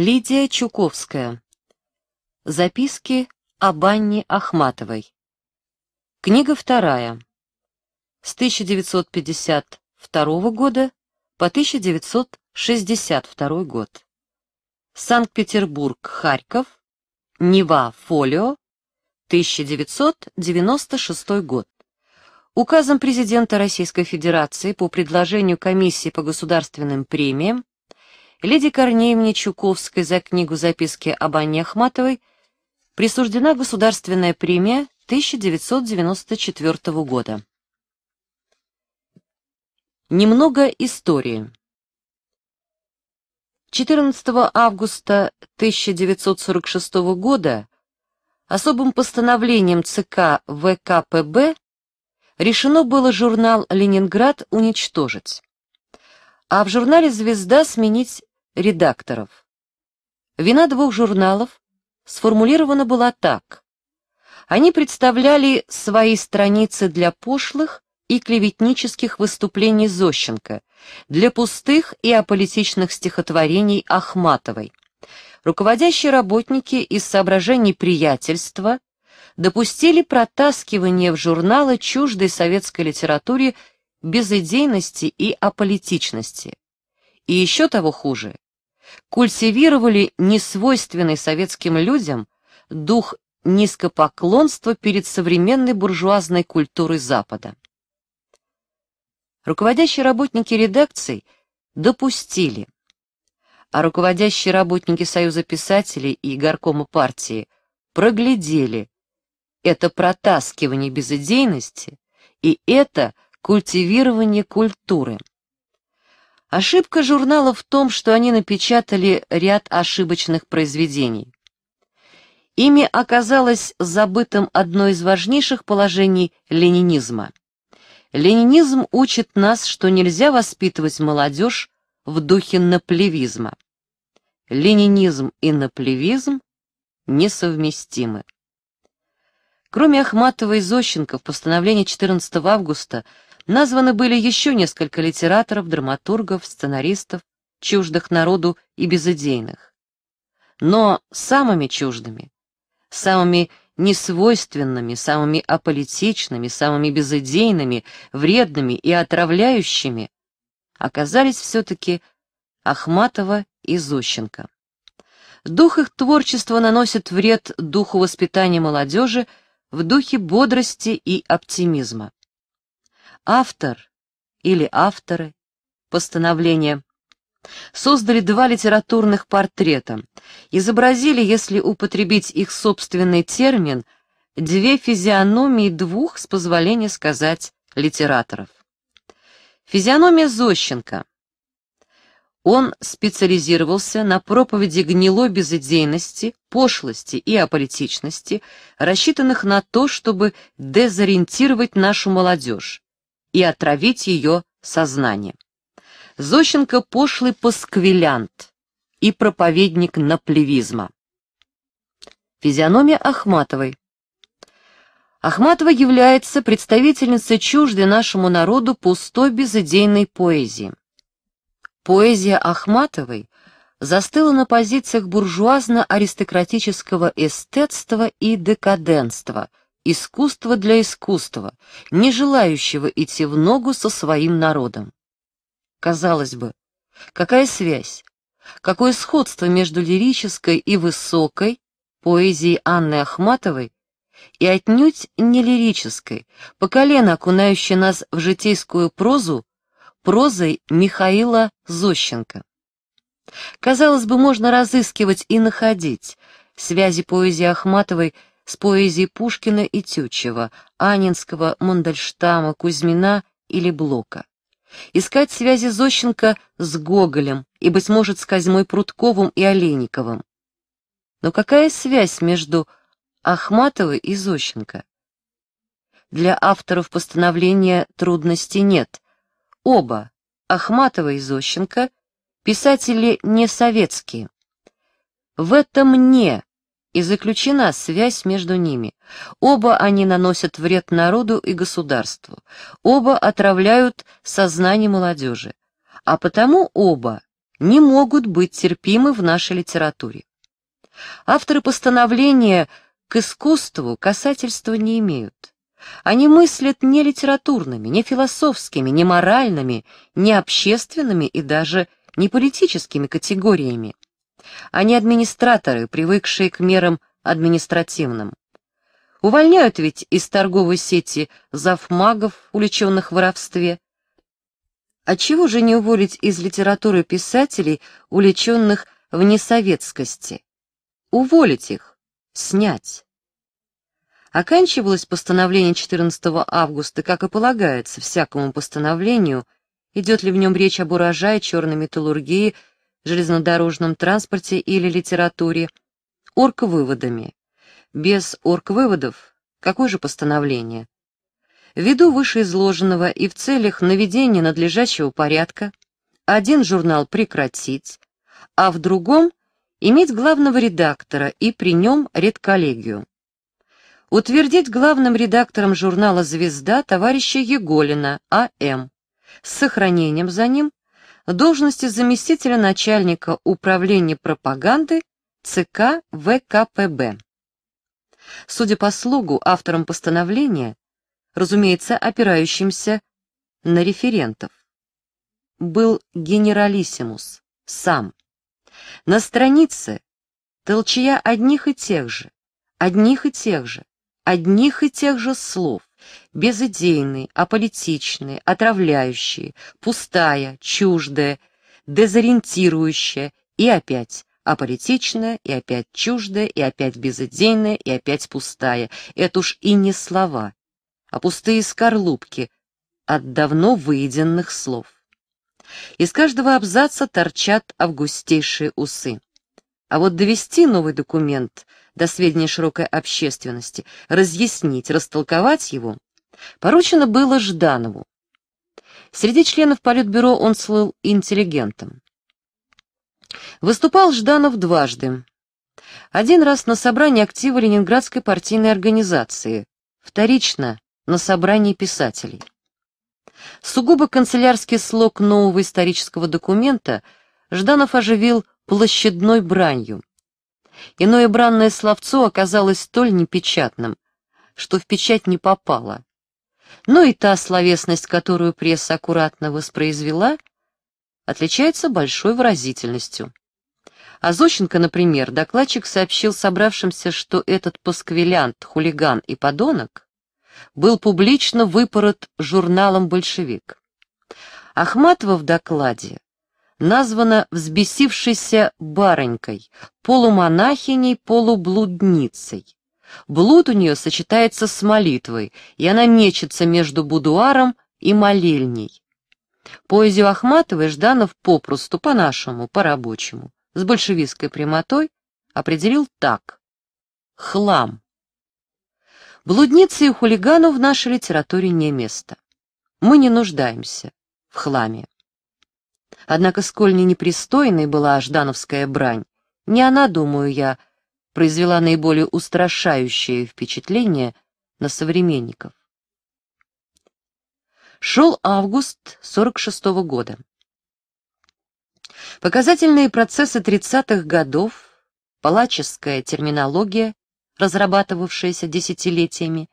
Лидия Чуковская. Записки о Анне Ахматовой. Книга вторая. С 1952 года по 1962 год. Санкт-Петербург, Харьков. Нева, Фолио. 1996 год. Указом президента Российской Федерации по предложению Комиссии по государственным премиям леди Корнеевне Чуковской за книгу «Записки об Анне Ахматовой» присуждена государственная премия 1994 года. Немного истории. 14 августа 1946 года особым постановлением ЦК ВКПБ решено было журнал «Ленинград» уничтожить, а в журнале «Звезда» сменить редакторов. Вина двух журналов сформулирована была так. Они представляли свои страницы для пошлых и клеветнических выступлений Зощенко, для пустых и аполитичных стихотворений Ахматовой. Руководящие работники из соображений приятельства допустили протаскивание в журналы чуждой советской литературе безыдейности и аполитичности. И еще того хуже, культивировали несвойственный советским людям дух низкопоклонства перед современной буржуазной культурой Запада. Руководящие работники редакций допустили, а руководящие работники Союза писателей и горкома партии проглядели это протаскивание безыдейности и это культивирование культуры. Ошибка журнала в том, что они напечатали ряд ошибочных произведений. Ими оказалось забытым одно из важнейших положений ленинизма. Ленинизм учит нас, что нельзя воспитывать молодежь в духе наплевизма. Ленинизм и наплевизм несовместимы. Кроме Ахматова и Зощенко, в постановлении 14 августа Названы были еще несколько литераторов, драматургов, сценаристов, чуждых народу и безыдейных. Но самыми чуждыми, самыми несвойственными, самыми аполитичными, самыми безыдейными, вредными и отравляющими оказались все-таки Ахматова и Зощенко. Дух их творчества наносит вред духу воспитания молодежи в духе бодрости и оптимизма. Автор или авторы постановления создали два литературных портрета, изобразили, если употребить их собственный термин, две физиономии двух, с позволения сказать, литераторов. Физиономия Зощенко. Он специализировался на проповеди гнилой безыдейности, пошлости и аполитичности, рассчитанных на то, чтобы дезориентировать нашу молодежь и отравить ее сознание. Зощенко пошлый посквилянт и проповедник наплевизма. Физиономия Ахматовой. Ахматова является представительницей чуждой нашему народу пустой безыдейной поэзии. Поэзия Ахматовой застыла на позициях буржуазно-аристократического эстетства и декаденства, искусство для искусства, не желающего идти в ногу со своим народом. Казалось бы, какая связь, какое сходство между лирической и высокой поэзией Анны Ахматовой и отнюдь не лирической, по колено окунающей нас в житейскую прозу, прозой Михаила Зощенко. Казалось бы, можно разыскивать и находить связи поэзии Ахматовой с поэзией Пушкина и Тютчева, Анинского, Мандельштама, Кузьмина или Блока. Искать связи Зощенко с Гоголем и, быть может, с Козьмой Прудковым и Олейниковым. Но какая связь между Ахматовой и Зощенко? Для авторов постановления трудностей нет. Оба, Ахматова и Зощенко, писатели не советские. В этом «не» и заключена связь между ними. Оба они наносят вред народу и государству, оба отравляют сознание молодежи, а потому оба не могут быть терпимы в нашей литературе. Авторы постановления к искусству касательства не имеют. Они мыслят не литературными, не философскими, не моральными, не общественными и даже не политическими категориями, они администраторы, привыкшие к мерам административным. Увольняют ведь из торговой сети завмагов, уличенных в воровстве. А чего же не уволить из литературы писателей, уличенных в несоветскости? Уволить их, снять. Оканчивалось постановление 14 августа, как и полагается всякому постановлению, идет ли в нем речь об урожае черной металлургии железнодорожном транспорте или литературе орг-выводами. Без орг-выводов какое же постановление? Ввиду вышеизложенного и в целях наведения надлежащего порядка один журнал прекратить, а в другом иметь главного редактора и при нем редколлегию. Утвердить главным редактором журнала «Звезда» товарища Еголина А.М. с сохранением за ним должности заместителя начальника управления пропаганды ЦК ВКПБ. Судя по слогу, авторам постановления, разумеется, опирающимся на референтов, был генералиссимус сам. На странице толчья одних и тех же, одних и тех же, одних и тех же слов безыдейный, аполитичный, отравляющий, пустая, чуждая, дезориентирующая и опять аполитичная, и опять чуждая, и опять безыдейная, и опять пустая. Это уж и не слова, а пустые скорлупки от давно выеденных слов. Из каждого абзаца торчат августейшие усы. А вот довести новый документ до сведения широкой общественности, разъяснить, растолковать его поручено было Жданову. Среди членов Политбюро он слыл интеллигентом. Выступал Жданов дважды. Один раз на собрании актива Ленинградской партийной организации, вторично на собрании писателей. Сугубо канцелярский слог нового исторического документа Жданов оживил площадной бранью. Иное бранное словцо оказалось столь непечатным, что в печать не попало но и та словесность, которую пресса аккуратно воспроизвела, отличается большой выразительностью. А О например, докладчик сообщил собравшимся, что этот пасквилянт, хулиган и подонок был публично выпорот журналом «Большевик». Ахматова в докладе названа взбесившейся баронькой, полумонахиней, полублудницей. Блуд у нее сочетается с молитвой, и она мечется между будуаром и молельней. Поэзию Ахматовой Жданов попросту, по-нашему, по-рабочему, с большевистской прямотой определил так. Хлам. Блудницы и хулигану в нашей литературе не место. Мы не нуждаемся в хламе. Однако сколь не непристойной была Аждановская брань, не она, думаю я, произвела наиболее устрашающее впечатление на современников. Шел август 46 -го года. Показательные процессы 30-х годов, палаческая терминология, разрабатывавшаяся десятилетиями,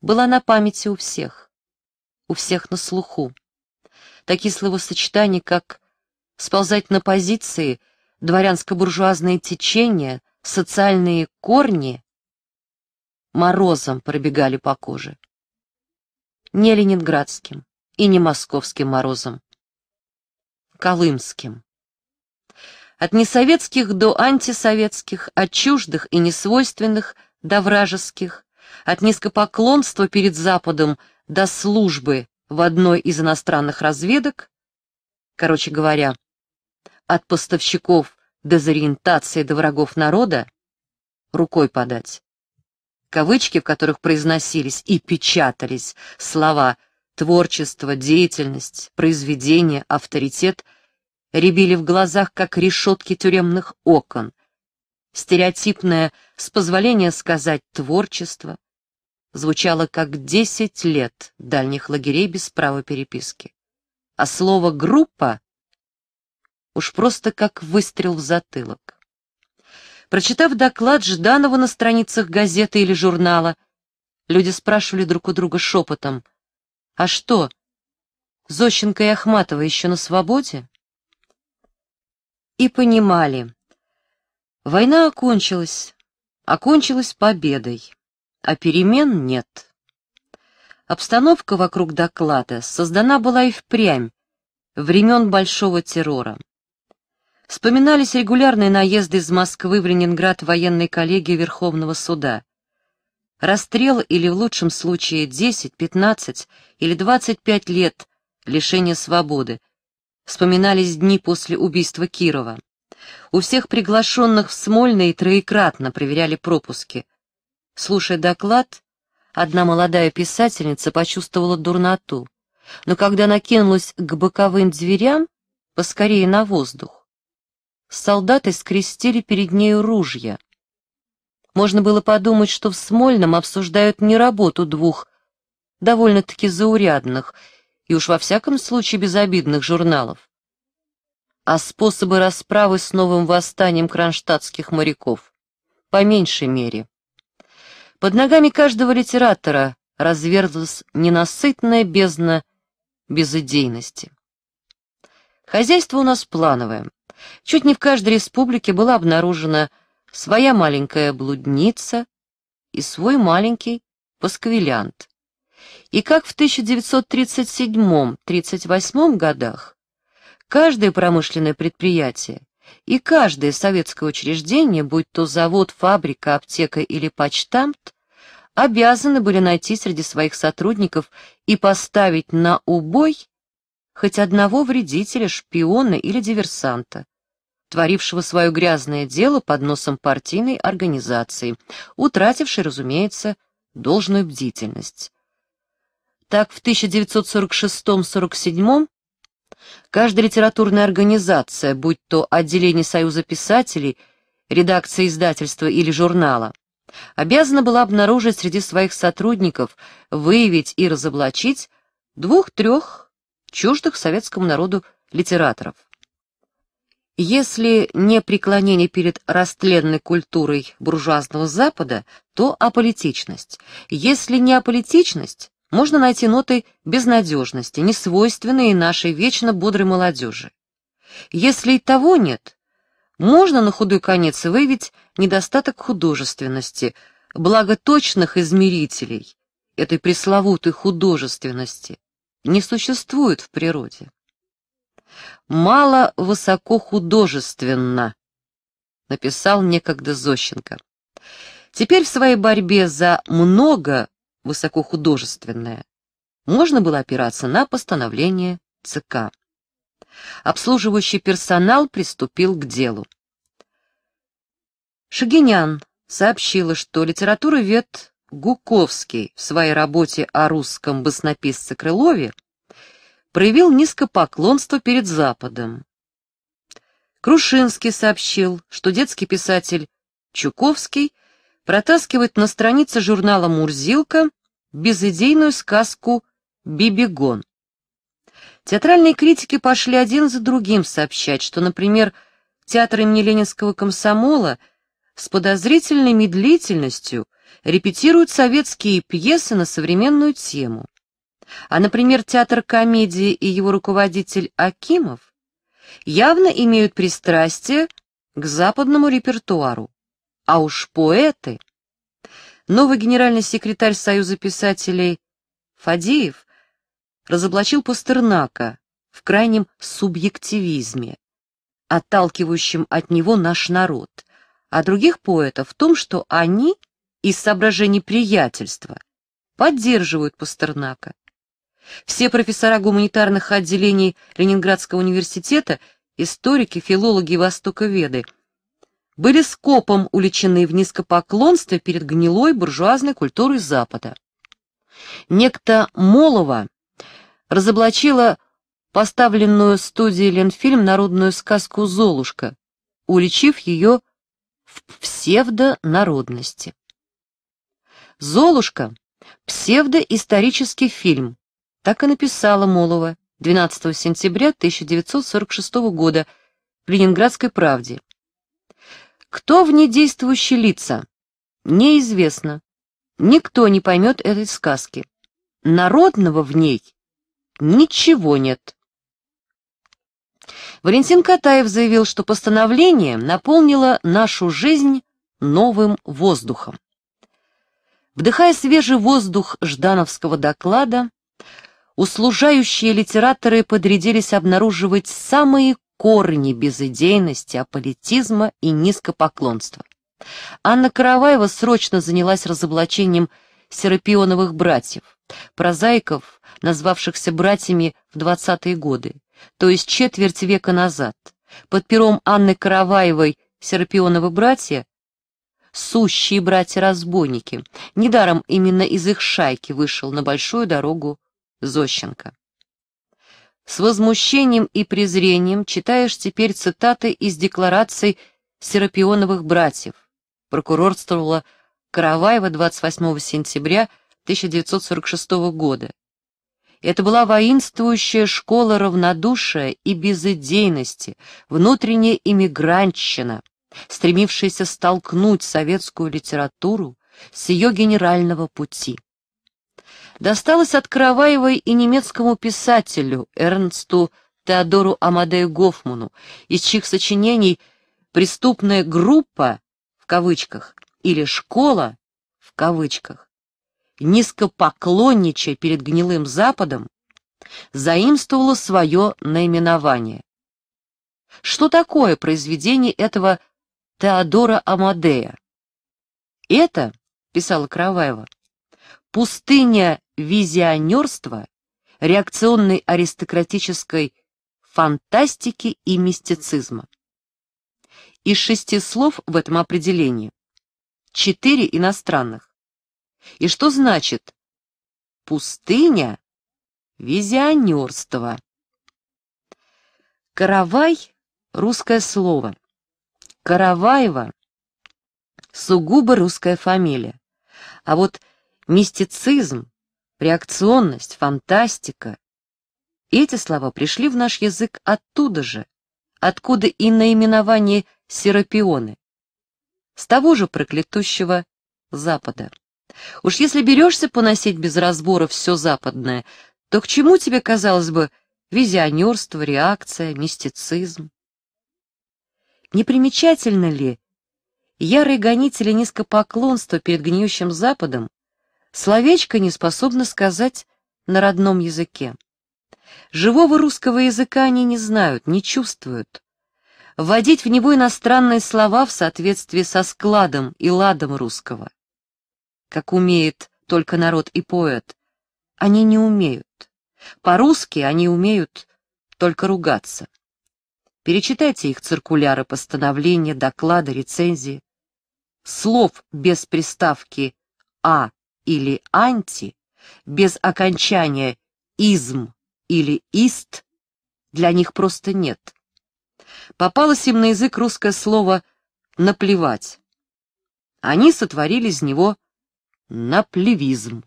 была на памяти у всех, у всех на слуху. Такие словосочетания, как «сползать на позиции», «дворянско-буржуазные течения», социальные корни морозом пробегали по коже. Не ленинградским и не московским морозом. Колымским. От несоветских до антисоветских, от чуждых и несвойственных до вражеских, от низкопоклонства перед Западом до службы в одной из иностранных разведок, короче говоря, от поставщиков дезориентации до врагов народа рукой подать. Кавычки, в которых произносились и печатались слова «творчество», «деятельность», «произведение», «авторитет», ребили в глазах, как решетки тюремных окон. Стереотипное, с позволения сказать, творчество звучало как десять лет дальних лагерей без права переписки. А слово «группа» Уж просто как выстрел в затылок. Прочитав доклад Жданова на страницах газеты или журнала, люди спрашивали друг у друга шепотом, «А что, Зощенко и Ахматова еще на свободе?» И понимали, война окончилась, окончилась победой, а перемен нет. Обстановка вокруг доклада создана была и впрямь, времен Большого террора. Вспоминались регулярные наезды из Москвы в Ленинград военной коллегии Верховного суда. Расстрел или в лучшем случае 10, 15 или 25 лет лишения свободы. Вспоминались дни после убийства Кирова. У всех приглашенных в Смольный троекратно проверяли пропуски. Слушая доклад, одна молодая писательница почувствовала дурноту, но когда накинулась к боковым дверям, поскорее на воздух, солдаты скрестили перед нею ружья. Можно было подумать, что в Смольном обсуждают не работу двух, довольно-таки заурядных, и уж во всяком случае безобидных журналов, а способы расправы с новым восстанием кронштадтских моряков, по меньшей мере. Под ногами каждого литератора разверзлась ненасытная бездна безыдейности. Хозяйство у нас плановое. Чуть не в каждой республике была обнаружена своя маленькая блудница и свой маленький пасквилянт. И как в 1937-38 годах каждое промышленное предприятие и каждое советское учреждение, будь то завод, фабрика, аптека или почтамт, обязаны были найти среди своих сотрудников и поставить на убой хоть одного вредителя, шпиона или диверсанта, творившего свое грязное дело под носом партийной организации, утратившей, разумеется, должную бдительность. Так, в 1946-47 каждая литературная организация, будь то отделение Союза писателей, редакция издательства или журнала, обязана была обнаружить среди своих сотрудников, выявить и разоблачить двух-трех чуждых советскому народу литераторов. Если не преклонение перед растленной культурой буржуазного Запада, то аполитичность. Если не аполитичность, можно найти ноты безнадежности, несвойственные нашей вечно бодрой молодежи. Если и того нет, можно на худой конец выявить недостаток художественности, благоточных измерителей этой пресловутой художественности не существует в природе. «Мало высоко художественно», — написал некогда Зощенко. Теперь в своей борьбе за много высокохудожественное можно было опираться на постановление ЦК. Обслуживающий персонал приступил к делу. Шагинян сообщила, что литературовед Гуковский в своей работе о русском баснописце Крылове проявил низкопоклонство перед Западом. Крушинский сообщил, что детский писатель Чуковский протаскивает на странице журнала «Мурзилка» безыдейную сказку «Бибигон». Театральные критики пошли один за другим сообщать, что, например, театр имени Ленинского комсомола с подозрительной медлительностью – репетируют советские пьесы на современную тему. А, например, театр комедии и его руководитель Акимов явно имеют пристрастие к западному репертуару. А уж поэты. Новый генеральный секретарь Союза писателей Фадеев разоблачил Пастернака в крайнем субъективизме, отталкивающем от него наш народ, а других поэтов в том, что они из соображений приятельства поддерживают Пастернака. Все профессора гуманитарных отделений Ленинградского университета, историки, филологи и востоковеды были скопом уличены в низкопоклонстве перед гнилой буржуазной культурой Запада. Некто Молова разоблачила поставленную студией Ленфильм народную сказку «Золушка», уличив ее в псевдонародности. «Золушка» — псевдоисторический фильм. Так и написала Молова 12 сентября 1946 года в «Ленинградской правде». Кто в ней действующие лица? Неизвестно. Никто не поймет этой сказки. Народного в ней ничего нет. Валентин Катаев заявил, что постановление наполнило нашу жизнь новым воздухом. Вдыхая свежий воздух Ждановского доклада, услужающие литераторы подрядились обнаруживать самые корни безыдейности, аполитизма и низкопоклонства. Анна Караваева срочно занялась разоблачением серапионовых братьев, прозаиков, назвавшихся братьями в 20-е годы, то есть четверть века назад. Под пером Анны Караваевой «Серапионовы братья» сущие братья-разбойники. Недаром именно из их шайки вышел на большую дорогу Зощенко. С возмущением и презрением читаешь теперь цитаты из деклараций Серапионовых братьев. Прокурорствовала Караваева 28 сентября 1946 года. Это была воинствующая школа равнодушия и безыдейности, внутренняя иммигрантщина, стремившийся столкнуть советскую литературу с ее генерального пути. Досталось от Караваевой и немецкому писателю Эрнсту Теодору Амадею Гофману, из чьих сочинений «преступная группа» в кавычках или «школа» в кавычках, низкопоклонничая перед гнилым Западом, заимствовала свое наименование. Что такое произведение этого Теодора Амадея. «Это, — писала Караваева, — пустыня визионерства, реакционной аристократической фантастики и мистицизма. Из шести слов в этом определении четыре иностранных. И что значит «пустыня визионерства»? Каравай — русское слово — Караваева — сугубо русская фамилия. А вот мистицизм, реакционность, фантастика — эти слова пришли в наш язык оттуда же, откуда и наименование серапионы, с того же проклятущего Запада. Уж если берешься поносить без разбора все западное, то к чему тебе, казалось бы, визионерство, реакция, мистицизм? Непримечательно примечательно ли, ярые гонители низкопоклонства перед гниющим Западом словечко не способно сказать на родном языке. Живого русского языка они не знают, не чувствуют. Вводить в него иностранные слова в соответствии со складом и ладом русского. Как умеет только народ и поэт, они не умеют. По-русски они умеют только ругаться. Перечитайте их циркуляры, постановления, доклады, рецензии. Слов без приставки «а» или «анти», без окончания «изм» или «ист» для них просто нет. Попалось им на язык русское слово «наплевать». Они сотворили из него наплевизм.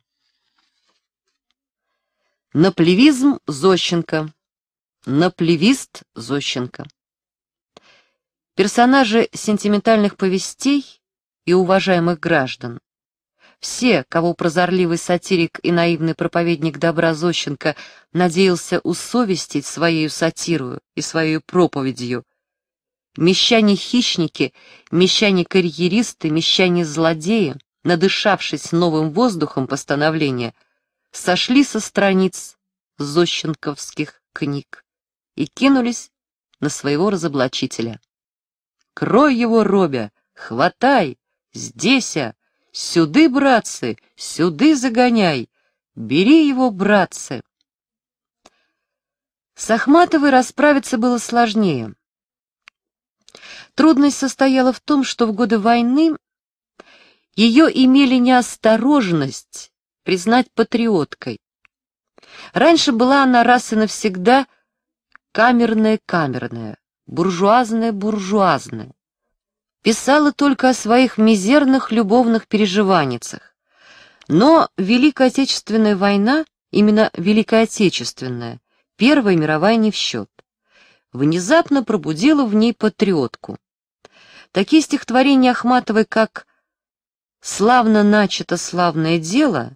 Наплевизм Зощенко Наплевист Зощенко. Персонажи сентиментальных повестей и уважаемых граждан. Все, кого прозорливый сатирик и наивный проповедник добра Зощенко надеялся усовестить своей сатирою и своей проповедью, мещане-хищники, мещане-карьеристы, мещане-злодеи, надышавшись новым воздухом постановления, сошли со страниц зощенковских книг и кинулись на своего разоблачителя. «Крой его, Робя! Хватай! Здеся! А! Сюды, братцы! Сюды загоняй! Бери его, братцы!» С Ахматовой расправиться было сложнее. Трудность состояла в том, что в годы войны ее имели неосторожность признать патриоткой. Раньше была она раз и навсегда – камерное-камерное, буржуазное-буржуазное. Писала только о своих мизерных любовных переживаницах. Но Великая Отечественная война, именно Великая Отечественная, Первая мировая не в счет, внезапно пробудила в ней патриотку. Такие стихотворения Ахматовой, как «Славно начато славное дело»,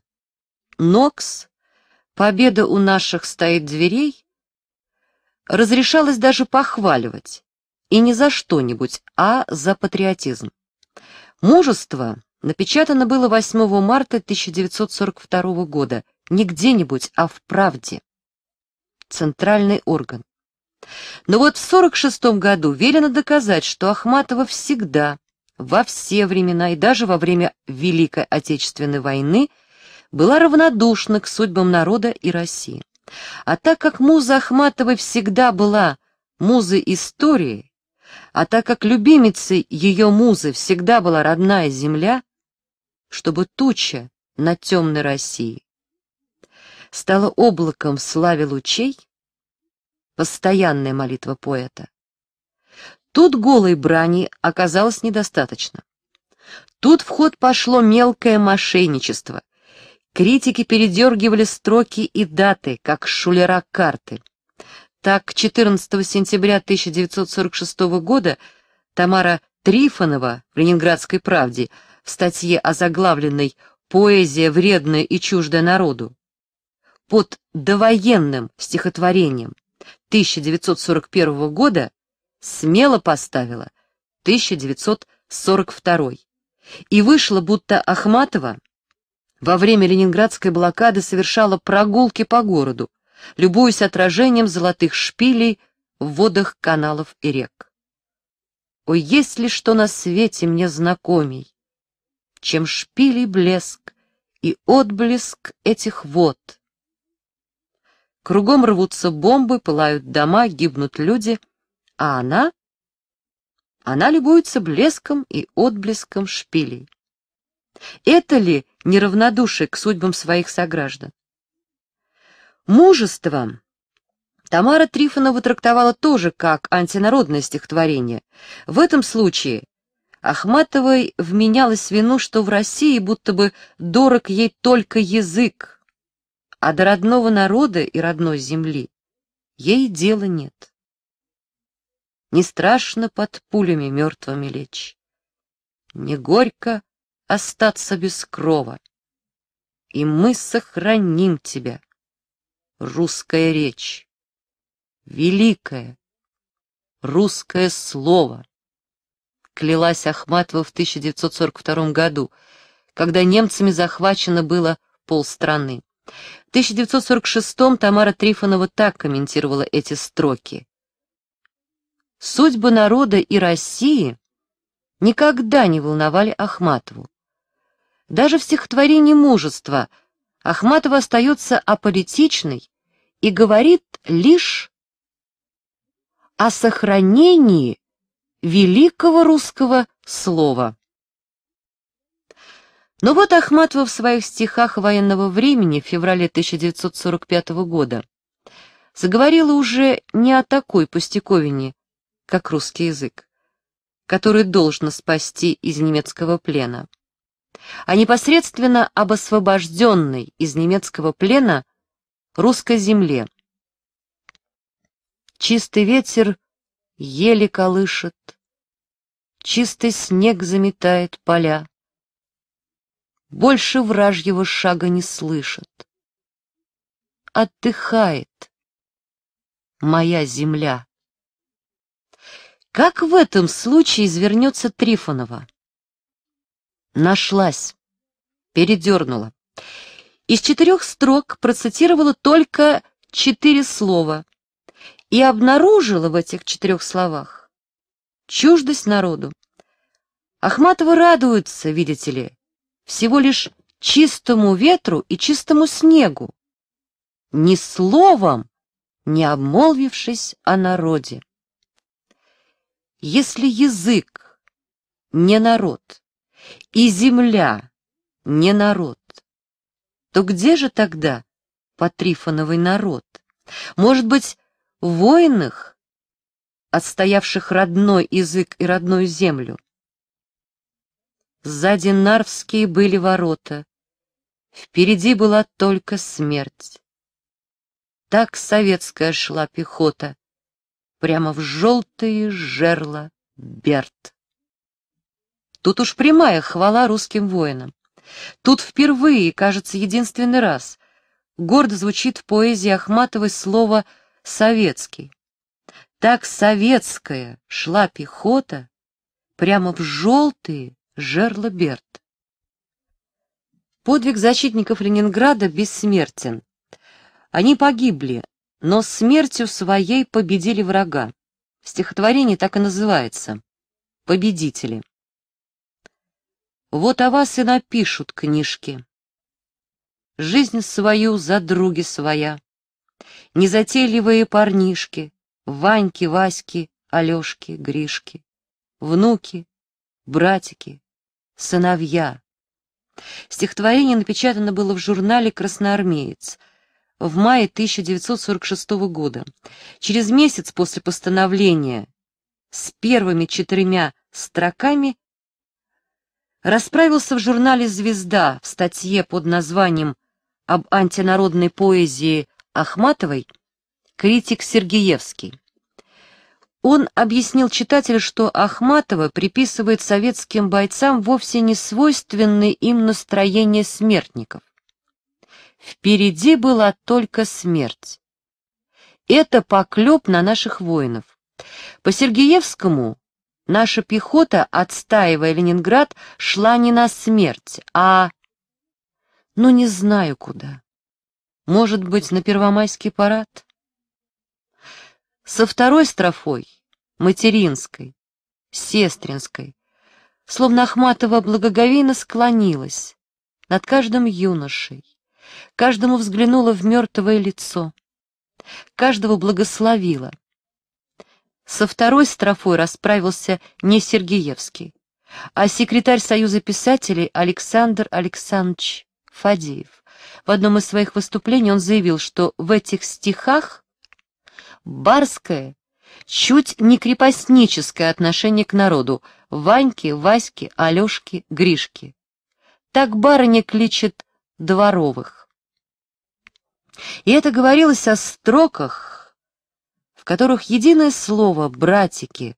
«Нокс», «Победа у наших стоит дверей», разрешалось даже похваливать, и не за что-нибудь, а за патриотизм. «Мужество» напечатано было 8 марта 1942 года, не где-нибудь, а в «Правде». Центральный орган. Но вот в 1946 году велено доказать, что Ахматова всегда, во все времена и даже во время Великой Отечественной войны была равнодушна к судьбам народа и России. А так как муза Ахматовой всегда была музой истории, а так как любимицей ее музы всегда была родная земля, чтобы туча на темной России стала облаком в славе лучей, постоянная молитва поэта. Тут голой брани оказалось недостаточно. Тут в ход пошло мелкое мошенничество, Критики передергивали строки и даты, как шулера карты. Так, 14 сентября 1946 года Тамара Трифонова в «Ленинградской правде» в статье о заглавленной «Поэзия вредная и чуждая народу» под довоенным стихотворением 1941 года смело поставила 1942 и вышло, будто Ахматова во время ленинградской блокады совершала прогулки по городу, любуясь отражением золотых шпилей в водах каналов и рек. О, есть ли что на свете мне знакомей, чем шпили блеск и отблеск этих вод? Кругом рвутся бомбы, пылают дома, гибнут люди, а она? Она любуется блеском и отблеском шпилей. Это ли неравнодушие к судьбам своих сограждан? Мужеством Тамара Трифонова трактовала тоже как антинародное стихотворение. В этом случае Ахматовой вменялось вину, что в России будто бы дорог ей только язык, а до родного народа и родной земли ей дела нет. Не страшно под пулями мертвыми лечь, не горько остаться без крова. И мы сохраним тебя. Русская речь, великое русское слово, клялась Ахматова в 1942 году, когда немцами захвачено было полстраны. В 1946 Тамара Трифонова так комментировала эти строки. Судьбы народа и России никогда не волновали Ахматову. Даже в стихотворении «Мужество» Ахматова остается аполитичной и говорит лишь о сохранении великого русского слова. Но вот Ахматова в своих стихах военного времени в феврале 1945 года заговорила уже не о такой пустяковине, как русский язык, который должно спасти из немецкого плена а непосредственно об освобожденной из немецкого плена русской земле. Чистый ветер еле колышет, чистый снег заметает поля. Больше вражьего шага не слышит. Отдыхает моя земля. Как в этом случае извернется Трифонова? Нашлась. Передернула. Из четырех строк процитировала только четыре слова и обнаружила в этих четырех словах чуждость народу. Ахматова радуется, видите ли, всего лишь чистому ветру и чистому снегу, ни словом не обмолвившись о народе. Если язык не народ, и земля не народ, то где же тогда по народ? Может быть, в войнах, отстоявших родной язык и родную землю? Сзади Нарвские были ворота, впереди была только смерть. Так советская шла пехота, прямо в желтые жерла Берт. Тут уж прямая хвала русским воинам. Тут впервые, кажется, единственный раз, гордо звучит в поэзии Ахматовой слово «советский». Так советская шла пехота прямо в желтые жерла Берт. Подвиг защитников Ленинграда бессмертен. Они погибли, но смертью своей победили врага. Стихотворение так и называется «Победители». Вот о вас и напишут книжки. Жизнь свою за други своя. Незатейливые парнишки, Ваньки, Васьки, Алешки, Гришки, внуки, братики, сыновья. Стихотворение напечатано было в журнале «Красноармеец» в мае 1946 года. Через месяц после постановления с первыми четырьмя строками расправился в журнале «Звезда» в статье под названием «Об антинародной поэзии Ахматовой» критик Сергеевский. Он объяснил читателю, что Ахматова приписывает советским бойцам вовсе не свойственные им настроение смертников. Впереди была только смерть. Это поклеп на наших воинов. По Сергеевскому Наша пехота, отстаивая Ленинград, шла не на смерть, а... Ну, не знаю куда. Может быть, на Первомайский парад? Со второй строфой, материнской, сестринской, словно Ахматова благоговейно склонилась над каждым юношей, каждому взглянула в мертвое лицо, каждого благословила — со второй строфой расправился не Сергеевский, а секретарь Союза писателей Александр Александрович Фадеев. В одном из своих выступлений он заявил, что в этих стихах барское, чуть не крепостническое отношение к народу Ваньке, Ваське, Алешки, Гришке, Так барыня кличет дворовых. И это говорилось о строках, которых единое слово «братики»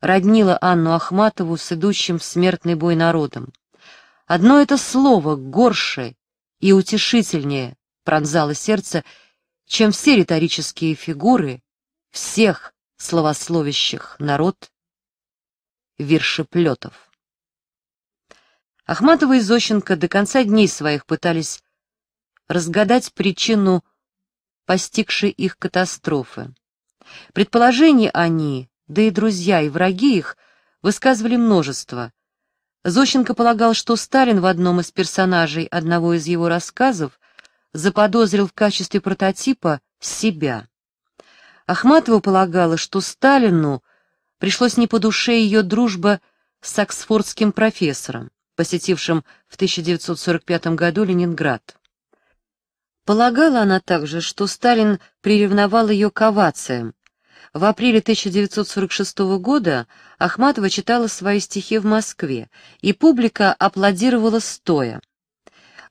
роднило Анну Ахматову с идущим в смертный бой народом. Одно это слово горше и утешительнее пронзало сердце, чем все риторические фигуры всех словословящих народ вершеплетов. Ахматова и Зощенко до конца дней своих пытались разгадать причину постигшей их катастрофы. Предположений они, да и друзья и враги их, высказывали множество. Зощенко полагал, что Сталин в одном из персонажей одного из его рассказов заподозрил в качестве прототипа себя. Ахматова полагала, что Сталину пришлось не по душе ее дружба с оксфордским профессором, посетившим в 1945 году Ленинград. Полагала она также, что Сталин приревновал ее к овациям. В апреле 1946 года Ахматова читала свои стихи в Москве, и публика аплодировала стоя.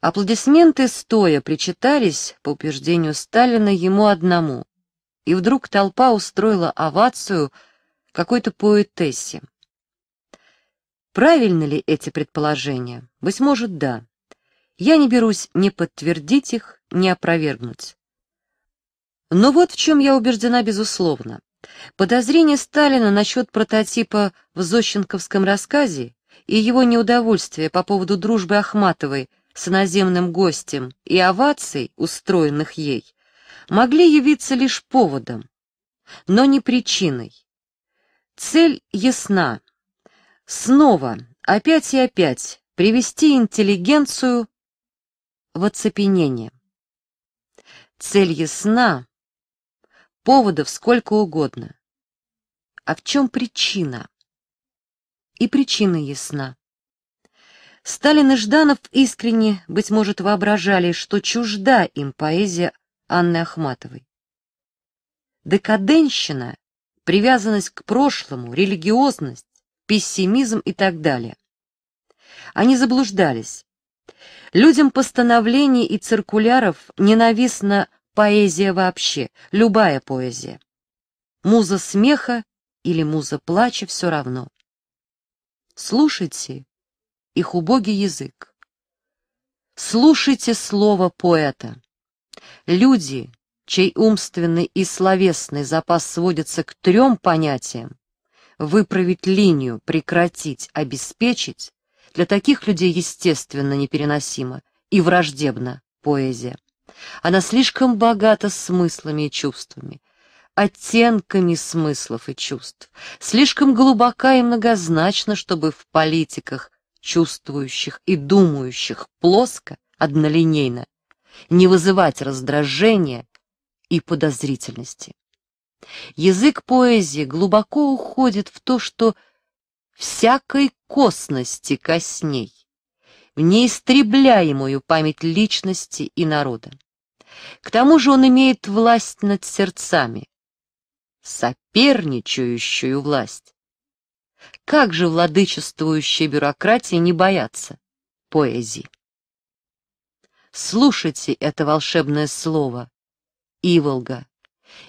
Аплодисменты стоя причитались, по убеждению Сталина, ему одному. И вдруг толпа устроила овацию какой-то поэтессе. Правильны ли эти предположения? Быть может, да. Я не берусь ни подтвердить их, ни опровергнуть. Но вот в чем я убеждена безусловно. Подозрение Сталина насчет прототипа в Зощенковском рассказе и его неудовольствие по поводу дружбы Ахматовой с иноземным гостем и оваций, устроенных ей, могли явиться лишь поводом, но не причиной. Цель ясна. Снова, опять и опять, привести интеллигенцию в оцепенение. Цель ясна, поводов сколько угодно. А в чем причина? И причина ясна. Сталин и Жданов искренне, быть может, воображали, что чужда им поэзия Анны Ахматовой. Декаденщина, привязанность к прошлому, религиозность, пессимизм и так далее. Они заблуждались. Людям постановлений и циркуляров ненавистна поэзия вообще, любая поэзия. Муза смеха или муза плача все равно. Слушайте их убогий язык. Слушайте слово поэта. Люди, чей умственный и словесный запас сводится к трем понятиям — выправить линию, прекратить, обеспечить, для таких людей, естественно, непереносима и враждебна поэзия. Она слишком богата смыслами и чувствами, оттенками смыслов и чувств, слишком глубока и многозначна, чтобы в политиках, чувствующих и думающих плоско, однолинейно, не вызывать раздражения и подозрительности. Язык поэзии глубоко уходит в то, что всякой косности косней, в неистребляемую память личности и народа. К тому же он имеет власть над сердцами, соперничающую власть. Как же владычествующей бюрократии не бояться поэзии? Слушайте это волшебное слово, Иволга,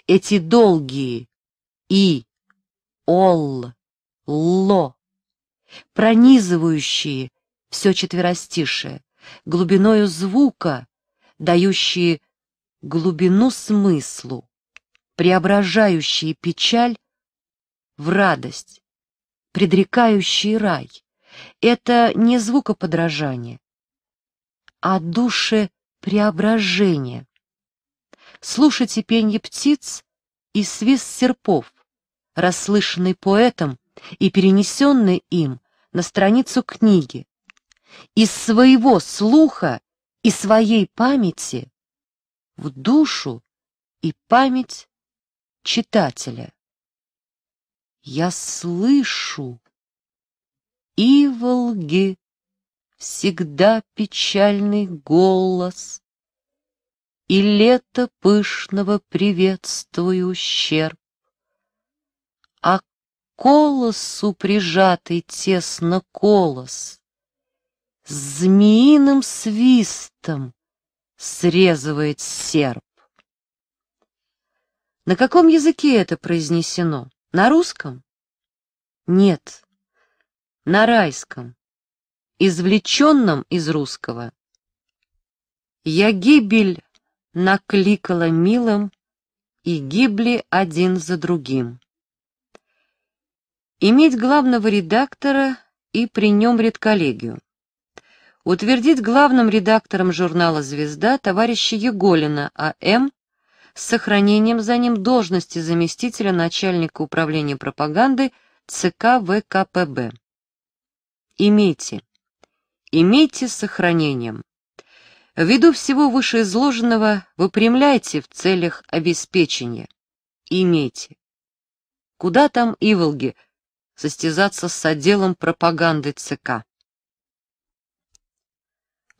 эти долгие «и», «олл», ло, пронизывающие все четверостишее, глубиною звука, дающие глубину смыслу, преображающие печаль в радость, предрекающие рай. Это не звукоподражание, а душе преображение. Слушайте пенье птиц и свист серпов, расслышанный поэтом и перенесенный им на страницу книги, из своего слуха и своей памяти в душу и память читателя. Я слышу Иволги всегда печальный голос, И лето пышного приветствую ущерб колосу прижатый тесно колос, С змеиным свистом срезывает серп. На каком языке это произнесено? На русском? Нет, на райском, извлеченном из русского. Я гибель накликала милым, и гибли один за другим. Иметь главного редактора и при нем редколлегию. Утвердить главным редактором журнала «Звезда» товарища Еголина А.М. с сохранением за ним должности заместителя начальника управления пропаганды ЦК ВКПБ. Имейте. Имейте с сохранением. Ввиду всего вышеизложенного выпрямляйте в целях обеспечения. Имейте. Куда там Иволги состязаться с отделом пропаганды ЦК.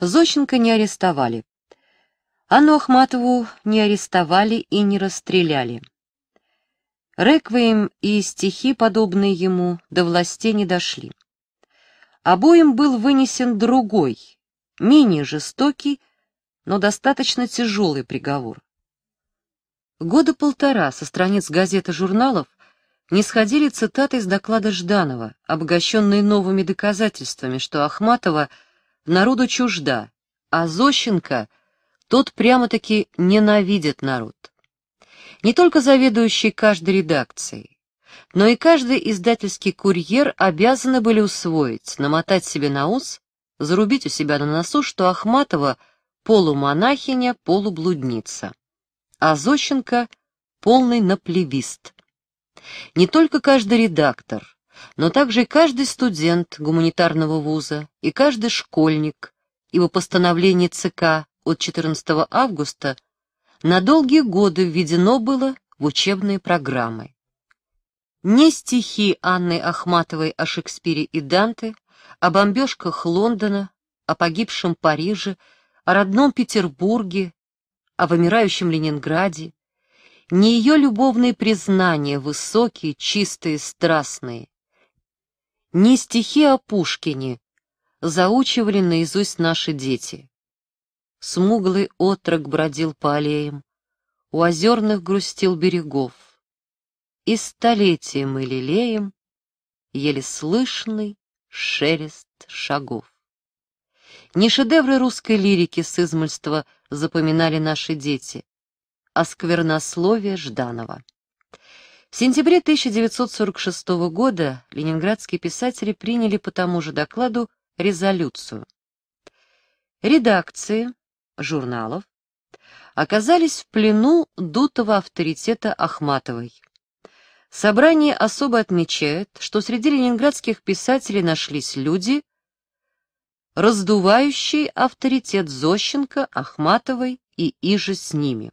Зощенко не арестовали. Анну Ахматову не арестовали и не расстреляли. Реквием и стихи, подобные ему, до властей не дошли. Обоим был вынесен другой, менее жестокий, но достаточно тяжелый приговор. Года полтора со страниц газет и журналов не сходили цитаты из доклада Жданова, обогащенные новыми доказательствами, что Ахматова народу чужда, а Зощенко тот прямо-таки ненавидит народ. Не только заведующий каждой редакцией, но и каждый издательский курьер обязаны были усвоить, намотать себе на ус, зарубить у себя на носу, что Ахматова полумонахиня, полублудница, а Зощенко — полный наплевист не только каждый редактор, но также и каждый студент гуманитарного вуза и каждый школьник, ибо постановление ЦК от 14 августа на долгие годы введено было в учебные программы. Не стихи Анны Ахматовой о Шекспире и Данте, о бомбежках Лондона, о погибшем Париже, о родном Петербурге, о вымирающем Ленинграде, не ее любовные признания, высокие, чистые, страстные, не стихи о Пушкине заучивали наизусть наши дети. Смуглый отрок бродил по аллеям, у озерных грустил берегов, и столетия мы лелеем еле слышный шелест шагов. Не шедевры русской лирики с измольства запоминали наши дети, о сквернословии Жданова. В сентябре 1946 года ленинградские писатели приняли по тому же докладу резолюцию. Редакции журналов оказались в плену дутого авторитета Ахматовой. Собрание особо отмечает, что среди ленинградских писателей нашлись люди, раздувающие авторитет Зощенко, Ахматовой и иже с ними.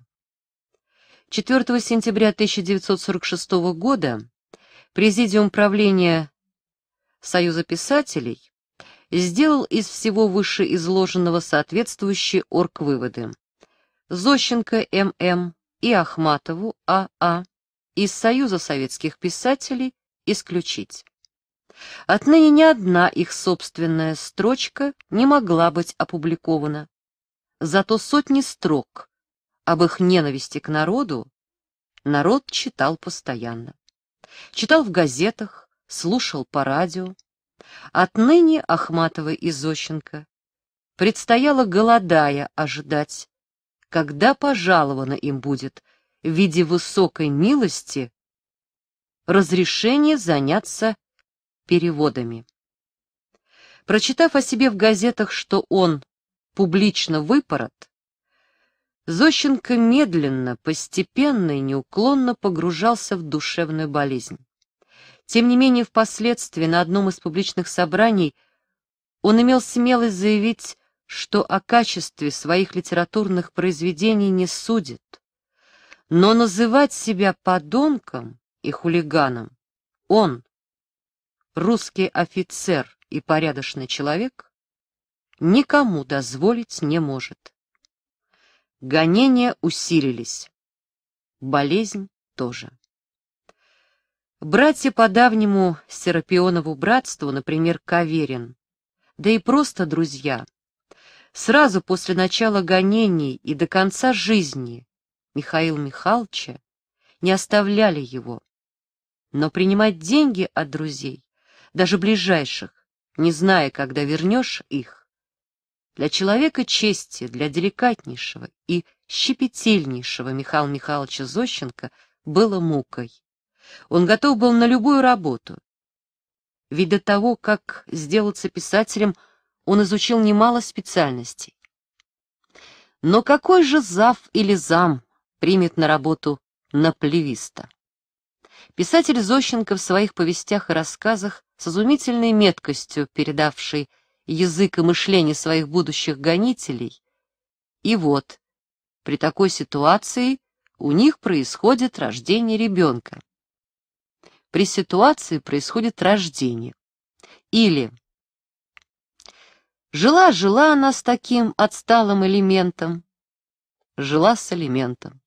4 сентября 1946 года Президиум правления Союза писателей сделал из всего вышеизложенного соответствующие орг-выводы. Зощенко М.М. и Ахматову А.А. А из Союза советских писателей исключить. Отныне ни одна их собственная строчка не могла быть опубликована. Зато сотни строк об их ненависти к народу народ читал постоянно. Читал в газетах, слушал по радио. Отныне Ахматова и Зощенко предстояло, голодая, ожидать, когда пожаловано им будет в виде высокой милости разрешение заняться переводами. Прочитав о себе в газетах, что он публично выпорот, Зощенко медленно, постепенно и неуклонно погружался в душевную болезнь. Тем не менее, впоследствии на одном из публичных собраний он имел смелость заявить, что о качестве своих литературных произведений не судит. Но называть себя подонком и хулиганом он, русский офицер и порядочный человек, никому дозволить не может. Гонения усилились. Болезнь тоже. Братья по давнему Серапионову братству, например, Каверин, да и просто друзья, сразу после начала гонений и до конца жизни Михаил Михайловича не оставляли его. Но принимать деньги от друзей, даже ближайших, не зная, когда вернешь их, для человека чести, для деликатнейшего и щепетильнейшего Михаила Михайловича Зощенко было мукой. Он готов был на любую работу. Ведь до того, как сделаться писателем, он изучил немало специальностей. Но какой же зав или зам примет на работу на Писатель Зощенко в своих повестях и рассказах с изумительной меткостью передавший язык и мышление своих будущих гонителей. И вот, при такой ситуации у них происходит рождение ребенка. При ситуации происходит рождение. Или жила-жила она с таким отсталым элементом, жила с элементом.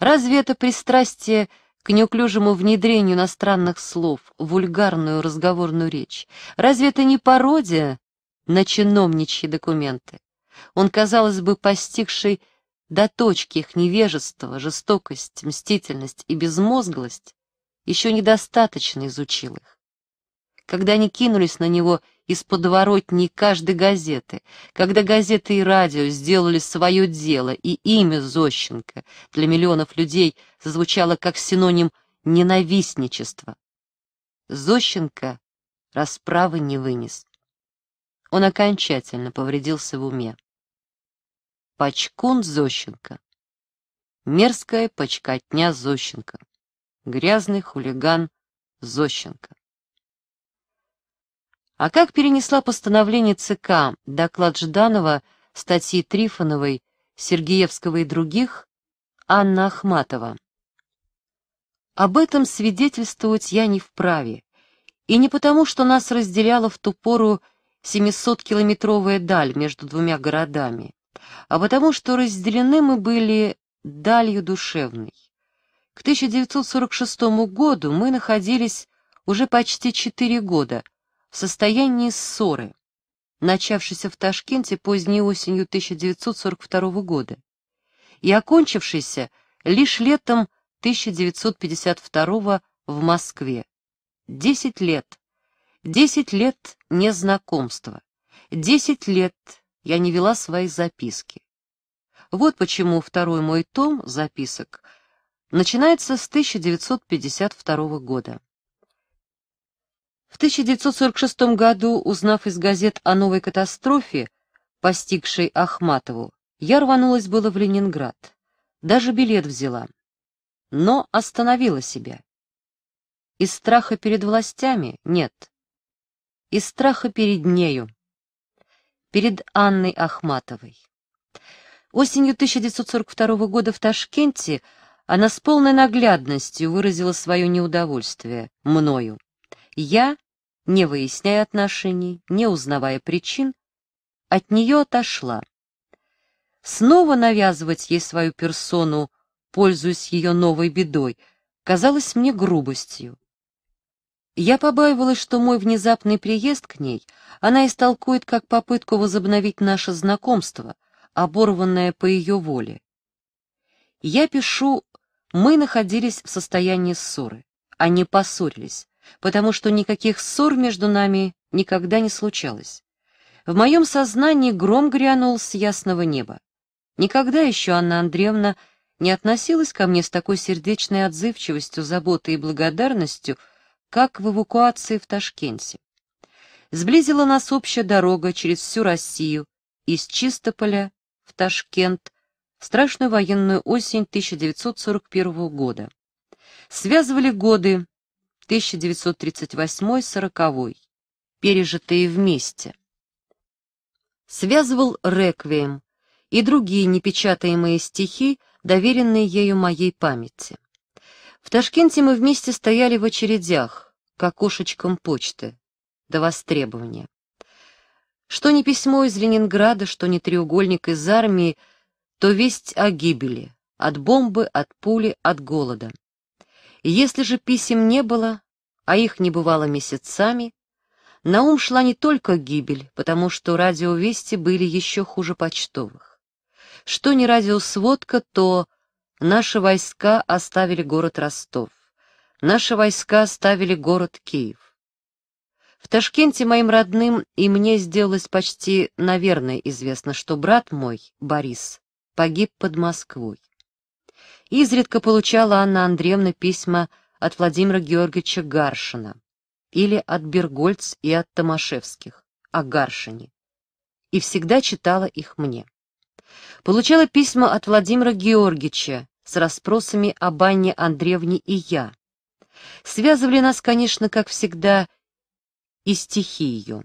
Разве это пристрастие к неуклюжему внедрению иностранных слов в вульгарную разговорную речь? Разве это не пародия на чиновничьи документы? Он, казалось бы, постигший до точки их невежества, жестокость, мстительность и безмозглость еще недостаточно изучил их. Когда они кинулись на него из подворотни каждой газеты, когда газеты и радио сделали свое дело, и имя Зощенко для миллионов людей зазвучало как синоним ненавистничества. Зощенко расправы не вынес. Он окончательно повредился в уме. Пачкун Зощенко. Мерзкая почкотня Зощенко. Грязный хулиган Зощенко. А как перенесла постановление ЦК, доклад Жданова, статьи Трифоновой, Сергеевского и других, Анна Ахматова? Об этом свидетельствовать я не вправе. И не потому, что нас разделяла в ту пору 700-километровая даль между двумя городами а потому что разделены мы были далью душевной. К 1946 году мы находились уже почти четыре года в состоянии ссоры, начавшейся в Ташкенте поздней осенью 1942 года и окончившейся лишь летом 1952 в Москве. Десять лет. Десять лет незнакомства. Десять лет я не вела свои записки. Вот почему второй мой том записок начинается с 1952 года. В 1946 году, узнав из газет о новой катастрофе, постигшей Ахматову, я рванулась было в Ленинград. Даже билет взяла. Но остановила себя. Из страха перед властями? Нет. Из страха перед нею перед Анной Ахматовой. Осенью 1942 года в Ташкенте она с полной наглядностью выразила свое неудовольствие мною. Я, не выясняя отношений, не узнавая причин, от нее отошла. Снова навязывать ей свою персону, пользуясь ее новой бедой, казалось мне грубостью. Я побаивалась, что мой внезапный приезд к ней она истолкует как попытку возобновить наше знакомство, оборванное по ее воле. Я пишу, мы находились в состоянии ссоры, а не поссорились, потому что никаких ссор между нами никогда не случалось. В моем сознании гром грянул с ясного неба. Никогда еще Анна Андреевна не относилась ко мне с такой сердечной отзывчивостью, заботой и благодарностью, как в эвакуации в Ташкенте. Сблизила нас общая дорога через всю Россию из Чистополя в Ташкент в страшную военную осень 1941 года. Связывали годы 1938-40, пережитые вместе. Связывал «Реквием» и другие непечатаемые стихи, доверенные ею моей памяти. В Ташкенте мы вместе стояли в очередях, к окошечкам почты, до востребования. Что ни письмо из Ленинграда, что ни треугольник из армии, то весть о гибели, от бомбы, от пули, от голода. И Если же писем не было, а их не бывало месяцами, на ум шла не только гибель, потому что радиовести были еще хуже почтовых. Что не радиосводка, то Наши войска оставили город Ростов. Наши войска оставили город Киев. В Ташкенте моим родным и мне сделалось почти, наверное, известно, что брат мой, Борис, погиб под Москвой. Изредка получала Анна Андреевна письма от Владимира Георгиевича Гаршина или от Бергольц и от Томашевских о Гаршине, и всегда читала их мне. Получала письма от Владимира Георгича с расспросами о Анне Андреевне и я. Связывали нас, конечно, как всегда, и стихи ее.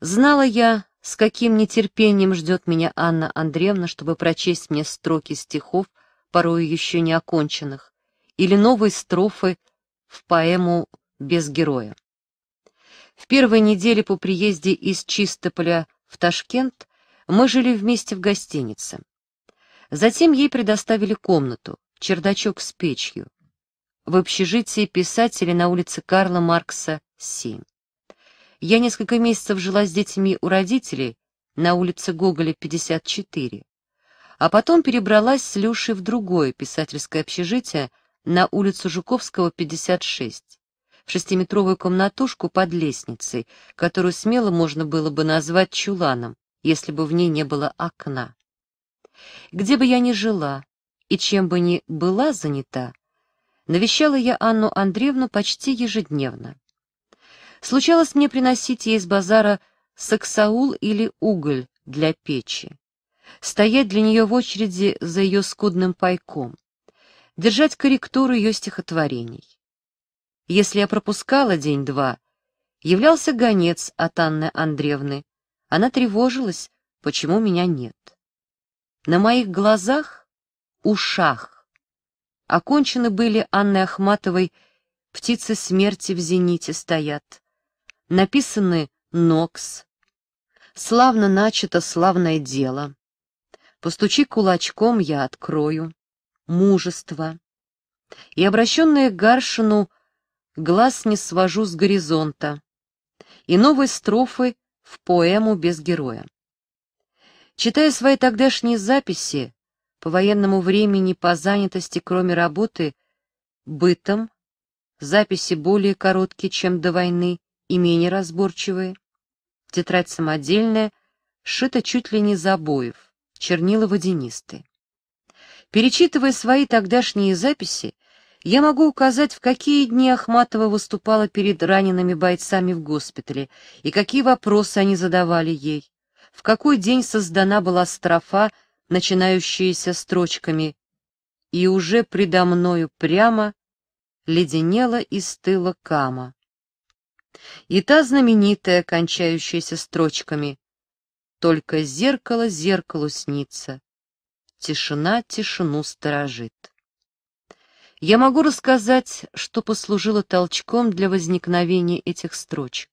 Знала я, с каким нетерпением ждет меня Анна Андреевна, чтобы прочесть мне строки стихов, порой еще не оконченных, или новые строфы в поэму «Без героя». В первой неделе по приезде из Чистополя в Ташкент мы жили вместе в гостинице. Затем ей предоставили комнату, чердачок с печью, в общежитии писателей на улице Карла Маркса, 7. Я несколько месяцев жила с детьми у родителей на улице Гоголя, 54, а потом перебралась с Люшей в другое писательское общежитие на улицу Жуковского, 56 в шестиметровую комнатушку под лестницей, которую смело можно было бы назвать чуланом, если бы в ней не было окна. Где бы я ни жила и чем бы ни была занята, навещала я Анну Андреевну почти ежедневно. Случалось мне приносить ей из базара саксаул или уголь для печи, стоять для нее в очереди за ее скудным пайком, держать корректуру ее стихотворений. Если я пропускала день-два, являлся гонец от Анны Андреевны, она тревожилась, почему меня нет. На моих глазах, ушах, окончены были Анны Ахматовой «Птицы смерти в зените стоят», написаны «Нокс», «Славно начато славное дело», «Постучи кулачком, я открою», «Мужество», и обращенные к Гаршину «Глаз не свожу с горизонта», и новые строфы в поэму «Без героя». Читая свои тогдашние записи, по военному времени по занятости, кроме работы, бытом, записи более короткие, чем до войны, и менее разборчивые, тетрадь самодельная, шита чуть ли не из обоев, чернила водянистые. Перечитывая свои тогдашние записи, я могу указать, в какие дни Ахматова выступала перед ранеными бойцами в госпитале и какие вопросы они задавали ей, в какой день создана была строфа, начинающаяся строчками «И уже предо мною прямо леденела и стыла кама». И та знаменитая, кончающаяся строчками «Только зеркало зеркалу снится, тишина тишину сторожит» я могу рассказать, что послужило толчком для возникновения этих строчек.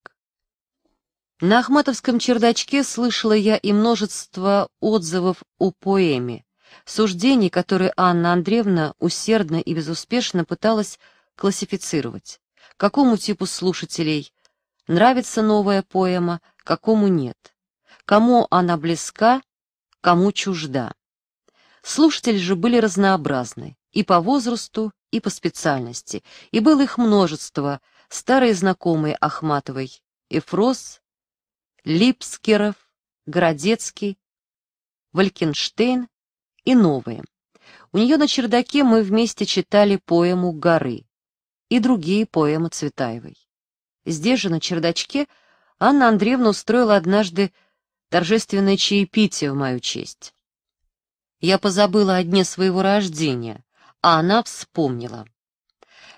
На Ахматовском чердачке слышала я и множество отзывов о поэме, суждений, которые Анна Андреевна усердно и безуспешно пыталась классифицировать. Какому типу слушателей нравится новая поэма, какому нет, кому она близка, кому чужда. Слушатели же были разнообразны и по возрасту, и по специальности, и было их множество, старые знакомые Ахматовой, Эфрос, Липскеров, Городецкий, Валькенштейн и новые. У нее на чердаке мы вместе читали поэму «Горы» и другие поэмы Цветаевой. Здесь же, на чердачке, Анна Андреевна устроила однажды торжественное чаепитие в мою честь. Я позабыла о дне своего рождения, а она вспомнила.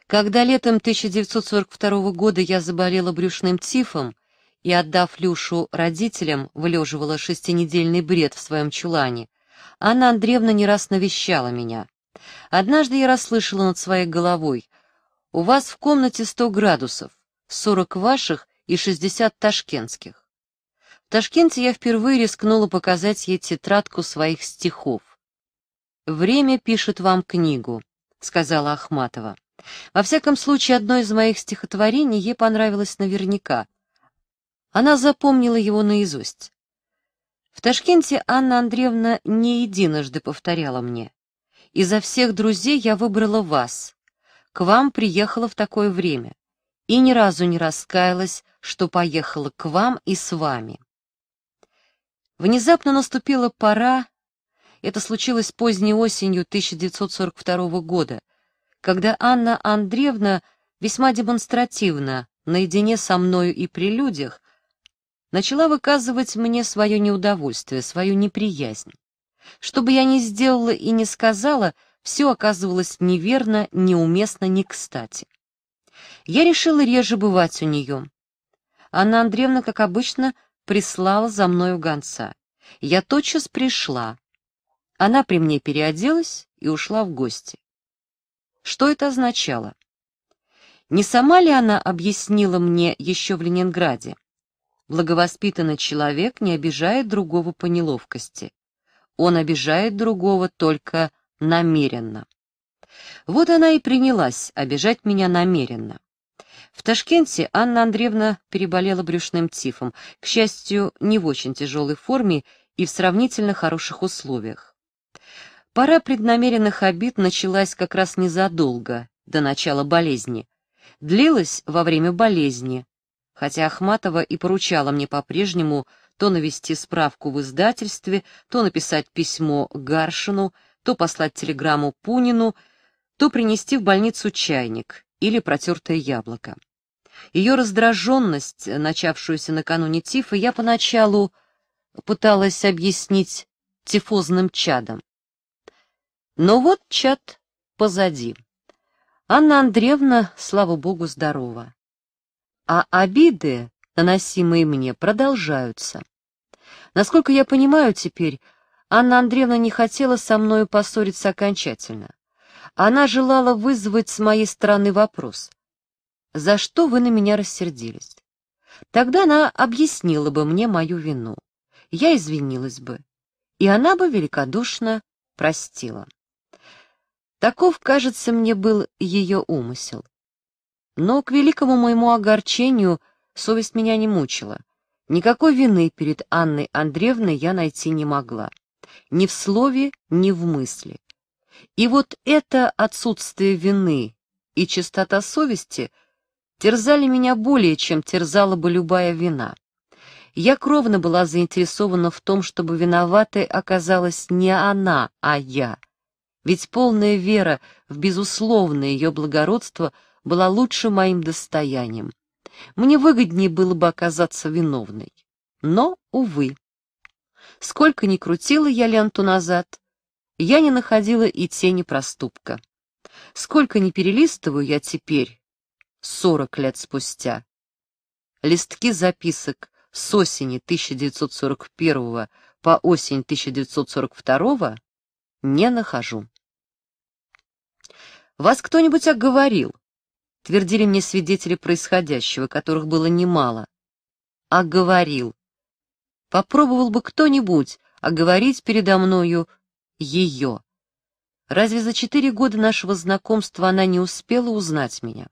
Когда летом 1942 года я заболела брюшным тифом и, отдав Люшу родителям, вылеживала шестинедельный бред в своем чулане, Анна Андреевна не раз навещала меня. Однажды я расслышала над своей головой «У вас в комнате 100 градусов, 40 ваших и 60 ташкентских». В Ташкенте я впервые рискнула показать ей тетрадку своих стихов. «Время пишет вам книгу», — сказала Ахматова. «Во всяком случае, одно из моих стихотворений ей понравилось наверняка. Она запомнила его наизусть. В Ташкенте Анна Андреевна не единожды повторяла мне. «Изо всех друзей я выбрала вас. К вам приехала в такое время. И ни разу не раскаялась, что поехала к вам и с вами». Внезапно наступила пора, это случилось поздней осенью 1942 года, когда Анна Андреевна весьма демонстративно, наедине со мною и при людях, начала выказывать мне свое неудовольствие, свою неприязнь. Что бы я ни сделала и ни сказала, все оказывалось неверно, неуместно, не кстати. Я решила реже бывать у нее. Анна Андреевна, как обычно, прислала за мною гонца. Я тотчас пришла, она при мне переоделась и ушла в гости. Что это означало? Не сама ли она объяснила мне еще в Ленинграде? Благовоспитанный человек не обижает другого по неловкости. Он обижает другого только намеренно. Вот она и принялась обижать меня намеренно. В Ташкенте Анна Андреевна переболела брюшным тифом, к счастью, не в очень тяжелой форме и в сравнительно хороших условиях. Пора преднамеренных обид началась как раз незадолго до начала болезни. Длилась во время болезни, хотя Ахматова и поручала мне по-прежнему то навести справку в издательстве, то написать письмо Гаршину, то послать телеграмму Пунину, то принести в больницу чайник или протертое яблоко. Ее раздраженность, начавшуюся накануне тифа, я поначалу пыталась объяснить тифозным чадом. Но вот чат позади. Анна Андреевна, слава богу, здорова. А обиды, наносимые мне, продолжаются. Насколько я понимаю теперь, Анна Андреевна не хотела со мною поссориться окончательно. Она желала вызвать с моей стороны вопрос. «За что вы на меня рассердились?» Тогда она объяснила бы мне мою вину. Я извинилась бы. И она бы великодушно простила. Таков, кажется, мне был ее умысел. Но, к великому моему огорчению, совесть меня не мучила. Никакой вины перед Анной Андреевной я найти не могла. Ни в слове, ни в мысли. И вот это отсутствие вины и чистота совести терзали меня более, чем терзала бы любая вина. Я кровно была заинтересована в том, чтобы виноватой оказалась не она, а я — ведь полная вера в безусловное ее благородство была лучше моим достоянием. Мне выгоднее было бы оказаться виновной. Но, увы. Сколько ни крутила я ленту назад, я не находила и тени проступка. Сколько ни перелистываю я теперь, сорок лет спустя. Листки записок с осени 1941 по осень 1942 не нахожу. «Вас кто-нибудь оговорил?» — твердили мне свидетели происходящего, которых было немало. «Оговорил. Попробовал бы кто-нибудь оговорить передо мною ее. Разве за четыре года нашего знакомства она не успела узнать меня?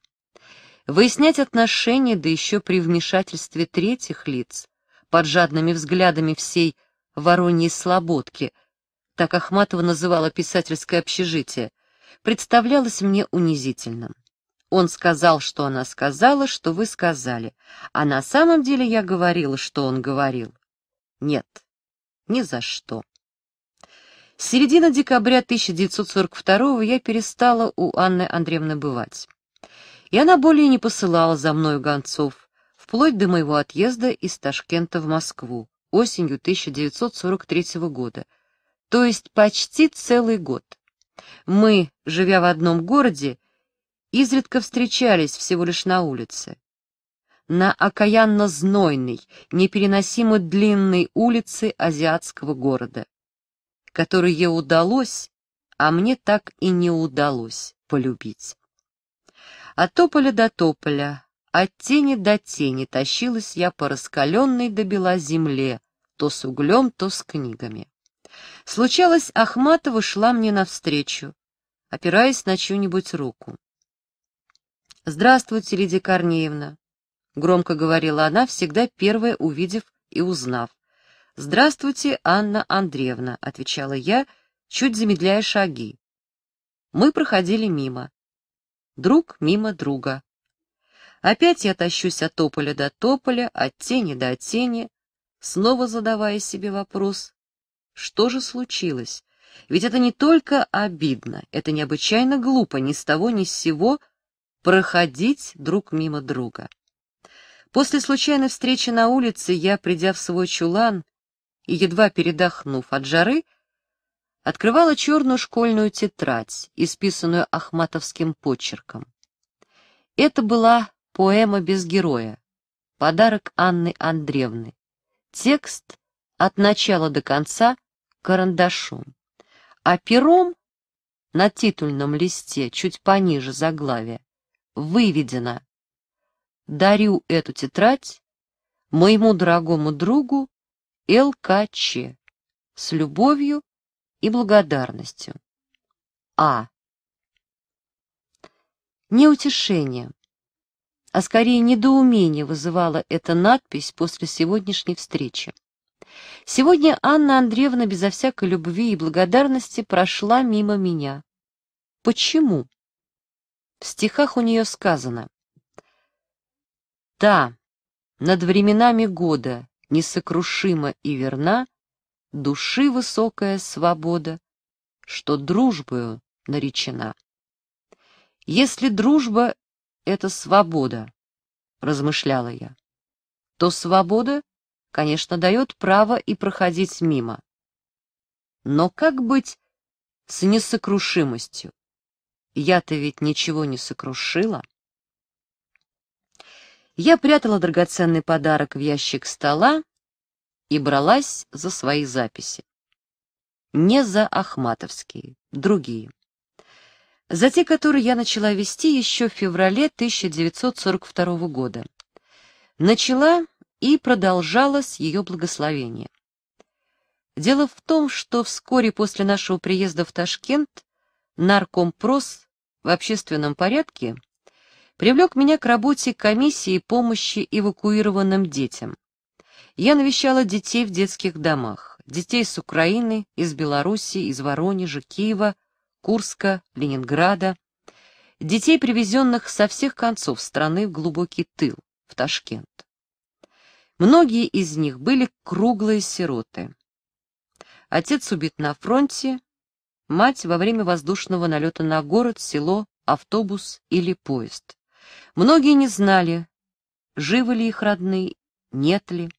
Выяснять отношения, да еще при вмешательстве третьих лиц, под жадными взглядами всей Вороньей Слободки — так Ахматова называла писательское общежитие, представлялось мне унизительным. Он сказал, что она сказала, что вы сказали, а на самом деле я говорила, что он говорил. Нет, ни за что. С середины декабря 1942 я перестала у Анны Андреевны бывать. И она более не посылала за мною гонцов, вплоть до моего отъезда из Ташкента в Москву осенью 1943 года, то есть почти целый год. Мы, живя в одном городе, изредка встречались всего лишь на улице. На окаянно-знойной, непереносимо длинной улице азиатского города, который ей удалось, а мне так и не удалось полюбить. От тополя до тополя, от тени до тени тащилась я по раскаленной до бела земле, то с углем, то с книгами. Случалось, Ахматова шла мне навстречу, опираясь на чью-нибудь руку. «Здравствуйте, Лидия Корнеевна», — громко говорила она, всегда первая увидев и узнав. «Здравствуйте, Анна Андреевна», — отвечала я, чуть замедляя шаги. Мы проходили мимо. Друг мимо друга. Опять я тащусь от тополя до тополя, от тени до тени, снова задавая себе вопрос, что же случилось? Ведь это не только обидно, это необычайно глупо ни с того ни с сего проходить друг мимо друга. После случайной встречи на улице я, придя в свой чулан и едва передохнув от жары, открывала черную школьную тетрадь, исписанную ахматовским почерком. Это была поэма без героя, подарок Анны Андреевны. Текст от начала до конца — карандашом, а пером на титульном листе, чуть пониже заглавия, выведено «Дарю эту тетрадь моему дорогому другу ЛКЧ с любовью и благодарностью». А. Не утешение, а скорее недоумение вызывала эта надпись после сегодняшней встречи. Сегодня Анна Андреевна безо всякой любви и благодарности прошла мимо меня. Почему? В стихах у нее сказано. «Та, над временами года, несокрушима и верна, души высокая свобода, что дружбою наречена. Если дружба — это свобода, — размышляла я, — то свобода конечно, дает право и проходить мимо. Но как быть с несокрушимостью? Я-то ведь ничего не сокрушила. Я прятала драгоценный подарок в ящик стола и бралась за свои записи. Не за Ахматовские, другие. За те, которые я начала вести еще в феврале 1942 года. Начала и продолжалось ее благословение. Дело в том, что вскоре после нашего приезда в Ташкент наркомпрос в общественном порядке привлек меня к работе комиссии помощи эвакуированным детям. Я навещала детей в детских домах, детей с Украины, из Белоруссии, из Воронежа, Киева, Курска, Ленинграда, детей, привезенных со всех концов страны в глубокий тыл, в Ташкент. Многие из них были круглые сироты. Отец убит на фронте, мать во время воздушного налета на город, село, автобус или поезд. Многие не знали, живы ли их родные, нет ли.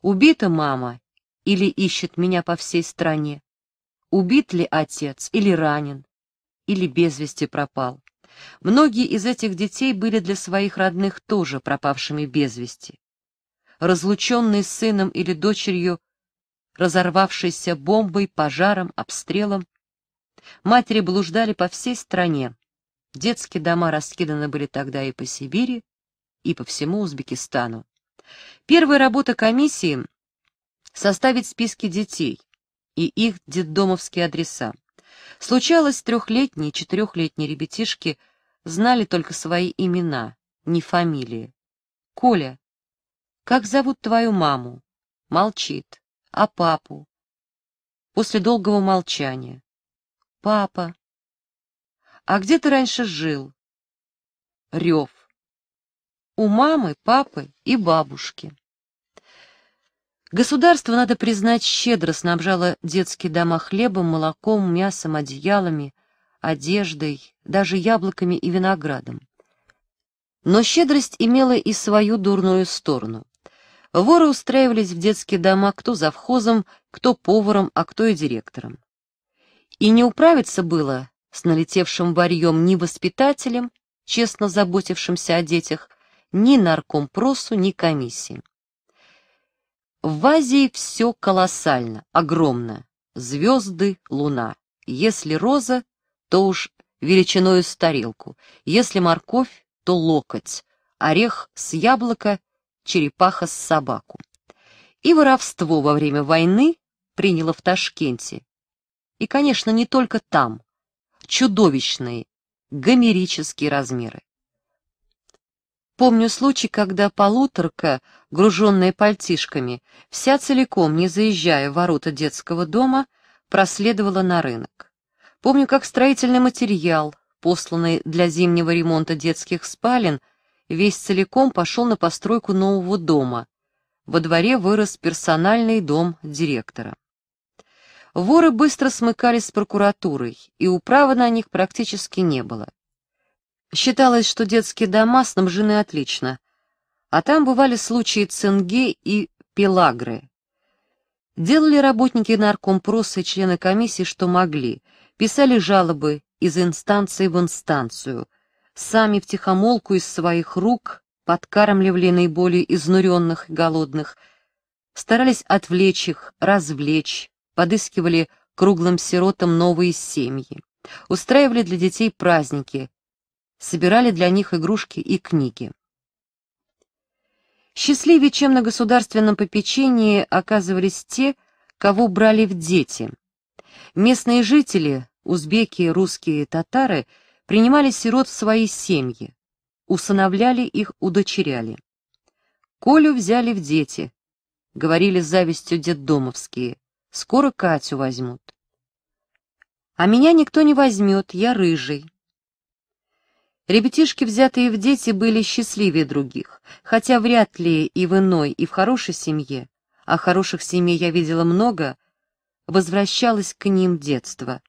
Убита мама или ищет меня по всей стране. Убит ли отец или ранен, или без вести пропал. Многие из этих детей были для своих родных тоже пропавшими без вести разлученный с сыном или дочерью, разорвавшийся бомбой, пожаром, обстрелом. Матери блуждали по всей стране. Детские дома раскиданы были тогда и по Сибири, и по всему Узбекистану. Первая работа комиссии — составить списки детей и их детдомовские адреса. Случалось, трехлетние, четырехлетние ребятишки знали только свои имена, не фамилии. Коля «Как зовут твою маму?» Молчит. «А папу?» После долгого молчания. «Папа». «А где ты раньше жил?» Рев. У мамы, папы и бабушки. Государство, надо признать, щедро снабжало детские дома хлебом, молоком, мясом, одеялами, одеждой, даже яблоками и виноградом. Но щедрость имела и свою дурную сторону. Воры устраивались в детские дома кто завхозом, кто поваром, а кто и директором. И не управиться было с налетевшим варьем ни воспитателем, честно заботившимся о детях, ни наркомпросу, ни комиссии. В Азии все колоссально, огромно. Звезды, луна. Если роза, то уж величиною с тарелку. Если морковь, то локоть. Орех с яблока черепаха с собаку. И воровство во время войны приняло в Ташкенте. И, конечно, не только там. Чудовищные, гомерические размеры. Помню случай, когда полуторка, груженная пальтишками, вся целиком, не заезжая в ворота детского дома, проследовала на рынок. Помню, как строительный материал, посланный для зимнего ремонта детских спален, весь целиком пошел на постройку нового дома. Во дворе вырос персональный дом директора. Воры быстро смыкались с прокуратурой, и управы на них практически не было. Считалось, что детские дома снабжены отлично, а там бывали случаи цинге и пелагры. Делали работники наркомпроса и члены комиссии, что могли, писали жалобы из инстанции в инстанцию — сами втихомолку из своих рук подкармливали наиболее изнуренных и голодных, старались отвлечь их, развлечь, подыскивали круглым сиротам новые семьи, устраивали для детей праздники, собирали для них игрушки и книги. Счастливее, чем на государственном попечении, оказывались те, кого брали в дети. Местные жители, узбеки, русские татары – принимали сирот в свои семьи, усыновляли их, удочеряли. Колю взяли в дети, говорили с завистью детдомовские, скоро Катю возьмут. А меня никто не возьмет, я рыжий. Ребятишки, взятые в дети, были счастливее других, хотя вряд ли и в иной, и в хорошей семье, а хороших семей я видела много, возвращалось к ним детство.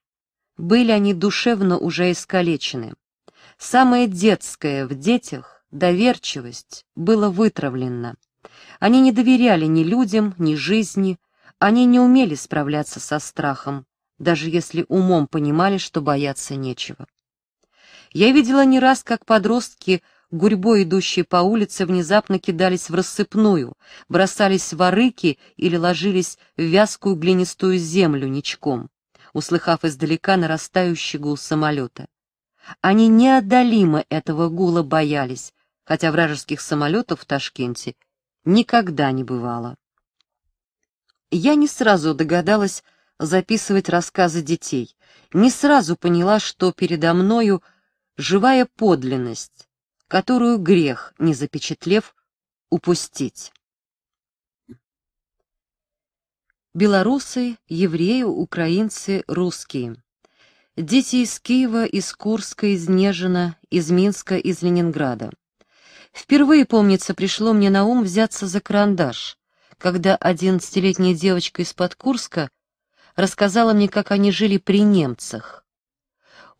Были они душевно уже искалечены. Самое детское в детях, доверчивость, было вытравлено. Они не доверяли ни людям, ни жизни, они не умели справляться со страхом, даже если умом понимали, что бояться нечего. Я видела не раз, как подростки, гурьбой идущие по улице, внезапно кидались в рассыпную, бросались в орыки или ложились в вязкую глинистую землю ничком услыхав издалека нарастающий гул самолета. Они неодолимо этого гула боялись, хотя вражеских самолетов в Ташкенте никогда не бывало. Я не сразу догадалась записывать рассказы детей, не сразу поняла, что передо мною живая подлинность, которую грех, не запечатлев, упустить. Белорусы, евреи, украинцы, русские. Дети из Киева, из Курска, из Нежина, из Минска, из Ленинграда. Впервые, помнится, пришло мне на ум взяться за карандаш, когда одиннадцатилетняя девочка из-под Курска рассказала мне, как они жили при немцах.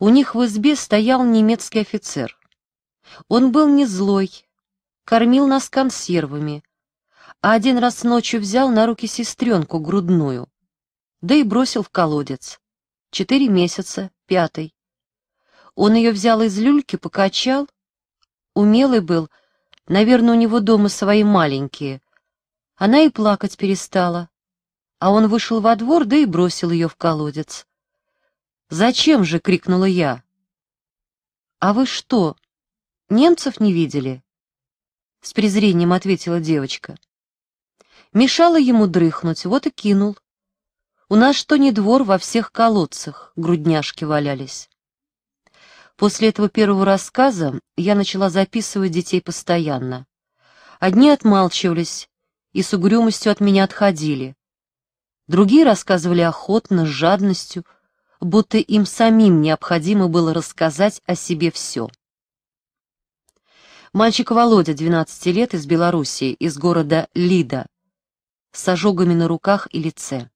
У них в избе стоял немецкий офицер. Он был не злой, кормил нас консервами, а один раз ночью взял на руки сестренку грудную, да и бросил в колодец. Четыре месяца, пятый. Он ее взял из люльки, покачал. Умелый был, наверное, у него дома свои маленькие. Она и плакать перестала. А он вышел во двор, да и бросил ее в колодец. «Зачем же?» — крикнула я. «А вы что, немцев не видели?» — с презрением ответила девочка. Мешало ему дрыхнуть, вот и кинул. У нас что ни двор, во всех колодцах грудняшки валялись. После этого первого рассказа я начала записывать детей постоянно. Одни отмалчивались и с угрюмостью от меня отходили. Другие рассказывали охотно, с жадностью, будто им самим необходимо было рассказать о себе все. Мальчик Володя, 12 лет, из Белоруссии, из города Лида, с ожогами на руках и лице.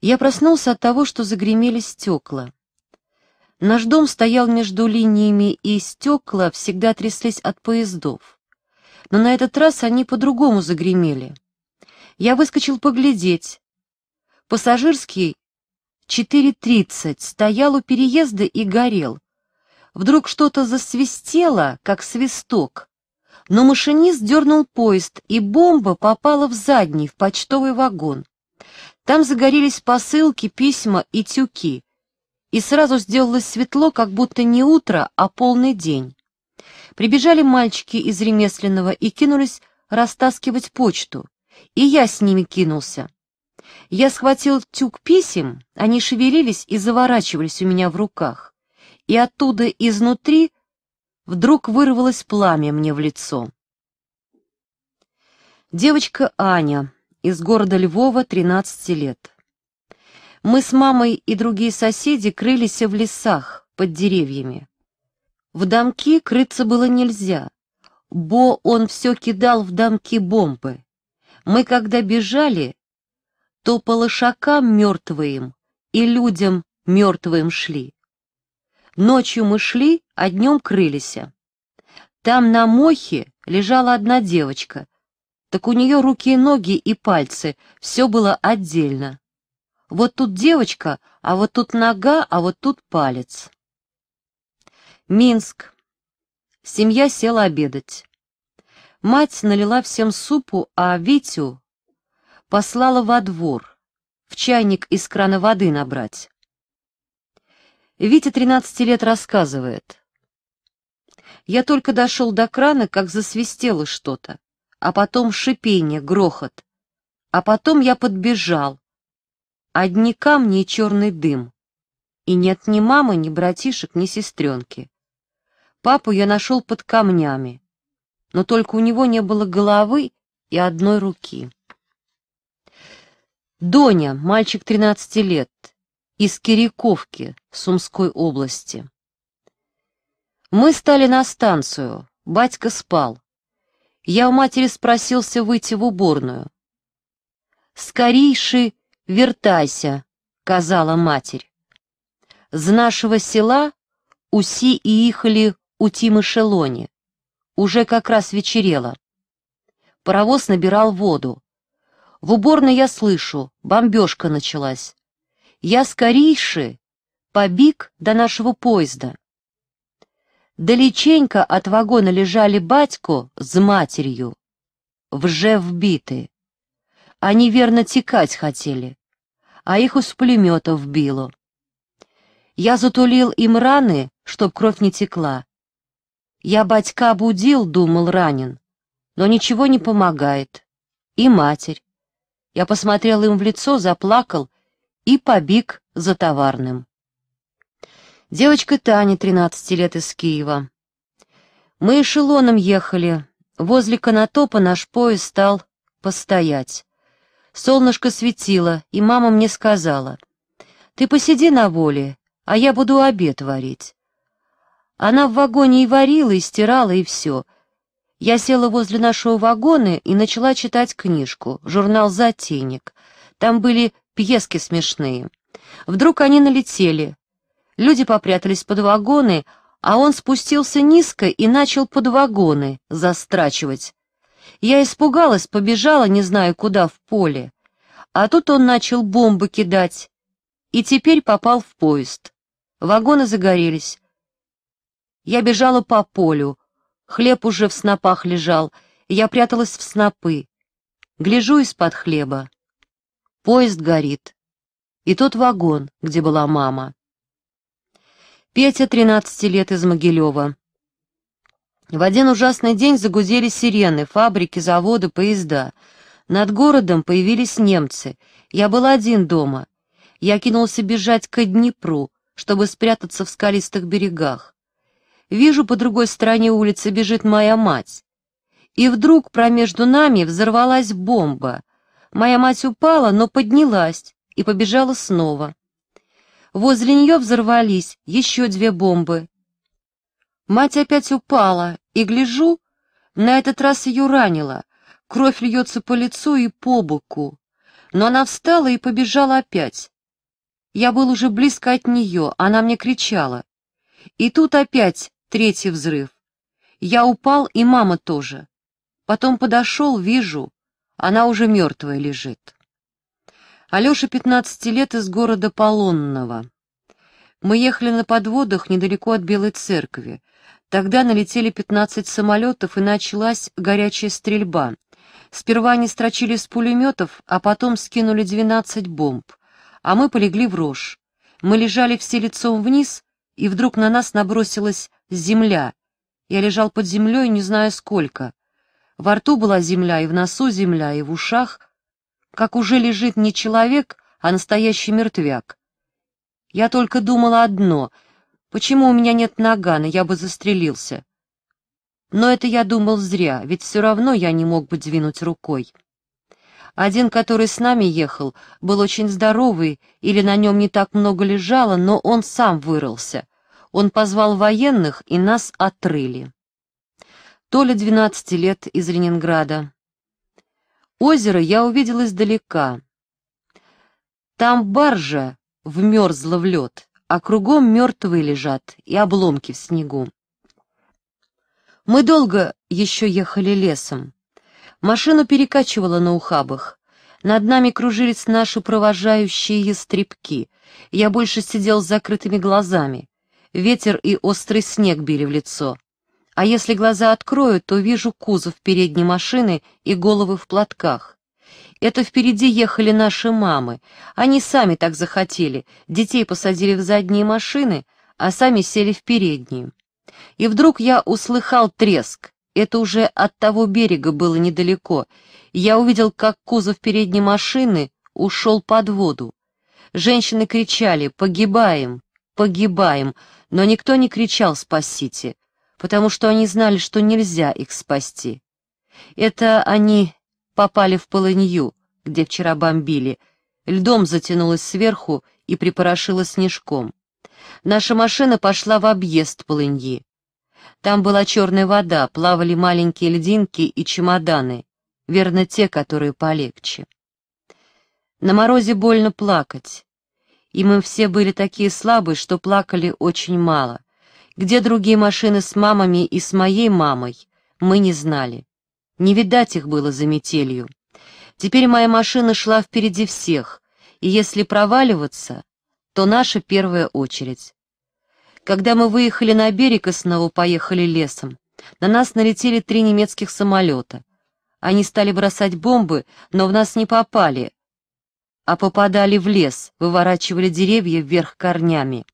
Я проснулся от того, что загремели стекла. Наш дом стоял между линиями, и стекла всегда тряслись от поездов. Но на этот раз они по-другому загремели. Я выскочил поглядеть. Пассажирский 4.30 стоял у переезда и горел. Вдруг что-то засвистело, как свисток, но машинист дернул поезд, и бомба попала в задний, в почтовый вагон. Там загорелись посылки, письма и тюки, и сразу сделалось светло, как будто не утро, а полный день. Прибежали мальчики из ремесленного и кинулись растаскивать почту, и я с ними кинулся. Я схватил тюк писем, они шевелились и заворачивались у меня в руках, и оттуда изнутри вдруг вырвалось пламя мне в лицо. Девочка Аня из города Львова, 13 лет. Мы с мамой и другие соседи крылись в лесах под деревьями. В домки крыться было нельзя. Бо он все кидал в домки бомбы. Мы, когда бежали, то по лошакам мертвым и людям мертвым шли. Ночью мы шли, а днем крылися. Там на мохе лежала одна девочка. Так у нее руки и ноги и пальцы, все было отдельно. Вот тут девочка, а вот тут нога, а вот тут палец. Минск. Семья села обедать. Мать налила всем супу, а Витю послала во двор, в чайник из крана воды набрать. Витя тринадцати лет рассказывает. Я только дошел до крана, как засвистело что-то, а потом шипение, грохот. А потом я подбежал. Одни камни и черный дым. И нет ни мамы, ни братишек, ни сестренки. Папу я нашел под камнями, но только у него не было головы и одной руки. Доня, мальчик тринадцати лет, из Киряковки Сумской области. Мы стали на станцию, батька спал. Я у матери спросился выйти в уборную. «Скорейши, вертайся», — казала матерь. С нашего села уси и ихали у Тимы Шелони. Уже как раз вечерело. Паровоз набирал воду. В уборной я слышу, бомбежка началась. Я скорейше побег до нашего поезда. Далеченько от вагона лежали батько с матерью, вже вбиты. Они верно текать хотели, а их из пулеметов вбило. Я затулил им раны, чтоб кровь не текла. Я батька будил, думал, ранен, но ничего не помогает. И матерь. Я посмотрел им в лицо, заплакал и побег за товарным. Девочка Таня, 13 лет, из Киева. Мы эшелоном ехали. Возле Конотопа наш поезд стал постоять. Солнышко светило, и мама мне сказала, «Ты посиди на воле, а я буду обед варить». Она в вагоне и варила, и стирала, и все. Я села возле нашего вагона и начала читать книжку, журнал «Затейник». Там были пьески смешные. Вдруг они налетели. Люди попрятались под вагоны, а он спустился низко и начал под вагоны застрачивать. Я испугалась, побежала, не знаю куда, в поле. А тут он начал бомбы кидать. И теперь попал в поезд. Вагоны загорелись. Я бежала по полю. Хлеб уже в снопах лежал. Я пряталась в снопы. Гляжу из-под хлеба. Поезд горит. И тот вагон, где была мама. Петя, 13 лет, из Могилева. В один ужасный день загудели сирены, фабрики, заводы, поезда. Над городом появились немцы. Я был один дома. Я кинулся бежать к Днепру, чтобы спрятаться в скалистых берегах. Вижу, по другой стороне улицы бежит моя мать. И вдруг промежду нами взорвалась бомба. Моя мать упала, но поднялась и побежала снова. Возле нее взорвались еще две бомбы. Мать опять упала, и, гляжу, на этот раз ее ранило. Кровь льется по лицу и по боку. Но она встала и побежала опять. Я был уже близко от нее, она мне кричала. И тут опять третий взрыв. Я упал, и мама тоже. Потом подошел, вижу, она уже мертвая лежит. Алеша 15 лет из города Полонного. Мы ехали на подводах недалеко от Белой церкви. Тогда налетели 15 самолетов, и началась горячая стрельба. Сперва они строчили с пулеметов, а потом скинули 12 бомб. А мы полегли в рожь. Мы лежали все лицом вниз, и вдруг на нас набросилась земля. Я лежал под землей, не знаю сколько. Во рту была земля, и в носу земля, и в ушах, как уже лежит не человек, а настоящий мертвяк. Я только думала одно — Почему у меня нет нагана, я бы застрелился. Но это я думал зря, ведь все равно я не мог бы двинуть рукой. Один, который с нами ехал, был очень здоровый, или на нем не так много лежало, но он сам вырвался. Он позвал военных, и нас отрыли. Толя 12 лет из Ленинграда. Озеро я увидел издалека. Там баржа вмерзла в лед, а кругом мертвые лежат и обломки в снегу. Мы долго еще ехали лесом. Машину перекачивала на ухабах. Над нами кружились наши провожающие ястребки. Я больше сидел с закрытыми глазами. Ветер и острый снег били в лицо а если глаза открою, то вижу кузов передней машины и головы в платках. Это впереди ехали наши мамы. Они сами так захотели. Детей посадили в задние машины, а сами сели в передние. И вдруг я услыхал треск. Это уже от того берега было недалеко. Я увидел, как кузов передней машины ушел под воду. Женщины кричали «Погибаем! Погибаем!», но никто не кричал «Спасите!» потому что они знали, что нельзя их спасти. Это они попали в полынью, где вчера бомбили. Льдом затянулось сверху и припорошило снежком. Наша машина пошла в объезд полыньи. Там была черная вода, плавали маленькие льдинки и чемоданы, верно, те, которые полегче. На морозе больно плакать, и мы все были такие слабые, что плакали очень мало — где другие машины с мамами и с моей мамой, мы не знали. Не видать их было за метелью. Теперь моя машина шла впереди всех, и если проваливаться, то наша первая очередь. Когда мы выехали на берег и снова поехали лесом, на нас налетели три немецких самолета. Они стали бросать бомбы, но в нас не попали, а попадали в лес, выворачивали деревья вверх корнями.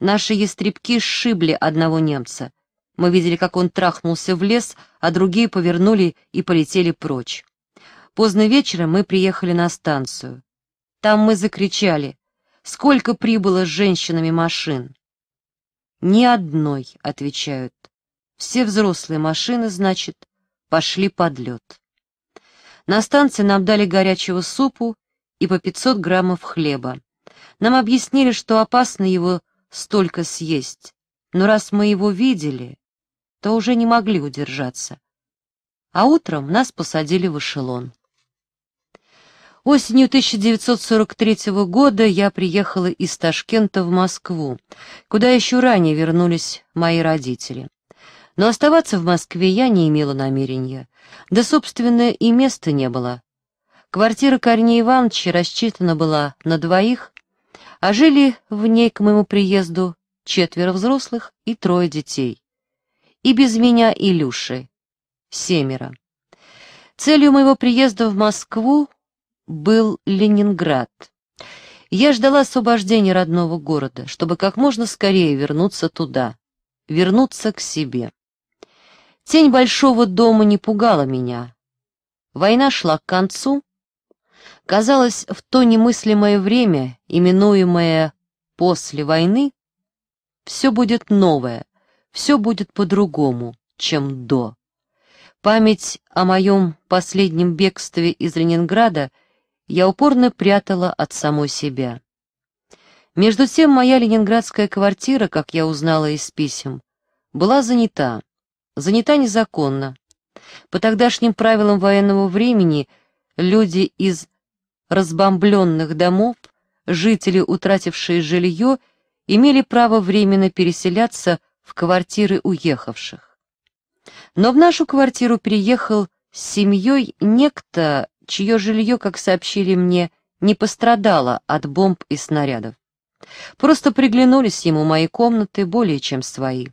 Наши ястребки сшибли одного немца. Мы видели, как он трахнулся в лес, а другие повернули и полетели прочь. Поздно вечером мы приехали на станцию. Там мы закричали «Сколько прибыло с женщинами машин?» «Ни одной», — отвечают. «Все взрослые машины, значит, пошли под лед». На станции нам дали горячего супу и по 500 граммов хлеба. Нам объяснили, что опасно его столько съесть, но раз мы его видели, то уже не могли удержаться. А утром нас посадили в эшелон. Осенью 1943 года я приехала из Ташкента в Москву, куда еще ранее вернулись мои родители. Но оставаться в Москве я не имела намерения. Да, собственно, и места не было. Квартира Корнея Ивановича рассчитана была на двоих, а жили в ней к моему приезду четверо взрослых и трое детей. И без меня и Люши. Семеро. Целью моего приезда в Москву был Ленинград. Я ждала освобождения родного города, чтобы как можно скорее вернуться туда, вернуться к себе. Тень большого дома не пугала меня. Война шла к концу, Казалось, в то немыслимое время, именуемое «после войны», все будет новое, все будет по-другому, чем до. Память о моем последнем бегстве из Ленинграда я упорно прятала от самой себя. Между тем, моя ленинградская квартира, как я узнала из писем, была занята. Занята незаконно. По тогдашним правилам военного времени люди из разбомбленных домов, жители, утратившие жилье, имели право временно переселяться в квартиры уехавших. Но в нашу квартиру переехал с семьей некто, чье жилье, как сообщили мне, не пострадало от бомб и снарядов. Просто приглянулись ему мои комнаты более чем свои.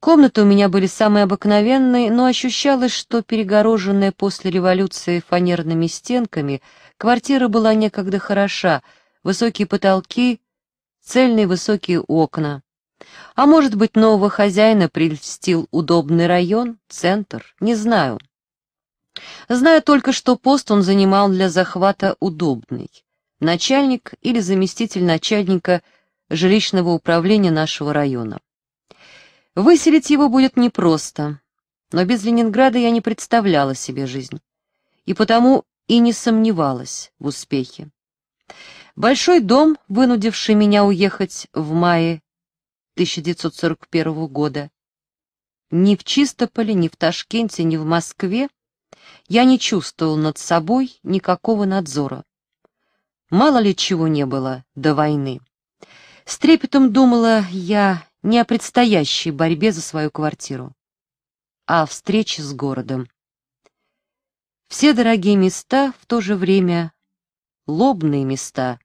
Комнаты у меня были самые обыкновенные, но ощущалось, что перегороженная после революции фанерными стенками – Квартира была некогда хороша, высокие потолки, цельные высокие окна. А может быть, нового хозяина прельстил удобный район, центр, не знаю. Знаю только, что пост он занимал для захвата удобный. Начальник или заместитель начальника жилищного управления нашего района. Выселить его будет непросто, но без Ленинграда я не представляла себе жизнь. И потому и не сомневалась в успехе. Большой дом, вынудивший меня уехать в мае 1941 года, ни в Чистополе, ни в Ташкенте, ни в Москве я не чувствовал над собой никакого надзора. Мало ли чего не было до войны. С трепетом думала я не о предстоящей борьбе за свою квартиру, а о встрече с городом. Все дорогие места в то же время лобные места,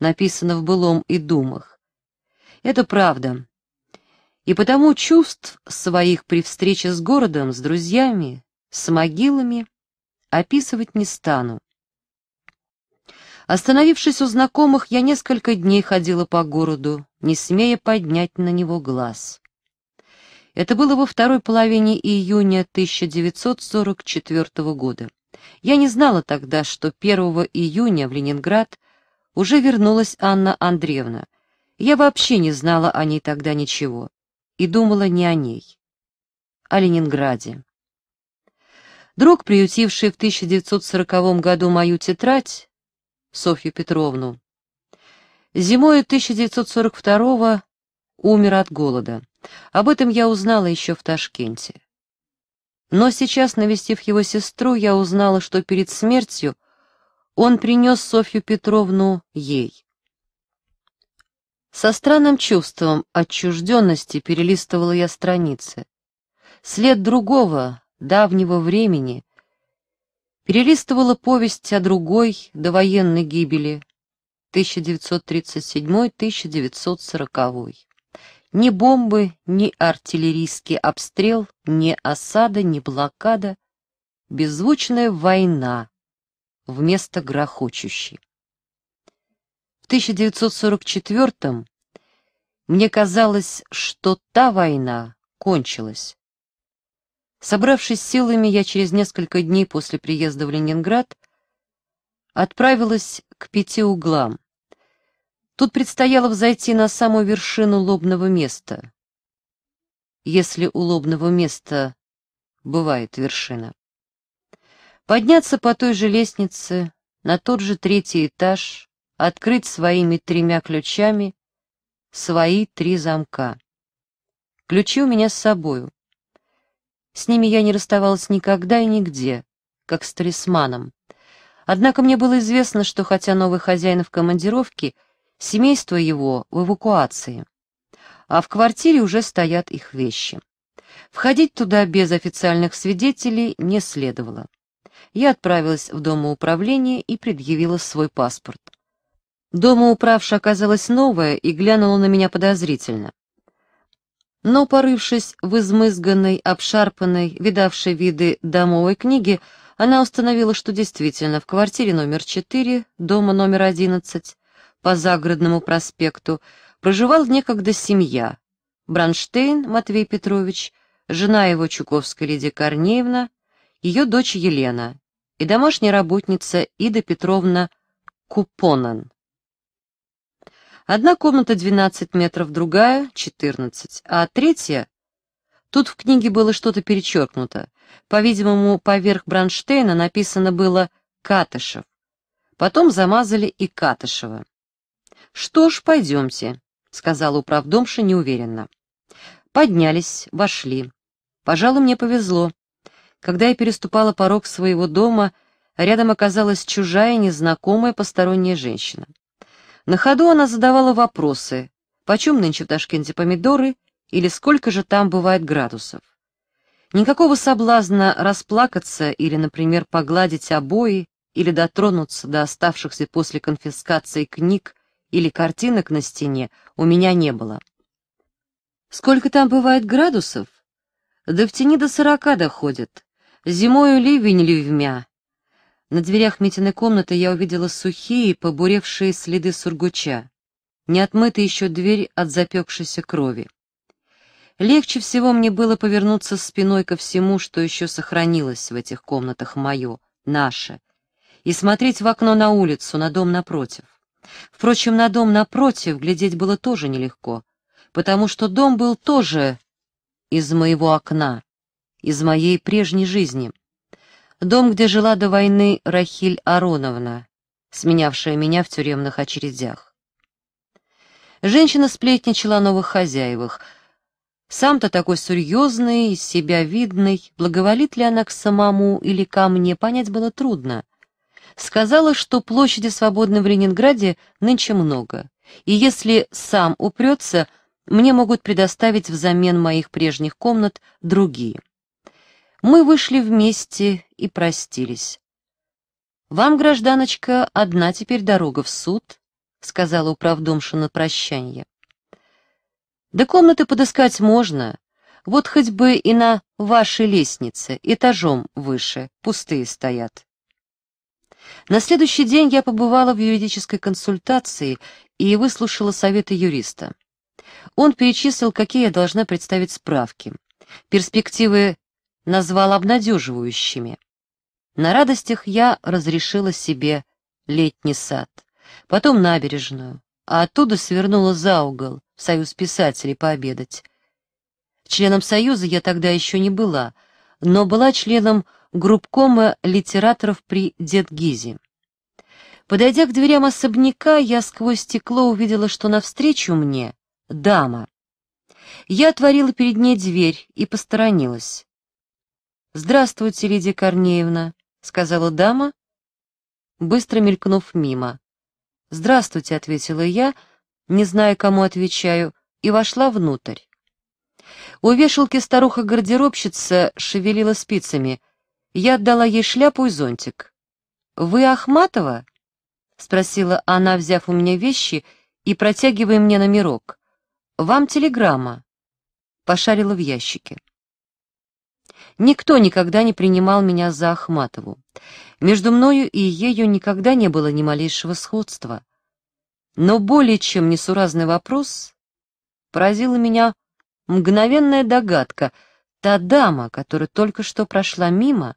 написано в былом и думах. Это правда. И потому чувств своих при встрече с городом, с друзьями, с могилами описывать не стану. Остановившись у знакомых, я несколько дней ходила по городу, не смея поднять на него глаз. Это было во второй половине июня 1944 года. Я не знала тогда, что 1 июня в Ленинград уже вернулась Анна Андреевна. Я вообще не знала о ней тогда ничего и думала не о ней, о Ленинграде. Друг, приютивший в 1940 году мою тетрадь, Софью Петровну, зимой 1942 умер от голода. Об этом я узнала еще в Ташкенте. Но сейчас, навестив его сестру, я узнала, что перед смертью он принес Софью Петровну ей. Со странным чувством отчужденности перелистывала я страницы. След другого, давнего времени. Перелистывала повесть о другой, довоенной гибели, 1937-1940. Ни бомбы, ни артиллерийский обстрел, ни осада, ни блокада. Беззвучная война вместо грохочущей. В 1944-м мне казалось, что та война кончилась. Собравшись силами, я через несколько дней после приезда в Ленинград отправилась к пяти углам. Тут предстояло взойти на самую вершину лобного места, если у лобного места бывает вершина. Подняться по той же лестнице, на тот же третий этаж, открыть своими тремя ключами свои три замка. Ключи у меня с собою. С ними я не расставалась никогда и нигде, как с талисманом. Однако мне было известно, что хотя новый хозяин в командировке — Семейство его в эвакуации. А в квартире уже стоят их вещи. Входить туда без официальных свидетелей не следовало. Я отправилась в домоуправление и предъявила свой паспорт. Домоуправша оказалась новая и глянула на меня подозрительно. Но, порывшись в измызганной, обшарпанной, видавшей виды домовой книге, она установила, что действительно в квартире номер 4, дома номер 11, по загородному проспекту проживал некогда семья. Бранштейн Матвей Петрович, жена его Чуковская Лидия Корнеевна, ее дочь Елена и домашняя работница Ида Петровна Купонан. Одна комната 12 метров, другая — 14, а третья... Тут в книге было что-то перечеркнуто. По-видимому, поверх Бранштейна написано было «Катышев». Потом замазали и Катышева. «Что ж, пойдемте», — сказала управдомша неуверенно. Поднялись, вошли. Пожалуй, мне повезло. Когда я переступала порог своего дома, рядом оказалась чужая, незнакомая, посторонняя женщина. На ходу она задавала вопросы. Почем нынче в Ташкенте помидоры? Или сколько же там бывает градусов? Никакого соблазна расплакаться или, например, погладить обои или дотронуться до оставшихся после конфискации книг или картинок на стене у меня не было. Сколько там бывает градусов? Да в тени до сорока доходит. Зимою ливень ливмя. На дверях Митиной комнаты я увидела сухие, побуревшие следы сургуча. Не отмыта еще дверь от запекшейся крови. Легче всего мне было повернуться спиной ко всему, что еще сохранилось в этих комнатах мое, наше, и смотреть в окно на улицу, на дом напротив. Впрочем, на дом напротив глядеть было тоже нелегко, потому что дом был тоже из моего окна, из моей прежней жизни. Дом, где жила до войны Рахиль Ароновна, сменявшая меня в тюремных очередях. Женщина сплетничала о новых хозяевах. Сам-то такой серьезный, из себя видный, благоволит ли она к самому или ко мне, понять было трудно — сказала, что площади свободны в Ленинграде нынче много, и если сам упрется, мне могут предоставить взамен моих прежних комнат другие. Мы вышли вместе и простились. «Вам, гражданочка, одна теперь дорога в суд», — сказала управдомша на прощание. «Да комнаты подыскать можно, вот хоть бы и на вашей лестнице, этажом выше, пустые стоят. На следующий день я побывала в юридической консультации и выслушала советы юриста. Он перечислил, какие я должна представить справки. Перспективы назвал обнадеживающими. На радостях я разрешила себе летний сад, потом набережную, а оттуда свернула за угол в Союз писателей пообедать. Членом Союза я тогда еще не была, но была членом группкома литераторов при Дедгизе. Подойдя к дверям особняка, я сквозь стекло увидела, что навстречу мне дама. Я отворила перед ней дверь и посторонилась. «Здравствуйте, Лидия Корнеевна», — сказала дама, быстро мелькнув мимо. «Здравствуйте», — ответила я, не зная, кому отвечаю, и вошла внутрь. У вешалки старуха-гардеробщица шевелила спицами — я отдала ей шляпу и зонтик. «Вы Ахматова?» — спросила она, взяв у меня вещи и протягивая мне номерок. «Вам телеграмма». Пошарила в ящике. Никто никогда не принимал меня за Ахматову. Между мною и ею никогда не было ни малейшего сходства. Но более чем несуразный вопрос поразила меня мгновенная догадка. Та дама, которая только что прошла мимо,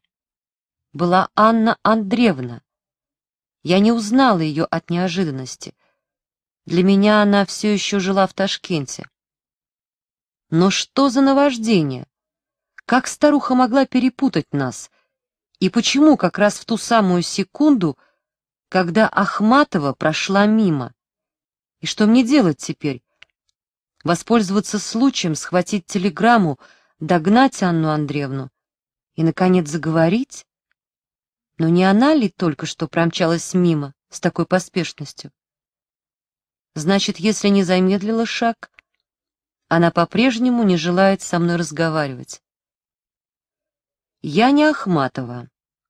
была Анна Андреевна. Я не узнала ее от неожиданности. Для меня она все еще жила в Ташкенте. Но что за наваждение? Как старуха могла перепутать нас? И почему как раз в ту самую секунду, когда Ахматова прошла мимо? И что мне делать теперь? Воспользоваться случаем, схватить телеграмму, догнать Анну Андреевну и, наконец, заговорить? Но не она ли только что промчалась мимо с такой поспешностью? Значит, если не замедлила шаг, она по-прежнему не желает со мной разговаривать. «Я не Ахматова»,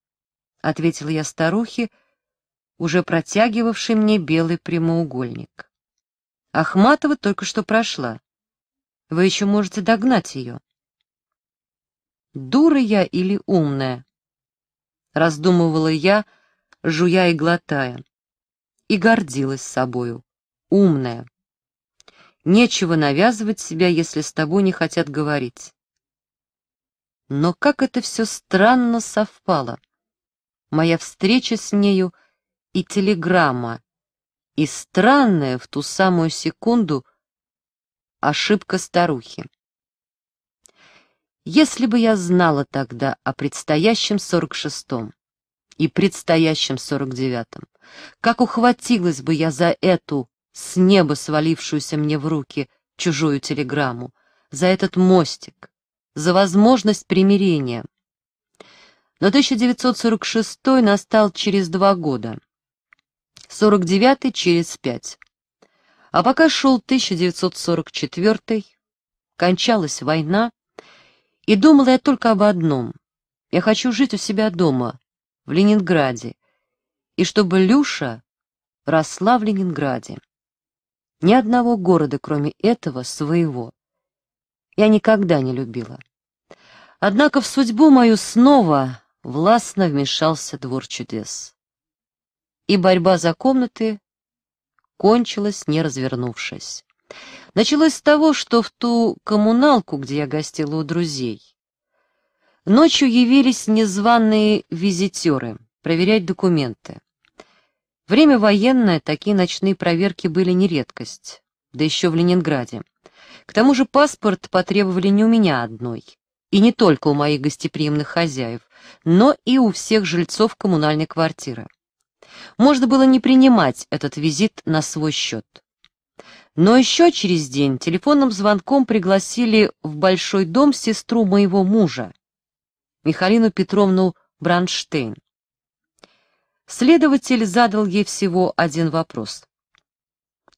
— ответила я старухе, уже протягивавшей мне белый прямоугольник. «Ахматова только что прошла. Вы еще можете догнать ее». «Дура я или умная?» — раздумывала я, жуя и глотая. И гордилась собою. Умная. Нечего навязывать себя, если с тобой не хотят говорить. Но как это все странно совпало. Моя встреча с нею и телеграмма. И странная в ту самую секунду ошибка старухи. Если бы я знала тогда о предстоящем 46-м и предстоящем 49-м, как ухватилась бы я за эту с неба свалившуюся мне в руки чужую телеграмму, за этот мостик, за возможность примирения. Но 1946 настал через два года, 49 через пять. А пока шел 1944, кончалась война, и думала я только об одном. Я хочу жить у себя дома, в Ленинграде, и чтобы Люша росла в Ленинграде. Ни одного города, кроме этого, своего. Я никогда не любила. Однако в судьбу мою снова властно вмешался двор чудес. И борьба за комнаты кончилась, не развернувшись. Началось с того, что в ту коммуналку, где я гостила у друзей, ночью явились незваные визитеры проверять документы. Время военное, такие ночные проверки были не редкость, да еще в Ленинграде. К тому же паспорт потребовали не у меня одной, и не только у моих гостеприимных хозяев, но и у всех жильцов коммунальной квартиры. Можно было не принимать этот визит на свой счет. Но еще через день телефонным звонком пригласили в большой дом сестру моего мужа, Михалину Петровну Бранштейн. Следователь задал ей всего один вопрос.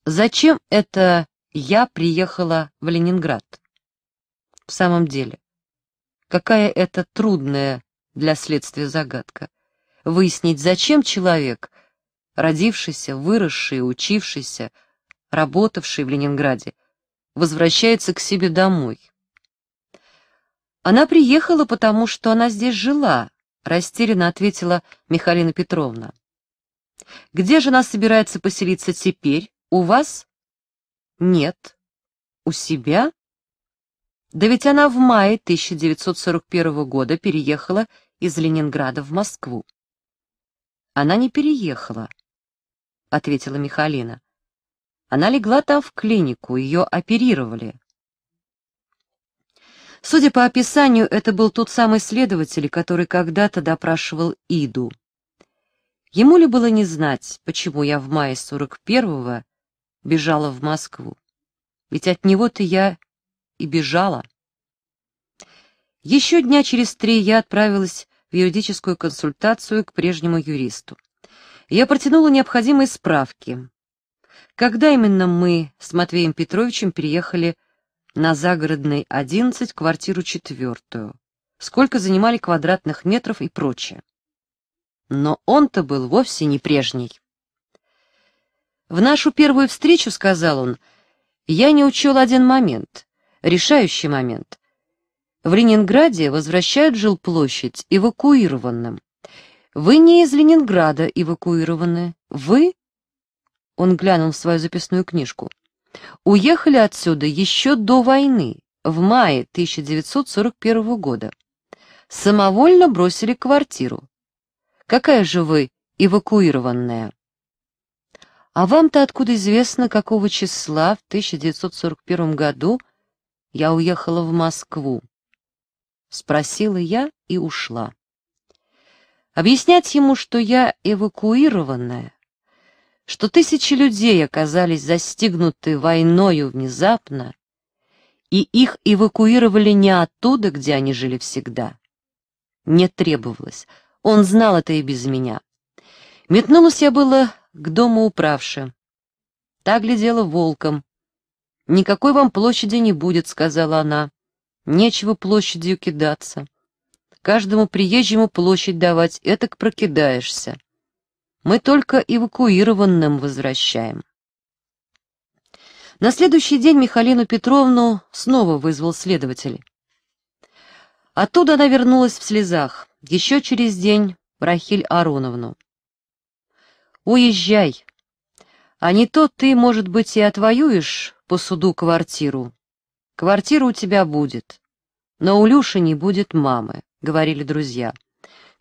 «Зачем это я приехала в Ленинград?» В самом деле, какая это трудная для следствия загадка. Выяснить, зачем человек, родившийся, выросший, учившийся, работавшей в Ленинграде, возвращается к себе домой. «Она приехала, потому что она здесь жила», — растерянно ответила Михалина Петровна. «Где же она собирается поселиться теперь? У вас?» «Нет». «У себя?» «Да ведь она в мае 1941 года переехала из Ленинграда в Москву». «Она не переехала», — ответила Михалина. Она легла там в клинику, ее оперировали. Судя по описанию, это был тот самый следователь, который когда-то допрашивал Иду. Ему ли было не знать, почему я в мае 41-го бежала в Москву? Ведь от него-то я и бежала. Еще дня через три я отправилась в юридическую консультацию к прежнему юристу. Я протянула необходимые справки. Когда именно мы с Матвеем Петровичем переехали на загородной 11, квартиру четвертую, сколько занимали квадратных метров и прочее. Но он-то был вовсе не прежний. В нашу первую встречу, сказал он, я не учел один момент, решающий момент. В Ленинграде возвращают жилплощадь эвакуированным. Вы не из Ленинграда эвакуированы, вы он глянул в свою записную книжку. Уехали отсюда еще до войны, в мае 1941 года. Самовольно бросили квартиру. Какая же вы эвакуированная? А вам-то откуда известно, какого числа в 1941 году я уехала в Москву? Спросила я и ушла. Объяснять ему, что я эвакуированная, что тысячи людей оказались застигнуты войною внезапно, и их эвакуировали не оттуда, где они жили всегда. Не требовалось. Он знал это и без меня. Метнулась я было к дому управши. Та глядела волком. «Никакой вам площади не будет», — сказала она. «Нечего площадью кидаться. Каждому приезжему площадь давать, этак прокидаешься». Мы только эвакуированным возвращаем. На следующий день Михалину Петровну снова вызвал следователь. Оттуда она вернулась в слезах. Еще через день Рахиль Ароновну. «Уезжай. А не то ты, может быть, и отвоюешь по суду квартиру. Квартира у тебя будет. Но у Люши не будет мамы», — говорили друзья.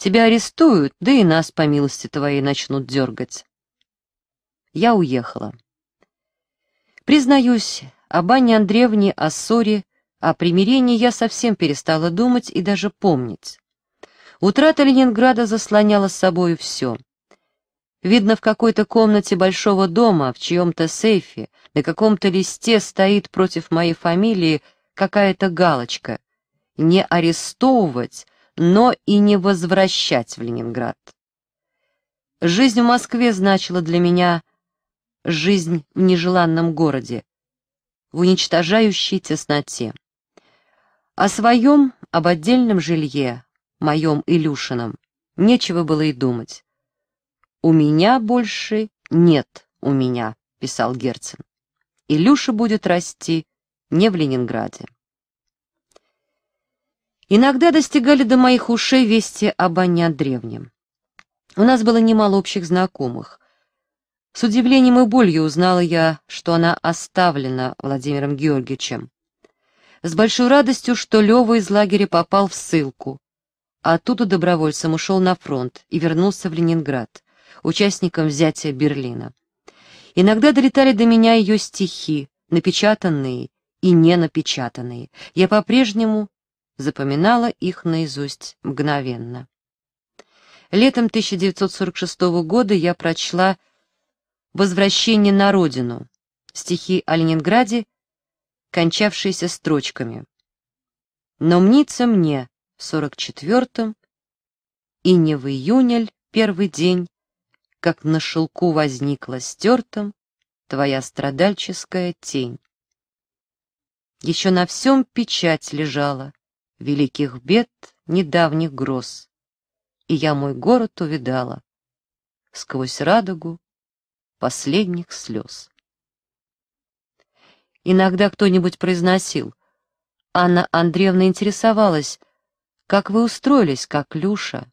Тебя арестуют, да и нас, по милости твоей, начнут дергать. Я уехала. Признаюсь, о Бане Андреевне, о ссоре, о примирении я совсем перестала думать и даже помнить. Утрата Ленинграда заслоняла с собой все. Видно, в какой-то комнате большого дома, в чьем-то сейфе, на каком-то листе стоит против моей фамилии какая-то галочка. Не арестовывать, но и не возвращать в Ленинград. Жизнь в Москве значила для меня жизнь в нежеланном городе, в уничтожающей тесноте. О своем, об отдельном жилье, моем Илюшином, нечего было и думать. «У меня больше нет у меня», — писал Герцен. «Илюша будет расти не в Ленинграде». Иногда достигали до моих ушей вести об Аня Древнем. У нас было немало общих знакомых. С удивлением и болью узнала я, что она оставлена Владимиром Георгиевичем. С большой радостью, что Лёва из лагеря попал в ссылку. а Оттуда добровольцем ушел на фронт и вернулся в Ленинград, участником взятия Берлина. Иногда долетали до меня ее стихи, напечатанные и не напечатанные. Я по-прежнему запоминала их наизусть мгновенно. Летом 1946 года я прочла «Возвращение на родину» стихи о Ленинграде, кончавшиеся строчками. «Но мнится мне в сорок четвертом, и не в июнель первый день, как на шелку возникла стертом твоя страдальческая тень. Еще на всем печать лежала, великих бед, недавних гроз. И я мой город увидала сквозь радугу последних слез. Иногда кто-нибудь произносил. Анна Андреевна интересовалась, как вы устроились, как Люша.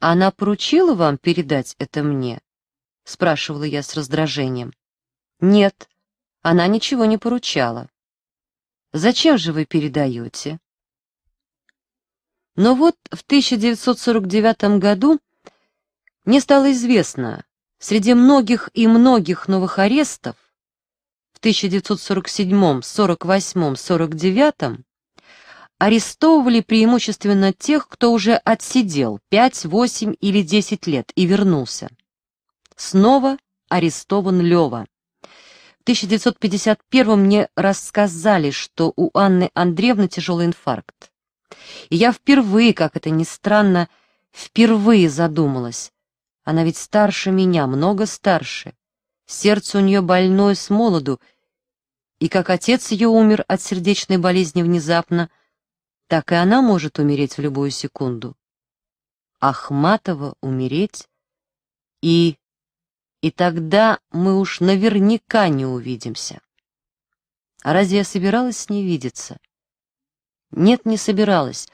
Она поручила вам передать это мне? Спрашивала я с раздражением. Нет, она ничего не поручала. Зачем же вы передаете? Но вот в 1949 году мне стало известно, среди многих и многих новых арестов в 1947, 48, 49 арестовывали преимущественно тех, кто уже отсидел 5, 8 или 10 лет и вернулся. Снова арестован Лева. В 1951 мне рассказали, что у Анны Андреевны тяжелый инфаркт. И я впервые, как это ни странно, впервые задумалась. Она ведь старше меня, много старше. Сердце у нее больное с молоду, и как отец ее умер от сердечной болезни внезапно, так и она может умереть в любую секунду. Ахматова умереть? И... и тогда мы уж наверняка не увидимся. А разве я собиралась с ней видеться? Нет, не собиралась.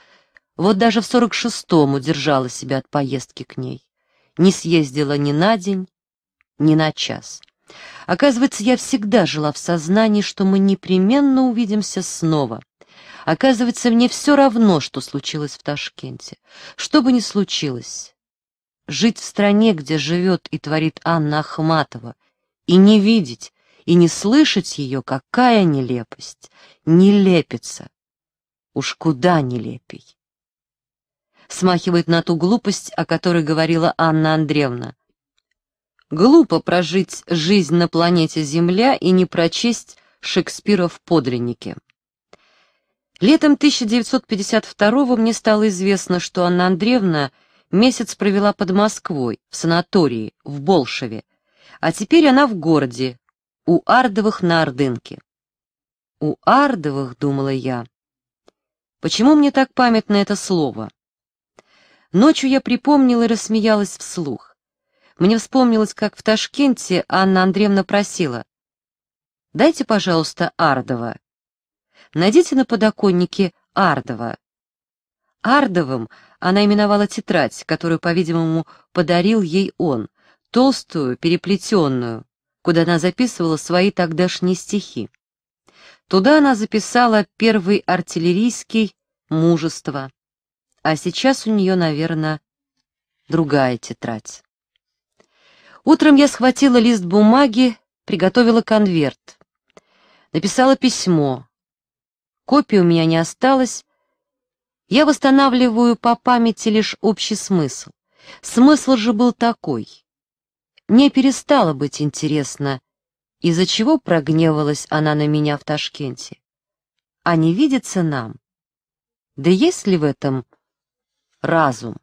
Вот даже в сорок шестом удержала себя от поездки к ней. Не съездила ни на день, ни на час. Оказывается, я всегда жила в сознании, что мы непременно увидимся снова. Оказывается, мне все равно, что случилось в Ташкенте. Что бы ни случилось, жить в стране, где живет и творит Анна Ахматова, и не видеть, и не слышать ее, какая нелепость, нелепица. Уж куда нелепей. Смахивает на ту глупость, о которой говорила Анна Андреевна. Глупо прожить жизнь на планете Земля и не прочесть Шекспира в подлиннике. Летом 1952 мне стало известно, что Анна Андреевна месяц провела под Москвой, в санатории, в Болшеве, а теперь она в городе, у Ардовых на Ордынке. У Ардовых, думала я, Почему мне так памятно это слово? Ночью я припомнила и рассмеялась вслух. Мне вспомнилось, как в Ташкенте Анна Андреевна просила. «Дайте, пожалуйста, Ардова. Найдите на подоконнике Ардова». Ардовым она именовала тетрадь, которую, по-видимому, подарил ей он, толстую, переплетенную, куда она записывала свои тогдашние стихи. Туда она записала первый артиллерийский «Мужество». А сейчас у нее, наверное, другая тетрадь. Утром я схватила лист бумаги, приготовила конверт. Написала письмо. Копии у меня не осталось. Я восстанавливаю по памяти лишь общий смысл. Смысл же был такой. Мне перестало быть интересно, из-за чего прогневалась она на меня в Ташкенте. А не видится нам. Да есть ли в этом разум?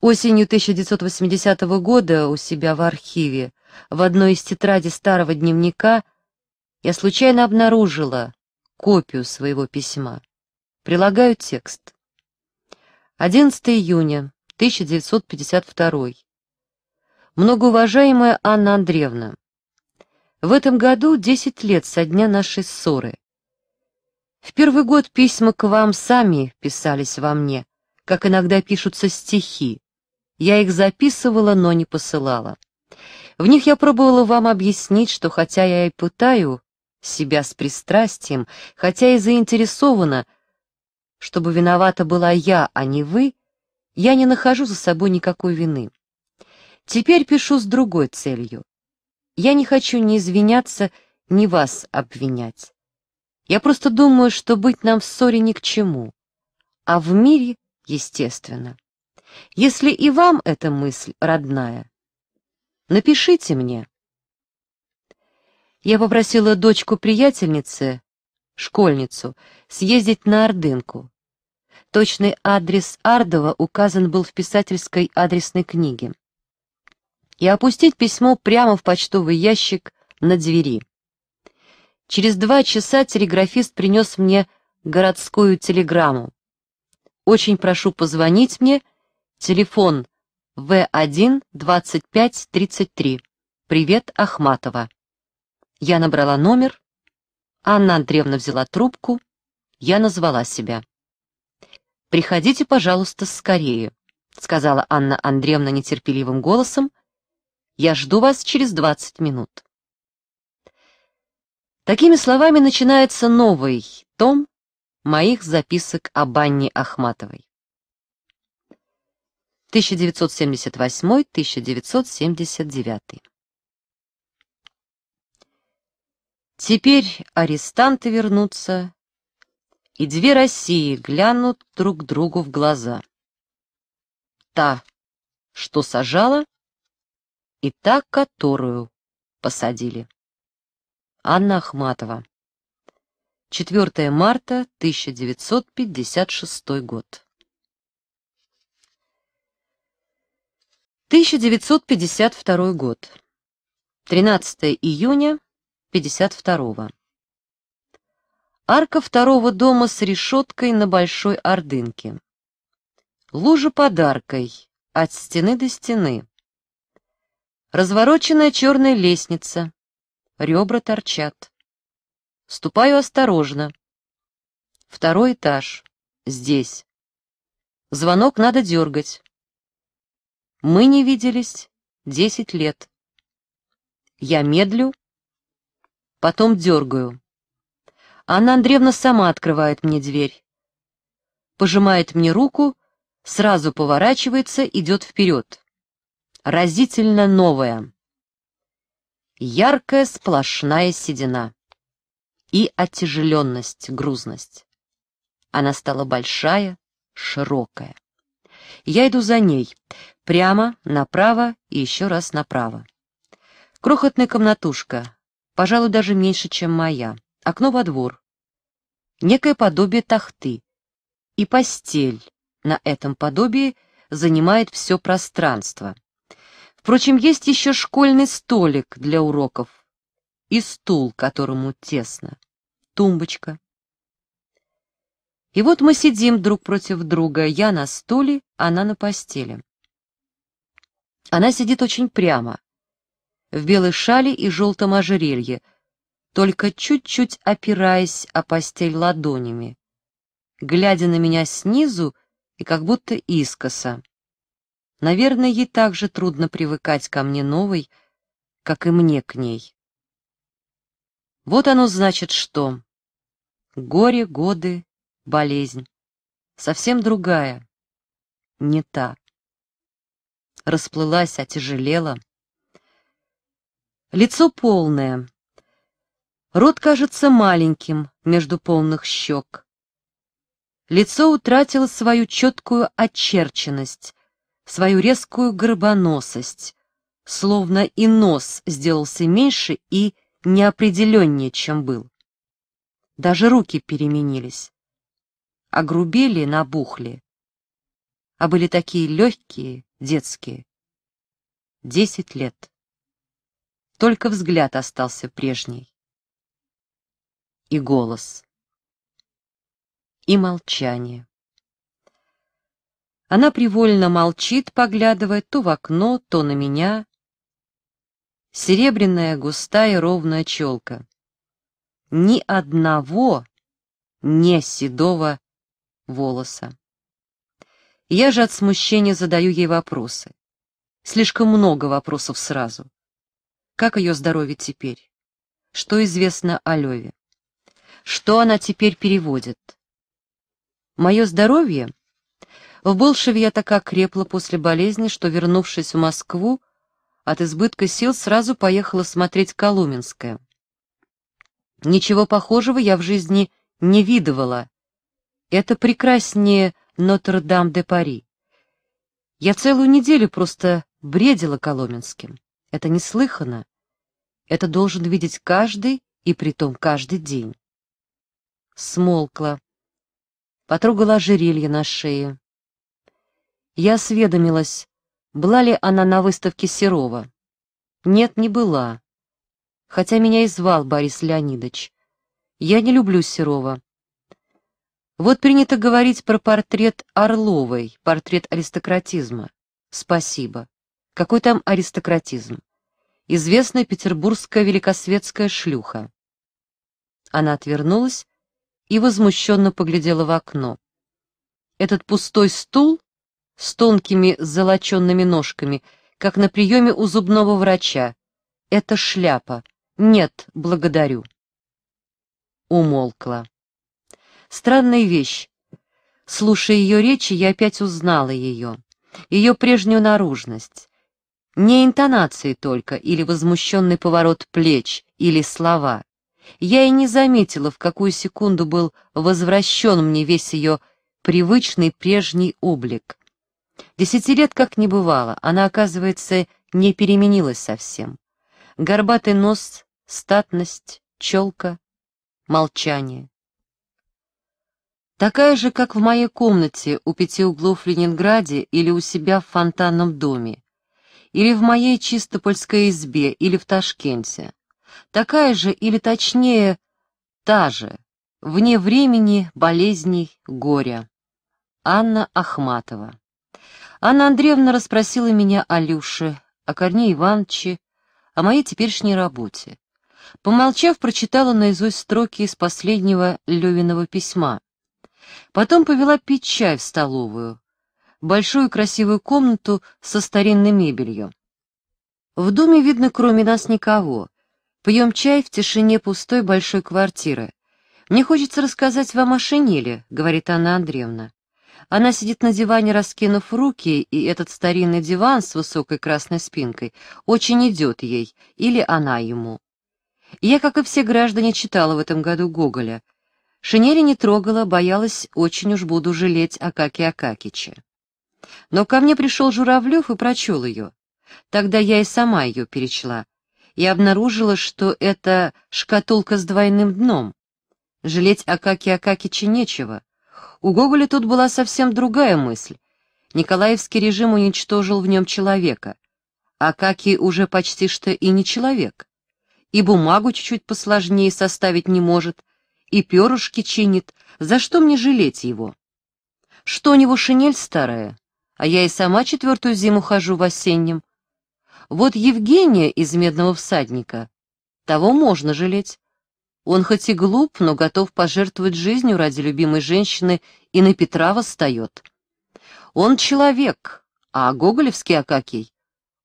Осенью 1980 года у себя в архиве, в одной из тетрадей старого дневника, я случайно обнаружила копию своего письма. Прилагаю текст. 11 июня 1952. Многоуважаемая Анна Андреевна, в этом году десять лет со дня нашей ссоры. В первый год письма к вам сами писались во мне, как иногда пишутся стихи. Я их записывала, но не посылала. В них я пробовала вам объяснить, что хотя я и пытаю себя с пристрастием, хотя и заинтересована, чтобы виновата была я, а не вы, я не нахожу за собой никакой вины. Теперь пишу с другой целью. Я не хочу ни извиняться, ни вас обвинять. Я просто думаю, что быть нам в ссоре ни к чему. А в мире, естественно. Если и вам эта мысль родная, напишите мне. Я попросила дочку-приятельницы, школьницу, съездить на Ордынку. Точный адрес Ардова указан был в писательской адресной книге и опустить письмо прямо в почтовый ящик на двери. Через два часа телеграфист принес мне городскую телеграмму. «Очень прошу позвонить мне. Телефон В1-2533. Привет, Ахматова». Я набрала номер. Анна Андреевна взяла трубку. Я назвала себя. «Приходите, пожалуйста, скорее», — сказала Анна Андреевна нетерпеливым голосом, я жду вас через 20 минут. Такими словами начинается новый том моих записок о Банне Ахматовой. 1978-1979. Теперь арестанты вернутся, и две России глянут друг другу в глаза. Та, что сажала, и та, которую посадили. Анна Ахматова. 4 марта 1956 год. 1952 год. 13 июня 52 Арка второго дома с решеткой на Большой Ордынке. Лужа подаркой от стены до стены. Развороченная черная лестница. Ребра торчат. Ступаю осторожно. Второй этаж. Здесь. Звонок надо дергать. Мы не виделись десять лет. Я медлю, потом дергаю. Анна Андреевна сама открывает мне дверь. Пожимает мне руку, сразу поворачивается, идет вперед разительно новая, Яркая сплошная седина и отяжеленность, грузность. Она стала большая, широкая. Я иду за ней, прямо, направо и еще раз направо. Крохотная комнатушка, пожалуй, даже меньше, чем моя. Окно во двор. Некое подобие тахты. И постель на этом подобии занимает все пространство. Впрочем, есть еще школьный столик для уроков и стул, которому тесно, тумбочка. И вот мы сидим друг против друга, я на стуле, она на постели. Она сидит очень прямо, в белой шале и желтом ожерелье, только чуть-чуть опираясь о постель ладонями, глядя на меня снизу и как будто искоса. Наверное, ей так же трудно привыкать ко мне новой, как и мне к ней. Вот оно значит что. Горе, годы, болезнь. Совсем другая. Не та. Расплылась, отяжелела. Лицо полное. Рот кажется маленьким между полных щек. Лицо утратило свою четкую очерченность, свою резкую горбоносость, словно и нос сделался меньше и неопределеннее, чем был. Даже руки переменились. Огрубели, набухли. А были такие легкие, детские. Десять лет. Только взгляд остался прежний. И голос. И молчание. Она привольно молчит, поглядывая то в окно, то на меня. Серебряная, густая, ровная челка. Ни одного не седого волоса. Я же от смущения задаю ей вопросы. Слишком много вопросов сразу. Как ее здоровье теперь? Что известно о Леве? Что она теперь переводит? Мое здоровье в Болшеве я так окрепла после болезни, что, вернувшись в Москву, от избытка сил сразу поехала смотреть Коломенское. Ничего похожего я в жизни не видывала. Это прекраснее Нотр-Дам-де-Пари. Я целую неделю просто бредила Коломенским. Это неслыхано. Это должен видеть каждый, и притом каждый день. Смолкла. Потрогала ожерелье на шее. Я осведомилась, была ли она на выставке Серова. Нет, не была. Хотя меня и звал Борис Леонидович. Я не люблю Серова. Вот принято говорить про портрет Орловой, портрет аристократизма. Спасибо. Какой там аристократизм? Известная петербургская великосветская шлюха. Она отвернулась и возмущенно поглядела в окно. Этот пустой стул с тонкими золоченными ножками, как на приеме у зубного врача. Это шляпа. Нет, благодарю. Умолкла. Странная вещь. Слушая ее речи, я опять узнала ее, ее прежнюю наружность. Не интонации только, или возмущенный поворот плеч, или слова. Я и не заметила, в какую секунду был возвращен мне весь ее привычный прежний облик. Десяти лет как не бывало, она, оказывается, не переменилась совсем. Горбатый нос, статность, челка, молчание. Такая же, как в моей комнате у пяти углов в Ленинграде или у себя в фонтанном доме, или в моей чистопольской избе, или в Ташкенте. Такая же, или точнее, та же, вне времени, болезней, горя. Анна Ахматова Анна Андреевна расспросила меня о Люше, о Корне Ивановиче, о моей теперешней работе. Помолчав, прочитала наизусть строки из последнего Левиного письма. Потом повела пить чай в столовую, большую красивую комнату со старинной мебелью. В доме видно кроме нас никого. Пьем чай в тишине пустой большой квартиры. «Мне хочется рассказать вам о шинели», — говорит Анна Андреевна. Она сидит на диване, раскинув руки, и этот старинный диван с высокой красной спинкой очень идет ей, или она ему. Я, как и все граждане, читала в этом году Гоголя. Шинели не трогала, боялась, очень уж буду жалеть Акаки Акакича. Но ко мне пришел Журавлев и прочел ее. Тогда я и сама ее перечла. И обнаружила, что это шкатулка с двойным дном. Жалеть Акаки Акакича нечего. У Гоголя тут была совсем другая мысль. Николаевский режим уничтожил в нем человека. а как и уже почти что и не человек. И бумагу чуть-чуть посложнее составить не может, и перышки чинит. За что мне жалеть его? Что у него шинель старая? А я и сама четвертую зиму хожу в осеннем. Вот Евгения из «Медного всадника», того можно жалеть. Он хоть и глуп, но готов пожертвовать жизнью ради любимой женщины и на Петра восстает. Он человек, а гоголевский Акакий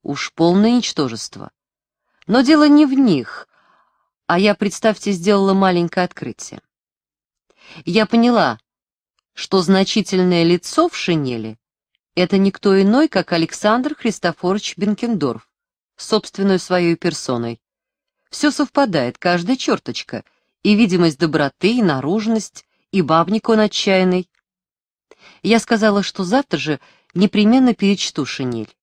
уж полное ничтожество. Но дело не в них, а я, представьте, сделала маленькое открытие. Я поняла, что значительное лицо в шинели — это никто иной, как Александр Христофорович Бенкендорф, собственную своей персоной. Все совпадает, каждая черточка, и видимость доброты, и наружность, и бабник он отчаянный. Я сказала, что завтра же непременно перечту шинель.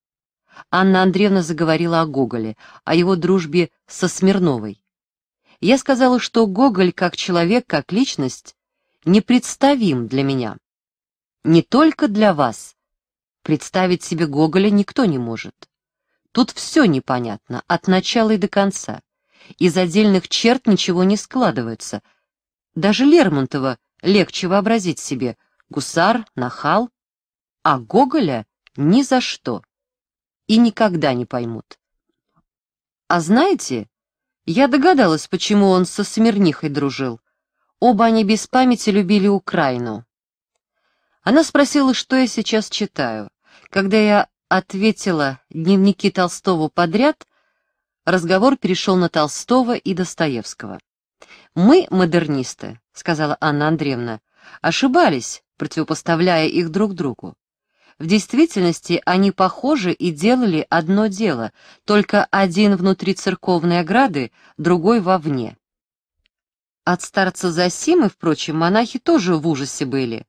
Анна Андреевна заговорила о Гоголе, о его дружбе со Смирновой. Я сказала, что Гоголь как человек, как личность непредставим для меня. Не только для вас. Представить себе Гоголя никто не может. Тут все непонятно, от начала и до конца из отдельных черт ничего не складывается. Даже Лермонтова легче вообразить себе. Гусар, нахал. А Гоголя ни за что. И никогда не поймут. А знаете, я догадалась, почему он со Смирнихой дружил. Оба они без памяти любили Украину. Она спросила, что я сейчас читаю. Когда я ответила дневники Толстого подряд, разговор перешел на Толстого и Достоевского. «Мы, модернисты», — сказала Анна Андреевна, — «ошибались, противопоставляя их друг другу. В действительности они похожи и делали одно дело, только один внутри церковной ограды, другой вовне. От старца Зосимы, впрочем, монахи тоже в ужасе были.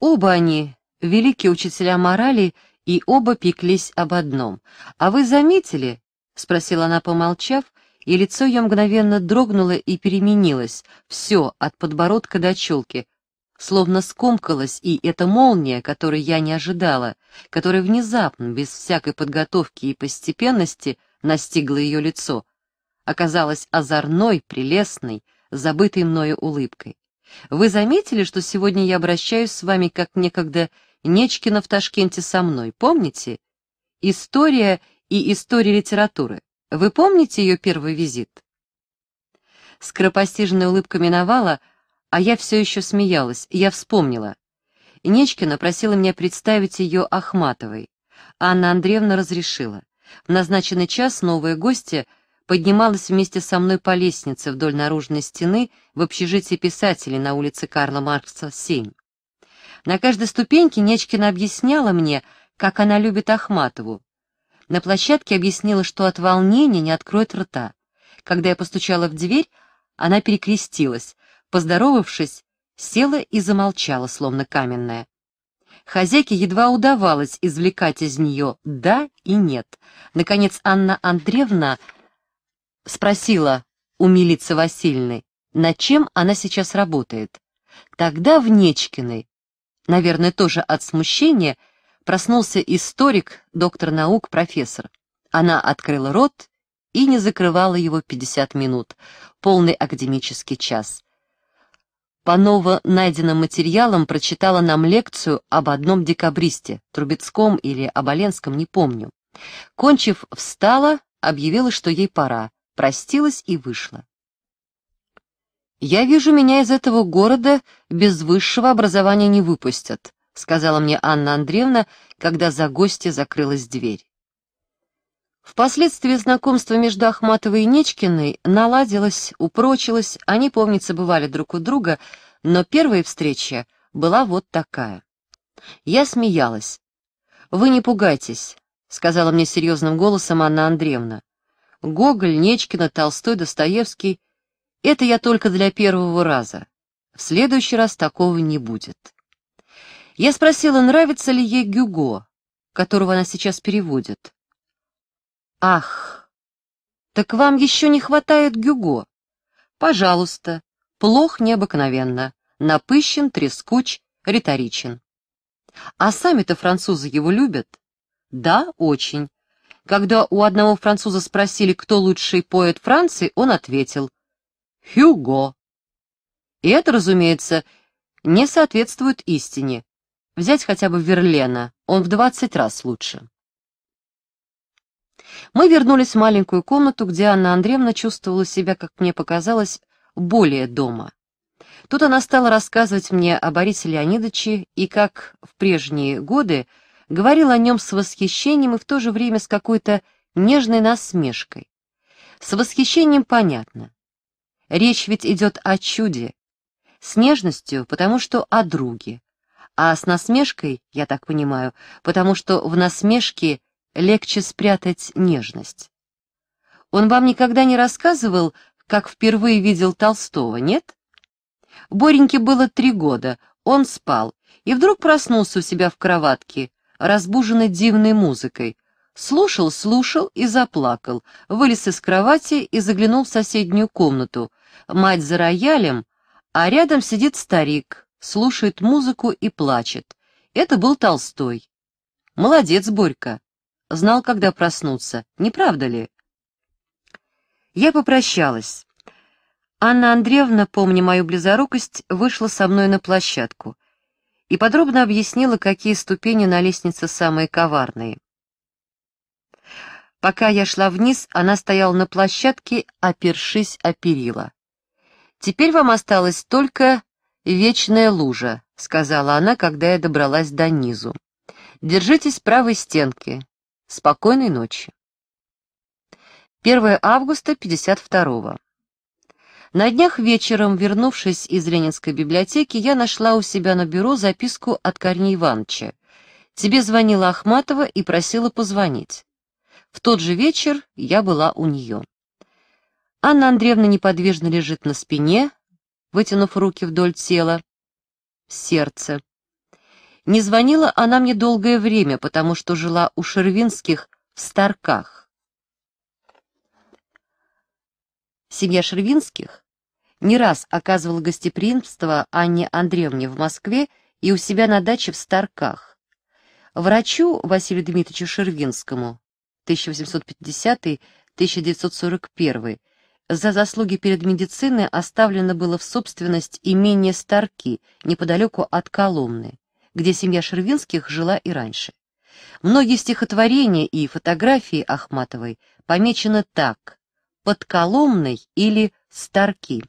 Оба они, великие учителя морали, и оба пеклись об одном. А вы заметили, — спросила она, помолчав, и лицо ее мгновенно дрогнуло и переменилось, все, от подбородка до челки, словно скомкалось, и эта молния, которой я не ожидала, которая внезапно, без всякой подготовки и постепенности, настигла ее лицо, оказалась озорной, прелестной, забытой мною улыбкой. «Вы заметили, что сегодня я обращаюсь с вами, как некогда Нечкина в Ташкенте со мной, помните? История и истории литературы. Вы помните ее первый визит?» Скоропостижная улыбка миновала, а я все еще смеялась, я вспомнила. Нечкина просила меня представить ее Ахматовой. Анна Андреевна разрешила. В назначенный час новые гости поднималась вместе со мной по лестнице вдоль наружной стены в общежитии писателей на улице Карла Маркса, 7. На каждой ступеньке Нечкина объясняла мне, как она любит Ахматову, на площадке объяснила, что от волнения не откроет рта. Когда я постучала в дверь, она перекрестилась. Поздоровавшись, села и замолчала, словно каменная. Хозяйке едва удавалось извлекать из нее «да» и «нет». Наконец Анна Андреевна спросила у милицы Васильевны, над чем она сейчас работает. Тогда в Нечкиной, наверное, тоже от смущения, Проснулся историк, доктор наук, профессор. Она открыла рот и не закрывала его 50 минут, полный академический час. По ново найденным материалам прочитала нам лекцию об одном декабристе, Трубецком или Оболенском, не помню. Кончив, встала, объявила, что ей пора, простилась и вышла. «Я вижу, меня из этого города без высшего образования не выпустят», — сказала мне Анна Андреевна, когда за гости закрылась дверь. Впоследствии знакомство между Ахматовой и Нечкиной наладилось, упрочилось, они, помнится, бывали друг у друга, но первая встреча была вот такая. Я смеялась. «Вы не пугайтесь», — сказала мне серьезным голосом Анна Андреевна. «Гоголь, Нечкина, Толстой, Достоевский — это я только для первого раза. В следующий раз такого не будет». Я спросила, нравится ли ей Гюго, которого она сейчас переводит. «Ах, так вам еще не хватает Гюго. Пожалуйста, плох необыкновенно, напыщен, трескуч, риторичен». «А сами-то французы его любят?» «Да, очень». Когда у одного француза спросили, кто лучший поэт Франции, он ответил «Хюго». И это, разумеется, не соответствует истине. Взять хотя бы Верлена, он в двадцать раз лучше. Мы вернулись в маленькую комнату, где Анна Андреевна чувствовала себя, как мне показалось, более дома. Тут она стала рассказывать мне о Борисе Леонидовиче и, как в прежние годы, говорила о нем с восхищением и в то же время с какой-то нежной насмешкой. С восхищением понятно. Речь ведь идет о чуде. С нежностью, потому что о друге а с насмешкой, я так понимаю, потому что в насмешке легче спрятать нежность. Он вам никогда не рассказывал, как впервые видел Толстого, нет? Бореньке было три года, он спал, и вдруг проснулся у себя в кроватке, разбуженный дивной музыкой. Слушал, слушал и заплакал, вылез из кровати и заглянул в соседнюю комнату. Мать за роялем, а рядом сидит старик, слушает музыку и плачет. Это был Толстой. Молодец, Борька. Знал, когда проснуться, не правда ли? Я попрощалась. Анна Андреевна, помня мою близорукость, вышла со мной на площадку и подробно объяснила, какие ступени на лестнице самые коварные. Пока я шла вниз, она стояла на площадке, опершись о перила. Теперь вам осталось только вечная лужа», — сказала она, когда я добралась до низу. «Держитесь правой стенки. Спокойной ночи». 1 августа 52 -го. На днях вечером, вернувшись из Ленинской библиотеки, я нашла у себя на бюро записку от Корней Ивановича. Тебе звонила Ахматова и просила позвонить. В тот же вечер я была у нее. Анна Андреевна неподвижно лежит на спине, вытянув руки вдоль тела. Сердце. Не звонила она мне долгое время, потому что жила у Шервинских в Старках. Семья Шервинских не раз оказывала гостеприимство Анне Андреевне в Москве и у себя на даче в Старках. Врачу Василию Дмитриевичу Шервинскому 1850-1941 за заслуги перед медициной оставлено было в собственность имение Старки, неподалеку от Коломны, где семья Шервинских жила и раньше. Многие стихотворения и фотографии Ахматовой помечены так «под Коломной» или «Старки».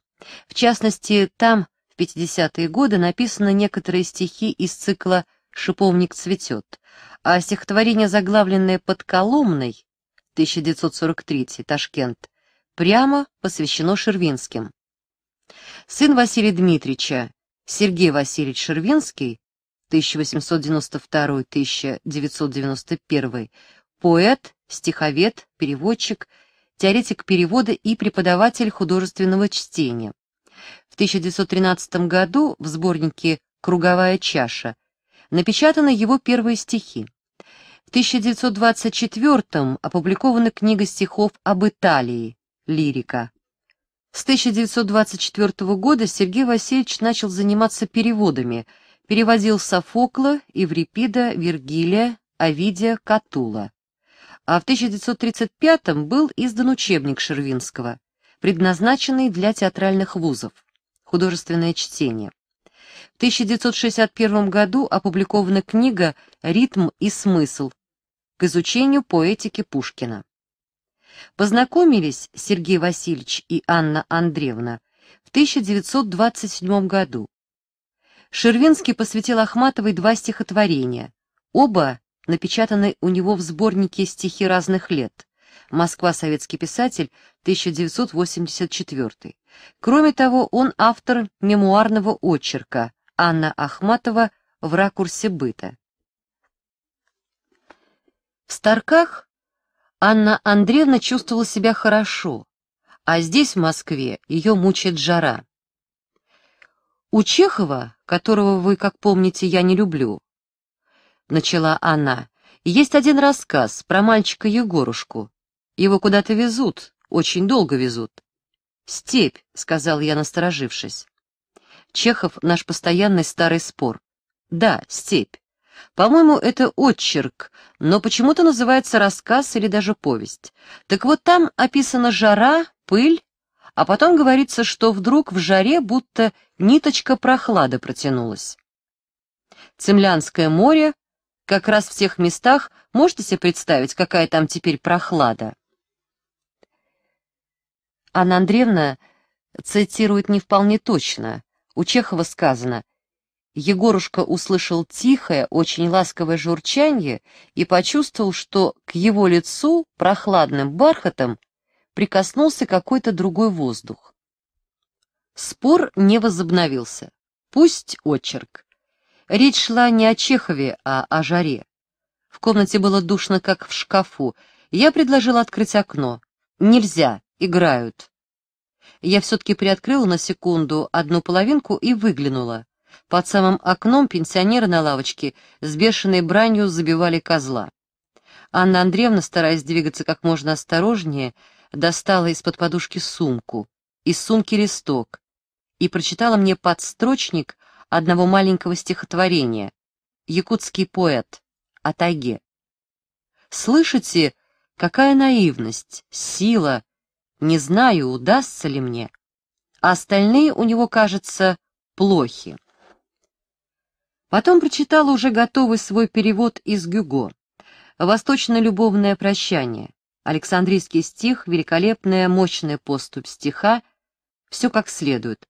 В частности, там в 50-е годы написаны некоторые стихи из цикла «Шиповник цветет», а стихотворение, заглавленное «Под Коломной» 1943, Ташкент, прямо посвящено Шервинским. Сын Василия Дмитриевича Сергей Васильевич Шервинский, 1892-1991, поэт, стиховед, переводчик, теоретик перевода и преподаватель художественного чтения. В 1913 году в сборнике «Круговая чаша» напечатаны его первые стихи. В 1924 опубликована книга стихов об Италии Лирика. С 1924 года Сергей Васильевич начал заниматься переводами, переводил Софокла, Еврипида, Вергилия, Овидия, Катула. А в 1935 был издан учебник Шервинского, предназначенный для театральных вузов, художественное чтение. В 1961 году опубликована книга «Ритм и смысл» к изучению поэтики Пушкина. Познакомились Сергей Васильевич и Анна Андреевна в 1927 году. Шервинский посвятил Ахматовой два стихотворения. Оба напечатаны у него в сборнике «Стихи разных лет». Москва, советский писатель, 1984. Кроме того, он автор мемуарного очерка «Анна Ахматова в ракурсе быта». В Старках Анна Андреевна чувствовала себя хорошо, а здесь, в Москве, ее мучает жара. «У Чехова, которого вы, как помните, я не люблю», — начала она, — «есть один рассказ про мальчика Егорушку. Его куда-то везут, очень долго везут». «Степь», — сказал я, насторожившись. Чехов — наш постоянный старый спор. «Да, степь. По-моему, это отчерк, но почему-то называется рассказ или даже повесть. Так вот там описана жара, пыль, а потом говорится, что вдруг в жаре будто ниточка прохлады протянулась. Цемлянское море как раз в тех местах, можете себе представить, какая там теперь прохлада? Анна Андреевна цитирует не вполне точно. У Чехова сказано Егорушка услышал тихое, очень ласковое журчанье и почувствовал, что к его лицу прохладным бархатом прикоснулся какой-то другой воздух. Спор не возобновился. Пусть очерк. Речь шла не о Чехове, а о жаре. В комнате было душно, как в шкафу. Я предложил открыть окно. Нельзя, играют. Я все-таки приоткрыла на секунду одну половинку и выглянула. Под самым окном пенсионеры на лавочке с бешеной бранью забивали козла. Анна Андреевна, стараясь двигаться как можно осторожнее, достала из-под подушки сумку, из сумки листок и прочитала мне подстрочник одного маленького стихотворения «Якутский поэт» о тайге. «Слышите, какая наивность, сила! Не знаю, удастся ли мне» а остальные у него, кажется, плохи. Потом прочитала уже готовый свой перевод из Гюго. «Восточно-любовное прощание». Александрийский стих, великолепная, мощная поступь стиха, все как следует.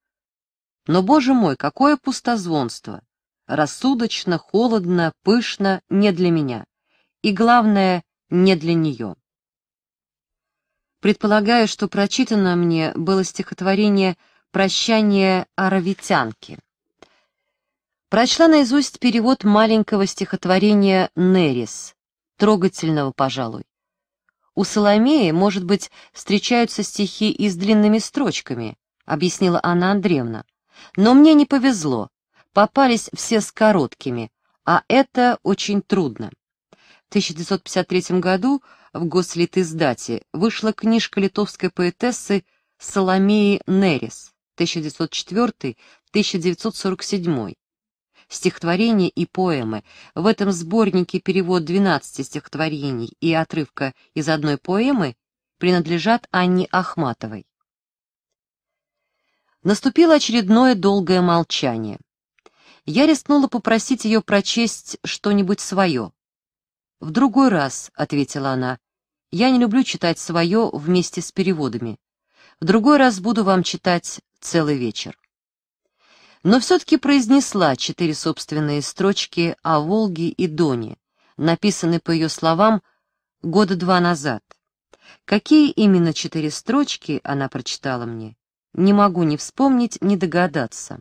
Но, боже мой, какое пустозвонство! Рассудочно, холодно, пышно, не для меня. И главное, не для нее. Предполагаю, что прочитано мне было стихотворение «Прощание аравитянки». Прочла наизусть перевод маленького стихотворения «Нерис», трогательного, пожалуй. «У Соломеи, может быть, встречаются стихи и с длинными строчками», объяснила Анна Андреевна. «Но мне не повезло. Попались все с короткими, а это очень трудно». В 1953 году в Гослитиздате вышла книжка литовской поэтессы Соломеи Нерис 1904-1947 стихотворения и поэмы. В этом сборнике перевод 12 стихотворений и отрывка из одной поэмы принадлежат Анне Ахматовой. Наступило очередное долгое молчание. Я рискнула попросить ее прочесть что-нибудь свое. «В другой раз», — ответила она, — «я не люблю читать свое вместе с переводами. В другой раз буду вам читать целый вечер» но все-таки произнесла четыре собственные строчки о Волге и Доне, написанные, по ее словам, года два назад. Какие именно четыре строчки она прочитала мне, не могу ни вспомнить, ни догадаться.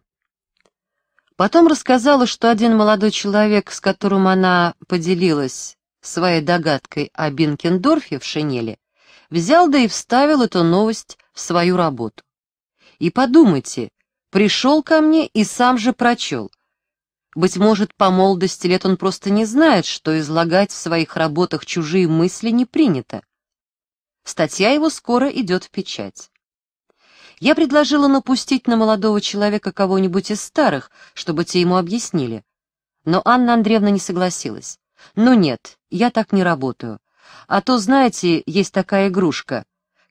Потом рассказала, что один молодой человек, с которым она поделилась своей догадкой о Бинкендорфе в шинели, взял да и вставил эту новость в свою работу. И подумайте, пришел ко мне и сам же прочел. Быть может, по молодости лет он просто не знает, что излагать в своих работах чужие мысли не принято. Статья его скоро идет в печать. Я предложила напустить на молодого человека кого-нибудь из старых, чтобы те ему объяснили. Но Анна Андреевна не согласилась. «Ну нет, я так не работаю. А то, знаете, есть такая игрушка.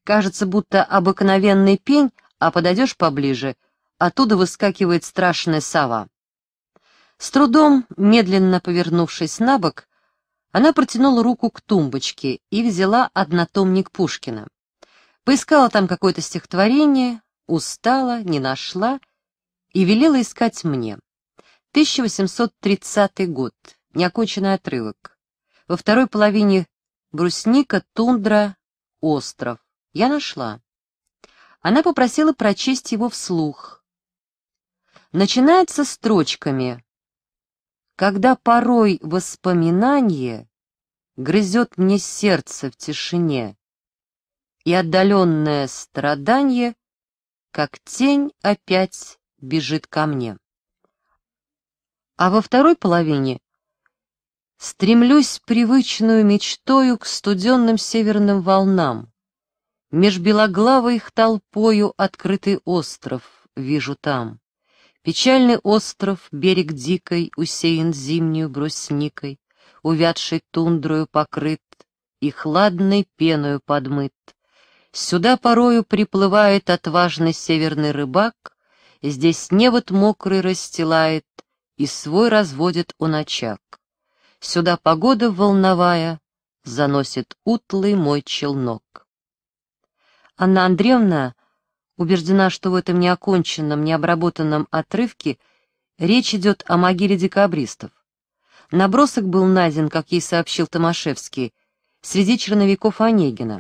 Кажется, будто обыкновенный пень, а подойдешь поближе — Оттуда выскакивает страшная сова. С трудом, медленно повернувшись на бок, она протянула руку к тумбочке и взяла однотомник Пушкина. Поискала там какое-то стихотворение, устала, не нашла и велела искать мне. 1830 год, неоконченный отрывок. Во второй половине брусника, тундра, остров. Я нашла. Она попросила прочесть его вслух начинается строчками «Когда порой воспоминание грызет мне сердце в тишине, и отдаленное страдание, как тень опять бежит ко мне». А во второй половине стремлюсь привычную мечтою к студенным северным волнам, меж белоглавой их толпою открытый остров вижу там. Печальный остров, берег дикой, усеян зимнюю брусникой, увядшей тундрою покрыт и хладной пеною подмыт. Сюда порою приплывает отважный северный рыбак, здесь невод мокрый расстилает, и свой разводит он очаг. Сюда погода волновая заносит утлый мой челнок. Анна Андреевна убеждена, что в этом неоконченном, необработанном отрывке речь идет о могиле декабристов. Набросок был найден, как ей сообщил Томашевский, среди черновиков Онегина.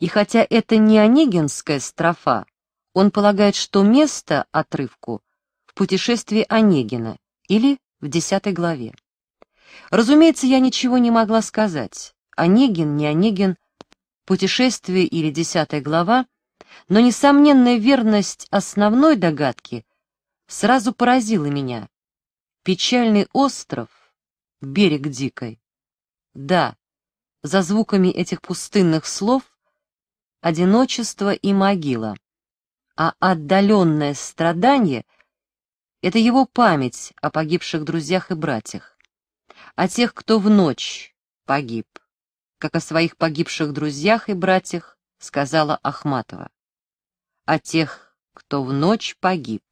И хотя это не онегинская строфа, он полагает, что место отрывку в путешествии Онегина или в десятой главе. Разумеется, я ничего не могла сказать. Онегин, не Онегин, путешествие или десятая глава — но несомненная верность основной догадки сразу поразила меня. Печальный остров, берег дикой. Да, за звуками этих пустынных слов одиночество и могила, а отдаленное страдание — это его память о погибших друзьях и братьях, о тех, кто в ночь погиб, как о своих погибших друзьях и братьях сказала Ахматова о тех, кто в ночь погиб.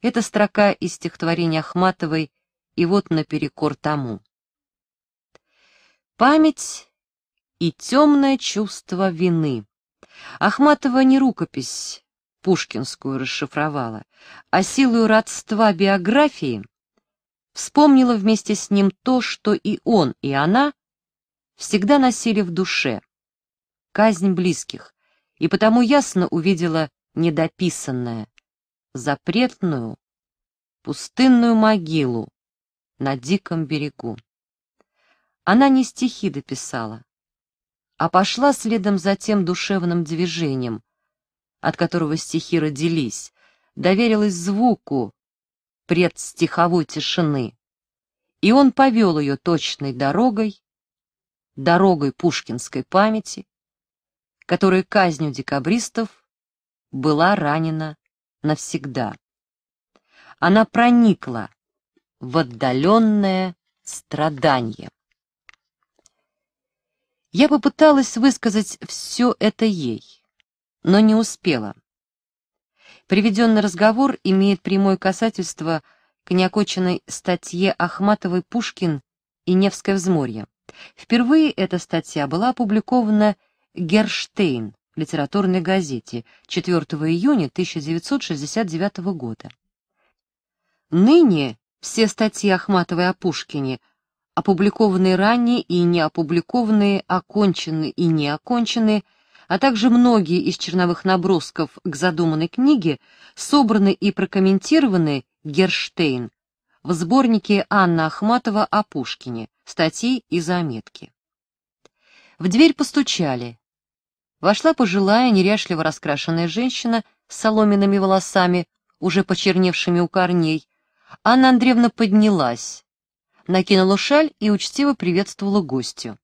Это строка из стихотворения Ахматовой «И вот наперекор тому». Память и темное чувство вины. Ахматова не рукопись пушкинскую расшифровала, а силою родства биографии вспомнила вместе с ним то, что и он, и она всегда носили в душе. Казнь близких, и потому ясно увидела недописанное, запретную, пустынную могилу на диком берегу. Она не стихи дописала, а пошла следом за тем душевным движением, от которого стихи родились, доверилась звуку предстиховой тишины, и он повел ее точной дорогой, дорогой пушкинской памяти, которая казнью декабристов была ранена навсегда. Она проникла в отдаленное страдание. Я попыталась высказать все это ей, но не успела. Приведенный разговор имеет прямое касательство к неоконченной статье Ахматовой «Пушкин и Невское взморье». Впервые эта статья была опубликована «Герштейн» литературной газете 4 июня 1969 года. Ныне все статьи Ахматовой о Пушкине, опубликованные ранее и не опубликованные, оконченные и не оконченные, а также многие из черновых набросков к задуманной книге, собраны и прокомментированы Герштейн в сборнике Анна Ахматова о Пушкине, статьи и заметки. В дверь постучали. Вошла пожилая, неряшливо раскрашенная женщина с соломенными волосами, уже почерневшими у корней. Анна Андреевна поднялась, накинула шаль и учтиво приветствовала гостю.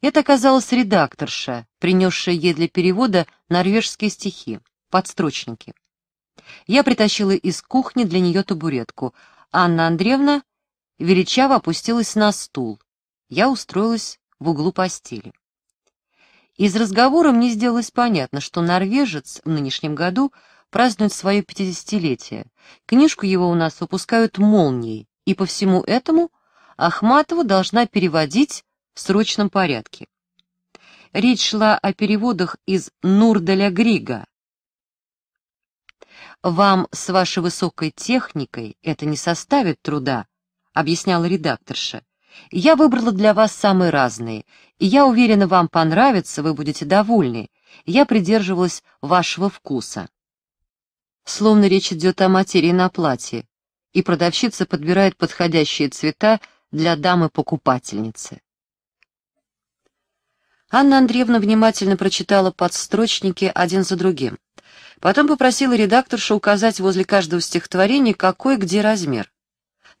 Это оказалась редакторша, принесшая ей для перевода норвежские стихи, подстрочники. Я притащила из кухни для нее табуретку. Анна Андреевна величаво опустилась на стул. Я устроилась в углу постели. Из разговора мне сделалось понятно, что норвежец в нынешнем году празднует свое пятидесятилетие. Книжку его у нас выпускают молнией, и по всему этому Ахматова должна переводить в срочном порядке. Речь шла о переводах из Нурделя Грига. «Вам с вашей высокой техникой это не составит труда», — объясняла редакторша. Я выбрала для вас самые разные, и я уверена, вам понравится, вы будете довольны. Я придерживалась вашего вкуса. Словно речь идет о материи на платье, и продавщица подбирает подходящие цвета для дамы-покупательницы. Анна Андреевна внимательно прочитала подстрочники один за другим. Потом попросила редакторшу указать возле каждого стихотворения, какой где размер.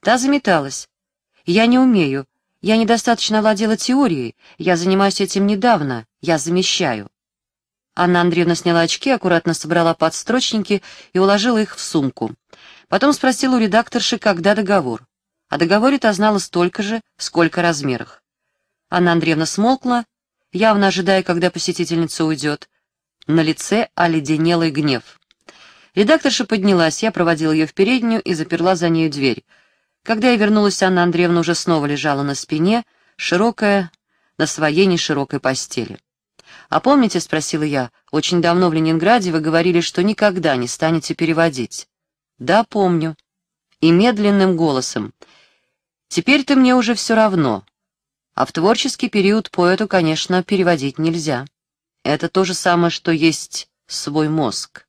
Та заметалась, я не умею. Я недостаточно владела теорией. Я занимаюсь этим недавно. Я замещаю. Анна Андреевна сняла очки, аккуратно собрала подстрочники и уложила их в сумку. Потом спросила у редакторши, когда договор. О договоре-то знала столько же, сколько размерах. Анна Андреевна смолкла, явно ожидая, когда посетительница уйдет. На лице оледенелый гнев. Редакторша поднялась, я проводила ее в переднюю и заперла за нею дверь. Когда я вернулась, Анна Андреевна уже снова лежала на спине, широкая, на своей неширокой постели. «А помните, — спросила я, — очень давно в Ленинграде вы говорили, что никогда не станете переводить?» «Да, помню». И медленным голосом. теперь ты мне уже все равно. А в творческий период поэту, конечно, переводить нельзя. Это то же самое, что есть свой мозг».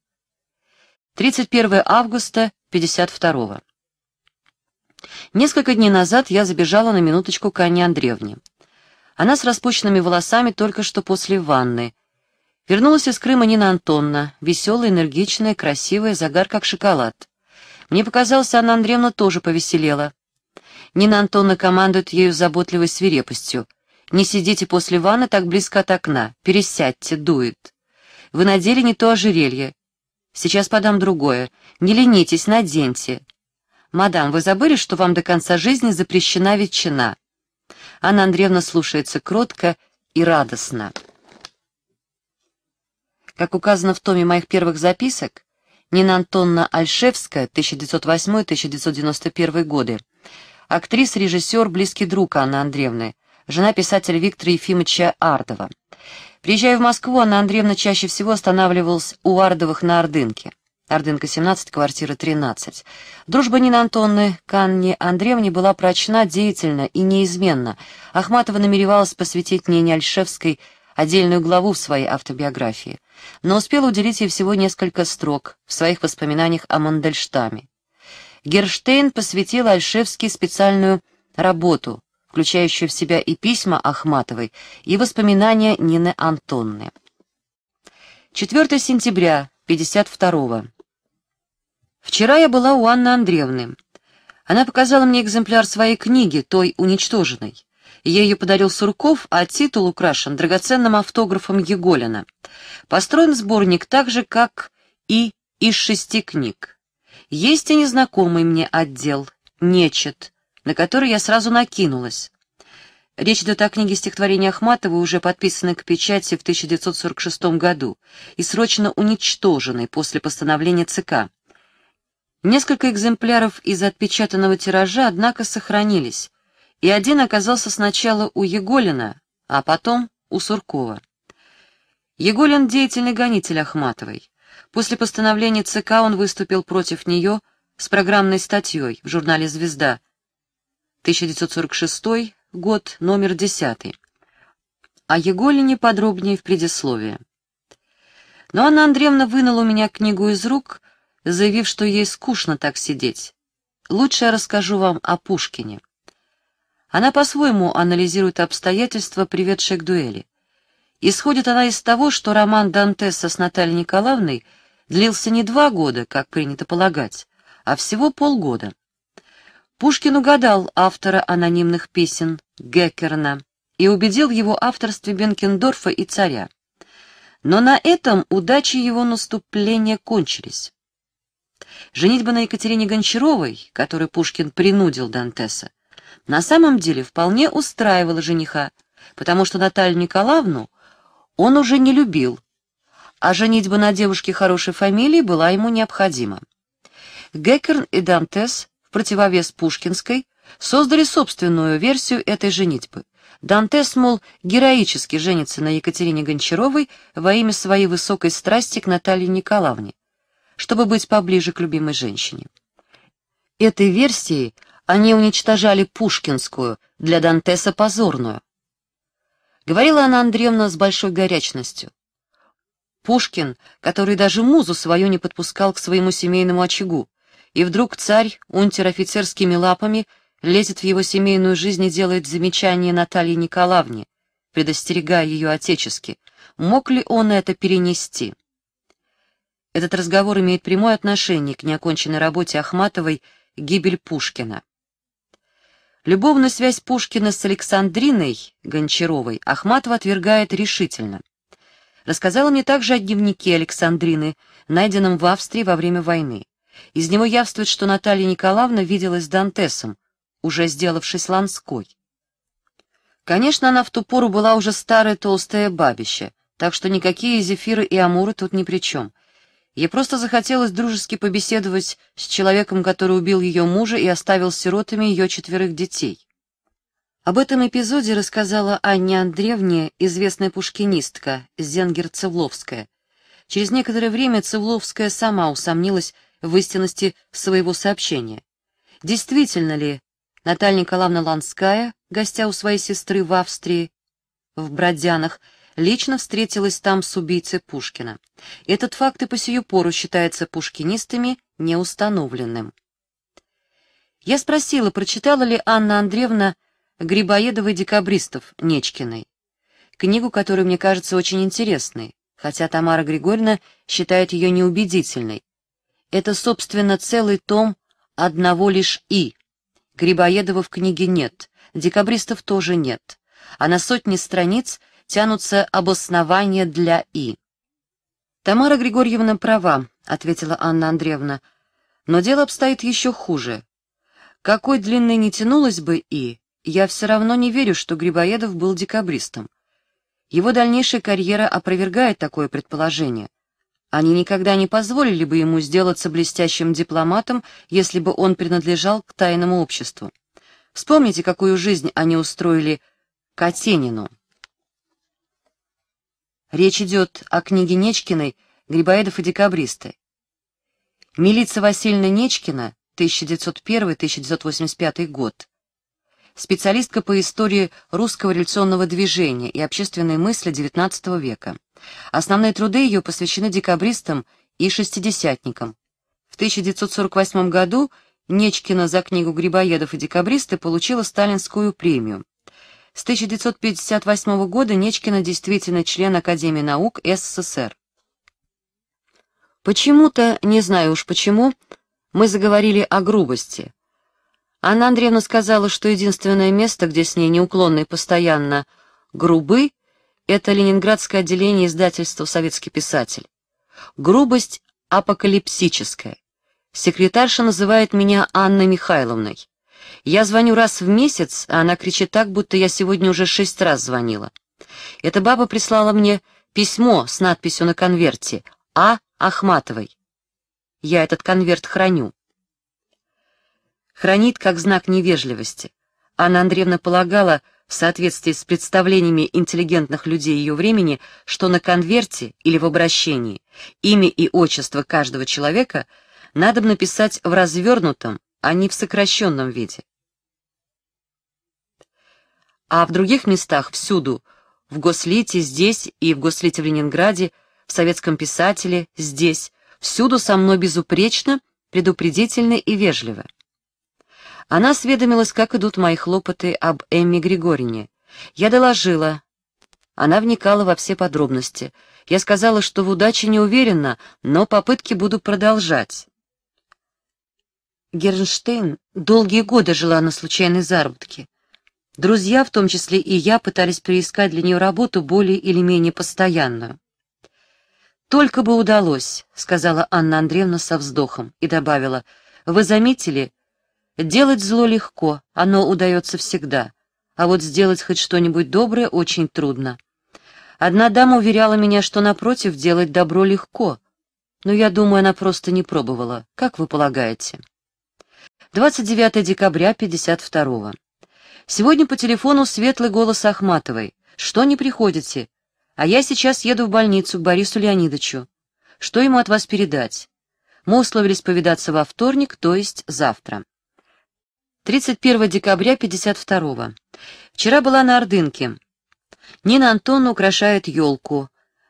31 августа 52 -го. Несколько дней назад я забежала на минуточку к Анне Андреевне. Она с распущенными волосами только что после ванны. Вернулась из Крыма Нина Антонна, веселая, энергичная, красивая, загар как шоколад. Мне показалось, Анна Андреевна тоже повеселела. Нина Антонна командует ею заботливой свирепостью. «Не сидите после ванны так близко от окна, пересядьте, дует. Вы надели не то ожерелье. Сейчас подам другое. Не ленитесь, наденьте. «Мадам, вы забыли, что вам до конца жизни запрещена ветчина?» Анна Андреевна слушается кротко и радостно. Как указано в томе моих первых записок, Нина Антонна Альшевская, 1908-1991 годы, актриса, режиссер, близкий друг Анны Андреевны, жена писателя Виктора Ефимовича Ардова. Приезжая в Москву, Анна Андреевна чаще всего останавливалась у Ардовых на Ордынке. Ордынка, 17, квартира 13. Дружба Нины Антонны к Анне Андреевне была прочна, деятельна и неизменна. Ахматова намеревалась посвятить Нине Альшевской отдельную главу в своей автобиографии, но успела уделить ей всего несколько строк в своих воспоминаниях о Мандельштаме. Герштейн посвятил Альшевский специальную работу, включающую в себя и письма Ахматовой, и воспоминания Нины Антонны. 4 сентября 52-го. Вчера я была у Анны Андреевны. Она показала мне экземпляр своей книги, той уничтоженной. Я ее подарил Сурков, а титул украшен драгоценным автографом Еголина. Построен сборник так же, как и из шести книг. Есть и незнакомый мне отдел, нечет, на который я сразу накинулась. Речь идет о книге стихотворения Ахматова, уже подписанной к печати в 1946 году и срочно уничтоженной после постановления ЦК. Несколько экземпляров из отпечатанного тиража, однако, сохранились, и один оказался сначала у Еголина, а потом у Суркова. Еголин — деятельный гонитель Ахматовой. После постановления ЦК он выступил против нее с программной статьей в журнале «Звезда» 1946 год номер 10. О Еголине подробнее в предисловии. Но Анна Андреевна вынула у меня книгу из рук, заявив, что ей скучно так сидеть. Лучше я расскажу вам о Пушкине. Она по-своему анализирует обстоятельства, приведшие к дуэли. Исходит она из того, что роман Дантеса с Натальей Николаевной длился не два года, как принято полагать, а всего полгода. Пушкин угадал автора анонимных песен, Геккерна и убедил его авторстве Бенкендорфа и царя. Но на этом удачи его наступления кончились. Женитьба на Екатерине Гончаровой, которой Пушкин принудил Дантеса, на самом деле вполне устраивала жениха, потому что Наталью Николаевну он уже не любил, а женитьба на девушке хорошей фамилии была ему необходима. Геккерн и Дантес, в противовес Пушкинской, создали собственную версию этой женитьбы. Дантес, мол, героически женится на Екатерине Гончаровой во имя своей высокой страсти к Наталье Николаевне, чтобы быть поближе к любимой женщине. Этой версией они уничтожали пушкинскую, для Дантеса позорную. Говорила она Андреевна с большой горячностью. Пушкин, который даже музу свою не подпускал к своему семейному очагу, и вдруг царь унтер-офицерскими лапами — лезет в его семейную жизнь и делает замечание Наталье Николаевне, предостерегая ее отечески, мог ли он это перенести. Этот разговор имеет прямое отношение к неоконченной работе Ахматовой «Гибель Пушкина». Любовную связь Пушкина с Александриной Гончаровой Ахматова отвергает решительно. Рассказала мне также о дневнике Александрины, найденном в Австрии во время войны. Из него явствует, что Наталья Николаевна виделась с Дантесом, уже сделавшись Ланской. Конечно, она в ту пору была уже старая толстая бабища, так что никакие зефиры и амуры тут ни при чем. Ей просто захотелось дружески побеседовать с человеком, который убил ее мужа и оставил сиротами ее четверых детей. Об этом эпизоде рассказала Анне Андреевне известная пушкинистка Зенгер Цевловская. Через некоторое время Цевловская сама усомнилась в истинности своего сообщения. Действительно ли Наталья Николаевна Ланская, гостя у своей сестры в Австрии, в Бродянах, лично встретилась там с убийцей Пушкина. Этот факт и по сию пору считается пушкинистами неустановленным. Я спросила, прочитала ли Анна Андреевна Грибоедовой декабристов Нечкиной, книгу, которая мне кажется очень интересной, хотя Тамара Григорьевна считает ее неубедительной. Это, собственно, целый том одного лишь «и», Грибоедова в книге нет, декабристов тоже нет, а на сотни страниц тянутся обоснования для «и». «Тамара Григорьевна права», — ответила Анна Андреевна, — «но дело обстоит еще хуже. Какой длинной не тянулось бы «и», я все равно не верю, что Грибоедов был декабристом. Его дальнейшая карьера опровергает такое предположение — они никогда не позволили бы ему сделаться блестящим дипломатом, если бы он принадлежал к тайному обществу. Вспомните, какую жизнь они устроили Катенину. Речь идет о книге Нечкиной «Грибоедов и декабристы». Милица Васильевна Нечкина, 1901-1985 год специалистка по истории русского революционного движения и общественной мысли XIX века. Основные труды ее посвящены декабристам и шестидесятникам. В 1948 году Нечкина за книгу «Грибоедов и декабристы» получила сталинскую премию. С 1958 года Нечкина действительно член Академии наук СССР. Почему-то, не знаю уж почему, мы заговорили о грубости, Анна Андреевна сказала, что единственное место, где с ней неуклонно и постоянно грубы, это ленинградское отделение издательства «Советский писатель». Грубость апокалипсическая. Секретарша называет меня Анной Михайловной. Я звоню раз в месяц, а она кричит так, будто я сегодня уже шесть раз звонила. Эта баба прислала мне письмо с надписью на конверте «А. Ахматовой». Я этот конверт храню хранит как знак невежливости. Анна Андреевна полагала, в соответствии с представлениями интеллигентных людей ее времени, что на конверте или в обращении имя и отчество каждого человека надо написать в развернутом, а не в сокращенном виде. А в других местах всюду, в Гослите здесь и в Гослите в Ленинграде, в советском писателе здесь, всюду со мной безупречно, предупредительно и вежливо. Она осведомилась, как идут мои хлопоты об Эмме Григорьевне. Я доложила. Она вникала во все подробности. Я сказала, что в удаче не уверена, но попытки буду продолжать. Гернштейн долгие годы жила на случайной заработке. Друзья, в том числе и я, пытались приискать для нее работу более или менее постоянную. «Только бы удалось», — сказала Анна Андреевна со вздохом и добавила, «Вы заметили, — Делать зло легко, оно удается всегда, а вот сделать хоть что-нибудь доброе очень трудно. Одна дама уверяла меня, что, напротив, делать добро легко, но я думаю, она просто не пробовала, как вы полагаете. 29 декабря 52 -го. Сегодня по телефону светлый голос Ахматовой. «Что не приходите? А я сейчас еду в больницу к Борису Леонидовичу. Что ему от вас передать?» Мы условились повидаться во вторник, то есть завтра. 31 декабря 52 -го. Вчера была на Ордынке. Нина Антонна украшает елку.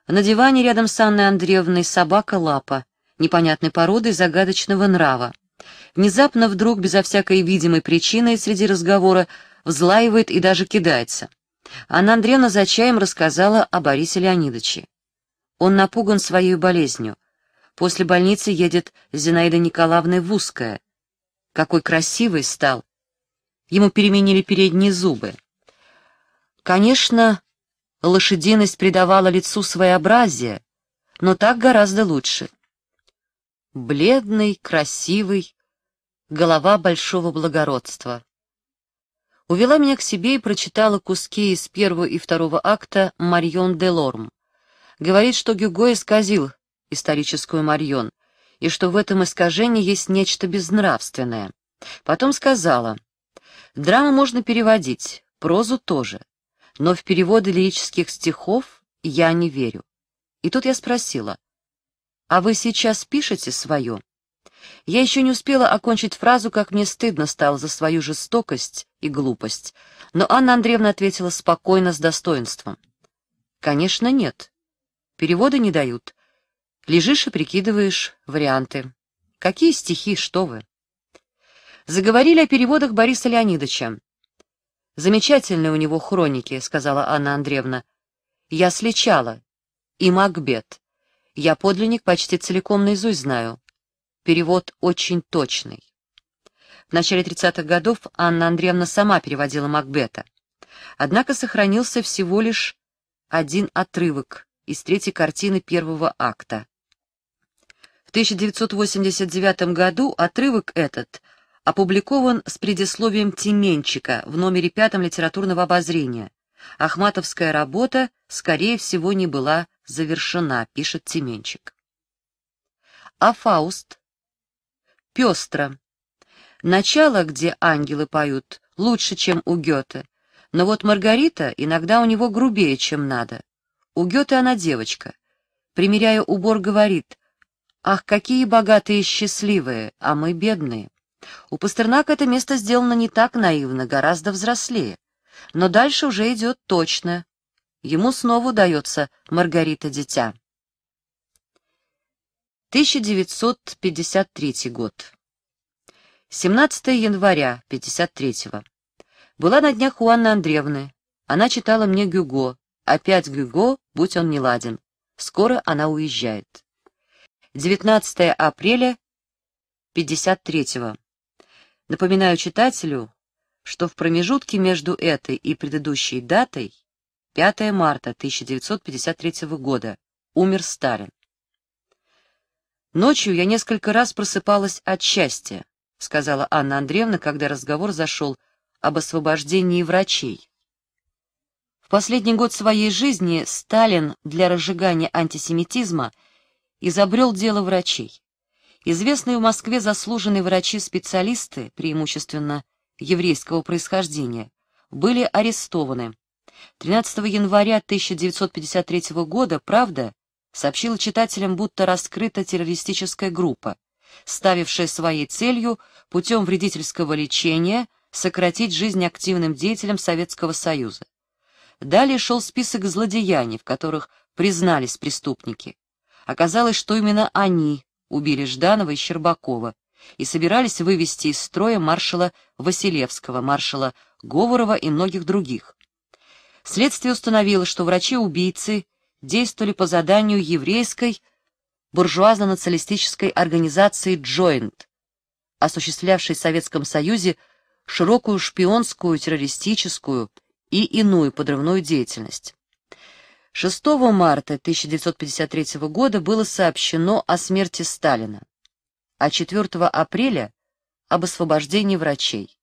На диване рядом с Анной Андреевной собака Лапа, непонятной породы загадочного нрава. Внезапно вдруг, безо всякой видимой причины, среди разговора взлаивает и даже кидается. Анна Андреевна за чаем рассказала о Борисе Леонидовиче. Он напуган своей болезнью. После больницы едет Зинаида Николаевна в какой красивый стал. Ему переменили передние зубы. Конечно, лошадиность придавала лицу своеобразие, но так гораздо лучше. Бледный, красивый, голова большого благородства. Увела меня к себе и прочитала куски из первого и второго акта «Марьон де Лорм». Говорит, что Гюго исказил историческую Марьон — и что в этом искажении есть нечто безнравственное. Потом сказала, «Драму можно переводить, прозу тоже, но в переводы лирических стихов я не верю». И тут я спросила, «А вы сейчас пишете свое?» Я еще не успела окончить фразу, как мне стыдно стало за свою жестокость и глупость, но Анна Андреевна ответила спокойно, с достоинством. «Конечно, нет. Переводы не дают, Лежишь и прикидываешь варианты. Какие стихи, что вы? Заговорили о переводах Бориса Леонидовича. «Замечательные у него хроники», — сказала Анна Андреевна. «Я сличала. И Макбет. Я подлинник почти целиком наизусть знаю. Перевод очень точный». В начале 30-х годов Анна Андреевна сама переводила Макбета. Однако сохранился всего лишь один отрывок из третьей картины первого акта. 1989 году отрывок этот опубликован с предисловием Тименчика в номере пятом литературного обозрения. Ахматовская работа, скорее всего, не была завершена, пишет Тименчик. А Фауст? Пестро. Начало, где ангелы поют, лучше, чем у Гёте. Но вот Маргарита иногда у него грубее, чем надо. У Гёте она девочка. Примеряя убор, говорит, Ах, какие богатые и счастливые, а мы бедные. У Пастернака это место сделано не так наивно, гораздо взрослее. Но дальше уже идет точно. Ему снова удается Маргарита-дитя. 1953 год. 17 января 53-го. Была на днях у Анны Андреевны. Она читала мне Гюго. Опять Гюго, будь он неладен. Скоро она уезжает. 19 апреля 53-го. Напоминаю читателю, что в промежутке между этой и предыдущей датой, 5 марта 1953 года, умер Сталин. «Ночью я несколько раз просыпалась от счастья», — сказала Анна Андреевна, когда разговор зашел об освобождении врачей. В последний год своей жизни Сталин для разжигания антисемитизма — изобрел дело врачей. Известные в Москве заслуженные врачи-специалисты, преимущественно еврейского происхождения, были арестованы. 13 января 1953 года «Правда» сообщила читателям, будто раскрыта террористическая группа, ставившая своей целью путем вредительского лечения сократить жизнь активным деятелям Советского Союза. Далее шел список злодеяний, в которых признались преступники. Оказалось, что именно они убили Жданова и Щербакова и собирались вывести из строя маршала Василевского, маршала Говорова и многих других. Следствие установило, что врачи-убийцы действовали по заданию еврейской буржуазно-националистической организации «Джойнт», осуществлявшей в Советском Союзе широкую шпионскую, террористическую и иную подрывную деятельность. 6 марта 1953 года было сообщено о смерти Сталина, а 4 апреля — об освобождении врачей.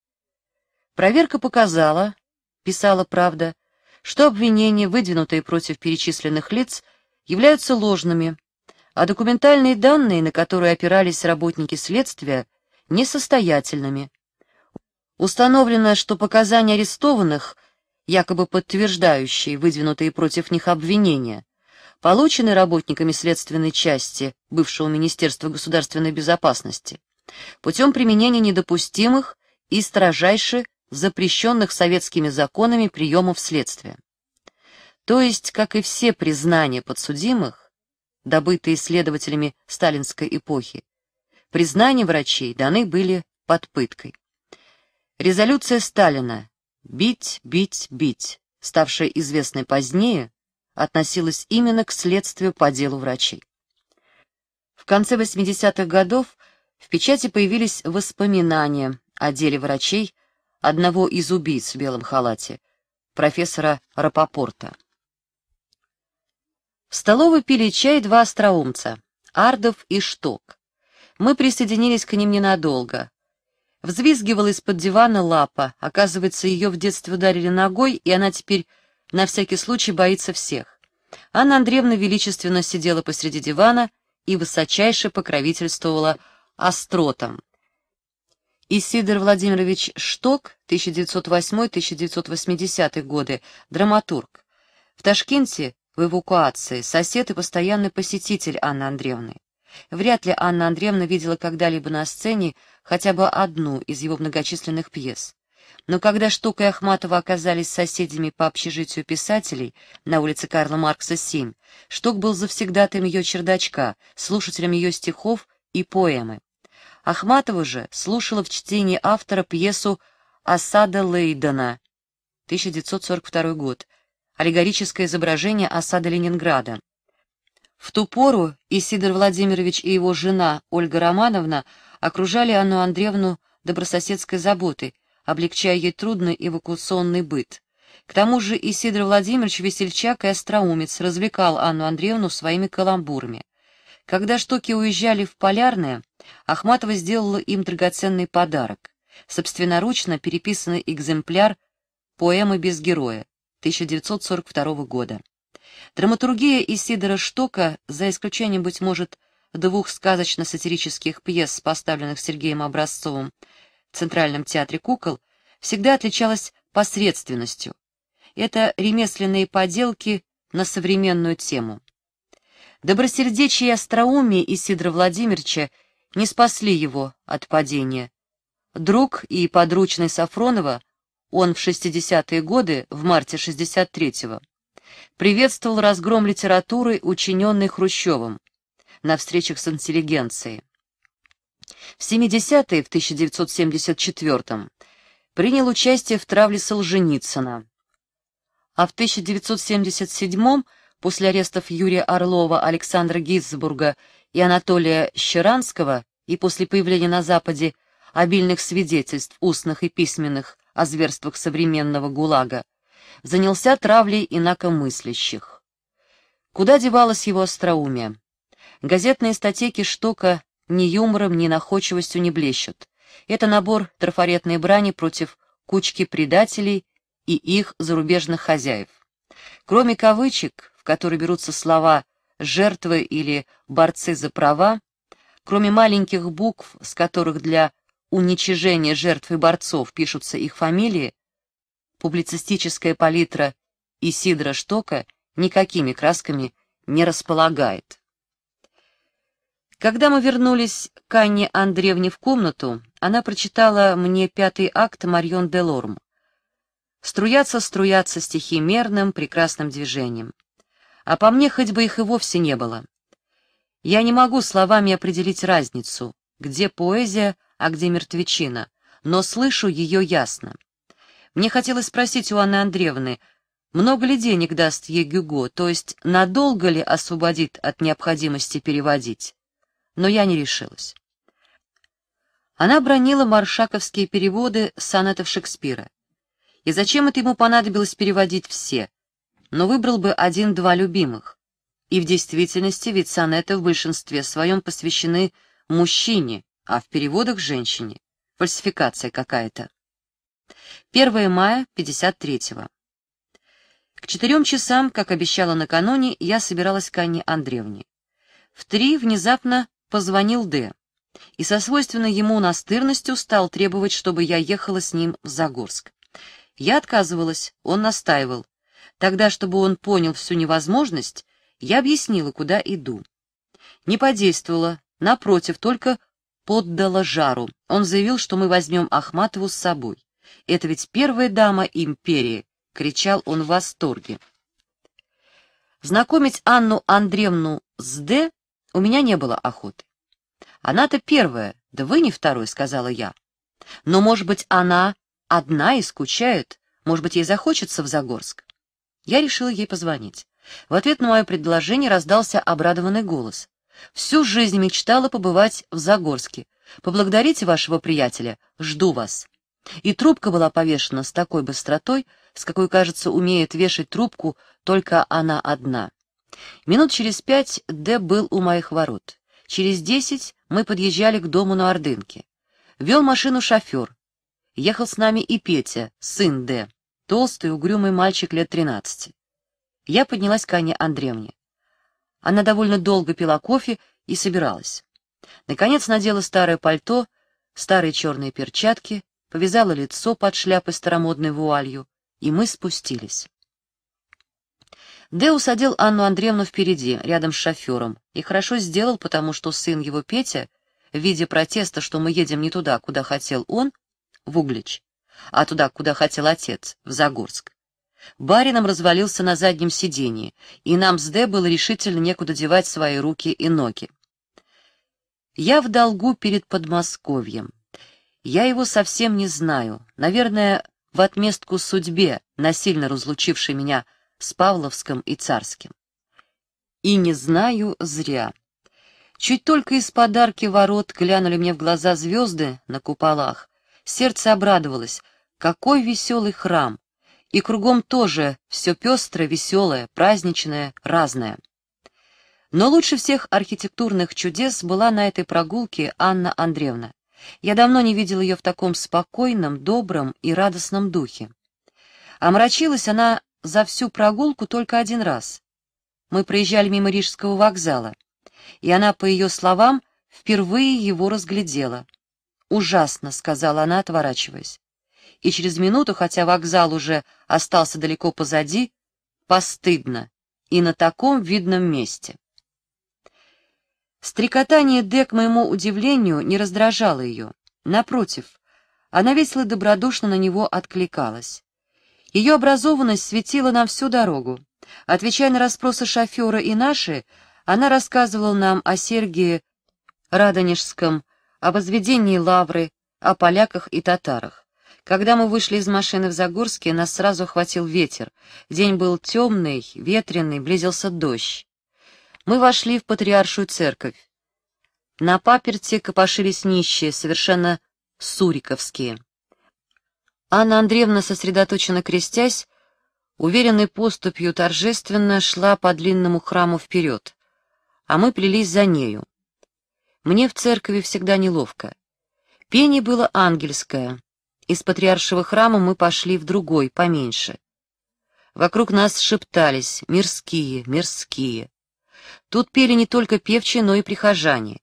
Проверка показала, писала «Правда», что обвинения, выдвинутые против перечисленных лиц, являются ложными, а документальные данные, на которые опирались работники следствия, несостоятельными. Установлено, что показания арестованных — якобы подтверждающие выдвинутые против них обвинения, полученные работниками следственной части бывшего Министерства государственной безопасности путем применения недопустимых и строжайше запрещенных советскими законами приемов следствия. То есть, как и все признания подсудимых, добытые следователями сталинской эпохи, признания врачей даны были под пыткой. Резолюция Сталина «Бить, бить, бить», ставшая известной позднее, относилась именно к следствию по делу врачей. В конце 80-х годов в печати появились воспоминания о деле врачей одного из убийц в белом халате, профессора Рапопорта. В столовой пили чай два остроумца — Ардов и Шток. Мы присоединились к ним ненадолго. Взвизгивала из-под дивана лапа. Оказывается, ее в детстве ударили ногой, и она теперь на всякий случай боится всех. Анна Андреевна величественно сидела посреди дивана и высочайше покровительствовала остротам. И Сидор Владимирович Шток, 1908-1980 годы, драматург. В Ташкенте в эвакуации сосед и постоянный посетитель Анны Андреевны. Вряд ли Анна Андреевна видела когда-либо на сцене хотя бы одну из его многочисленных пьес. Но когда Штук и Ахматова оказались соседями по общежитию писателей на улице Карла Маркса, 7, Штук был завсегдатым ее чердачка, слушателем ее стихов и поэмы. Ахматова же слушала в чтении автора пьесу «Осада Лейдена» 1942 год, аллегорическое изображение осады Ленинграда. В ту пору и Сидор Владимирович, и его жена Ольга Романовна окружали Анну Андреевну добрососедской заботой, облегчая ей трудный эвакуационный быт. К тому же и Сидор Владимирович весельчак и остроумец развлекал Анну Андреевну своими каламбурами. Когда штуки уезжали в Полярное, Ахматова сделала им драгоценный подарок — собственноручно переписанный экземпляр поэмы «Без героя» 1942 года. Драматургия Исидора Штока, за исключением, быть может, двух сказочно-сатирических пьес, поставленных Сергеем Образцовым в Центральном театре кукол, всегда отличалась посредственностью. Это ремесленные поделки на современную тему. Добросердечие и остроумие Исидора Владимировича не спасли его от падения. Друг и подручный Сафронова, он в 60-е годы, в марте 63-го, приветствовал разгром литературы, учиненный Хрущевым на встречах с интеллигенцией. В 70-е, в 1974 принял участие в травле Солженицына, а в 1977 после арестов Юрия Орлова, Александра Гитсбурга и Анатолия Щеранского и после появления на Западе обильных свидетельств, устных и письменных, о зверствах современного ГУЛАГа, занялся травлей инакомыслящих. Куда девалось его остроумие? Газетные статейки штука ни юмором, ни находчивостью не блещут. Это набор трафаретной брани против кучки предателей и их зарубежных хозяев. Кроме кавычек, в которые берутся слова «жертвы» или «борцы за права», кроме маленьких букв, с которых для уничижения жертв и борцов пишутся их фамилии, публицистическая палитра Исидра Штока никакими красками не располагает. Когда мы вернулись к Анне Андреевне в комнату, она прочитала мне пятый акт Марион де Лорм. «Струятся, струятся стихи мерным, прекрасным движением. А по мне хоть бы их и вовсе не было. Я не могу словами определить разницу, где поэзия, а где мертвечина, но слышу ее ясно. Мне хотелось спросить у Анны Андреевны, много ли денег даст ей Гюго, то есть надолго ли освободит от необходимости переводить? Но я не решилась. Она бронила маршаковские переводы сонетов Шекспира. И зачем это ему понадобилось переводить все? Но выбрал бы один-два любимых. И в действительности ведь сонеты в большинстве своем посвящены мужчине, а в переводах — женщине. Фальсификация какая-то. 1 мая 53-го. К четырем часам, как обещала накануне, я собиралась к Анне Андреевне. В три внезапно позвонил Д. и со свойственной ему настырностью стал требовать, чтобы я ехала с ним в Загорск. Я отказывалась, он настаивал. Тогда, чтобы он понял всю невозможность, я объяснила, куда иду. Не подействовало, напротив, только поддало жару. Он заявил, что мы возьмем Ахматову с собой. Это ведь первая дама империи!» — кричал он в восторге. Знакомить Анну Андреевну с Д у меня не было охоты. «Она-то первая, да вы не второй», — сказала я. «Но, может быть, она одна и скучает, может быть, ей захочется в Загорск». Я решила ей позвонить. В ответ на мое предложение раздался обрадованный голос. «Всю жизнь мечтала побывать в Загорске. Поблагодарите вашего приятеля. Жду вас». И трубка была повешена с такой быстротой, с какой, кажется, умеет вешать трубку только она одна. Минут через пять Д был у моих ворот. Через десять мы подъезжали к дому на Ордынке. Вел машину шофер. Ехал с нами и Петя, сын Д, толстый, угрюмый мальчик лет тринадцати. Я поднялась к Анне Андреевне. Она довольно долго пила кофе и собиралась. Наконец надела старое пальто, старые черные перчатки — повязала лицо под шляпой старомодной вуалью, и мы спустились. Деус усадил Анну Андреевну впереди, рядом с шофером, и хорошо сделал, потому что сын его Петя, в виде протеста, что мы едем не туда, куда хотел он, в Углич, а туда, куда хотел отец, в Загорск, барином развалился на заднем сидении, и нам с Д было решительно некуда девать свои руки и ноги. Я в долгу перед Подмосковьем. Я его совсем не знаю. Наверное, в отместку судьбе, насильно разлучившей меня с Павловским и Царским. И не знаю зря. Чуть только из подарки ворот глянули мне в глаза звезды на куполах, сердце обрадовалось. Какой веселый храм! И кругом тоже все пестро, веселое, праздничное, разное. Но лучше всех архитектурных чудес была на этой прогулке Анна Андреевна. Я давно не видел ее в таком спокойном, добром и радостном духе. Омрачилась она за всю прогулку только один раз. Мы проезжали мимо Рижского вокзала, и она, по ее словам, впервые его разглядела. «Ужасно», — сказала она, отворачиваясь. И через минуту, хотя вокзал уже остался далеко позади, постыдно и на таком видном месте. Стрекотание Д, к моему удивлению, не раздражало ее. Напротив, она весело добродушно на него откликалась. Ее образованность светила нам всю дорогу. Отвечая на расспросы шофера и наши, она рассказывала нам о Сергии Радонежском, об возведении лавры, о поляках и татарах. Когда мы вышли из машины в Загорске, нас сразу охватил ветер. День был темный, ветреный, близился дождь. Мы вошли в патриаршую церковь. На паперте копошились нищие, совершенно суриковские. Анна Андреевна, сосредоточенно крестясь, уверенной поступью торжественно шла по длинному храму вперед, а мы плелись за нею. Мне в церкви всегда неловко. Пение было ангельское. Из патриаршего храма мы пошли в другой, поменьше. Вокруг нас шептались «мирские, мирские». Тут пели не только певчие, но и прихожане.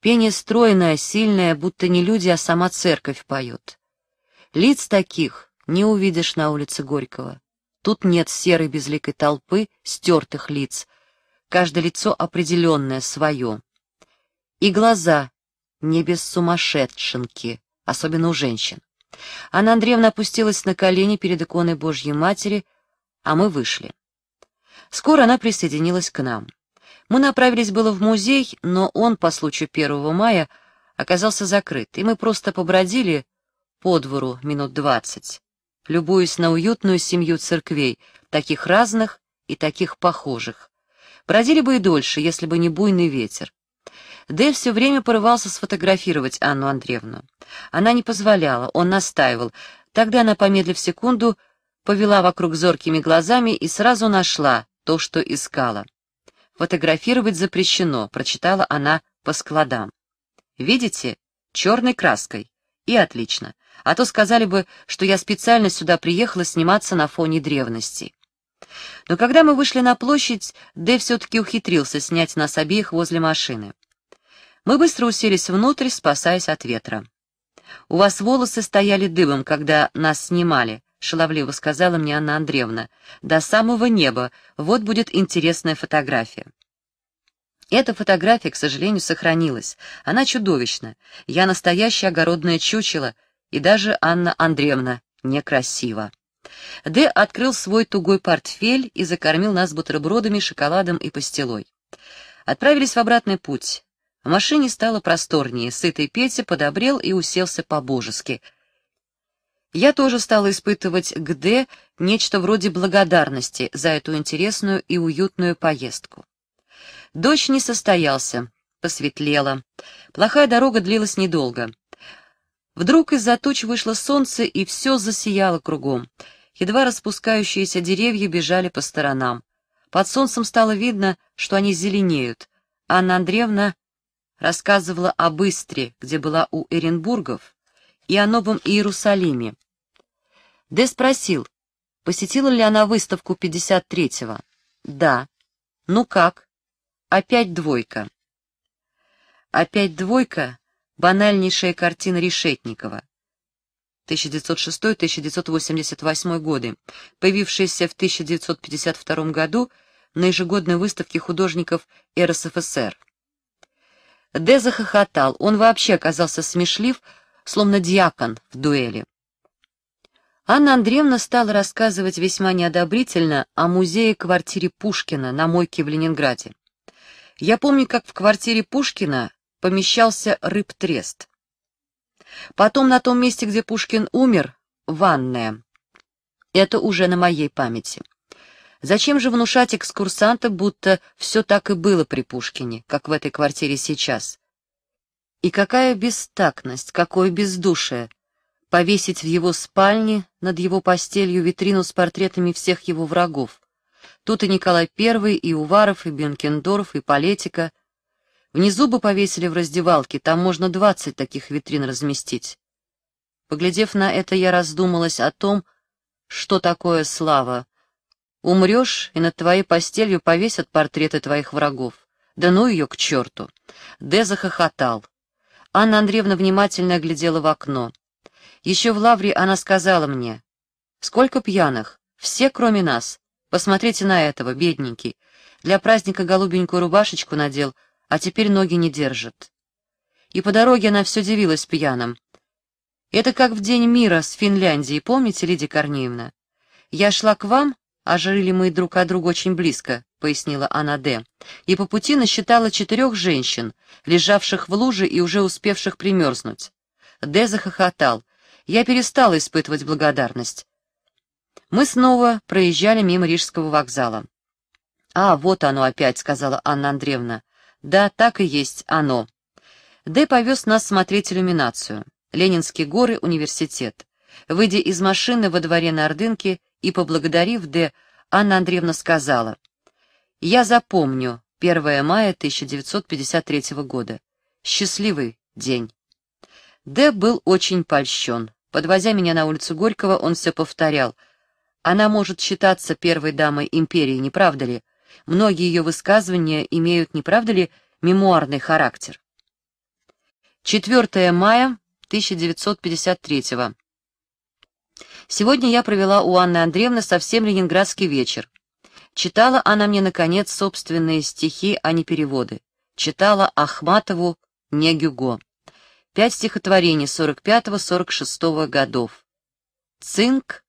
Пение стройное, сильное, будто не люди, а сама церковь поет. Лиц таких не увидишь на улице Горького. Тут нет серой безликой толпы, стертых лиц. Каждое лицо определенное, свое. И глаза не без сумасшедшенки, особенно у женщин. Анна Андреевна опустилась на колени перед иконой Божьей Матери, а мы вышли. Скоро она присоединилась к нам. Мы направились было в музей, но он по случаю 1 мая оказался закрыт, и мы просто побродили по двору минут двадцать, любуясь на уютную семью церквей, таких разных и таких похожих. Бродили бы и дольше, если бы не буйный ветер. Дэв все время порывался сфотографировать Анну Андреевну. Она не позволяла, он настаивал. Тогда она, помедлив секунду, повела вокруг зоркими глазами и сразу нашла то, что искала. Фотографировать запрещено, прочитала она по складам. Видите? Черной краской. И отлично. А то сказали бы, что я специально сюда приехала сниматься на фоне древности. Но когда мы вышли на площадь, Дэ все-таки ухитрился снять нас обеих возле машины. Мы быстро уселись внутрь, спасаясь от ветра. «У вас волосы стояли дыбом, когда нас снимали», — шаловливо сказала мне Анна Андреевна. «До самого неба. Вот будет интересная фотография». Эта фотография, к сожалению, сохранилась. Она чудовищна. Я настоящая огородная чучело, и даже Анна Андреевна некрасива. Д. открыл свой тугой портфель и закормил нас бутербродами, шоколадом и пастилой. Отправились в обратный путь. В машине стало просторнее, сытый Петя подобрел и уселся по-божески — я тоже стала испытывать к Д нечто вроде благодарности за эту интересную и уютную поездку. Дождь не состоялся, посветлело. Плохая дорога длилась недолго. Вдруг из-за туч вышло солнце, и все засияло кругом. Едва распускающиеся деревья бежали по сторонам. Под солнцем стало видно, что они зеленеют. Анна Андреевна рассказывала об Истре, где была у Эренбургов, и о Новом Иерусалиме. Д спросил, посетила ли она выставку 53-го. Да. Ну как? Опять двойка. Опять двойка — банальнейшая картина Решетникова. 1906-1988 годы, появившаяся в 1952 году на ежегодной выставке художников РСФСР. Д захохотал, он вообще оказался смешлив, словно дьякон в дуэли. Анна Андреевна стала рассказывать весьма неодобрительно о музее-квартире Пушкина на мойке в Ленинграде. Я помню, как в квартире Пушкина помещался рыбтрест. Потом на том месте, где Пушкин умер, ванная. Это уже на моей памяти. Зачем же внушать экскурсанта, будто все так и было при Пушкине, как в этой квартире сейчас? И какая бестактность, какое бездушие! Повесить в его спальне над его постелью витрину с портретами всех его врагов. Тут и Николай Первый, и Уваров, и Бенкендорф, и Политика. Внизу бы повесили в раздевалке, там можно двадцать таких витрин разместить. Поглядев на это, я раздумалась о том, что такое слава. Умрешь, и над твоей постелью повесят портреты твоих врагов. Да ну ее к черту! Де захохотал. Анна Андреевна внимательно оглядела в окно. Еще в лавре она сказала мне, «Сколько пьяных? Все, кроме нас. Посмотрите на этого, бедненький. Для праздника голубенькую рубашечку надел, а теперь ноги не держит». И по дороге она все дивилась пьяным. «Это как в День мира с Финляндией, помните, Лидия Корнеевна? Я шла к вам, а жили мы друг от друга очень близко. — пояснила она Д. и по пути насчитала четырех женщин, лежавших в луже и уже успевших примерзнуть. Д захохотал. Я перестала испытывать благодарность. Мы снова проезжали мимо Рижского вокзала. «А, вот оно опять», — сказала Анна Андреевна. «Да, так и есть оно». Д повез нас смотреть иллюминацию. Ленинские горы, университет. Выйдя из машины во дворе на Ордынке и поблагодарив Д, Анна Андреевна сказала — я запомню 1 мая 1953 года. Счастливый день. Д. был очень польщен. Подвозя меня на улицу Горького, он все повторял. Она может считаться первой дамой империи, не правда ли? Многие ее высказывания имеют, не правда ли, мемуарный характер. 4 мая 1953 Сегодня я провела у Анны Андреевны совсем ленинградский вечер. Читала она мне, наконец, собственные стихи, а не переводы. Читала Ахматову, не Гюго. Пять стихотворений 45-46 годов. Цинк.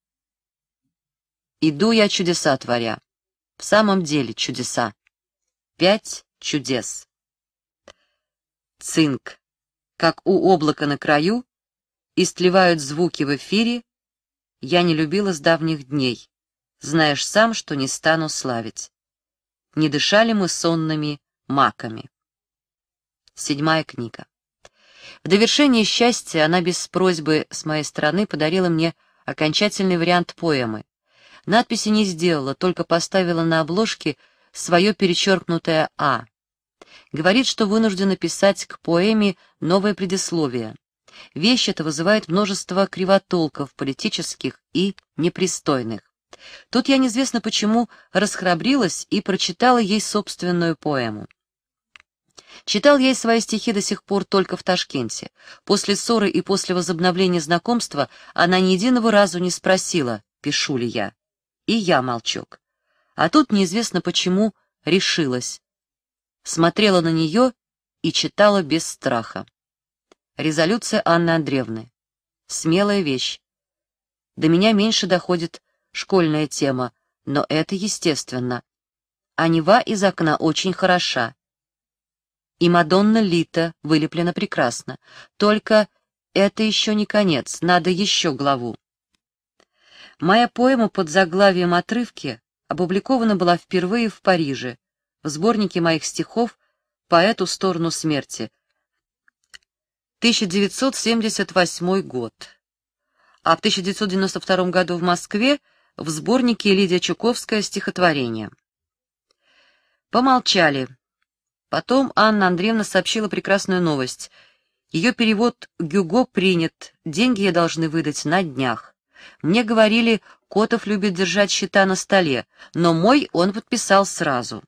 Иду я чудеса творя. В самом деле чудеса. Пять чудес. Цинк. Как у облака на краю, истлевают звуки в эфире, я не любила с давних дней. Знаешь сам, что не стану славить. Не дышали мы сонными маками. Седьмая книга. В довершение счастья она без просьбы с моей стороны подарила мне окончательный вариант поэмы. Надписи не сделала, только поставила на обложке свое перечеркнутое «А». Говорит, что вынуждена писать к поэме новое предисловие. Вещь это вызывает множество кривотолков, политических и непристойных. Тут я неизвестно почему расхрабрилась и прочитала ей собственную поэму. Читал я и свои стихи до сих пор только в Ташкенте. После ссоры и после возобновления знакомства она ни единого разу не спросила, пишу ли я. И я молчок. А тут неизвестно почему решилась. Смотрела на нее и читала без страха. Резолюция Анны Андреевны. Смелая вещь. До меня меньше доходит школьная тема, но это естественно. А Нева из окна очень хороша. И Мадонна Лита вылеплена прекрасно. Только это еще не конец, надо еще главу. Моя поэма под заглавием «Отрывки» опубликована была впервые в Париже, в сборнике моих стихов «По эту сторону смерти», 1978 год. А в 1992 году в Москве в сборнике Лидия Чуковская «Стихотворение». Помолчали. Потом Анна Андреевна сообщила прекрасную новость. Ее перевод «Гюго» принят, деньги ей должны выдать на днях. Мне говорили, Котов любит держать счета на столе, но мой он подписал сразу.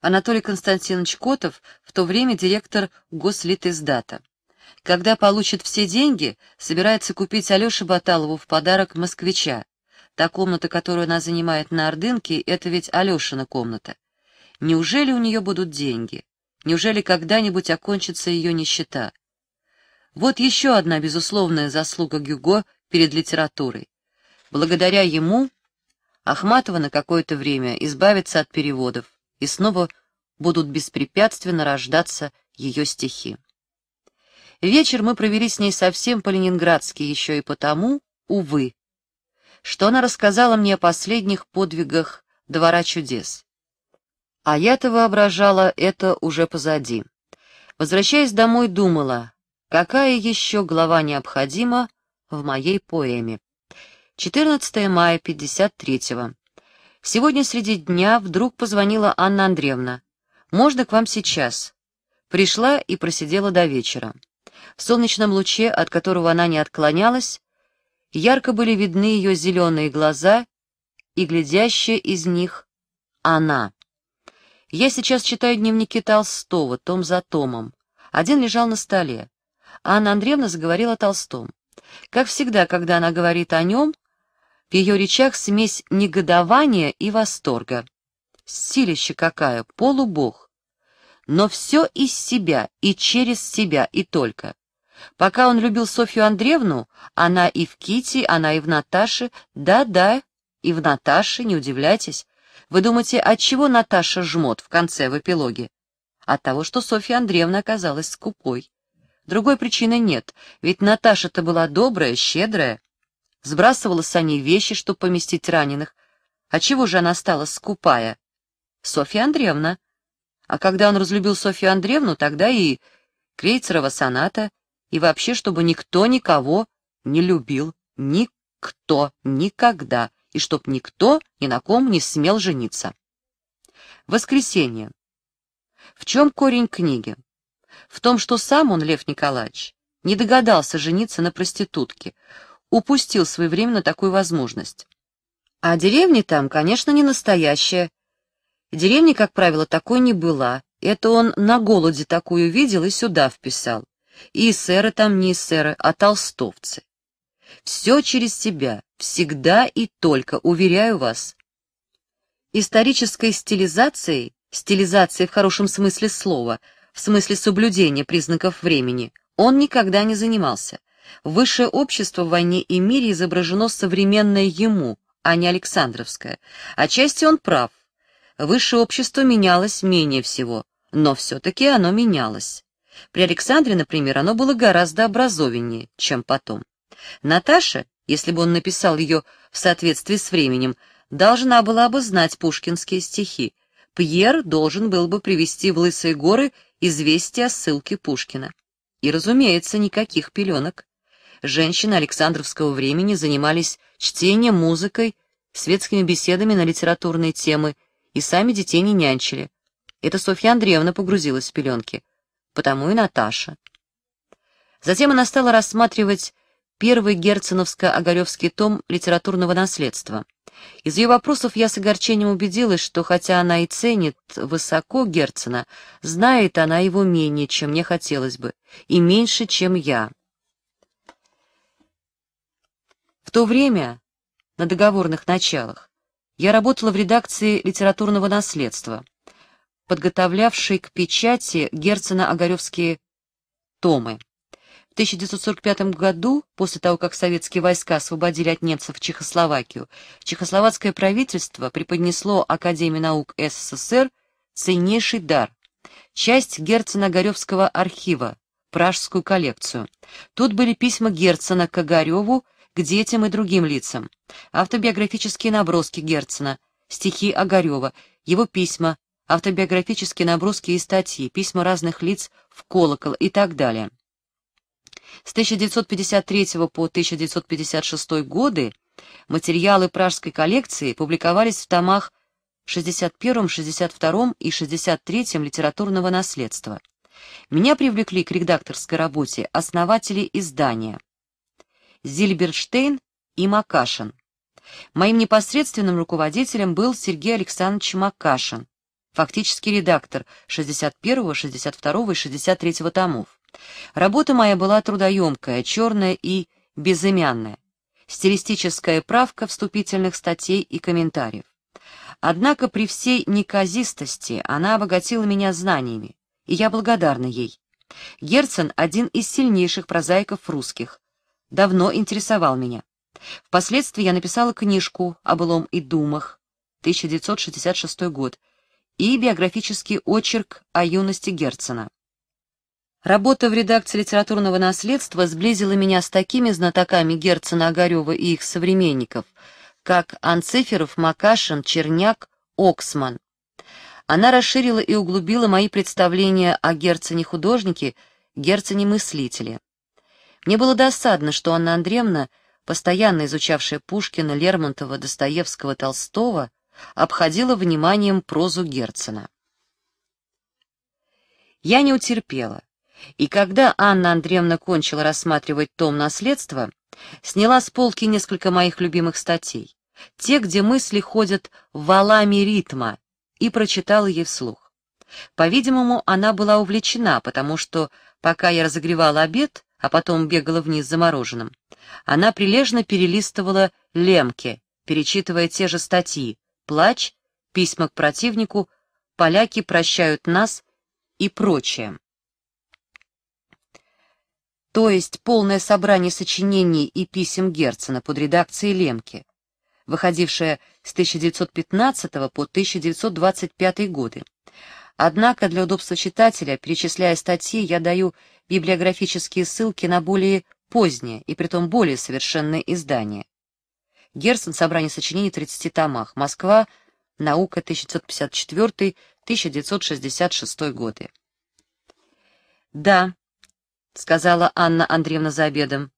Анатолий Константинович Котов в то время директор Гослитиздата. Когда получит все деньги, собирается купить Алёше Баталову в подарок москвича. Та комната, которую она занимает на Ордынке, это ведь Алешина комната. Неужели у нее будут деньги? Неужели когда-нибудь окончится ее нищета? Вот еще одна безусловная заслуга Гюго перед литературой. Благодаря ему Ахматова на какое-то время избавится от переводов, и снова будут беспрепятственно рождаться ее стихи. Вечер мы провели с ней совсем по-ленинградски еще и потому, увы, что она рассказала мне о последних подвигах Двора чудес. А я-то воображала это уже позади. Возвращаясь домой, думала, какая еще глава необходима в моей поэме. 14 мая 53-го. Сегодня среди дня вдруг позвонила Анна Андреевна. «Можно к вам сейчас?» Пришла и просидела до вечера. В солнечном луче, от которого она не отклонялась, Ярко были видны ее зеленые глаза и глядящая из них она. Я сейчас читаю дневники Толстого, том за томом. Один лежал на столе. Анна Андреевна заговорила о Толстом. Как всегда, когда она говорит о нем, в ее речах смесь негодования и восторга. Силища какая, полубог. Но все из себя, и через себя, и только. Пока он любил Софью Андреевну, она и в Кити, она и в Наташе, да-да, и в Наташе, не удивляйтесь. Вы думаете, от чего Наташа жмот в конце в эпилоге? От того, что Софья Андреевна оказалась скупой. Другой причины нет, ведь Наташа-то была добрая, щедрая. Сбрасывала с Аней вещи, чтобы поместить раненых. А чего же она стала скупая? Софья Андреевна. А когда он разлюбил Софью Андреевну, тогда и Крейцерова соната — и вообще, чтобы никто никого не любил. Никто. Никогда. И чтоб никто ни на ком не смел жениться. Воскресенье. В чем корень книги? В том, что сам он, Лев Николаевич, не догадался жениться на проститутке, упустил своевременно такую возможность. А деревня там, конечно, не настоящая. Деревня, как правило, такой не была. Это он на голоде такую видел и сюда вписал. И сэры там не сэры, а толстовцы. Все через себя, всегда и только, уверяю вас. Исторической стилизацией, стилизацией в хорошем смысле слова, в смысле соблюдения признаков времени, он никогда не занимался. Высшее общество в «Войне и мире» изображено современное ему, а не Александровское. Отчасти он прав. Высшее общество менялось менее всего, но все-таки оно менялось. При Александре, например, оно было гораздо образованнее, чем потом. Наташа, если бы он написал ее в соответствии с временем, должна была бы знать пушкинские стихи. Пьер должен был бы привести в Лысые горы известие о ссылке Пушкина. И, разумеется, никаких пеленок. Женщины Александровского времени занимались чтением, музыкой, светскими беседами на литературные темы, и сами детей не нянчили. Это Софья Андреевна погрузилась в пеленки потому и Наташа. Затем она стала рассматривать первый герценовско-огаревский том литературного наследства. Из ее вопросов я с огорчением убедилась, что хотя она и ценит высоко Герцена, знает она его менее, чем мне хотелось бы, и меньше, чем я. В то время, на договорных началах, я работала в редакции литературного наследства — подготовлявший к печати Герцена-Огаревские томы. В 1945 году, после того, как советские войска освободили от немцев Чехословакию, чехословацкое правительство преподнесло Академии наук СССР ценнейший дар – часть Герцена-Огаревского архива, пражскую коллекцию. Тут были письма Герцена к Огареву, к детям и другим лицам, автобиографические наброски Герцена, стихи Огарева, его письма, автобиографические наброски и статьи, письма разных лиц в колокол и так далее. С 1953 по 1956 годы материалы пражской коллекции публиковались в томах 61, 62 и 63 литературного наследства. Меня привлекли к редакторской работе основатели издания Зильберштейн и Макашин. Моим непосредственным руководителем был Сергей Александрович Макашин, фактически редактор 61, 62 и 63 томов. Работа моя была трудоемкая, черная и безымянная. Стилистическая правка вступительных статей и комментариев. Однако при всей неказистости она обогатила меня знаниями, и я благодарна ей. Герцен — один из сильнейших прозаиков русских. Давно интересовал меня. Впоследствии я написала книжку о былом и думах, 1966 год, и биографический очерк о юности Герцена. Работа в редакции литературного наследства сблизила меня с такими знатоками Герцена Огарева и их современников, как Анциферов, Макашин, Черняк, Оксман. Она расширила и углубила мои представления о Герцене-художнике, Герцене-мыслителе. Мне было досадно, что Анна Андреевна, постоянно изучавшая Пушкина, Лермонтова, Достоевского, Толстого, обходила вниманием прозу Герцена. Я не утерпела, и когда Анна Андреевна кончила рассматривать том наследства, сняла с полки несколько моих любимых статей, те, где мысли ходят валами ритма, и прочитала ей вслух. По-видимому, она была увлечена, потому что, пока я разогревала обед, а потом бегала вниз за мороженым, она прилежно перелистывала лемки, перечитывая те же статьи, плач, письма к противнику, поляки прощают нас и прочее. То есть полное собрание сочинений и писем Герцена под редакцией Лемки, выходившее с 1915 по 1925 годы. Однако для удобства читателя, перечисляя статьи, я даю библиографические ссылки на более поздние и притом более совершенные издания. Герцен, собрание сочинений в 30 томах, Москва, наука, 1954-1966 годы. «Да», — сказала Анна Андреевна за обедом,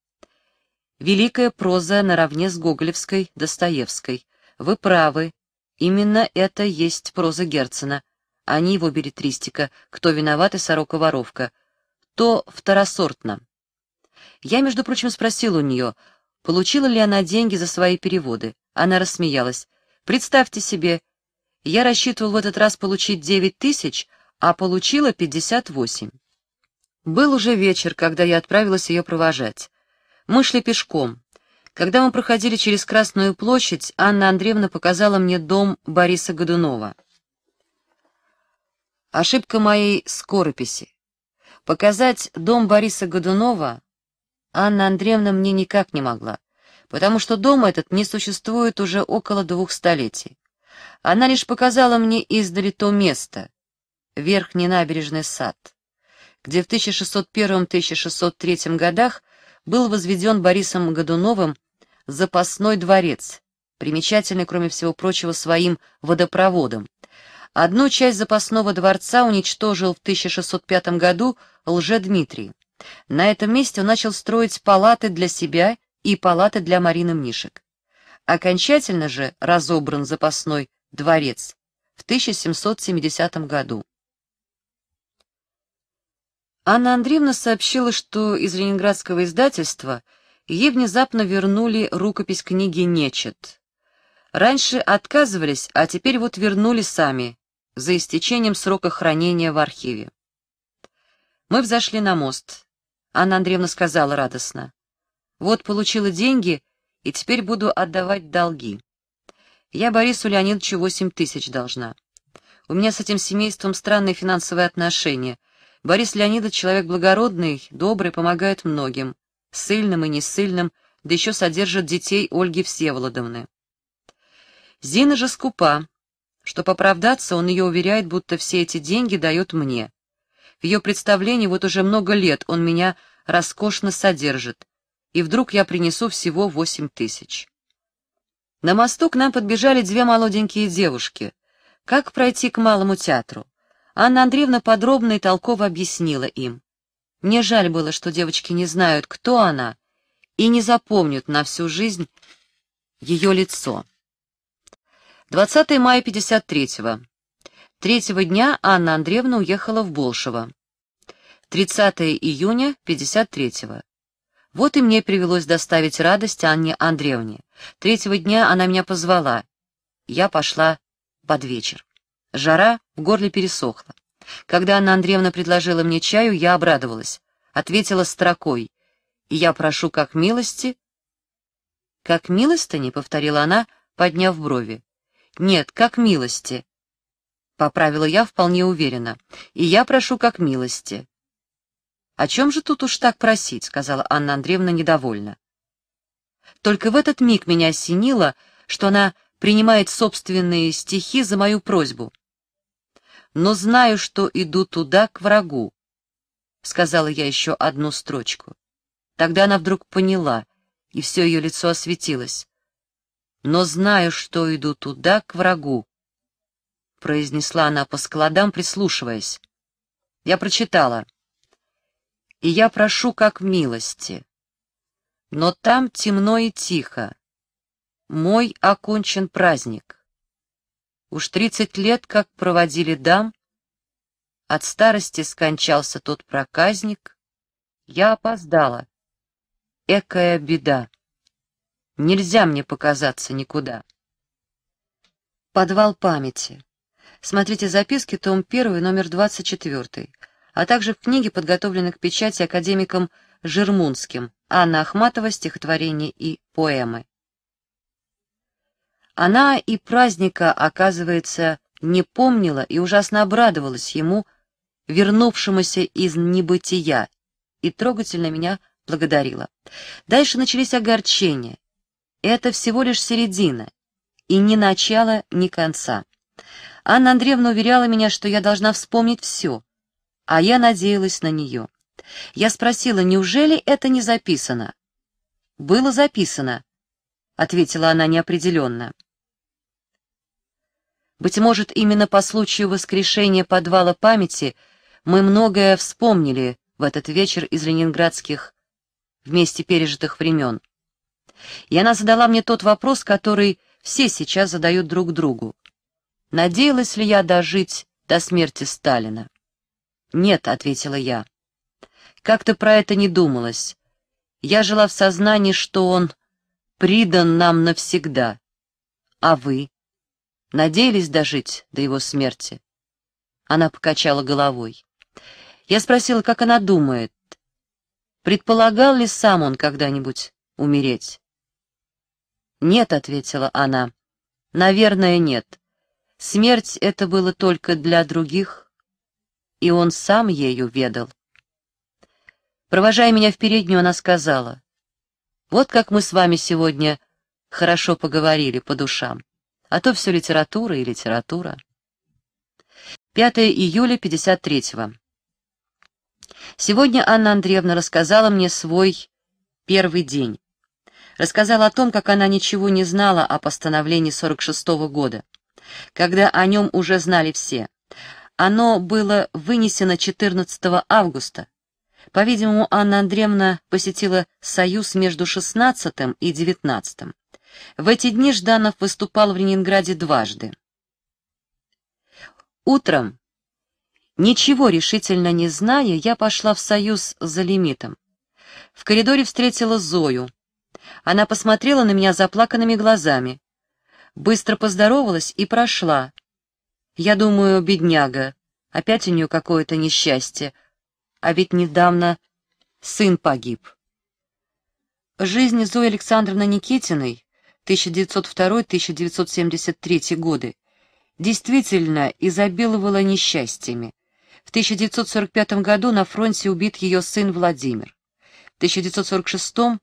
— «великая проза наравне с Гоголевской, Достоевской. Вы правы, именно это есть проза Герцена, а не его билетристика «Кто виноват» и «Сорока-воровка». То второсортно. Я, между прочим, спросил у нее, Получила ли она деньги за свои переводы? Она рассмеялась. Представьте себе, я рассчитывал в этот раз получить девять тысяч, а получила пятьдесят восемь. Был уже вечер, когда я отправилась ее провожать. Мы шли пешком. Когда мы проходили через Красную площадь, Анна Андреевна показала мне дом Бориса Годунова. Ошибка моей скорописи. Показать дом Бориса Годунова Анна Андреевна мне никак не могла, потому что дом этот не существует уже около двух столетий. Она лишь показала мне издали то место, верхний набережный сад, где в 1601-1603 годах был возведен Борисом Годуновым запасной дворец, примечательный, кроме всего прочего, своим водопроводом. Одну часть запасного дворца уничтожил в 1605 году Лжедмитрий. На этом месте он начал строить палаты для себя и палаты для Марины Мнишек. Окончательно же разобран запасной дворец в 1770 году. Анна Андреевна сообщила, что из ленинградского издательства ей внезапно вернули рукопись книги «Нечет». Раньше отказывались, а теперь вот вернули сами, за истечением срока хранения в архиве. Мы взошли на мост. Анна Андреевна сказала радостно. «Вот получила деньги, и теперь буду отдавать долги. Я Борису Леонидовичу восемь тысяч должна. У меня с этим семейством странные финансовые отношения. Борис Леонидович человек благородный, добрый, помогает многим, сильным и несыльным, да еще содержит детей Ольги Всеволодовны. Зина же скупа, чтобы оправдаться, он ее уверяет, будто все эти деньги дает мне. В ее представлении вот уже много лет он меня роскошно содержит, и вдруг я принесу всего восемь тысяч. На мосту к нам подбежали две молоденькие девушки. Как пройти к малому театру? Анна Андреевна подробно и толково объяснила им. Мне жаль было, что девочки не знают, кто она, и не запомнят на всю жизнь ее лицо. 20 мая 53-го. Третьего дня Анна Андреевна уехала в Болшево. 30 июня 53-го. Вот и мне привелось доставить радость Анне Андреевне. Третьего дня она меня позвала. Я пошла под вечер. Жара в горле пересохла. Когда Анна Андреевна предложила мне чаю, я обрадовалась. Ответила строкой. «И я прошу как милости...» «Как милостыни?» — повторила она, подняв брови. «Нет, как милости поправила я вполне уверенно, и я прошу как милости. «О чем же тут уж так просить?» — сказала Анна Андреевна недовольно. Только в этот миг меня осенило, что она принимает собственные стихи за мою просьбу. «Но знаю, что иду туда, к врагу», — сказала я еще одну строчку. Тогда она вдруг поняла, и все ее лицо осветилось. «Но знаю, что иду туда, к врагу», произнесла она по складам, прислушиваясь. Я прочитала. «И я прошу как милости. Но там темно и тихо. Мой окончен праздник. Уж тридцать лет, как проводили дам, от старости скончался тот проказник. Я опоздала. Экая беда. Нельзя мне показаться никуда. Подвал памяти. Смотрите записки, том 1, номер 24, а также в книге, подготовленной к печати академиком Жермунским, Анна Ахматова, стихотворения и поэмы. Она и праздника, оказывается, не помнила и ужасно обрадовалась ему, вернувшемуся из небытия, и трогательно меня благодарила. Дальше начались огорчения. Это всего лишь середина, и ни начала, ни конца. Анна Андреевна уверяла меня, что я должна вспомнить все, а я надеялась на нее. Я спросила, неужели это не записано? «Было записано», — ответила она неопределенно. Быть может, именно по случаю воскрешения подвала памяти мы многое вспомнили в этот вечер из ленинградских вместе пережитых времен. И она задала мне тот вопрос, который все сейчас задают друг другу. Надеялась ли я дожить до смерти Сталина? «Нет», — ответила я. Как-то про это не думалось. Я жила в сознании, что он придан нам навсегда. А вы? Надеялись дожить до его смерти? Она покачала головой. Я спросила, как она думает. Предполагал ли сам он когда-нибудь умереть? «Нет», — ответила она. «Наверное, нет. Смерть это было только для других, и он сам ею ведал. Провожая меня в переднюю, она сказала, «Вот как мы с вами сегодня хорошо поговорили по душам, а то все литература и литература». 5 июля 53-го. Сегодня Анна Андреевна рассказала мне свой первый день. Рассказала о том, как она ничего не знала о постановлении 46-го года когда о нем уже знали все. Оно было вынесено 14 августа. По-видимому, Анна Андреевна посетила союз между 16 и 19. В эти дни Жданов выступал в Ленинграде дважды. Утром, ничего решительно не зная, я пошла в союз за лимитом. В коридоре встретила Зою. Она посмотрела на меня заплаканными глазами быстро поздоровалась и прошла. Я думаю, бедняга, опять у нее какое-то несчастье, а ведь недавно сын погиб. Жизнь Зои Александровны Никитиной 1902-1973 годы действительно изобиловала несчастьями. В 1945 году на фронте убит ее сын Владимир. В 1946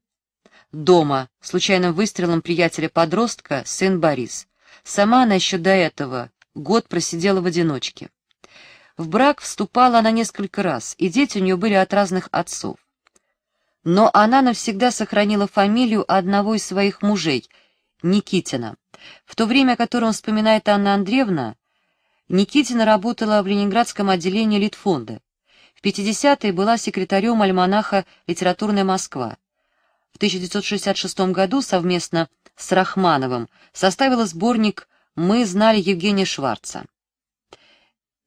дома, случайным выстрелом приятеля-подростка, сын Борис. Сама она еще до этого год просидела в одиночке. В брак вступала она несколько раз, и дети у нее были от разных отцов. Но она навсегда сохранила фамилию одного из своих мужей, Никитина. В то время, которое он вспоминает Анна Андреевна, Никитина работала в ленинградском отделении Литфонда. В 50-е была секретарем альманаха «Литературная Москва». В 1966 году совместно с Рахмановым составила сборник «Мы знали Евгения Шварца».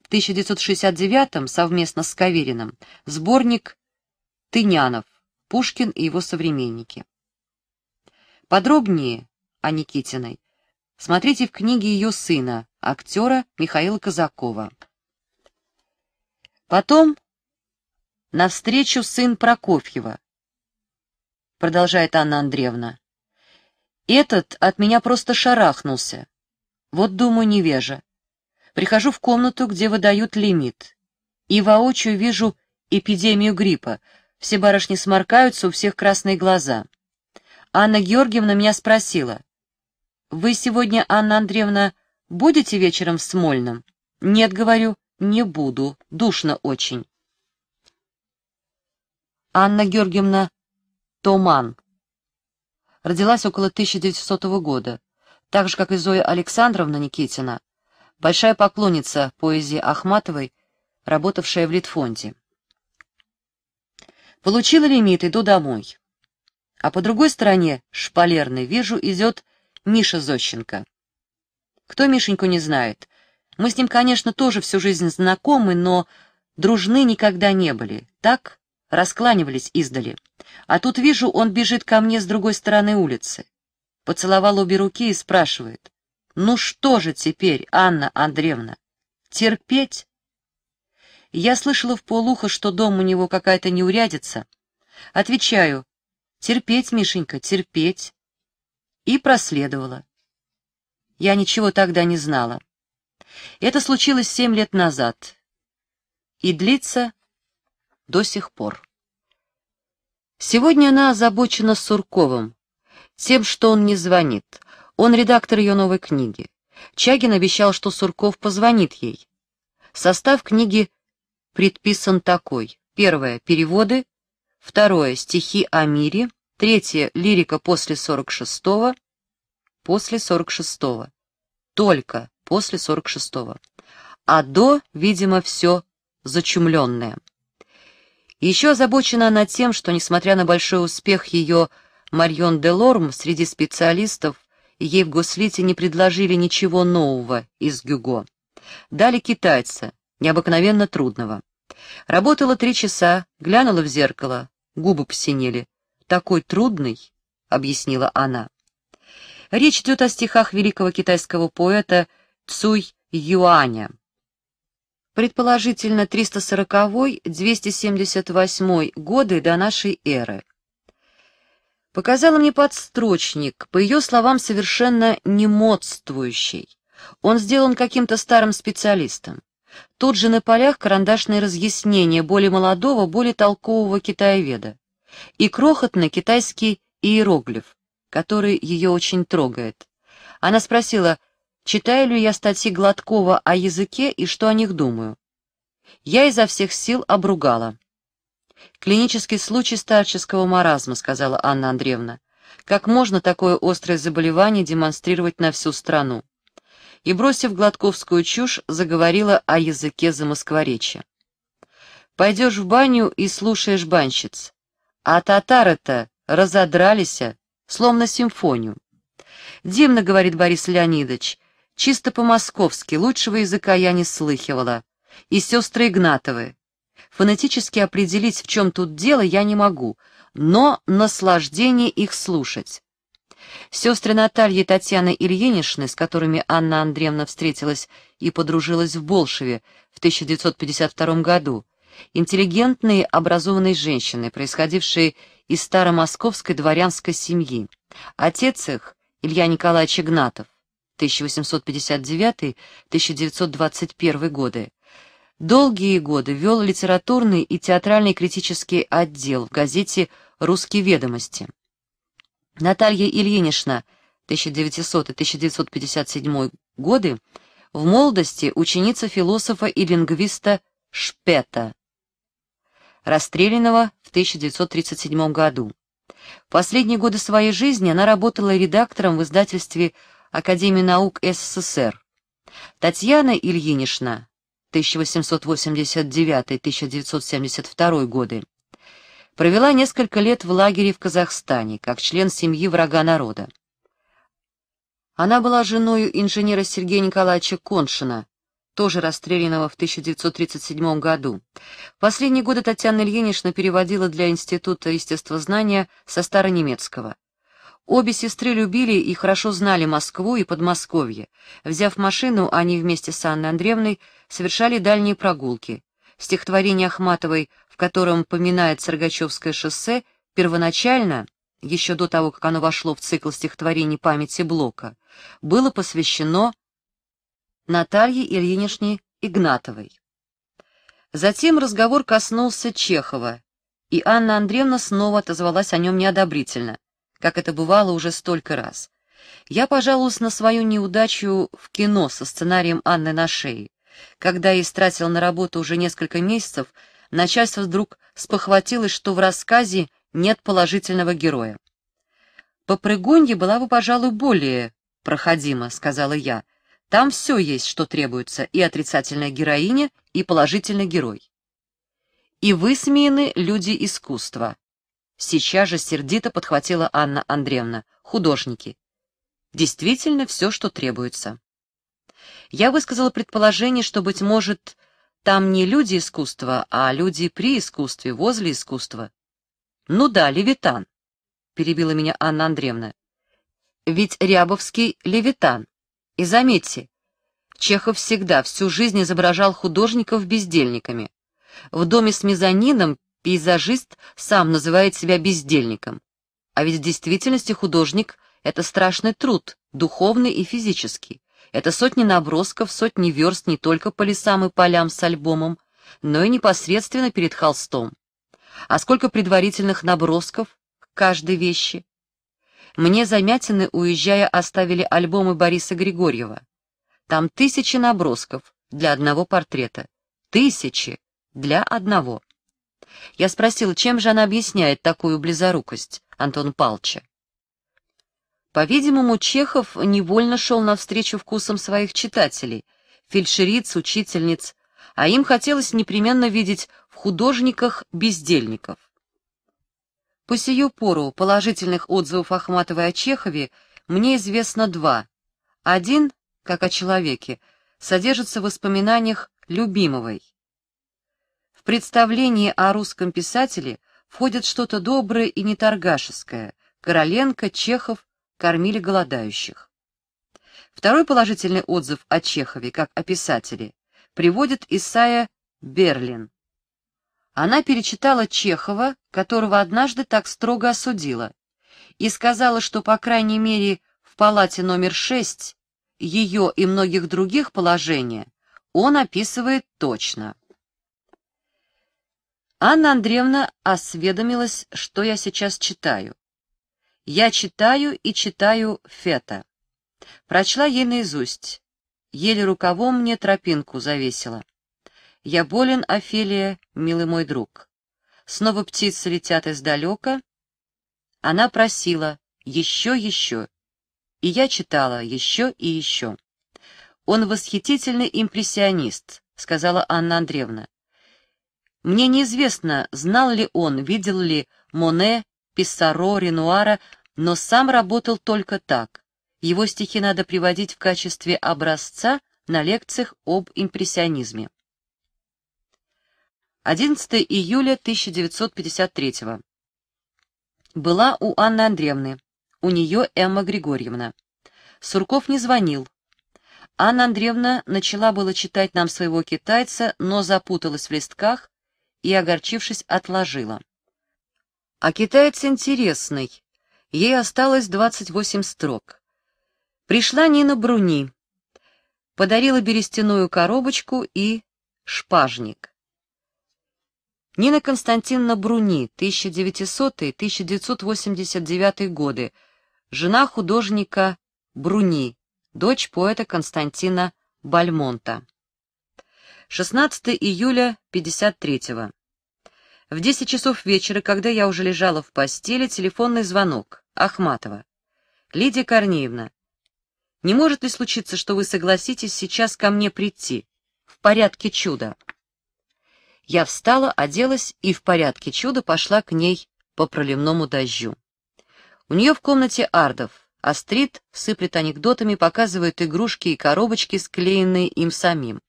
В 1969 совместно с Кавериным сборник «Тынянов. Пушкин и его современники». Подробнее о Никитиной смотрите в книге ее сына, актера Михаила Казакова. Потом навстречу сын Прокофьева, продолжает Анна Андреевна. Этот от меня просто шарахнулся. Вот, думаю, невежа. Прихожу в комнату, где выдают лимит. И воочию вижу эпидемию гриппа. Все барышни сморкаются, у всех красные глаза. Анна Георгиевна меня спросила. «Вы сегодня, Анна Андреевна, будете вечером в Смольном?» «Нет, — говорю, — не буду. Душно очень». Анна Георгиевна Томан. Родилась около 1900 года, так же, как и Зоя Александровна Никитина, большая поклонница поэзии Ахматовой, работавшая в Литфонде. Получила лимит, иду домой. А по другой стороне, шпалерной, вижу, идет Миша Зощенко. Кто Мишеньку не знает? Мы с ним, конечно, тоже всю жизнь знакомы, но дружны никогда не были. Так раскланивались издали. А тут вижу, он бежит ко мне с другой стороны улицы. Поцеловал обе руки и спрашивает. «Ну что же теперь, Анна Андреевна? Терпеть?» Я слышала в полухо, что дом у него какая-то неурядица. Отвечаю. «Терпеть, Мишенька, терпеть». И проследовала. Я ничего тогда не знала. Это случилось семь лет назад и длится до сих пор. Сегодня она озабочена Сурковым, тем, что он не звонит. Он редактор ее новой книги. Чагин обещал, что Сурков позвонит ей. Состав книги предписан такой. Первое — переводы. Второе — стихи о мире. Третье — лирика после 46-го. После 46-го. Только после 46-го. А до, видимо, все зачумленное. Еще озабочена она тем, что, несмотря на большой успех ее Марьон Лорм среди специалистов, ей в Гослите не предложили ничего нового из Гюго. Дали китайца, необыкновенно трудного. Работала три часа, глянула в зеркало, губы посинели. «Такой трудный», — объяснила она. Речь идет о стихах великого китайского поэта Цуй Юаня предположительно 340-278 годы до нашей эры. Показала мне подстрочник, по ее словам, совершенно немодствующий. Он сделан каким-то старым специалистом. Тут же на полях карандашные разъяснения более молодого, более толкового китаеведа. И крохотный китайский иероглиф, который ее очень трогает. Она спросила, читаю ли я статьи Гладкова о языке и что о них думаю. Я изо всех сил обругала. «Клинический случай старческого маразма», — сказала Анна Андреевна. «Как можно такое острое заболевание демонстрировать на всю страну?» И, бросив гладковскую чушь, заговорила о языке за Москворечье. «Пойдешь в баню и слушаешь банщиц. А татары-то разодрались, а, словно симфонию». «Дивно, — говорит Борис Леонидович, Чисто по-московски, лучшего языка я не слыхивала. И сестры Игнатовы. Фонетически определить, в чем тут дело, я не могу, но наслаждение их слушать. Сестры Натальи и Татьяны Ильиничны, с которыми Анна Андреевна встретилась и подружилась в Болшеве в 1952 году, интеллигентные образованные женщины, происходившие из старомосковской дворянской семьи. Отец их, Илья Николаевич Игнатов, 1859-1921 годы, долгие годы вел литературный и театральный критический отдел в газете «Русские ведомости». Наталья Ильинична, 1900-1957 годы, в молодости ученица философа и лингвиста Шпета, расстрелянного в 1937 году. В последние годы своей жизни она работала редактором в издательстве «Русские Академии наук СССР. Татьяна Ильинична, 1889-1972 годы, провела несколько лет в лагере в Казахстане как член семьи врага народа. Она была женой инженера Сергея Николаевича Коншина, тоже расстрелянного в 1937 году. В последние годы Татьяна Ильинична переводила для Института естествознания со старонемецкого. Обе сестры любили и хорошо знали Москву и Подмосковье. Взяв машину, они вместе с Анной Андреевной совершали дальние прогулки. Стихотворение Ахматовой, в котором поминает Сергачевское шоссе, первоначально, еще до того, как оно вошло в цикл стихотворений памяти Блока, было посвящено Наталье Ильиничне Игнатовой. Затем разговор коснулся Чехова, и Анна Андреевна снова отозвалась о нем неодобрительно, как это бывало уже столько раз. Я пожалуюсь на свою неудачу в кино со сценарием Анны на шее. Когда я истратил на работу уже несколько месяцев, начальство вдруг спохватилось, что в рассказе нет положительного героя. «Попрыгунья была бы, пожалуй, более проходима», — сказала я. «Там все есть, что требуется, и отрицательная героиня, и положительный герой». И вы смеяны, люди искусства. Сейчас же сердито подхватила Анна Андреевна. Художники. Действительно все, что требуется. Я высказала предположение, что, быть может, там не люди искусства, а люди при искусстве, возле искусства. Ну да, Левитан, перебила меня Анна Андреевна. Ведь Рябовский Левитан. И заметьте, Чехов всегда всю жизнь изображал художников бездельниками. В доме с мезонином Пейзажист сам называет себя бездельником. А ведь в действительности художник — это страшный труд, духовный и физический. Это сотни набросков, сотни верст не только по лесам и полям с альбомом, но и непосредственно перед холстом. А сколько предварительных набросков к каждой вещи? Мне замятины, уезжая, оставили альбомы Бориса Григорьева. Там тысячи набросков для одного портрета. Тысячи для одного. Я спросил, чем же она объясняет такую близорукость Антон Палча. По-видимому, Чехов невольно шел навстречу вкусам своих читателей, фельдшериц, учительниц, а им хотелось непременно видеть в художниках бездельников. По сию пору положительных отзывов Ахматовой о Чехове мне известно два. Один, как о человеке, содержится в воспоминаниях Любимовой. В о русском писателе входит что-то доброе и неторгашеское. Короленко, Чехов кормили голодающих. Второй положительный отзыв о Чехове, как о писателе, приводит Исая Берлин. Она перечитала Чехова, которого однажды так строго осудила, и сказала, что, по крайней мере, в палате номер 6 ее и многих других положения он описывает точно. Анна Андреевна осведомилась, что я сейчас читаю. Я читаю и читаю Фета. Прочла ей наизусть. Еле рукавом мне тропинку завесила. Я болен, Офелия, милый мой друг. Снова птицы летят издалека. Она просила «еще, еще». И я читала «еще и еще». «Он восхитительный импрессионист», — сказала Анна Андреевна. Мне неизвестно, знал ли он, видел ли Моне, Писсаро, Ренуара, но сам работал только так. Его стихи надо приводить в качестве образца на лекциях об импрессионизме. 11 июля 1953 -го. Была у Анны Андреевны, у нее Эмма Григорьевна. Сурков не звонил. Анна Андреевна начала было читать нам своего китайца, но запуталась в листках, и, огорчившись, отложила. А китаец интересный. Ей осталось 28 строк. Пришла Нина Бруни, подарила берестяную коробочку и шпажник. Нина Константиновна Бруни, 1900-1989 годы, жена художника Бруни, дочь поэта Константина Бальмонта. 16 июля 53-го. В 10 часов вечера, когда я уже лежала в постели, телефонный звонок. Ахматова. Лидия Корнеевна, не может ли случиться, что вы согласитесь сейчас ко мне прийти? В порядке чуда. Я встала, оделась и в порядке чуда пошла к ней по проливному дождю. У нее в комнате Ардов. Астрид сыплет анекдотами, показывает игрушки и коробочки, склеенные им самим.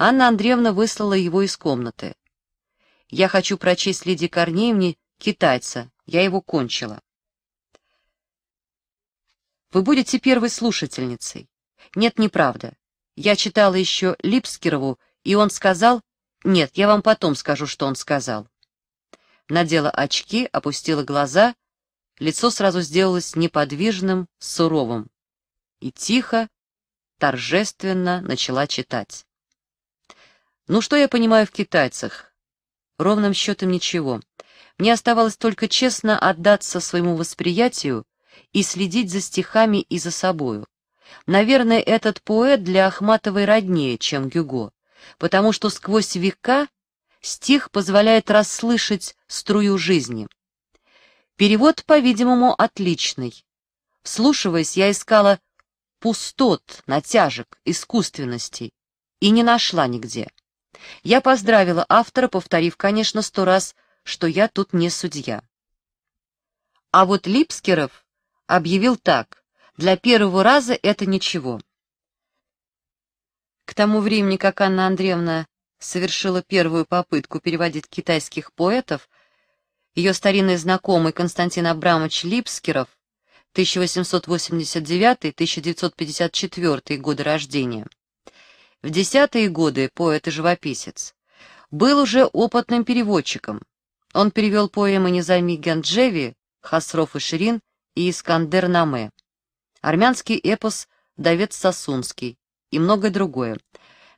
Анна Андреевна выслала его из комнаты. «Я хочу прочесть Лидии Корнеевне «Китайца». Я его кончила». Вы будете первой слушательницей. Нет, неправда. Я читала еще Липскирову, и он сказал... Нет, я вам потом скажу, что он сказал. Надела очки, опустила глаза. Лицо сразу сделалось неподвижным, суровым. И тихо, торжественно начала читать. Ну что я понимаю в китайцах? Ровным счетом ничего. Мне оставалось только честно отдаться своему восприятию и следить за стихами и за собою. Наверное, этот поэт для Ахматовой роднее, чем Гюго, потому что сквозь века стих позволяет расслышать струю жизни. Перевод, по-видимому, отличный. Вслушиваясь, я искала пустот, натяжек, искусственностей и не нашла нигде. Я поздравила автора, повторив, конечно, сто раз, что я тут не судья. А вот Липскеров объявил так, для первого раза это ничего. К тому времени, как Анна Андреевна совершила первую попытку переводить китайских поэтов, ее старинный знакомый Константин Абрамович Липскеров 1889-1954 годы рождения в десятые годы поэт и живописец. Был уже опытным переводчиком. Он перевел поэмы Низами Генджеви, Хасров и Ширин и Искандер Наме. Армянский эпос «Давец Сосунский» и многое другое.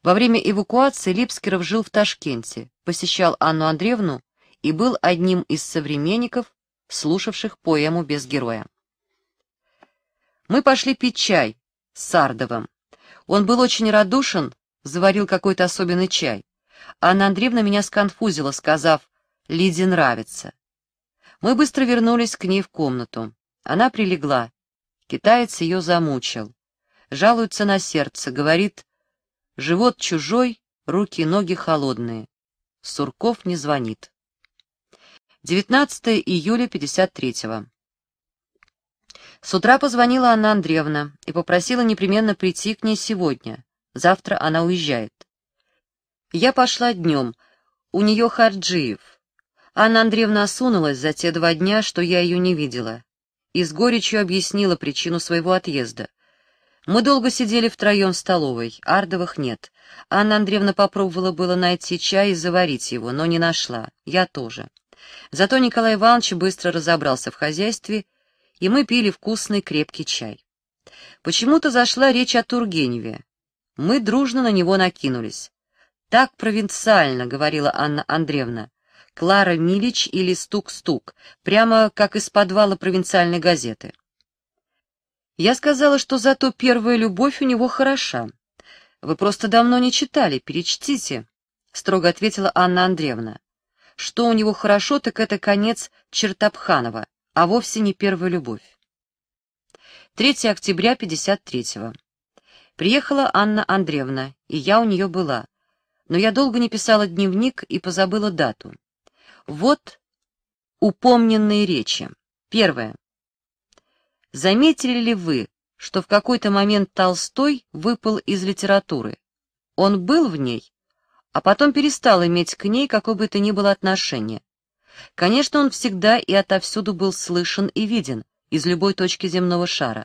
Во время эвакуации Липскеров жил в Ташкенте, посещал Анну Андреевну и был одним из современников, слушавших поэму без героя. Мы пошли пить чай с Сардовым. Он был очень радушен, заварил какой-то особенный чай. Анна Андреевна меня сконфузила, сказав «Лиде нравится». Мы быстро вернулись к ней в комнату. Она прилегла. Китаец ее замучил. Жалуется на сердце, говорит «Живот чужой, руки и ноги холодные». Сурков не звонит. 19 июля 53 -го. С утра позвонила Анна Андреевна и попросила непременно прийти к ней сегодня. Завтра она уезжает. Я пошла днем. У нее Харджиев. Анна Андреевна осунулась за те два дня, что я ее не видела. И с горечью объяснила причину своего отъезда. Мы долго сидели втроем в столовой, Ардовых нет. Анна Андреевна попробовала было найти чай и заварить его, но не нашла. Я тоже. Зато Николай Иванович быстро разобрался в хозяйстве и мы пили вкусный крепкий чай. Почему-то зашла речь о Тургеневе. Мы дружно на него накинулись. «Так провинциально», — говорила Анна Андреевна. «Клара Милич или Стук-Стук, прямо как из подвала провинциальной газеты». Я сказала, что зато первая любовь у него хороша. «Вы просто давно не читали, перечтите», — строго ответила Анна Андреевна. «Что у него хорошо, так это конец Чертопханова а вовсе не первая любовь. 3 октября 53-го. Приехала Анна Андреевна, и я у нее была, но я долго не писала дневник и позабыла дату. Вот упомненные речи. Первое. Заметили ли вы, что в какой-то момент Толстой выпал из литературы? Он был в ней, а потом перестал иметь к ней какое бы то ни было отношение. Конечно, он всегда и отовсюду был слышен и виден, из любой точки земного шара.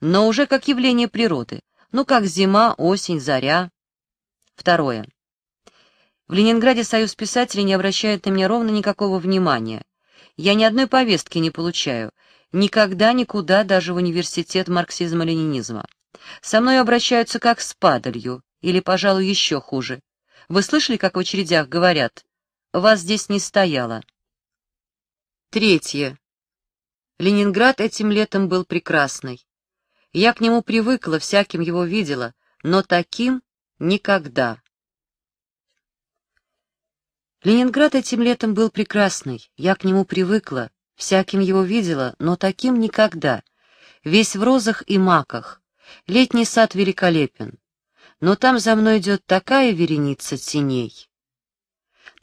Но уже как явление природы, ну как зима, осень, заря. Второе. В Ленинграде Союз писателей не обращает на меня ровно никакого внимания. Я ни одной повестки не получаю, никогда, никуда, даже в университет марксизма-ленинизма. Со мной обращаются как с падалью, или, пожалуй, еще хуже. Вы слышали, как в очередях говорят вас здесь не стояло. Третье. Ленинград этим летом был прекрасный. Я к нему привыкла, всяким его видела, но таким никогда. Ленинград этим летом был прекрасный, я к нему привыкла, всяким его видела, но таким никогда. Весь в розах и маках, летний сад великолепен, но там за мной идет такая вереница теней.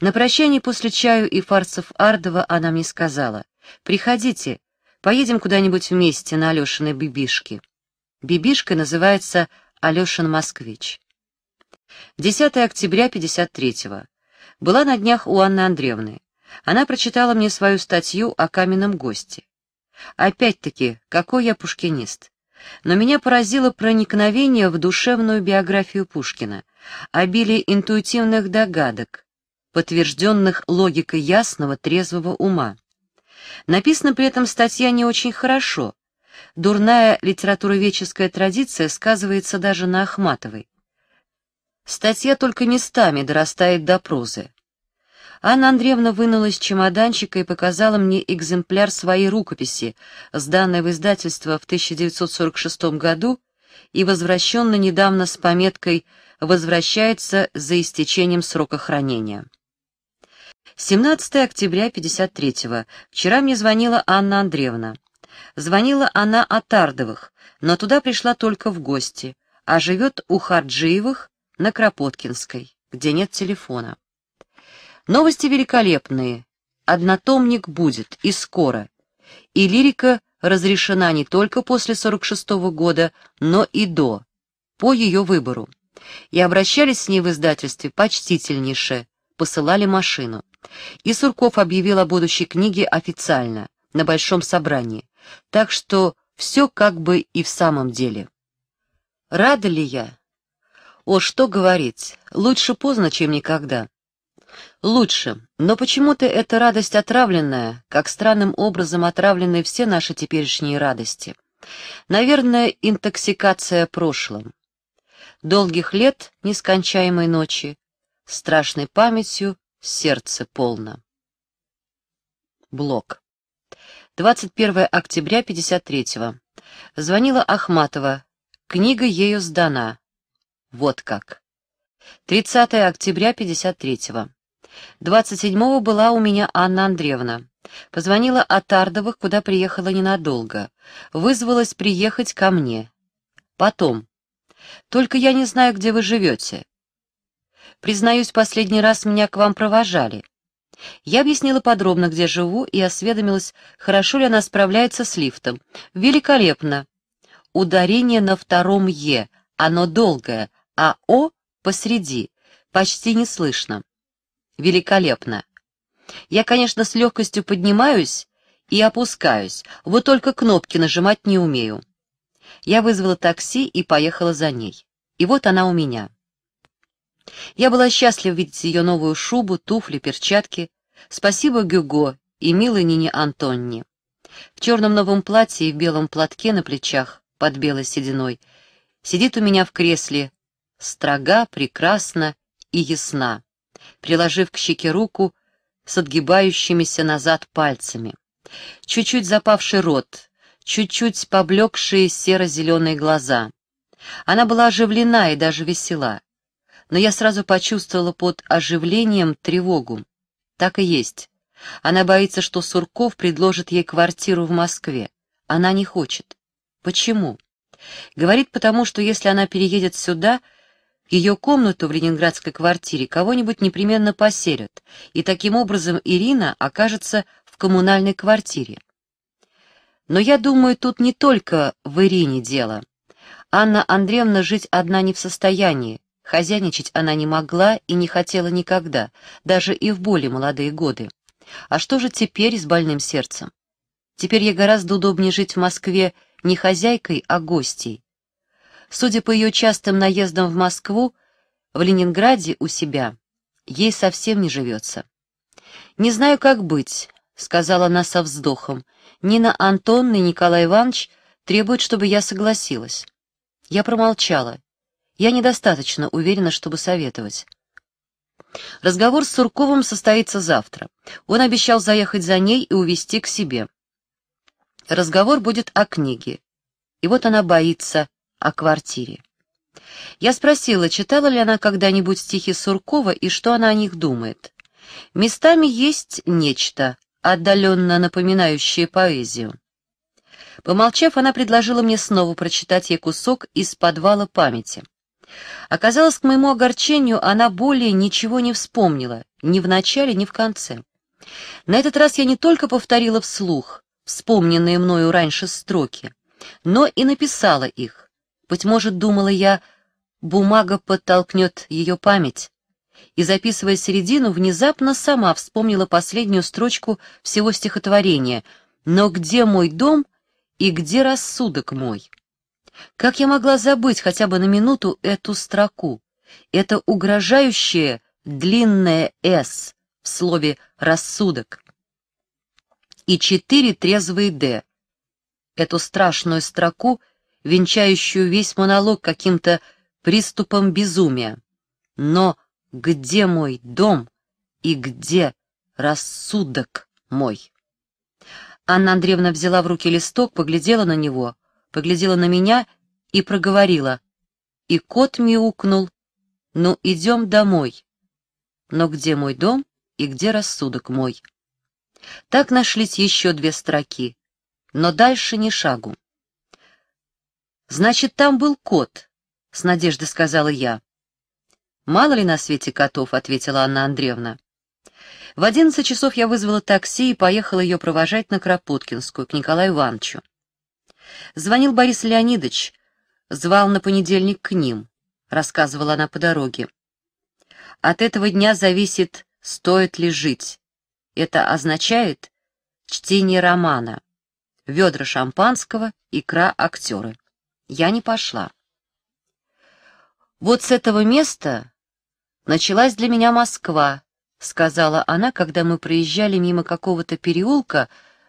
На прощание после чаю и фарсов Ардова она мне сказала, «Приходите, поедем куда-нибудь вместе на Алешиной бибишке». Бибишка называется «Алешин москвич». 10 октября 53-го. Была на днях у Анны Андреевны. Она прочитала мне свою статью о каменном госте. Опять-таки, какой я пушкинист. Но меня поразило проникновение в душевную биографию Пушкина, обилие интуитивных догадок, подтвержденных логикой ясного, трезвого ума. Написана при этом статья не очень хорошо. Дурная литературоведческая традиция сказывается даже на Ахматовой. Статья только местами дорастает до прозы. Анна Андреевна вынула из чемоданчика и показала мне экземпляр своей рукописи, сданной в издательство в 1946 году и возвращенной недавно с пометкой «Возвращается за истечением срока хранения». 17 октября 53-го. Вчера мне звонила Анна Андреевна. Звонила она от Ардовых, но туда пришла только в гости, а живет у Харджиевых на Кропоткинской, где нет телефона. Новости великолепные. Однотомник будет, и скоро. И лирика разрешена не только после 46 -го года, но и до, по ее выбору. И обращались с ней в издательстве почтительнейше, посылали машину. И Сурков объявил о будущей книге официально, на Большом собрании, так что все как бы и в самом деле. Рада ли я? О, что говорить, лучше поздно, чем никогда. Лучше, но почему-то эта радость отравленная, как странным образом отравлены все наши теперешние радости. Наверное, интоксикация прошлым. Долгих лет, нескончаемой ночи, страшной памятью сердце полно. Блок. 21 октября 53-го. Звонила Ахматова. Книга ею сдана. Вот как. 30 октября 53-го. 27-го была у меня Анна Андреевна. Позвонила от Ардовых, куда приехала ненадолго. Вызвалась приехать ко мне. Потом. Только я не знаю, где вы живете. Признаюсь, последний раз меня к вам провожали. Я объяснила подробно, где живу, и осведомилась, хорошо ли она справляется с лифтом. Великолепно. Ударение на втором «е», оно долгое, а «о» посреди, почти не слышно. Великолепно. Я, конечно, с легкостью поднимаюсь и опускаюсь, вот только кнопки нажимать не умею. Я вызвала такси и поехала за ней. И вот она у меня. Я была счастлива видеть ее новую шубу, туфли, перчатки. Спасибо Гюго и милой Нине Антонни. В черном новом платье и в белом платке на плечах, под белой сединой, сидит у меня в кресле, строга, прекрасна и ясна, приложив к щеке руку с отгибающимися назад пальцами. Чуть-чуть запавший рот, чуть-чуть поблекшие серо-зеленые глаза. Она была оживлена и даже весела но я сразу почувствовала под оживлением тревогу. Так и есть. Она боится, что Сурков предложит ей квартиру в Москве. Она не хочет. Почему? Говорит, потому что если она переедет сюда, ее комнату в ленинградской квартире кого-нибудь непременно поселят, и таким образом Ирина окажется в коммунальной квартире. Но я думаю, тут не только в Ирине дело. Анна Андреевна жить одна не в состоянии, Хозяйничать она не могла и не хотела никогда, даже и в более молодые годы. А что же теперь с больным сердцем? Теперь ей гораздо удобнее жить в Москве не хозяйкой, а гостей. Судя по ее частым наездам в Москву, в Ленинграде у себя ей совсем не живется. «Не знаю, как быть», — сказала она со вздохом. «Нина Антонна и Николай Иванович требуют, чтобы я согласилась». Я промолчала я недостаточно уверена, чтобы советовать. Разговор с Сурковым состоится завтра. Он обещал заехать за ней и увезти к себе. Разговор будет о книге. И вот она боится о квартире. Я спросила, читала ли она когда-нибудь стихи Суркова и что она о них думает. Местами есть нечто, отдаленно напоминающее поэзию. Помолчав, она предложила мне снова прочитать ей кусок из подвала памяти. Оказалось, к моему огорчению, она более ничего не вспомнила, ни в начале, ни в конце. На этот раз я не только повторила вслух вспомненные мною раньше строки, но и написала их. Быть может, думала я, бумага подтолкнет ее память. И, записывая середину, внезапно сама вспомнила последнюю строчку всего стихотворения «Но где мой дом и где рассудок мой?» Как я могла забыть хотя бы на минуту эту строку? Это угрожающее длинное «С» в слове «рассудок» и четыре трезвые «Д». Эту страшную строку, венчающую весь монолог каким-то приступом безумия. Но где мой дом и где рассудок мой? Анна Андреевна взяла в руки листок, поглядела на него, поглядела на меня и проговорила. И кот мяукнул. «Ну, идем домой». Но где мой дом и где рассудок мой? Так нашлись еще две строки, но дальше ни шагу. «Значит, там был кот», — с надеждой сказала я. «Мало ли на свете котов», — ответила Анна Андреевна. В одиннадцать часов я вызвала такси и поехала ее провожать на Кропоткинскую, к Николаю Ивановичу. Звонил Борис Леонидович, звал на понедельник к ним, рассказывала она по дороге. От этого дня зависит, стоит ли жить. Это означает чтение романа, ведра шампанского, икра актеры. Я не пошла. Вот с этого места началась для меня Москва, сказала она, когда мы проезжали мимо какого-то переулка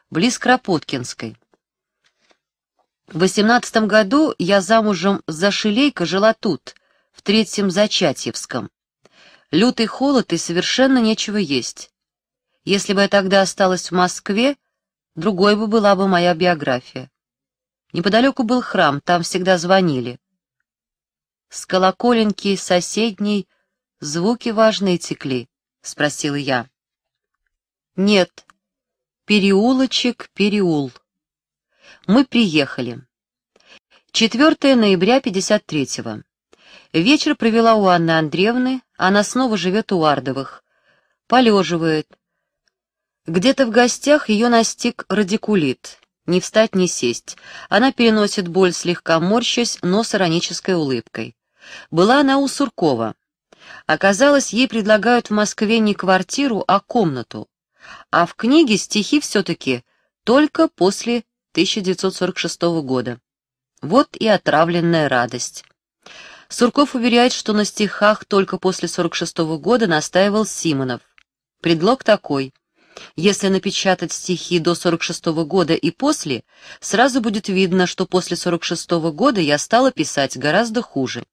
близ Кропоткинской. В восемнадцатом году я замужем за Шилейко жила тут, в третьем Зачатьевском. Лютый холод и совершенно нечего есть. Если бы я тогда осталась в Москве, другой бы была бы моя биография. Неподалеку был храм, там всегда звонили. С колоколеньки соседней звуки важные текли, — спросила я. Нет, переулочек, переул. Мы приехали. 4 ноября 53-го. Вечер провела у Анны Андреевны, она снова живет у Ардовых. Полеживает. Где-то в гостях ее настиг радикулит. Не встать, не сесть. Она переносит боль, слегка морщась, но с иронической улыбкой. Была она у Суркова. Оказалось, ей предлагают в Москве не квартиру, а комнату. А в книге стихи все-таки только после 1946 года. Вот и отравленная радость. Сурков уверяет, что на стихах только после 46 года настаивал Симонов. Предлог такой. Если напечатать стихи до 46 года и после, сразу будет видно, что после 46 года я стала писать гораздо хуже.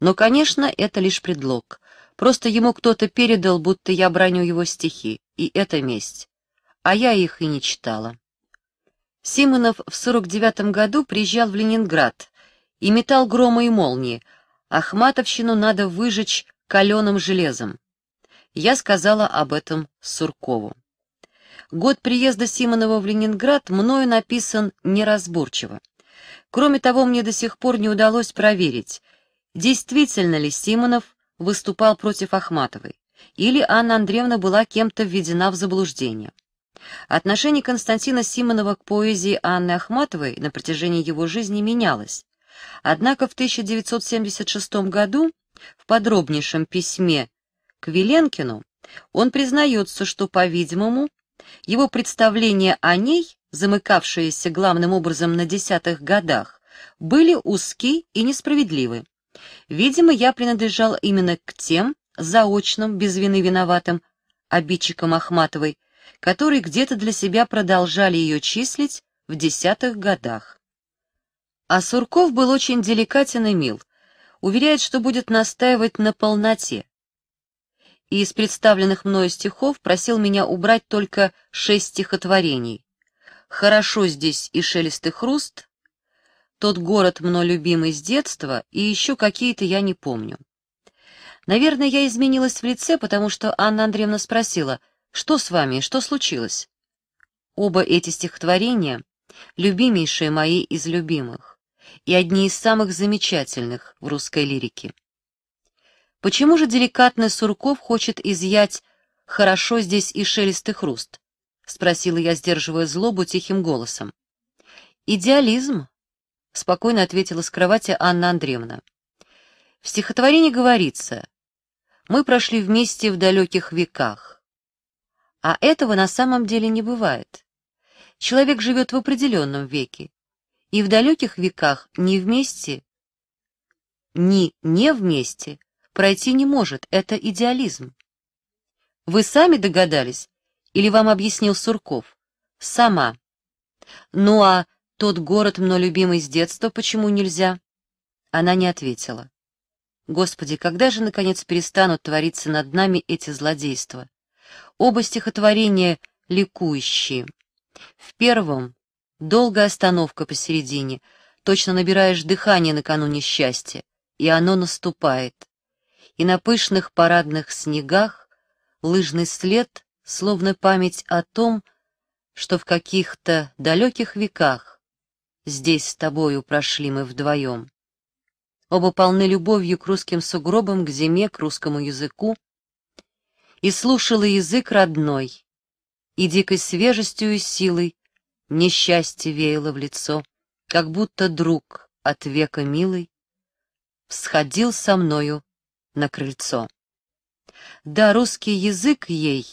Но, конечно, это лишь предлог. Просто ему кто-то передал, будто я браню его стихи, и это месть. А я их и не читала. Симонов в 49 году приезжал в Ленинград и метал грома и молнии. Ахматовщину надо выжечь каленым железом. Я сказала об этом Суркову. Год приезда Симонова в Ленинград мною написан неразборчиво. Кроме того, мне до сих пор не удалось проверить, действительно ли Симонов выступал против Ахматовой, или Анна Андреевна была кем-то введена в заблуждение. Отношение Константина Симонова к поэзии Анны Ахматовой на протяжении его жизни менялось. Однако в 1976 году в подробнейшем письме к Веленкину он признается, что, по-видимому, его представления о ней, замыкавшиеся главным образом на десятых годах, были узки и несправедливы. Видимо, я принадлежал именно к тем заочным, без вины виноватым, обидчикам Ахматовой, которые где-то для себя продолжали ее числить в десятых годах. А Сурков был очень деликатен и мил, уверяет, что будет настаивать на полноте. И из представленных мною стихов просил меня убрать только шесть стихотворений. «Хорошо здесь и шелест и хруст», «Тот город мной любимый с детства» и еще какие-то я не помню. Наверное, я изменилась в лице, потому что Анна Андреевна спросила — что с вами? Что случилось? Оба эти стихотворения — любимейшие мои из любимых и одни из самых замечательных в русской лирике. Почему же деликатный Сурков хочет изъять «хорошо здесь и шелестый хруст»? — спросила я, сдерживая злобу тихим голосом. «Идеализм», — спокойно ответила с кровати Анна Андреевна. В стихотворении говорится «Мы прошли вместе в далеких веках, а этого на самом деле не бывает. Человек живет в определенном веке, и в далеких веках ни вместе, ни не вместе пройти не может, это идеализм. Вы сами догадались, или вам объяснил Сурков? Сама. Ну а тот город, мной любимый с детства, почему нельзя? Она не ответила. Господи, когда же, наконец, перестанут твориться над нами эти злодейства? Оба стихотворения ликующие. В первом — долгая остановка посередине, точно набираешь дыхание накануне счастья, и оно наступает. И на пышных парадных снегах лыжный след, словно память о том, что в каких-то далеких веках здесь с тобою прошли мы вдвоем. Оба полны любовью к русским сугробам, к зиме, к русскому языку, и слушала язык родной. И дикой свежестью и силой несчастье веяло в лицо, как будто друг от века милый всходил со мною на крыльцо. Да, русский язык ей,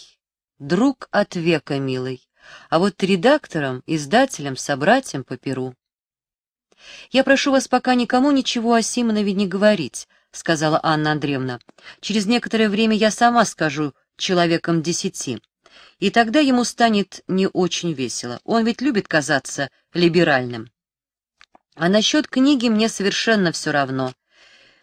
друг от века милый, а вот редактором, издателем, собратьям по перу. Я прошу вас пока никому ничего о Симонове не говорить, — сказала Анна Андреевна. «Через некоторое время я сама скажу человеком десяти. И тогда ему станет не очень весело. Он ведь любит казаться либеральным. А насчет книги мне совершенно все равно.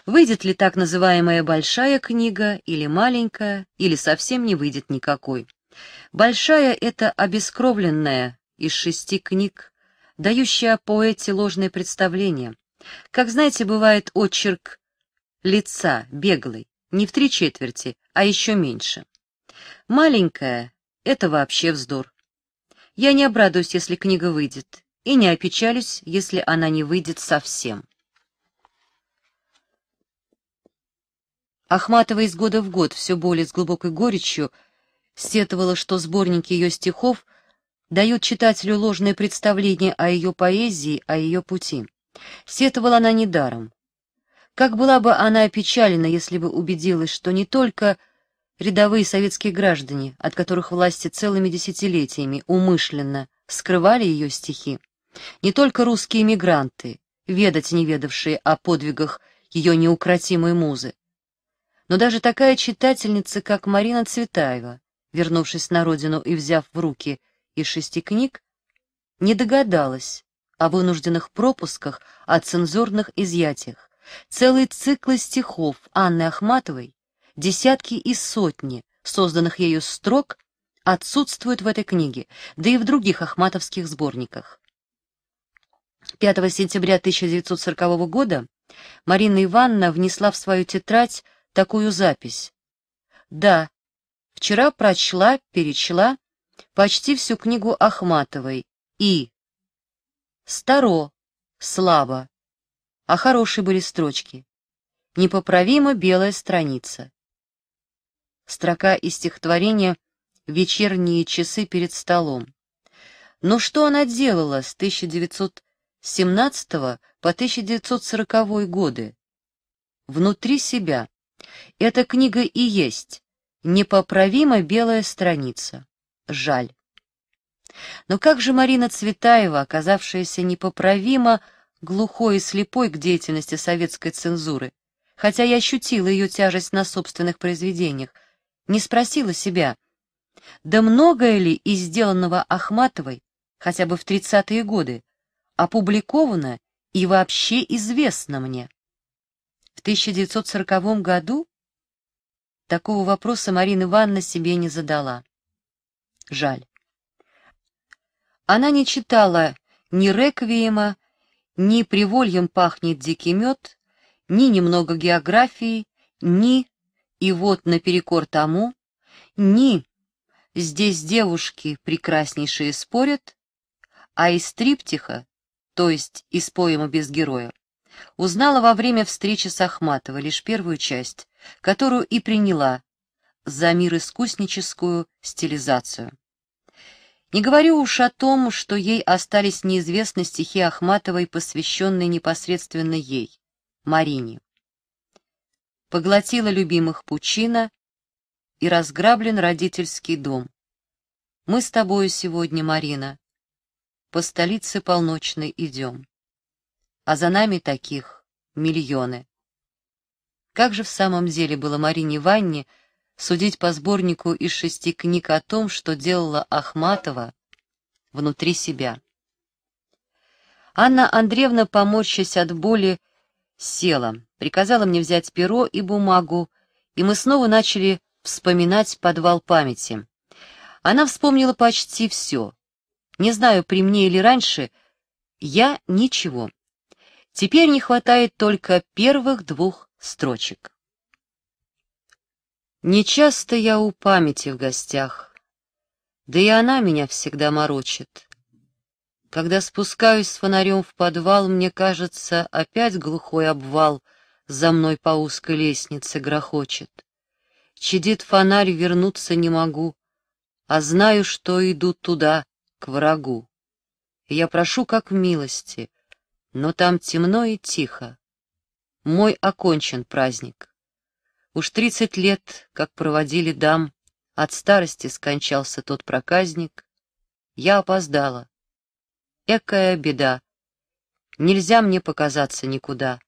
Выйдет ли так называемая большая книга, или маленькая, или совсем не выйдет никакой. Большая — это обескровленная из шести книг, дающая о поэте ложное представление. Как знаете, бывает очерк лица беглой не в три четверти, а еще меньше. Маленькая — это вообще вздор. Я не обрадуюсь, если книга выйдет, и не опечалюсь, если она не выйдет совсем. Ахматова из года в год все более с глубокой горечью сетовала, что сборники ее стихов дают читателю ложное представление о ее поэзии, о ее пути. Сетовала она недаром. Как была бы она опечалена, если бы убедилась, что не только рядовые советские граждане, от которых власти целыми десятилетиями умышленно скрывали ее стихи, не только русские мигранты, ведать не ведавшие о подвигах ее неукротимой музы, но даже такая читательница, как Марина Цветаева, вернувшись на родину и взяв в руки из шести книг, не догадалась о вынужденных пропусках, о цензурных изъятиях. Целые циклы стихов Анны Ахматовой, десятки и сотни созданных ею строк, отсутствуют в этой книге, да и в других ахматовских сборниках. 5 сентября 1940 года Марина Ивановна внесла в свою тетрадь такую запись. «Да, вчера прочла, перечла почти всю книгу Ахматовой и «Старо, слава, а хорошие были строчки. Непоправимо белая страница. Строка из стихотворения «Вечерние часы перед столом». Но что она делала с 1917 по 1940 годы? Внутри себя. Эта книга и есть «Непоправимо белая страница». Жаль. Но как же Марина Цветаева, оказавшаяся непоправимо, глухой и слепой к деятельности советской цензуры, хотя я ощутила ее тяжесть на собственных произведениях, не спросила себя, да многое ли из сделанного Ахматовой, хотя бы в 30-е годы, опубликовано и вообще известно мне. В 1940 году такого вопроса Марина Ивановна себе не задала. Жаль. Она не читала ни «Реквиема», ни привольем пахнет дикий мед, ни немного географии, ни, и вот наперекор тому, ни, здесь девушки прекраснейшие спорят, а из триптиха, то есть из поэма без героя, узнала во время встречи с Ахматовой лишь первую часть, которую и приняла за мир искусническую стилизацию. Не говорю уж о том, что ей остались неизвестны стихи Ахматовой, посвященные непосредственно ей, Марине. Поглотила любимых пучина и разграблен родительский дом. Мы с тобою сегодня, Марина, по столице полночной идем. А за нами таких миллионы. Как же в самом деле было Марине Ванне, Судить по сборнику из шести книг о том, что делала Ахматова внутри себя. Анна Андреевна, поморщась от боли, села, приказала мне взять перо и бумагу, и мы снова начали вспоминать подвал памяти. Она вспомнила почти все. Не знаю, при мне или раньше, я ничего. Теперь не хватает только первых двух строчек. Нечасто я у памяти в гостях, да и она меня всегда морочит. Когда спускаюсь с фонарем в подвал, мне кажется, опять глухой обвал за мной по узкой лестнице грохочет. Чадит фонарь, вернуться не могу, а знаю, что иду туда, к врагу. Я прошу как милости, но там темно и тихо. Мой окончен праздник. Уж тридцать лет, как проводили дам, от старости скончался тот проказник. Я опоздала. Экая беда. Нельзя мне показаться никуда.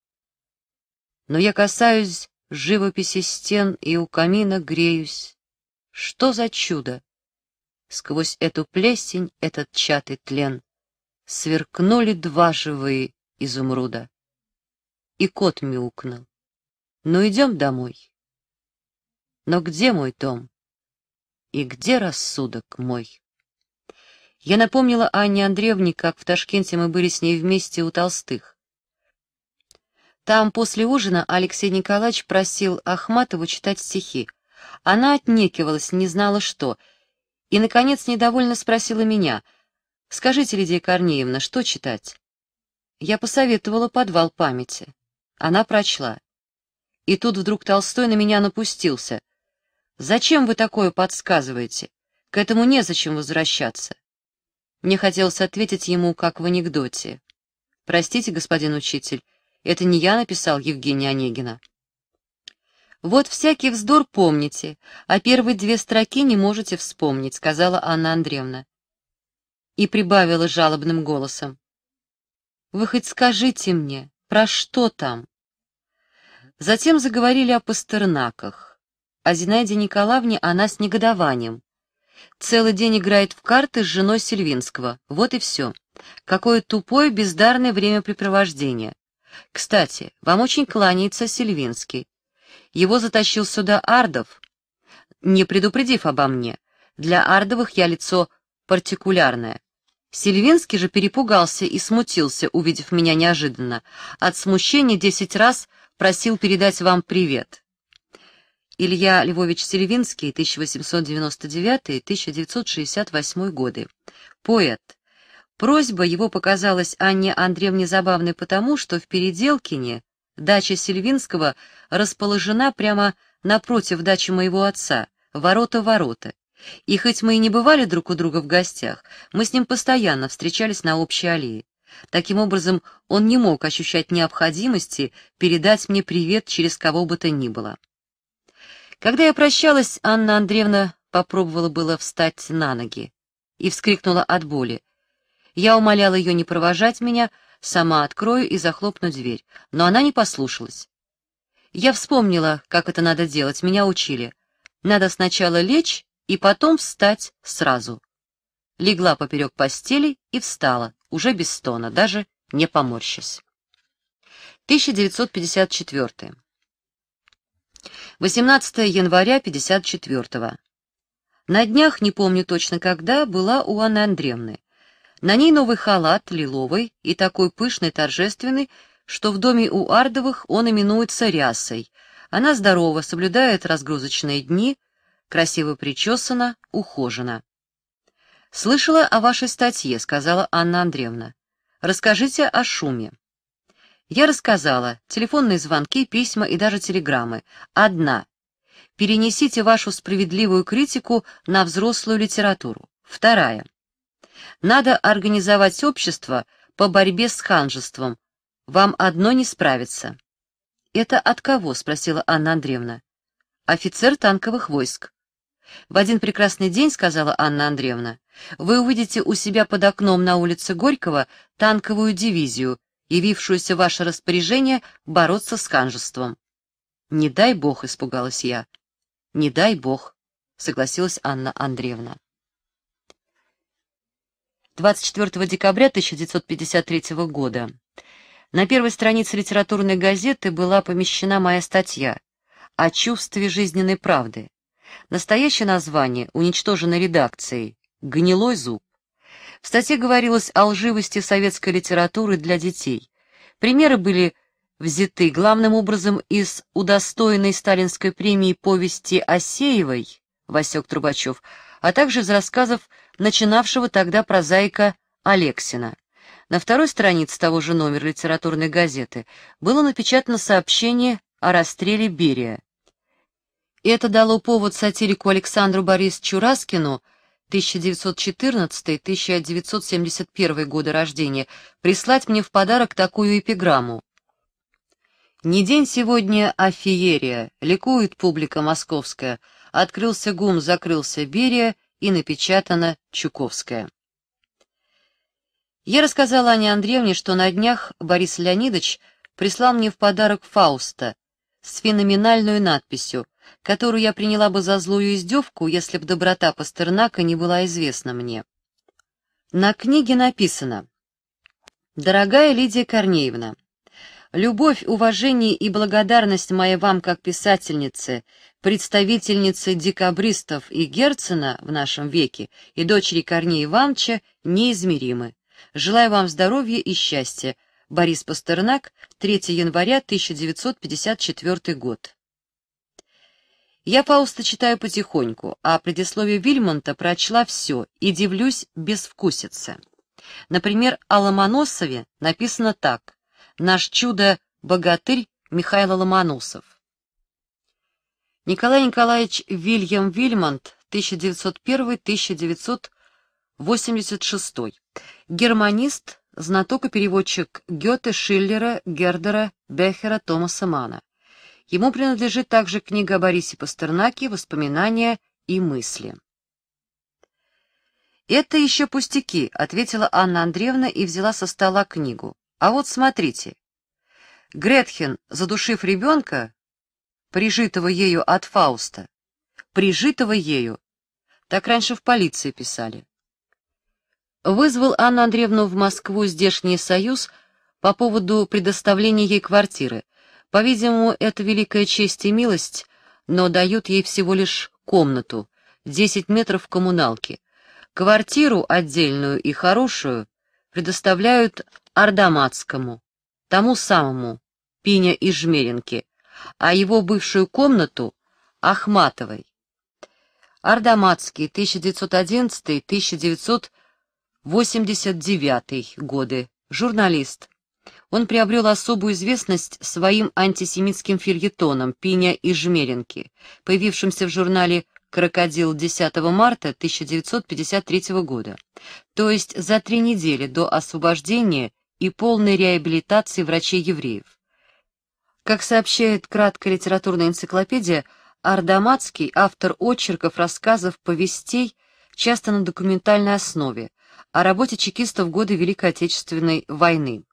Но я касаюсь живописи стен и у камина греюсь. Что за чудо? Сквозь эту плесень, этот чатый тлен, сверкнули два живые изумруда. И кот мяукнул. Ну, идем домой. Но где мой дом? И где рассудок мой? Я напомнила Анне Андреевне, как в Ташкенте мы были с ней вместе у Толстых. Там после ужина Алексей Николаевич просил Ахматову читать стихи. Она отнекивалась, не знала что. И, наконец, недовольно спросила меня, «Скажите, Лидия Корнеевна, что читать?» Я посоветовала «Подвал памяти». Она прочла. И тут вдруг Толстой на меня напустился — «Зачем вы такое подсказываете? К этому незачем возвращаться». Мне хотелось ответить ему, как в анекдоте. «Простите, господин учитель, это не я написал Евгения Онегина». «Вот всякий вздор помните, а первые две строки не можете вспомнить», — сказала Анна Андреевна. И прибавила жалобным голосом. «Вы хоть скажите мне, про что там?» Затем заговорили о пастернаках. О Зинаиде Николаевне она с негодованием. Целый день играет в карты с женой Сильвинского. Вот и все. Какое тупое, бездарное времяпрепровождение. Кстати, вам очень кланяется Сильвинский. Его затащил сюда Ардов, не предупредив обо мне. Для Ардовых я лицо партикулярное. Сильвинский же перепугался и смутился, увидев меня неожиданно. От смущения десять раз просил передать вам привет. Илья Львович Сельвинский, 1899-1968 годы. Поэт. Просьба его показалась Анне Андреевне забавной потому, что в Переделкине дача Сильвинского, расположена прямо напротив дачи моего отца, ворота-ворота. И хоть мы и не бывали друг у друга в гостях, мы с ним постоянно встречались на общей аллее. Таким образом, он не мог ощущать необходимости передать мне привет через кого бы то ни было. Когда я прощалась, Анна Андреевна попробовала было встать на ноги и вскрикнула от боли. Я умоляла ее не провожать меня, сама открою и захлопну дверь, но она не послушалась. Я вспомнила, как это надо делать, меня учили. Надо сначала лечь и потом встать сразу. Легла поперек постели и встала, уже без стона, даже не поморщась. 1954. 18 января 54-го. На днях, не помню точно когда, была у Анны Андреевны. На ней новый халат, лиловый, и такой пышный, торжественный, что в доме у Ардовых он именуется рясой. Она здорова, соблюдает разгрузочные дни, красиво причесана, ухожена. «Слышала о вашей статье», — сказала Анна Андреевна. «Расскажите о шуме». Я рассказала. Телефонные звонки, письма и даже телеграммы. Одна. Перенесите вашу справедливую критику на взрослую литературу. Вторая. Надо организовать общество по борьбе с ханжеством. Вам одно не справится. «Это от кого?» — спросила Анна Андреевна. «Офицер танковых войск». «В один прекрасный день», — сказала Анна Андреевна, — «вы увидите у себя под окном на улице Горького танковую дивизию явившуюся в ваше распоряжение, бороться с ханжеством. «Не дай бог», — испугалась я. «Не дай бог», — согласилась Анна Андреевна. 24 декабря 1953 года на первой странице литературной газеты была помещена моя статья о чувстве жизненной правды. Настоящее название уничтожено редакцией «Гнилой зуб». В статье говорилось о лживости советской литературы для детей. Примеры были взяты главным образом из удостоенной сталинской премии повести Осеевой «Васек Трубачев», а также из рассказов начинавшего тогда прозаика Алексина. На второй странице того же номера литературной газеты было напечатано сообщение о расстреле Берия. Это дало повод сатирику Александру Борисовичу Раскину – 1914-1971 годы рождения, прислать мне в подарок такую эпиграмму. «Не день сегодня, а феерия, ликует публика московская, открылся гум, закрылся Берия и напечатана Чуковская». Я рассказала Анне Андреевне, что на днях Борис Леонидович прислал мне в подарок Фауста с феноменальной надписью — которую я приняла бы за злую издевку, если б доброта Пастернака не была известна мне. На книге написано «Дорогая Лидия Корнеевна, любовь, уважение и благодарность моя вам как писательнице, представительнице декабристов и Герцена в нашем веке и дочери Корнея Ивановича неизмеримы. Желаю вам здоровья и счастья. Борис Пастернак, 3 января 1954 год. Я Фауста читаю потихоньку, а предисловие Вильмонта прочла все и дивлюсь безвкусице. Например, о Ломоносове написано так «Наш чудо-богатырь Михаил Ломоносов». Николай Николаевич Вильям Вильмонт, 1901-1986. Германист, знаток и переводчик Гёте, Шиллера, Гердера, Бехера, Томаса Мана. Ему принадлежит также книга о Борисе Пастернаке «Воспоминания и мысли». «Это еще пустяки», — ответила Анна Андреевна и взяла со стола книгу. «А вот смотрите. Гретхен, задушив ребенка, прижитого ею от Фауста, прижитого ею, так раньше в полиции писали, вызвал Анну Андреевну в Москву здешний союз по поводу предоставления ей квартиры — по-видимому, это великая честь и милость, но дают ей всего лишь комнату, 10 метров коммуналки. Квартиру отдельную и хорошую предоставляют Ардаматскому, тому самому, Пиня и Жмеринке, а его бывшую комнату — Ахматовой. Ардаматский, 1911-1989 годы, журналист, он приобрел особую известность своим антисемитским фильетоном «Пиня и Жмеренки», появившимся в журнале «Крокодил» 10 марта 1953 года, то есть за три недели до освобождения и полной реабилитации врачей-евреев. Как сообщает краткая литературная энциклопедия, Ардаматский, автор очерков, рассказов, повестей, часто на документальной основе, о работе чекистов в годы Великой Отечественной войны.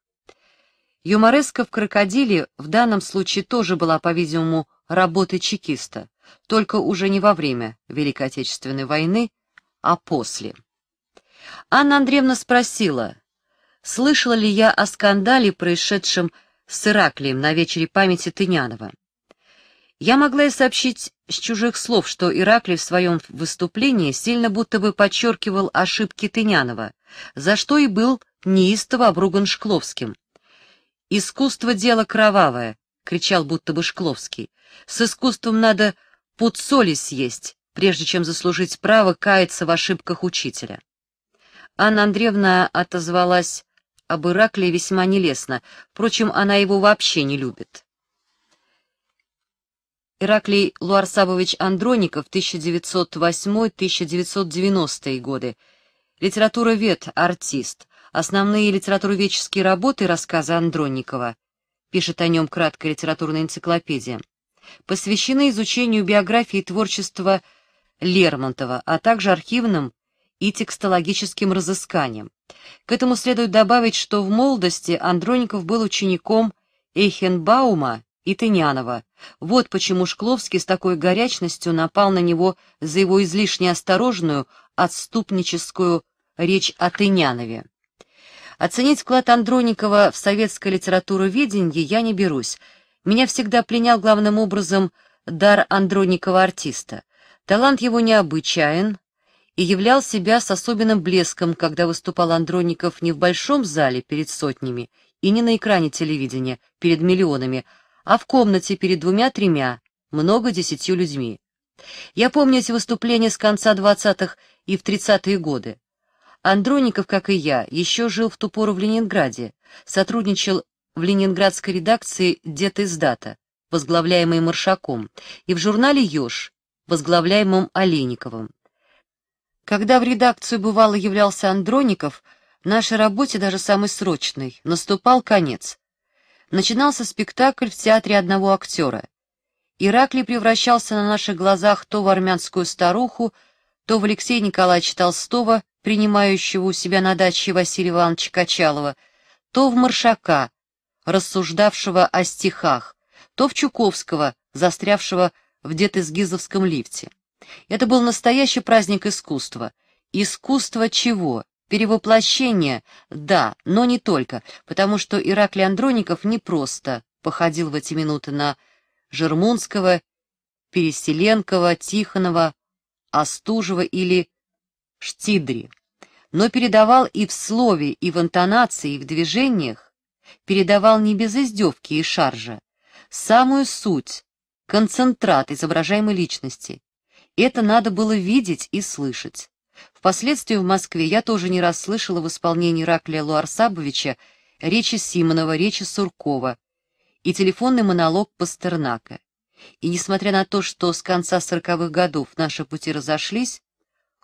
Юмореска в «Крокодиле» в данном случае тоже была, по-видимому, работой чекиста, только уже не во время Великой Отечественной войны, а после. Анна Андреевна спросила, слышала ли я о скандале, происшедшем с Ираклием на вечере памяти Тынянова. Я могла и сообщить с чужих слов, что Ираклий в своем выступлении сильно будто бы подчеркивал ошибки Тынянова, за что и был неистово обруган Шкловским. «Искусство — дело кровавое», — кричал будто бы Шкловский. «С искусством надо пуд соли съесть, прежде чем заслужить право каяться в ошибках учителя». Анна Андреевна отозвалась об Иракле весьма нелестно, впрочем, она его вообще не любит. Ираклий Луарсабович Андроников, 1908-1990 годы. Литературовед, артист. Основные литературоведческие работы рассказы Андронникова, пишет о нем краткая литературная энциклопедия, посвящены изучению биографии и творчества Лермонтова, а также архивным и текстологическим разысканиям. К этому следует добавить, что в молодости Андроников был учеником Эхенбаума и Тынянова. Вот почему Шкловский с такой горячностью напал на него за его излишне осторожную, отступническую речь о Тынянове. Оценить вклад Андроникова в советское литературоведение я не берусь. Меня всегда пленял главным образом дар Андроникова-артиста. Талант его необычайен и являл себя с особенным блеском, когда выступал Андроников не в большом зале перед сотнями и не на экране телевидения перед миллионами, а в комнате перед двумя-тремя, много десятью людьми. Я помню эти выступления с конца 20-х и в 30-е годы. Андроников, как и я, еще жил в ту пору в Ленинграде, сотрудничал в ленинградской редакции «Дед из дата», возглавляемой Маршаком, и в журнале «Еж», возглавляемом Олейниковым. Когда в редакцию бывало являлся Андроников, нашей работе, даже самой срочной, наступал конец. Начинался спектакль в театре одного актера. Ираклий превращался на наших глазах то в армянскую старуху, то в Алексея Николаевича Толстого, принимающего у себя на даче Василия Ивановича Качалова, то в Маршака, рассуждавшего о стихах, то в Чуковского, застрявшего в детизгизовском лифте. Это был настоящий праздник искусства. Искусство чего? Перевоплощение, да, но не только, потому что Ираклий Андроников не просто походил в эти минуты на Жермунского, Переселенкова, Тихонова, Остужева или Штидри, но передавал и в слове, и в интонации, и в движениях, передавал не без издевки и шаржа, самую суть, концентрат изображаемой личности. Это надо было видеть и слышать. Впоследствии в Москве я тоже не раз слышала в исполнении Раклия Луарсабовича речи Симонова, речи Суркова и телефонный монолог Пастернака. И несмотря на то, что с конца сороковых годов наши пути разошлись,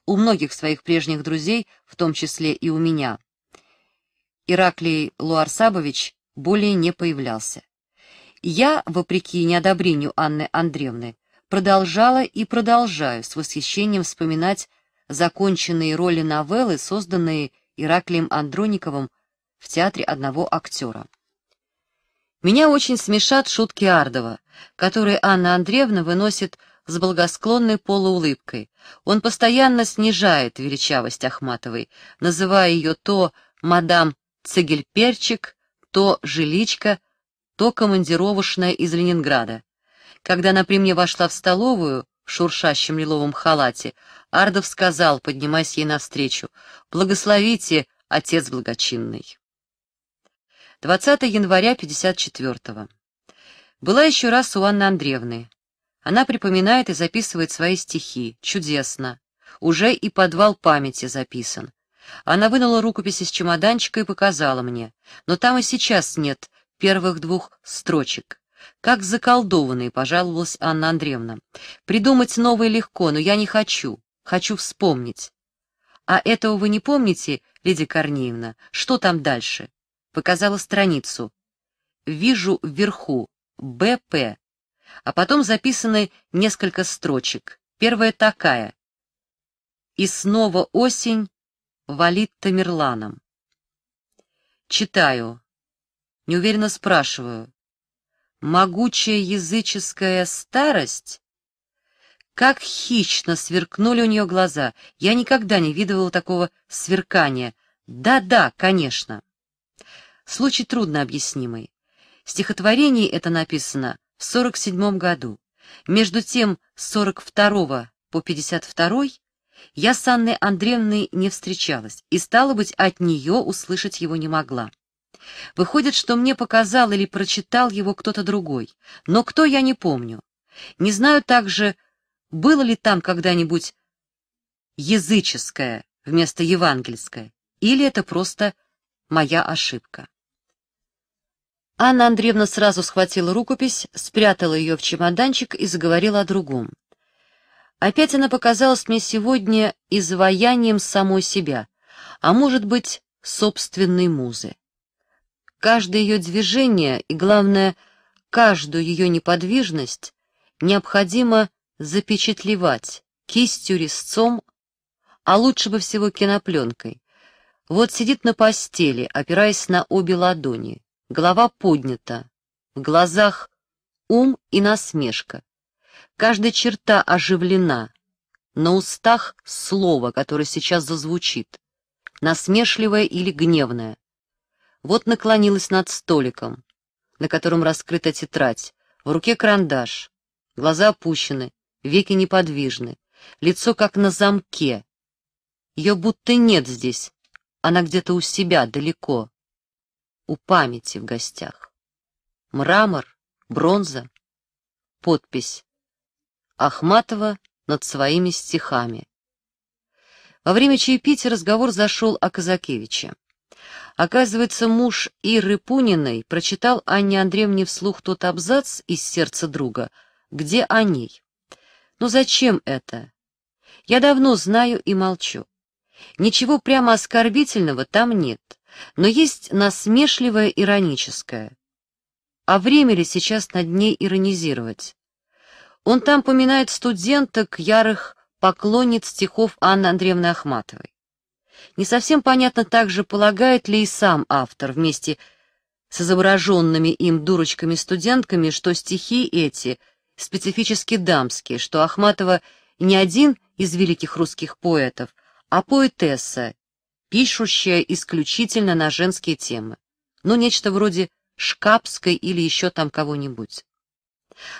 у многих своих прежних друзей, в том числе и у меня, Ираклий Луарсабович более не появлялся. Я, вопреки неодобрению Анны Андреевны, продолжала и продолжаю с восхищением вспоминать законченные роли новеллы, созданные Ираклием Андрониковым в театре одного актера. Меня очень смешат шутки Ардова, который Анна Андреевна выносит с благосклонной полуулыбкой. Он постоянно снижает величавость Ахматовой, называя ее то мадам Цегельперчик, то жиличка, то командировочная из Ленинграда. Когда она при мне вошла в столовую в шуршащем лиловом халате, Ардов сказал, поднимаясь ей навстречу, «Благословите, отец благочинный». 20 января 54 -го. Была еще раз у Анны Андреевны. Она припоминает и записывает свои стихи. Чудесно. Уже и подвал памяти записан. Она вынула рукопись из чемоданчика и показала мне. Но там и сейчас нет первых двух строчек. Как заколдованный, пожаловалась Анна Андреевна. Придумать новое легко, но я не хочу. Хочу вспомнить. А этого вы не помните, Лидия Корнеевна? Что там дальше? Показала страницу. Вижу вверху БП, а потом записаны несколько строчек. Первая такая. «И снова осень валит Тамерланом». Читаю. Неуверенно спрашиваю. «Могучая языческая старость?» Как хищно сверкнули у нее глаза. Я никогда не видывала такого сверкания. Да-да, конечно. Случай трудно объяснимый стихотворении это написано в 47 году. Между тем, с 42 по 52 я с Анной Андреевной не встречалась и, стало быть, от нее услышать его не могла. Выходит, что мне показал или прочитал его кто-то другой, но кто я не помню. Не знаю также, было ли там когда-нибудь языческое вместо евангельское, или это просто моя ошибка. Анна Андреевна сразу схватила рукопись, спрятала ее в чемоданчик и заговорила о другом. Опять она показалась мне сегодня изваянием самой себя, а может быть, собственной музы. Каждое ее движение и, главное, каждую ее неподвижность необходимо запечатлевать кистью, резцом, а лучше бы всего кинопленкой. Вот сидит на постели, опираясь на обе ладони, голова поднята, в глазах ум и насмешка. Каждая черта оживлена, на устах слово, которое сейчас зазвучит, насмешливое или гневное. Вот наклонилась над столиком, на котором раскрыта тетрадь, в руке карандаш, глаза опущены, веки неподвижны, лицо как на замке. Ее будто нет здесь, она где-то у себя, далеко у памяти в гостях. Мрамор, бронза, подпись Ахматова над своими стихами. Во время чаепития разговор зашел о Казакевиче. Оказывается, муж Иры Пуниной прочитал Анне Андреевне вслух тот абзац из «Сердца друга», где о ней. Но «Ну зачем это? Я давно знаю и молчу. Ничего прямо оскорбительного там нет но есть насмешливое ироническое. А время ли сейчас над ней иронизировать? Он там поминает студенток, ярых поклонниц стихов Анны Андреевны Ахматовой. Не совсем понятно также, полагает ли и сам автор вместе с изображенными им дурочками-студентками, что стихи эти специфически дамские, что Ахматова не один из великих русских поэтов, а поэтесса, пишущая исключительно на женские темы. Ну, нечто вроде Шкапской или еще там кого-нибудь.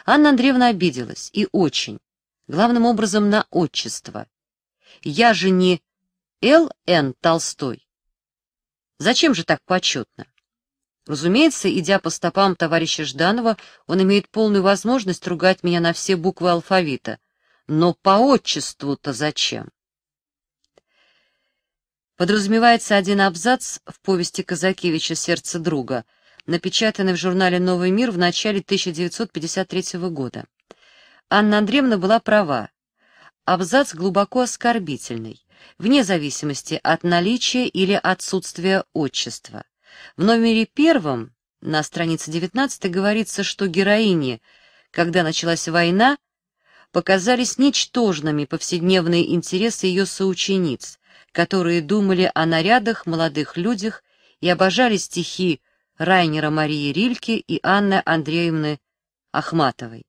Анна Андреевна обиделась, и очень. Главным образом на отчество. Я же не Л.Н. Толстой. Зачем же так почетно? Разумеется, идя по стопам товарища Жданова, он имеет полную возможность ругать меня на все буквы алфавита. Но по отчеству-то зачем? Подразумевается один абзац в повести Казакевича «Сердце друга», напечатанный в журнале «Новый мир» в начале 1953 года. Анна Андреевна была права. Абзац глубоко оскорбительный, вне зависимости от наличия или отсутствия отчества. В номере первом, на странице 19, говорится, что героини, когда началась война, показались ничтожными повседневные интересы ее соучениц, которые думали о нарядах, молодых людях и обожали стихи Райнера Марии Рильки и Анны Андреевны Ахматовой.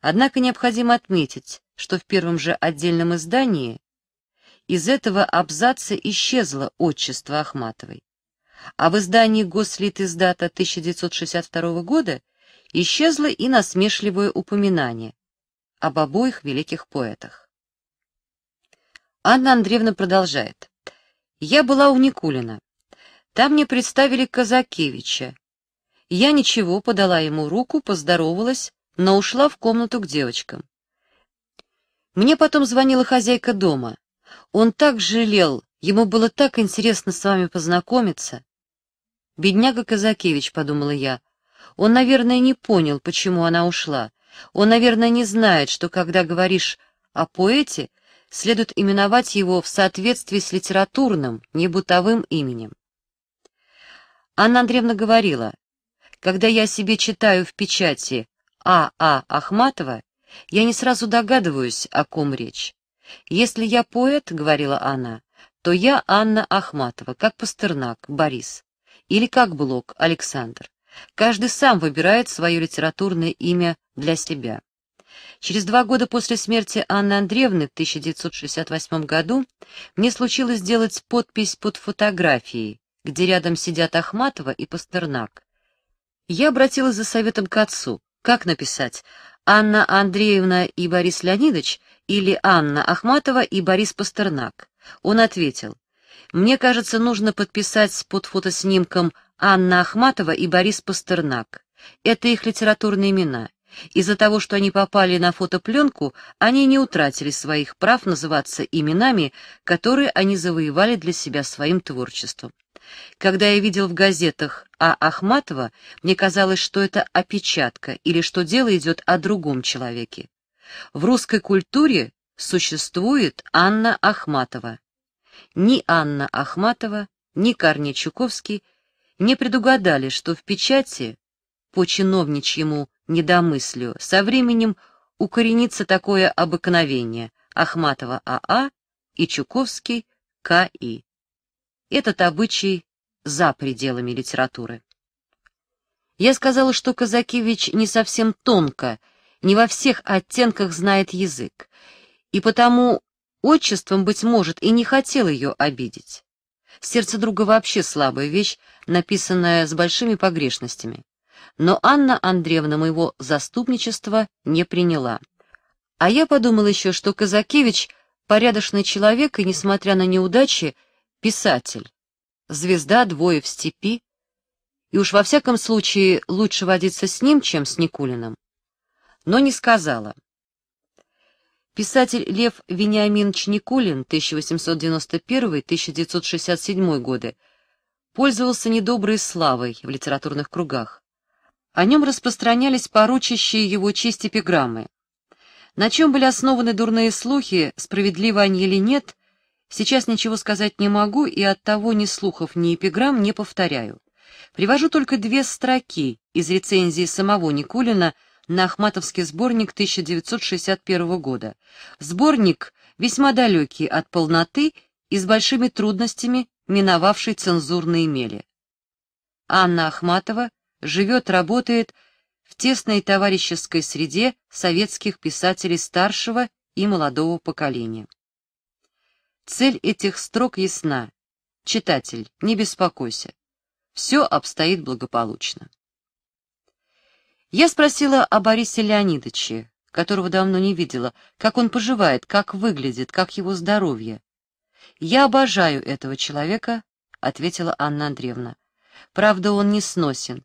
Однако необходимо отметить, что в первом же отдельном издании из этого абзаца исчезло отчество Ахматовой. А в издании Гослит издата 1962 года исчезло и насмешливое упоминание об обоих великих поэтах. Анна Андреевна продолжает. «Я была у Никулина. Там мне представили Казакевича. Я ничего, подала ему руку, поздоровалась, но ушла в комнату к девочкам. Мне потом звонила хозяйка дома. Он так жалел, ему было так интересно с вами познакомиться. Бедняга Казакевич, подумала я. Он, наверное, не понял, почему она ушла. Он, наверное, не знает, что когда говоришь о поэте, — следует именовать его в соответствии с литературным, не бытовым именем. Анна Андреевна говорила, «Когда я себе читаю в печати А.А. А. Ахматова, я не сразу догадываюсь, о ком речь. Если я поэт, — говорила она, — то я Анна Ахматова, как Пастернак, Борис, или как Блок, Александр. Каждый сам выбирает свое литературное имя для себя. Через два года после смерти Анны Андреевны в 1968 году мне случилось сделать подпись под фотографией, где рядом сидят Ахматова и Пастернак. Я обратилась за советом к отцу. Как написать? Анна Андреевна и Борис Леонидович или Анна Ахматова и Борис Пастернак? Он ответил, «Мне кажется, нужно подписать под фотоснимком Анна Ахматова и Борис Пастернак. Это их литературные имена. Из-за того, что они попали на фотопленку, они не утратили своих прав называться именами, которые они завоевали для себя своим творчеством. Когда я видел в газетах А. Ахматова, мне казалось, что это опечатка или что дело идет о другом человеке. В русской культуре существует Анна Ахматова. Ни Анна Ахматова, ни Корней Чуковский не предугадали, что в печати по чиновничьему недомыслию, со временем укоренится такое обыкновение Ахматова АА а и Чуковский К.И. Этот обычай за пределами литературы. Я сказала, что Казакевич не совсем тонко, не во всех оттенках знает язык, и потому отчеством, быть может, и не хотел ее обидеть. Сердце друга вообще слабая вещь, написанная с большими погрешностями но Анна Андреевна моего заступничества не приняла. А я подумал еще, что Казакевич — порядочный человек и, несмотря на неудачи, писатель, звезда двое в степи, и уж во всяком случае лучше водиться с ним, чем с Никулиным. Но не сказала. Писатель Лев Вениаминович Никулин, 1891-1967 годы, пользовался недоброй славой в литературных кругах. О нем распространялись порочащие его честь эпиграммы. На чем были основаны дурные слухи, справедливы они или нет, сейчас ничего сказать не могу и от того ни слухов, ни эпиграмм не повторяю. Привожу только две строки из рецензии самого Никулина на Ахматовский сборник 1961 года. Сборник весьма далекий от полноты и с большими трудностями миновавший цензурные мели. Анна Ахматова – живет, работает в тесной товарищеской среде советских писателей старшего и молодого поколения. Цель этих строк ясна. Читатель, не беспокойся. Все обстоит благополучно. Я спросила о Борисе Леонидовиче, которого давно не видела, как он поживает, как выглядит, как его здоровье. «Я обожаю этого человека», — ответила Анна Андреевна. «Правда, он не сносен.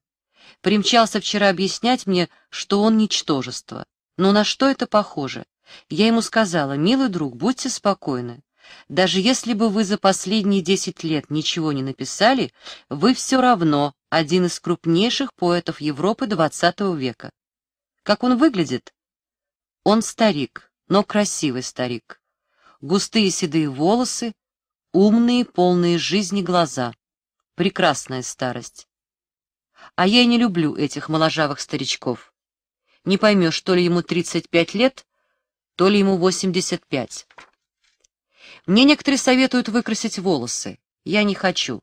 Примчался вчера объяснять мне, что он ничтожество. Но на что это похоже? Я ему сказала, милый друг, будьте спокойны. Даже если бы вы за последние десять лет ничего не написали, вы все равно один из крупнейших поэтов Европы XX века. Как он выглядит? Он старик, но красивый старик. Густые седые волосы, умные, полные жизни глаза. Прекрасная старость. А я и не люблю этих моложавых старичков. Не поймешь, то ли ему 35 лет, то ли ему 85. Мне некоторые советуют выкрасить волосы. Я не хочу.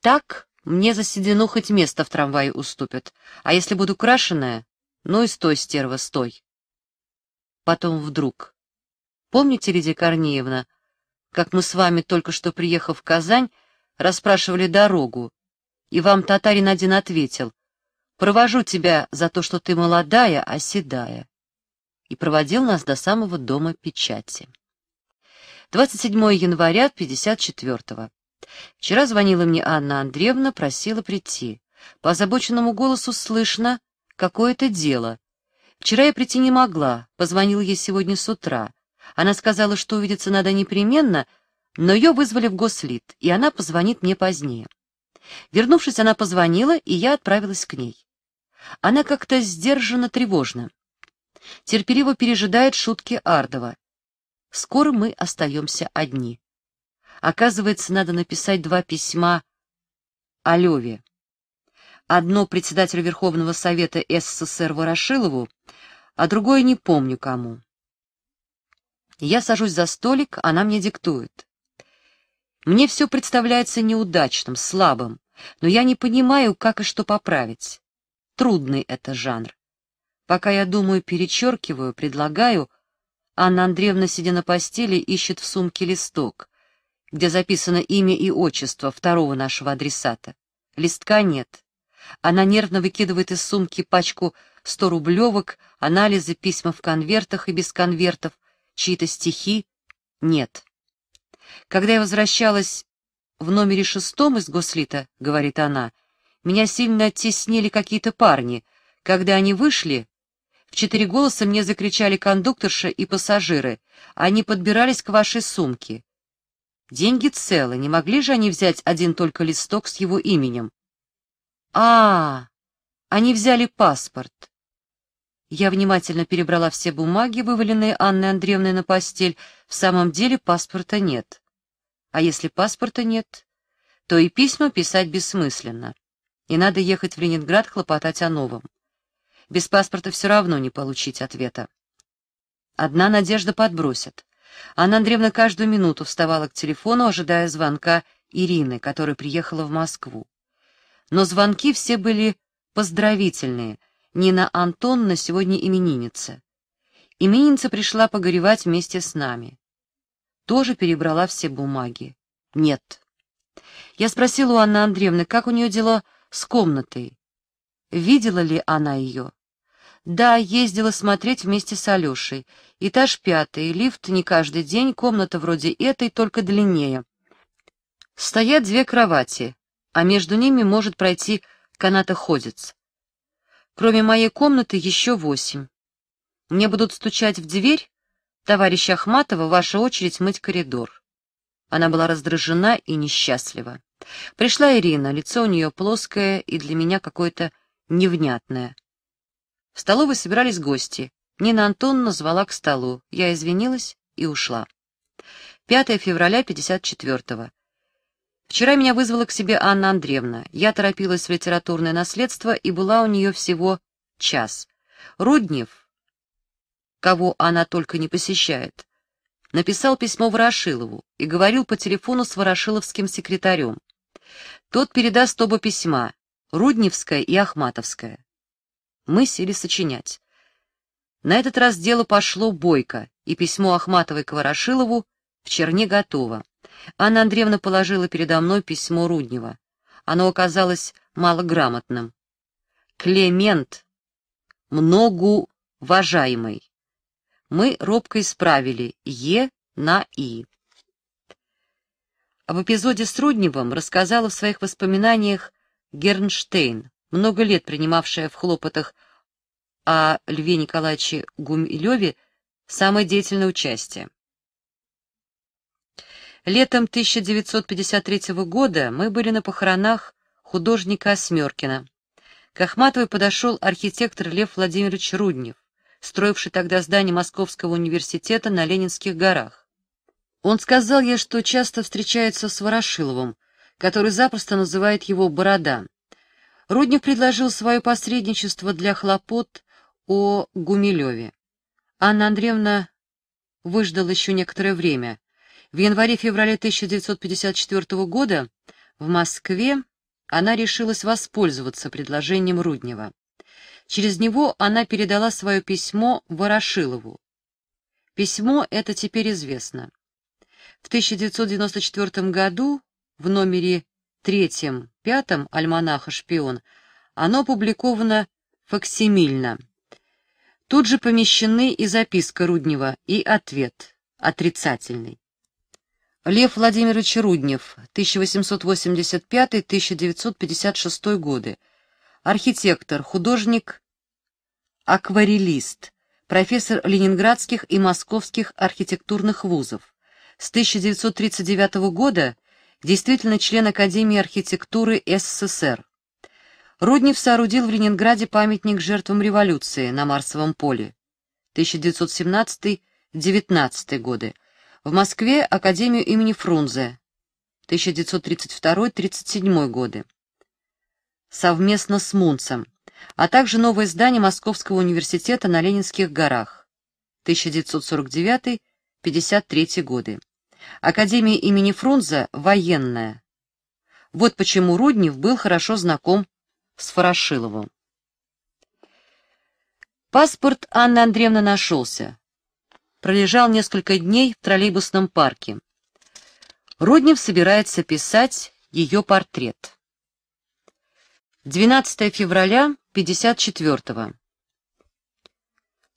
Так мне за седину хоть место в трамвае уступят. А если буду крашеная, ну и стой, стерва, стой. Потом вдруг. Помните, Лидия Корнеевна, как мы с вами, только что приехав в Казань, расспрашивали дорогу, и вам татарин один ответил, «Провожу тебя за то, что ты молодая, а седая». И проводил нас до самого дома печати. 27 января 54-го. Вчера звонила мне Анна Андреевна, просила прийти. По озабоченному голосу слышно какое это дело. Вчера я прийти не могла, позвонила ей сегодня с утра. Она сказала, что увидеться надо непременно, но ее вызвали в гослит, и она позвонит мне позднее. Вернувшись, она позвонила, и я отправилась к ней. Она как-то сдержанно тревожна. Терпеливо пережидает шутки Ардова. Скоро мы остаемся одни. Оказывается, надо написать два письма о Леве. Одно председателю Верховного Совета СССР Ворошилову, а другое не помню кому. Я сажусь за столик, она мне диктует. Мне все представляется неудачным, слабым, но я не понимаю, как и что поправить. Трудный это жанр. Пока я думаю, перечеркиваю, предлагаю, Анна Андреевна, сидя на постели, ищет в сумке листок, где записано имя и отчество второго нашего адресата. Листка нет. Она нервно выкидывает из сумки пачку 100-рублевок, анализы, письма в конвертах и без конвертов, чьи-то стихи. Нет. Когда я возвращалась в номере шестом из Гослита, — говорит она, — меня сильно оттеснили какие-то парни. Когда они вышли, в четыре голоса мне закричали кондукторша и пассажиры. Они подбирались к вашей сумке. Деньги целы, не могли же они взять один только листок с его именем? а, -а, -а они взяли паспорт. Я внимательно перебрала все бумаги, вываленные Анной Андреевной на постель. В самом деле паспорта нет. А если паспорта нет, то и письма писать бессмысленно. И надо ехать в Ленинград хлопотать о новом. Без паспорта все равно не получить ответа. Одна надежда подбросит. Анна Андреевна каждую минуту вставала к телефону, ожидая звонка Ирины, которая приехала в Москву. Но звонки все были поздравительные — Нина Антонна сегодня именинница. Именинница пришла погоревать вместе с нами. Тоже перебрала все бумаги. Нет. Я спросила у Анны Андреевны, как у нее дела с комнатой. Видела ли она ее? Да, ездила смотреть вместе с Алешей. Этаж пятый, лифт не каждый день, комната вроде этой, только длиннее. Стоят две кровати, а между ними может пройти канатоходец. Кроме моей комнаты еще восемь. Мне будут стучать в дверь. Товарищ Ахматова, ваша очередь мыть коридор. Она была раздражена и несчастлива. Пришла Ирина, лицо у нее плоское и для меня какое-то невнятное. В столовой собирались гости. Нина Антоновна звала к столу. Я извинилась и ушла. 5 февраля 54-го. Вчера меня вызвала к себе Анна Андреевна. Я торопилась в литературное наследство и была у нее всего час. Руднев, кого она только не посещает, написал письмо Ворошилову и говорил по телефону с ворошиловским секретарем. Тот передаст оба письма, Рудневское и Ахматовское. Мы сели сочинять. На этот раз дело пошло бойко, и письмо Ахматовой к Ворошилову вчерне готово. Анна Андреевна положила передо мной письмо Руднева. Оно оказалось малограмотным. «Клемент, многу, многоуважаемый, мы робко исправили «е» на «и». Об эпизоде с Рудневым рассказала в своих воспоминаниях Гернштейн, много лет принимавшая в хлопотах о Льве Николаевиче Гумилеве самое деятельное участие. Летом 1953 года мы были на похоронах художника Осмеркина. К Ахматовой подошел архитектор Лев Владимирович Руднев, строивший тогда здание Московского университета на Ленинских горах. Он сказал ей, что часто встречается с Ворошиловым, который запросто называет его «борода». Руднев предложил свое посредничество для хлопот о Гумилеве. Анна Андреевна выждала еще некоторое время, в январе-феврале 1954 года в Москве она решилась воспользоваться предложением Руднева. Через него она передала свое письмо Ворошилову. Письмо это теперь известно. В 1994 году в номере третьем-пятом альманаха «Шпион» оно опубликовано факсимильно. Тут же помещены и записка Руднева, и ответ, отрицательный. Лев Владимирович Руднев, 1885-1956 годы. Архитектор, художник, акварелист, профессор ленинградских и московских архитектурных вузов. С 1939 года действительно член Академии архитектуры СССР. Руднев соорудил в Ленинграде памятник жертвам революции на Марсовом поле 1917 1919 годы в Москве — Академию имени Фрунзе, 1932-37 годы, совместно с Мунцем, а также новое здание Московского университета на Ленинских горах, 1949-53 годы. Академия имени Фрунзе — военная. Вот почему Руднев был хорошо знаком с Форошиловым. Паспорт Анны Андреевны нашелся пролежал несколько дней в троллейбусном парке. Руднев собирается писать ее портрет. 12 февраля 54 -го.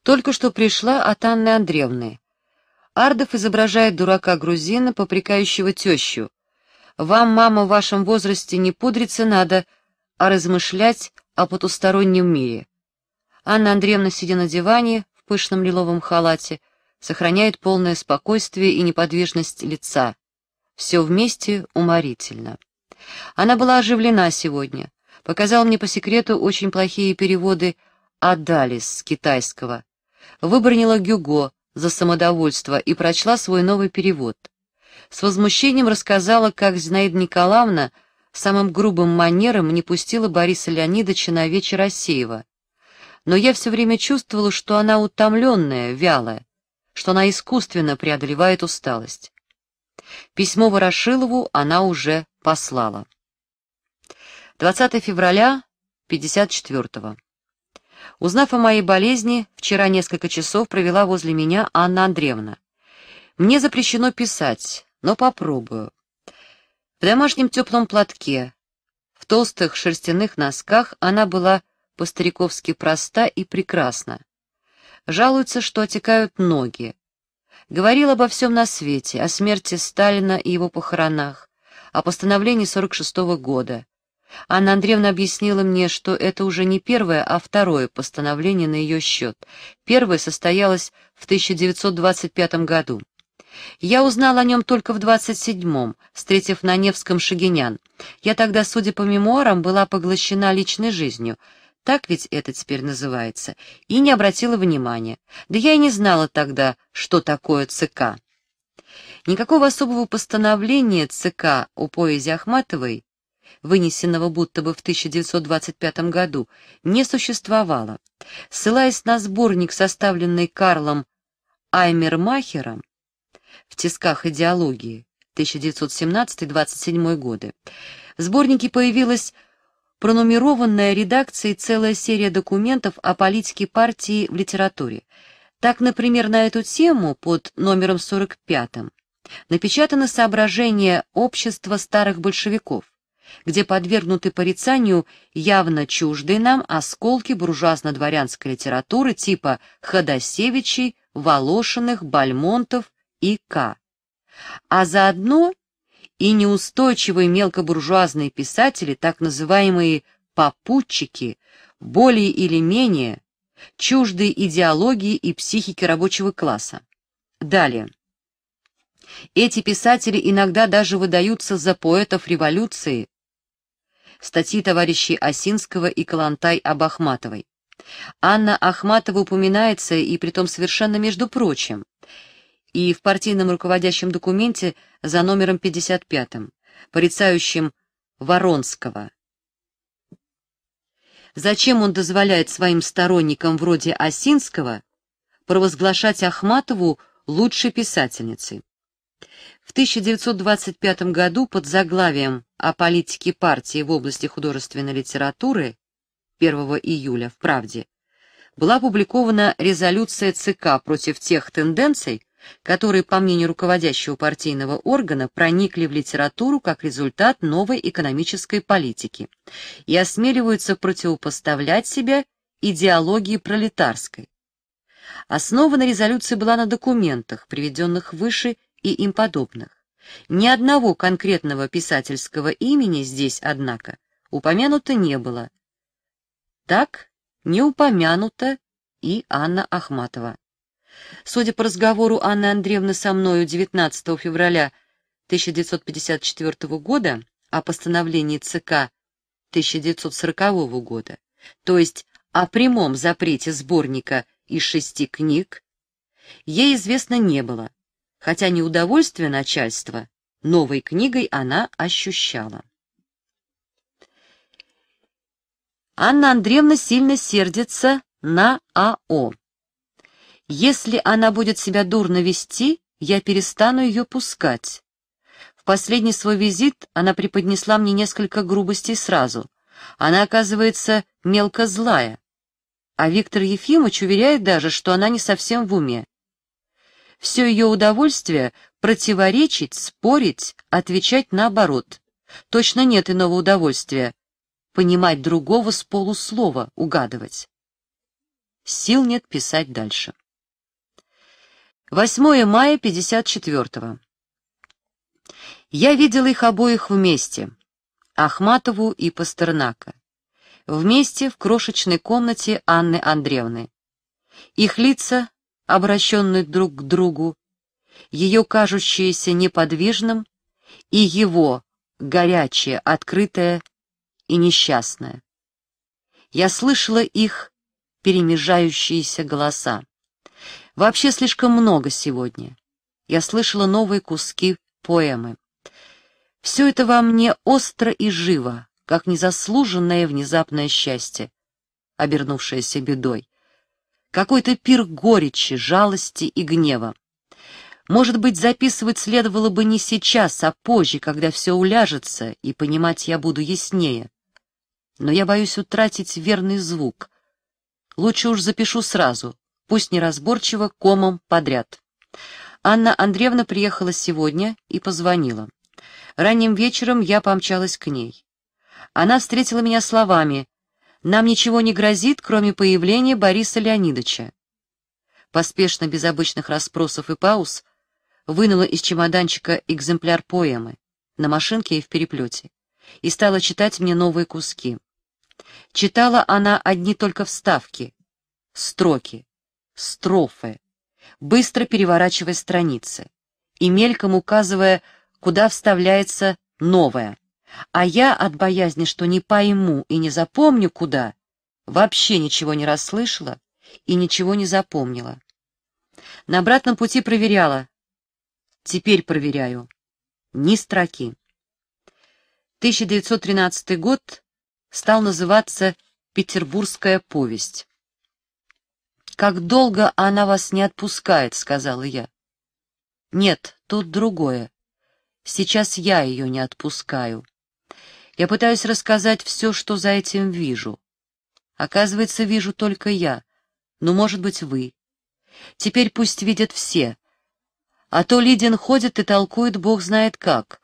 Только что пришла от Анны Андреевны. Ардов изображает дурака-грузина, попрекающего тещу. «Вам, мама, в вашем возрасте не пудриться надо, а размышлять о потустороннем мире». Анна Андреевна, сидя на диване в пышном лиловом халате, — сохраняет полное спокойствие и неподвижность лица. Все вместе уморительно. Она была оживлена сегодня. Показал мне по секрету очень плохие переводы «Адалис» с китайского. Выбронила Гюго за самодовольство и прочла свой новый перевод. С возмущением рассказала, как Зинаида Николаевна самым грубым манером не пустила Бориса Леонидовича на вечер Асеева. Но я все время чувствовала, что она утомленная, вялая что она искусственно преодолевает усталость. Письмо Ворошилову она уже послала. 20 февраля 54 -го. Узнав о моей болезни, вчера несколько часов провела возле меня Анна Андреевна. Мне запрещено писать, но попробую. В домашнем теплом платке, в толстых шерстяных носках она была по-стариковски проста и прекрасна жалуется, что отекают ноги. Говорил обо всем на свете, о смерти Сталина и его похоронах, о постановлении 46 -го года. Анна Андреевна объяснила мне, что это уже не первое, а второе постановление на ее счет. Первое состоялось в 1925 году. Я узнал о нем только в 27-м, встретив на Невском Шагинян. Я тогда, судя по мемуарам, была поглощена личной жизнью — так ведь это теперь называется, и не обратила внимания. Да я и не знала тогда, что такое ЦК. Никакого особого постановления ЦК о поэзии Ахматовой, вынесенного будто бы в 1925 году, не существовало. Ссылаясь на сборник, составленный Карлом Аймермахером в «Тисках идеологии» 1927 годы, в сборнике появилась пронумерованная редакцией целая серия документов о политике партии в литературе. Так, например, на эту тему под номером 45 напечатано соображение общества старых большевиков, где подвергнуты порицанию явно чуждые нам осколки буржуазно-дворянской литературы типа Ходосевичей, Волошиных, Бальмонтов и К. А заодно и неустойчивые мелкобуржуазные писатели, так называемые «попутчики», более или менее чужды идеологии и психики рабочего класса. Далее. Эти писатели иногда даже выдаются за поэтов революции. Статьи товарищей Осинского и Калантай об Ахматовой. Анна Ахматова упоминается, и притом совершенно между прочим и в партийном руководящем документе за номером 55, порицающим Воронского. Зачем он дозволяет своим сторонникам вроде Осинского провозглашать Ахматову лучшей писательницей? В 1925 году под заглавием «О политике партии в области художественной литературы» 1 июля в «Правде» была опубликована резолюция ЦК против тех тенденций, которые, по мнению руководящего партийного органа, проникли в литературу как результат новой экономической политики и осмеливаются противопоставлять себя идеологии пролетарской. Основана резолюция была на документах, приведенных выше и им подобных. Ни одного конкретного писательского имени здесь, однако, упомянуто не было. Так не упомянуто и Анна Ахматова. Судя по разговору Анны Андреевны со мною 19 февраля 1954 года о постановлении ЦК 1940 года, то есть о прямом запрете сборника из шести книг, ей известно не было, хотя неудовольствие начальства новой книгой она ощущала. Анна Андреевна сильно сердится на АО. Если она будет себя дурно вести, я перестану ее пускать. В последний свой визит она преподнесла мне несколько грубостей сразу. Она, оказывается, мелко злая. А Виктор Ефимович уверяет даже, что она не совсем в уме. Все ее удовольствие — противоречить, спорить, отвечать наоборот. Точно нет иного удовольствия. Понимать другого с полуслова, угадывать. Сил нет писать дальше. 8 мая 54-го. Я видел их обоих вместе, Ахматову и Пастернака. Вместе в крошечной комнате Анны Андреевны. Их лица, обращенные друг к другу, ее кажущееся неподвижным и его горячее, открытое и несчастное. Я слышала их перемежающиеся голоса. Вообще слишком много сегодня. Я слышала новые куски поэмы. Все это во мне остро и живо, как незаслуженное внезапное счастье, обернувшееся бедой. Какой-то пир горечи, жалости и гнева. Может быть, записывать следовало бы не сейчас, а позже, когда все уляжется, и понимать я буду яснее. Но я боюсь утратить верный звук. Лучше уж запишу сразу, пусть неразборчиво, комом подряд. Анна Андреевна приехала сегодня и позвонила. Ранним вечером я помчалась к ней. Она встретила меня словами «Нам ничего не грозит, кроме появления Бориса Леонидовича». Поспешно, без обычных расспросов и пауз, вынула из чемоданчика экземпляр поэмы на машинке и в переплете и стала читать мне новые куски. Читала она одни только вставки, строки строфы, быстро переворачивая страницы и мельком указывая, куда вставляется новое. А я от боязни, что не пойму и не запомню куда, вообще ничего не расслышала и ничего не запомнила. На обратном пути проверяла. Теперь проверяю. Ни строки. 1913 год стал называться «Петербургская повесть». «Как долго она вас не отпускает», — сказала я. «Нет, тут другое. Сейчас я ее не отпускаю. Я пытаюсь рассказать все, что за этим вижу. Оказывается, вижу только я, но, ну, может быть, вы. Теперь пусть видят все. А то Лидин ходит и толкует бог знает как.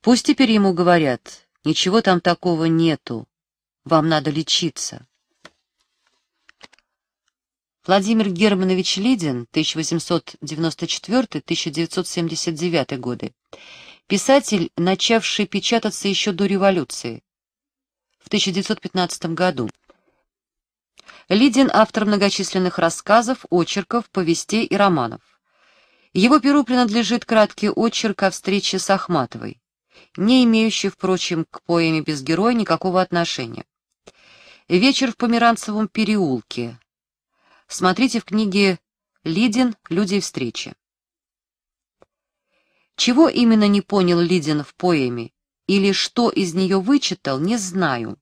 Пусть теперь ему говорят, ничего там такого нету, вам надо лечиться». Владимир Германович Ледин, 1894-1979 годы, писатель, начавший печататься еще до революции, в 1915 году. Лидин – автор многочисленных рассказов, очерков, повестей и романов. Его перу принадлежит краткий очерк о встрече с Ахматовой, не имеющий, впрочем, к поэме «Без героя» никакого отношения. «Вечер в Померанцевом переулке», Смотрите в книге «Лидин. Люди и встречи». Чего именно не понял Лидин в поэме или что из нее вычитал, не знаю.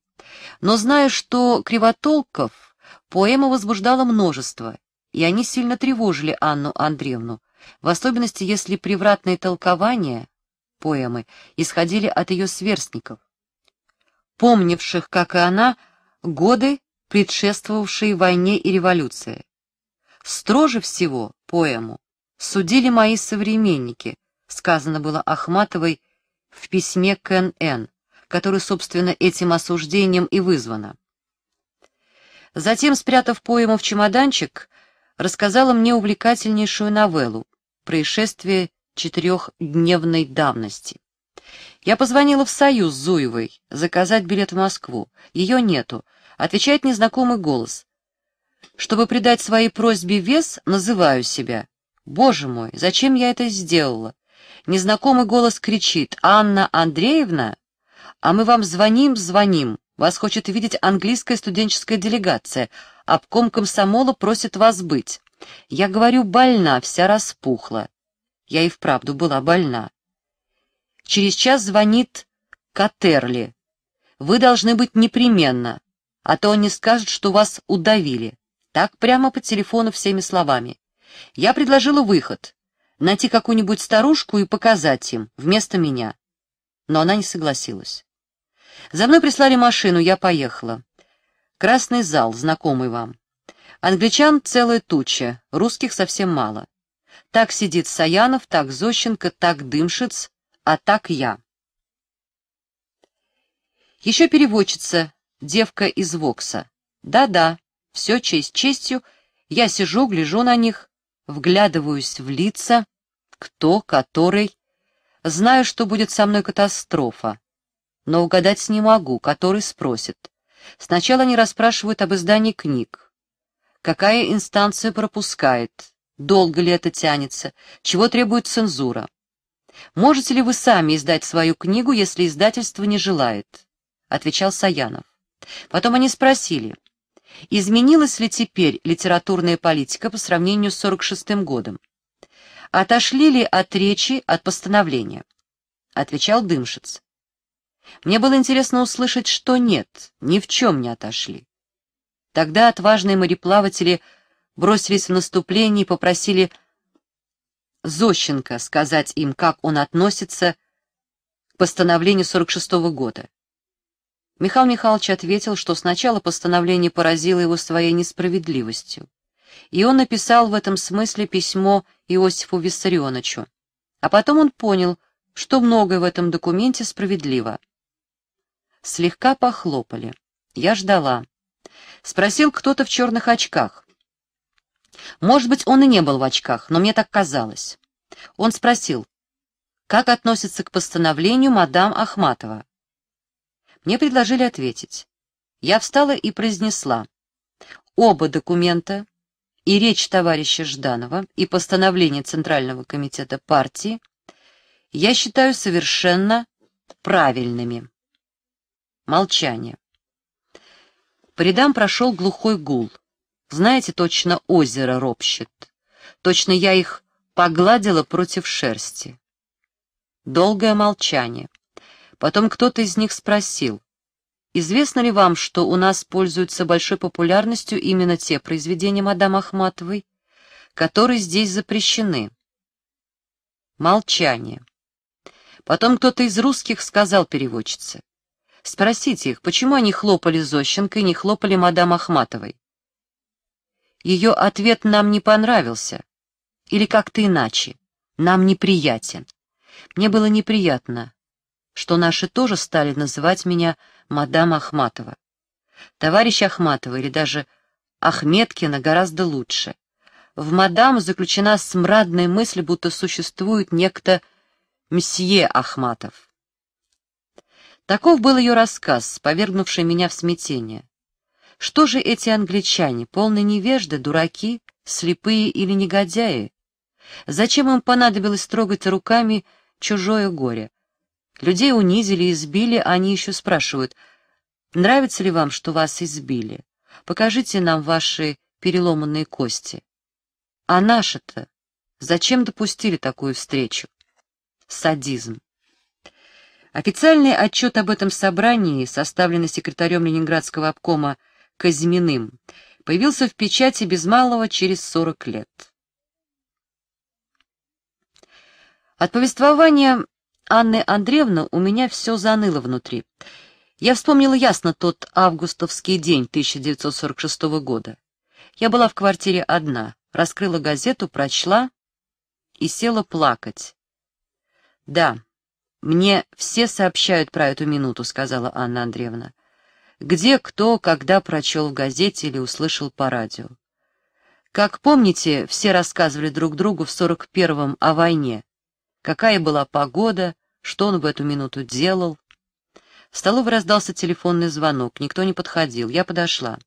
Но знаю, что кривотолков поэма возбуждала множество, и они сильно тревожили Анну Андреевну, в особенности если превратные толкования поэмы исходили от ее сверстников, помнивших, как и она, годы предшествовавшие войне и революции. Строже всего поэму судили мои современники, сказано было Ахматовой в письме к Н.Н., который, собственно, этим осуждением и вызвано. Затем, спрятав поэму в чемоданчик, рассказала мне увлекательнейшую новеллу «Происшествие четырехдневной давности». Я позвонила в Союз Зуевой заказать билет в Москву. Ее нету, Отвечает незнакомый голос. Чтобы придать своей просьбе вес, называю себя. Боже мой, зачем я это сделала? Незнакомый голос кричит «Анна Андреевна?» «А мы вам звоним, звоним. Вас хочет видеть английская студенческая делегация. Обком комсомола просит вас быть. Я говорю, больна, вся распухла. Я и вправду была больна. Через час звонит Катерли. Вы должны быть непременно а то они скажут, что вас удавили. Так прямо по телефону всеми словами. Я предложила выход. Найти какую-нибудь старушку и показать им, вместо меня. Но она не согласилась. За мной прислали машину, я поехала. Красный зал, знакомый вам. Англичан целая туча, русских совсем мало. Так сидит Саянов, так Зощенко, так Дымшиц, а так я. Еще переводчица девка из Вокса. Да-да, все честь честью, я сижу, гляжу на них, вглядываюсь в лица, кто, который. Знаю, что будет со мной катастрофа, но угадать не могу, который спросит. Сначала они расспрашивают об издании книг. Какая инстанция пропускает? Долго ли это тянется? Чего требует цензура? Можете ли вы сами издать свою книгу, если издательство не желает? Отвечал Саянов. Потом они спросили, изменилась ли теперь литературная политика по сравнению с 46-м годом? Отошли ли от речи, от постановления? Отвечал Дымшиц. Мне было интересно услышать, что нет, ни в чем не отошли. Тогда отважные мореплаватели бросились в наступление и попросили Зощенко сказать им, как он относится к постановлению 46-го года. Михаил Михайлович ответил, что сначала постановление поразило его своей несправедливостью, и он написал в этом смысле письмо Иосифу Виссарионовичу. А потом он понял, что многое в этом документе справедливо. Слегка похлопали. Я ждала. Спросил кто-то в черных очках. Может быть, он и не был в очках, но мне так казалось. Он спросил, как относится к постановлению мадам Ахматова. Мне предложили ответить. Я встала и произнесла. Оба документа и речь товарища Жданова, и постановление Центрального комитета партии я считаю совершенно правильными. Молчание. По рядам прошел глухой гул. Знаете, точно озеро ропщет. Точно я их погладила против шерсти. Долгое молчание. Потом кто-то из них спросил, «Известно ли вам, что у нас пользуются большой популярностью именно те произведения мадам Ахматовой, которые здесь запрещены?» Молчание. Потом кто-то из русских сказал переводчице, «Спросите их, почему они хлопали Зощенко и не хлопали мадам Ахматовой?» Ее ответ нам не понравился, или как-то иначе, нам неприятен. Мне было неприятно, что наши тоже стали называть меня мадам Ахматова. Товарищ Ахматова или даже Ахметкина гораздо лучше. В мадам заключена смрадная мысль, будто существует некто мсье Ахматов. Таков был ее рассказ, повергнувший меня в смятение. Что же эти англичане, полные невежды, дураки, слепые или негодяи? Зачем им понадобилось трогать руками чужое горе? Людей унизили, избили, они еще спрашивают, нравится ли вам, что вас избили? Покажите нам ваши переломанные кости. А наши-то зачем допустили такую встречу? Садизм. Официальный отчет об этом собрании, составленный секретарем Ленинградского обкома Казьминым, появился в печати без малого через 40 лет. От повествования Анны Андреевны у меня все заныло внутри. Я вспомнила ясно тот августовский день 1946 года. Я была в квартире одна, раскрыла газету, прочла и села плакать. «Да, мне все сообщают про эту минуту», — сказала Анна Андреевна. «Где, кто, когда прочел в газете или услышал по радио. Как помните, все рассказывали друг другу в 41-м о войне, какая была погода, что он в эту минуту делал. В столовой раздался телефонный звонок, никто не подходил, я подошла.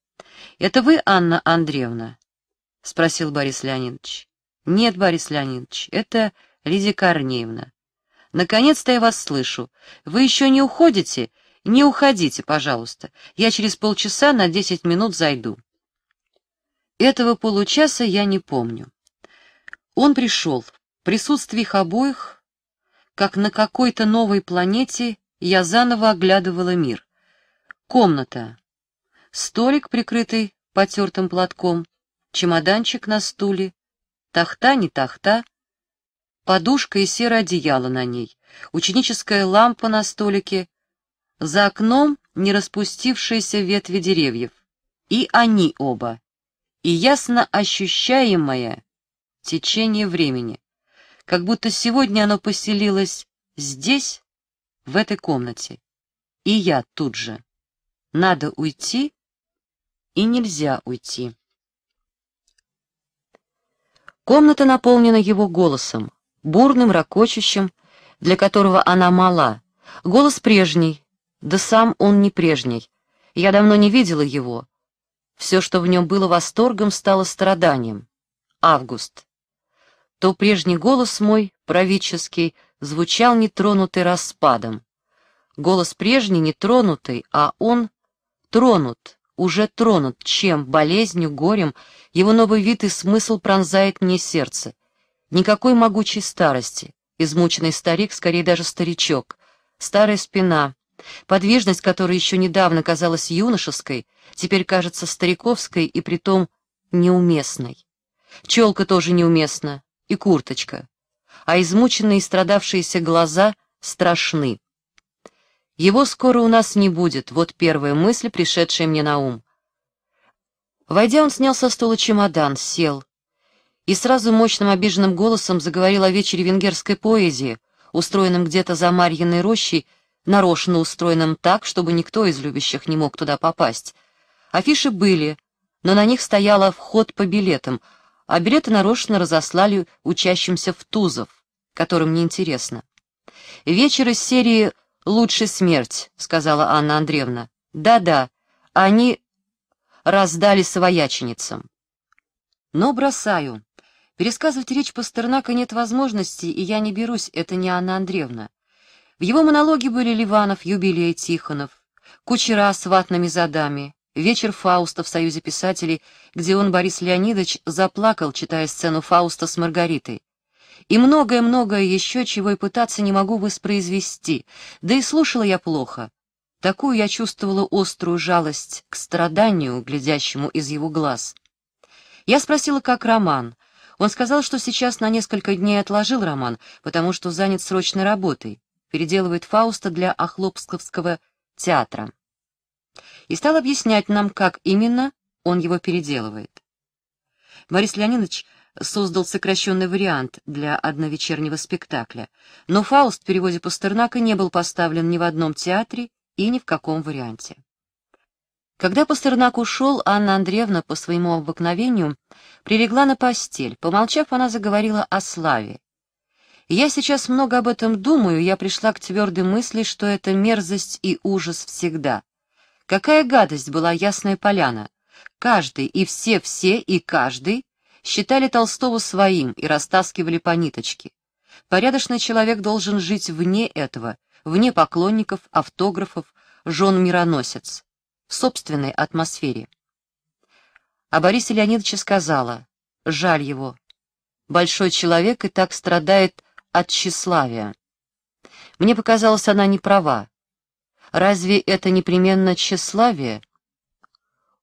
«Это вы, Анна Андреевна?» — спросил Борис Леонидович. «Нет, Борис Леонидович, это Лидия Корнеевна. Наконец-то я вас слышу. Вы еще не уходите? Не уходите, пожалуйста. Я через полчаса на десять минут зайду». Этого получаса я не помню. Он пришел присутствии их обоих, как на какой-то новой планете, я заново оглядывала мир. Комната. Столик, прикрытый потертым платком, чемоданчик на стуле, тахта не тахта, подушка и серое одеяло на ней, ученическая лампа на столике, за окном не распустившиеся ветви деревьев. И они оба, и ясно ощущаемое течение времени как будто сегодня оно поселилось здесь, в этой комнате. И я тут же. Надо уйти и нельзя уйти. Комната наполнена его голосом, бурным, ракочущим, для которого она мала. Голос прежний, да сам он не прежний. Я давно не видела его. Все, что в нем было восторгом, стало страданием. Август то прежний голос мой, правительский, звучал нетронутый распадом. Голос прежний нетронутый а он тронут, уже тронут чем, болезнью, горем, его новый вид и смысл пронзает мне сердце. Никакой могучей старости, измученный старик, скорее даже старичок, старая спина, подвижность, которая еще недавно казалась юношеской, теперь кажется стариковской и притом неуместной. Челка тоже неуместна, и курточка, а измученные и страдавшиеся глаза страшны. Его скоро у нас не будет, вот первая мысль, пришедшая мне на ум. Войдя, он снял со стола чемодан, сел и сразу мощным обиженным голосом заговорил о вечере венгерской поэзии, устроенном где-то за Марьиной рощей, нарочно устроенном так, чтобы никто из любящих не мог туда попасть. Афиши были, но на них стояло «Вход по билетам», а билеты нарочно разослали учащимся в Тузов, которым неинтересно. «Вечер из серии «Лучше смерть», — сказала Анна Андреевна. «Да-да, они раздали свояченицам». Но бросаю. Пересказывать речь Пастернака нет возможности, и я не берусь, это не Анна Андреевна. В его монологе были Ливанов, Юбилей, Тихонов, кучера с ватными задами, «Вечер Фауста» в Союзе писателей, где он, Борис Леонидович, заплакал, читая сцену Фауста с Маргаритой. И многое-многое еще, чего и пытаться не могу воспроизвести, да и слушала я плохо. Такую я чувствовала острую жалость к страданию, глядящему из его глаз. Я спросила, как роман. Он сказал, что сейчас на несколько дней отложил роман, потому что занят срочной работой, переделывает Фауста для Охлопсковского театра и стал объяснять нам, как именно он его переделывает. Борис Леонидович создал сокращенный вариант для одновечернего спектакля, но «Фауст» в переводе Пастернака не был поставлен ни в одном театре и ни в каком варианте. Когда Пастернак ушел, Анна Андреевна по своему обыкновению прилегла на постель. Помолчав, она заговорила о славе. «Я сейчас много об этом думаю, я пришла к твердой мысли, что это мерзость и ужас всегда. Какая гадость была Ясная Поляна! Каждый и все-все и каждый считали Толстого своим и растаскивали по ниточке. Порядочный человек должен жить вне этого, вне поклонников, автографов, жен-мироносец, в собственной атмосфере. А Борисе Леонидовича сказала, жаль его, большой человек и так страдает от тщеславия. Мне показалось, она не права. Разве это непременно тщеславие?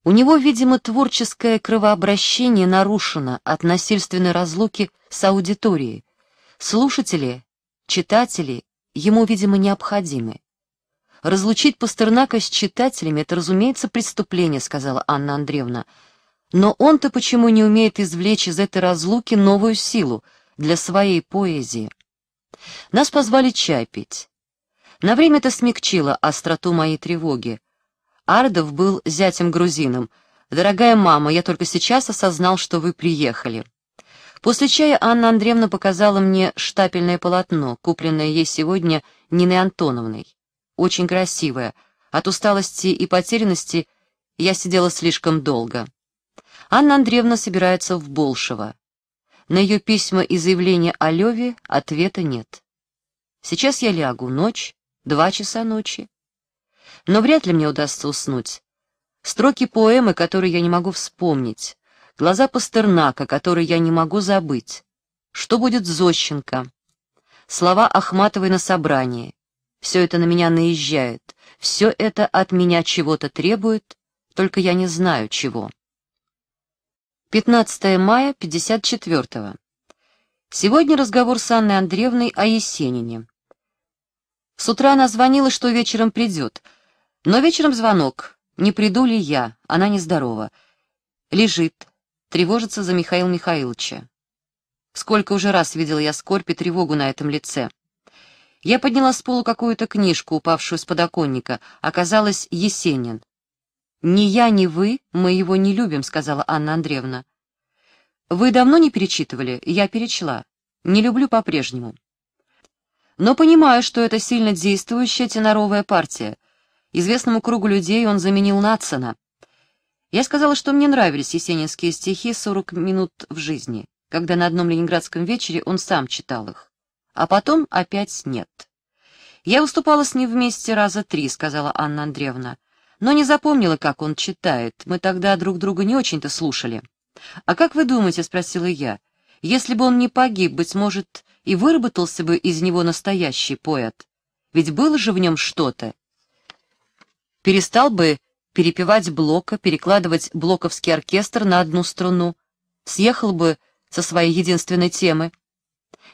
У него, видимо, творческое кровообращение нарушено от насильственной разлуки с аудиторией. Слушатели, читатели ему, видимо, необходимы. Разлучить Пастернака с читателями — это, разумеется, преступление, сказала Анна Андреевна. Но он-то почему не умеет извлечь из этой разлуки новую силу для своей поэзии? Нас позвали чай пить. На время это смягчило остроту моей тревоги. Ардов был зятем-грузином. «Дорогая мама, я только сейчас осознал, что вы приехали». После чая Анна Андреевна показала мне штапельное полотно, купленное ей сегодня Ниной Антоновной. Очень красивое. От усталости и потерянности я сидела слишком долго. Анна Андреевна собирается в Болшево. На ее письма и заявления о Леве ответа нет. Сейчас я лягу, ночь, Два часа ночи. Но вряд ли мне удастся уснуть. Строки поэмы, которые я не могу вспомнить. Глаза Пастернака, которые я не могу забыть. Что будет с Зощенко? Слова Ахматовой на собрании. Все это на меня наезжает. Все это от меня чего-то требует, только я не знаю чего. 15 мая 54 -го. Сегодня разговор с Анной Андреевной о Есенине. С утра она звонила, что вечером придет. Но вечером звонок. Не приду ли я? Она нездорова. Лежит. Тревожится за Михаила Михайловича. Сколько уже раз видел я скорбь и тревогу на этом лице. Я подняла с полу какую-то книжку, упавшую с подоконника. Оказалось, Есенин. «Ни я, ни вы, мы его не любим», — сказала Анна Андреевна. «Вы давно не перечитывали? Я перечла. Не люблю по-прежнему» но понимаю, что это сильно действующая теноровая партия. Известному кругу людей он заменил Натсона. Я сказала, что мне нравились есенинские стихи сорок минут в жизни», когда на одном ленинградском вечере он сам читал их. А потом опять нет. «Я выступала с ним вместе раза три», — сказала Анна Андреевна. «Но не запомнила, как он читает. Мы тогда друг друга не очень-то слушали». «А как вы думаете?» — спросила я. «Если бы он не погиб, быть может, и выработался бы из него настоящий поэт. Ведь было же в нем что-то. Перестал бы перепевать Блока, перекладывать блоковский оркестр на одну струну, съехал бы со своей единственной темы.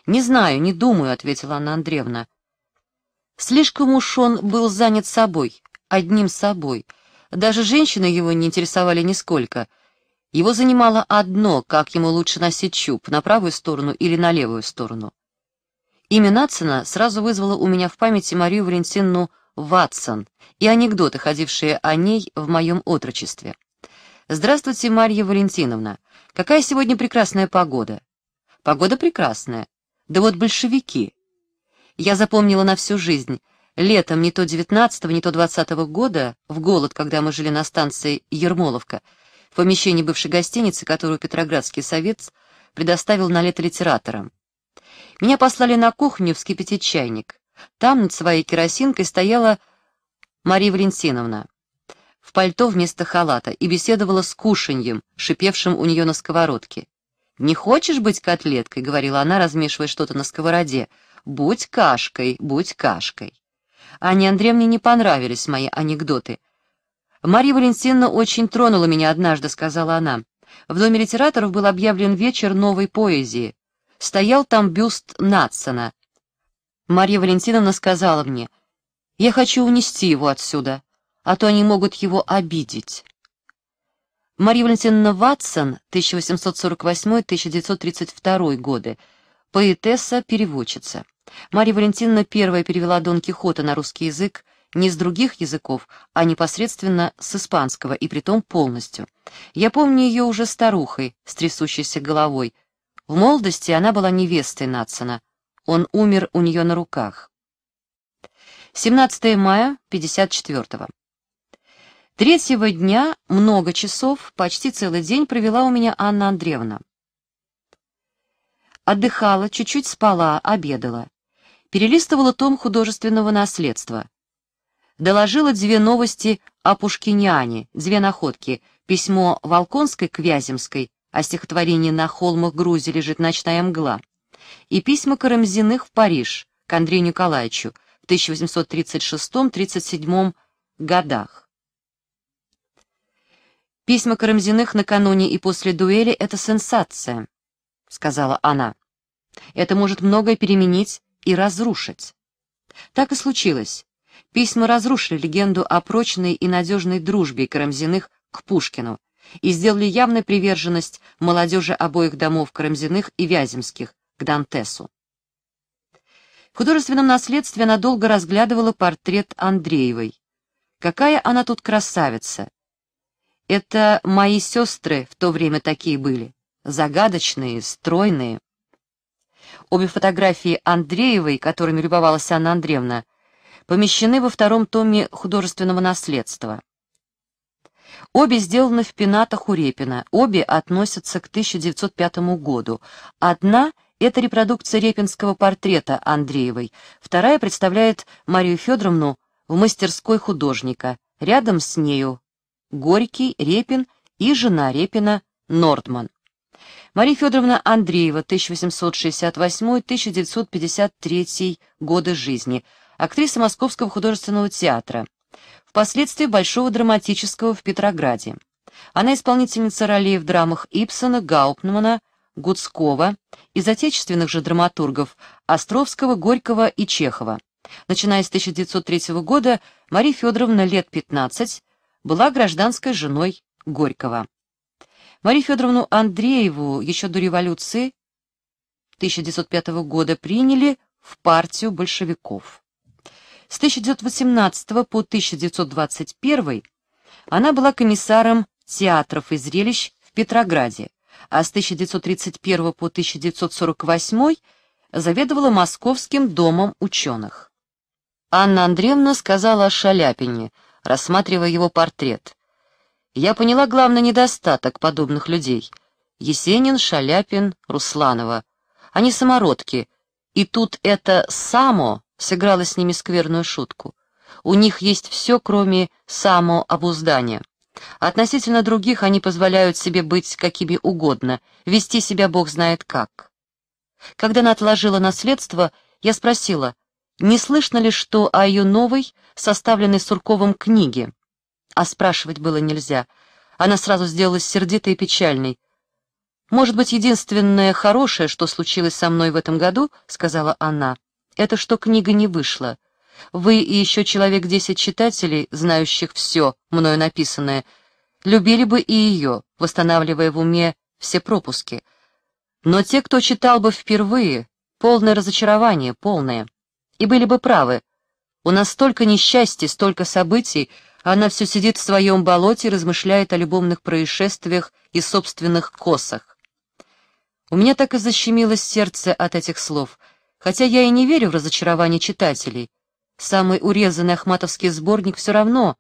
«Не знаю, не думаю», — ответила Анна Андреевна. Слишком уж он был занят собой, одним собой. Даже женщины его не интересовали нисколько — его занимало одно, как ему лучше носить чуб, на правую сторону или на левую сторону. Имя Нацина сразу вызвало у меня в памяти Марию Валентиновну Ватсон и анекдоты, ходившие о ней в моем отрочестве. «Здравствуйте, Марья Валентиновна. Какая сегодня прекрасная погода?» «Погода прекрасная. Да вот большевики». Я запомнила на всю жизнь. Летом не то 19 не то 20 года, в голод, когда мы жили на станции Ермоловка, в помещении бывшей гостиницы, которую Петроградский совет предоставил на лето литераторам. Меня послали на кухню вскипятить чайник. Там над своей керосинкой стояла Мария Валентиновна в пальто вместо халата и беседовала с кушаньем, шипевшим у нее на сковородке. «Не хочешь быть котлеткой?» — говорила она, размешивая что-то на сковороде. «Будь кашкой, будь кашкой». Анне Андреевне не понравились мои анекдоты. «Мария Валентиновна очень тронула меня однажды», — сказала она. «В Доме литераторов был объявлен вечер новой поэзии. Стоял там бюст Натсона. Марья Валентиновна сказала мне, «Я хочу унести его отсюда, а то они могут его обидеть». Марья Валентиновна Ватсон, 1848-1932 годы, поэтесса-переводчица. Марья Валентиновна первая перевела Дон Кихота на русский язык не с других языков, а непосредственно с испанского, и притом полностью. Я помню ее уже старухой, с трясущейся головой, в молодости она была невестой Натсона. Он умер у нее на руках. 17 мая 54-го. Третьего дня, много часов, почти целый день провела у меня Анна Андреевна. Отдыхала, чуть-чуть спала, обедала. Перелистывала том художественного наследства. Доложила две новости о Пушкиняне, две находки, письмо Волконской к Вяземской а стихотворение «На холмах Грузии лежит ночная мгла», и письма Карамзиных в Париж к Андрею Николаевичу в 1836-37 годах. «Письма Карамзиных накануне и после дуэли — это сенсация», — сказала она. «Это может многое переменить и разрушить». Так и случилось. Письма разрушили легенду о прочной и надежной дружбе Карамзиных к Пушкину, и сделали явную приверженность молодежи обоих домов Карамзиных и Вяземских к Дантесу. В художественном наследстве она долго разглядывала портрет Андреевой. Какая она тут красавица! Это мои сестры в то время такие были, загадочные, стройные. Обе фотографии Андреевой, которыми любовалась Анна Андреевна, помещены во втором томе художественного наследства. Обе сделаны в пенатах у Репина, обе относятся к 1905 году. Одна — это репродукция репинского портрета Андреевой, вторая представляет Марию Федоровну в мастерской художника. Рядом с нею Горький, Репин и жена Репина Нордман. Мария Федоровна Андреева, 1868-1953 годы жизни, актриса Московского художественного театра, Впоследствии Большого драматического в Петрограде. Она исполнительница ролей в драмах Ипсона, Гаупнмана, Гудского, из отечественных же драматургов Островского, Горького и Чехова. Начиная с 1903 года, Мария Федоровна лет 15 была гражданской женой Горького. Марию Федоровну Андрееву еще до революции 1905 года приняли в партию большевиков. С 1918 по 1921 она была комиссаром театров и зрелищ в Петрограде, а с 1931 по 1948 заведовала Московским домом ученых. Анна Андреевна сказала о Шаляпине, рассматривая его портрет. «Я поняла главный недостаток подобных людей. Есенин, Шаляпин, Русланова. Они самородки, и тут это «само» сыграла с ними скверную шутку. У них есть все, кроме самообуздания. Относительно других они позволяют себе быть какими угодно, вести себя бог знает как. Когда она отложила наследство, я спросила, не слышно ли что о ее новой, составленной Сурковым книге? А спрашивать было нельзя. Она сразу сделалась сердитой и печальной. «Может быть, единственное хорошее, что случилось со мной в этом году, — сказала она, это что книга не вышла. Вы и еще человек десять читателей, знающих все, мною написанное, любили бы и ее, восстанавливая в уме все пропуски. Но те, кто читал бы впервые, полное разочарование, полное. И были бы правы. У нас столько несчастья, столько событий, а она все сидит в своем болоте и размышляет о любовных происшествиях и собственных косах. У меня так и защемилось сердце от этих слов — Хотя я и не верю в разочарование читателей, самый урезанный ахматовский сборник все равно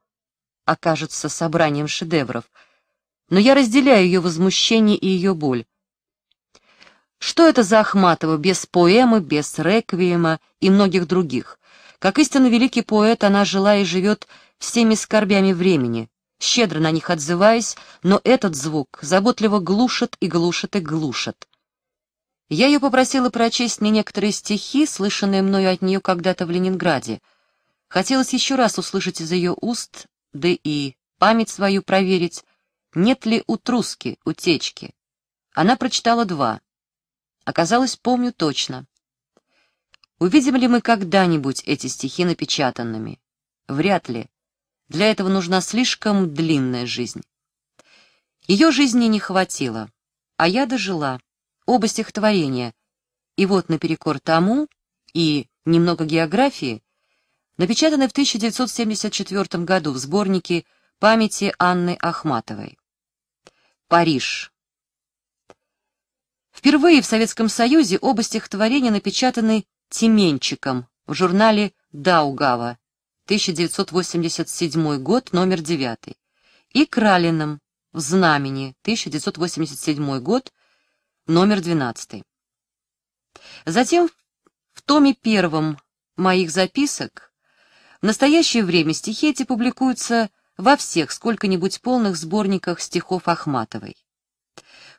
окажется собранием шедевров, но я разделяю ее возмущение и ее боль. Что это за Ахматова без поэмы, без реквиема и многих других? Как истинно великий поэт, она жила и живет всеми скорбями времени, щедро на них отзываясь, но этот звук заботливо глушит и глушит и глушит. Я ее попросила прочесть мне некоторые стихи, слышанные мною от нее когда-то в Ленинграде. Хотелось еще раз услышать из ее уст, да и память свою проверить, нет ли у труски утечки. Она прочитала два. Оказалось, помню точно. Увидим ли мы когда-нибудь эти стихи напечатанными? Вряд ли. Для этого нужна слишком длинная жизнь. Ее жизни не хватило, а я дожила оба стихотворения. И вот наперекор тому и немного географии напечатаны в 1974 году в сборнике памяти Анны Ахматовой. Париж. Впервые в Советском Союзе оба стихотворения напечатаны Тименчиком в журнале «Даугава» 1987 год, номер 9, и Кралиным в «Знамени» 1987 год, номер 12. Затем в томе первом моих записок в настоящее время стихи эти публикуются во всех сколько-нибудь полных сборниках стихов Ахматовой.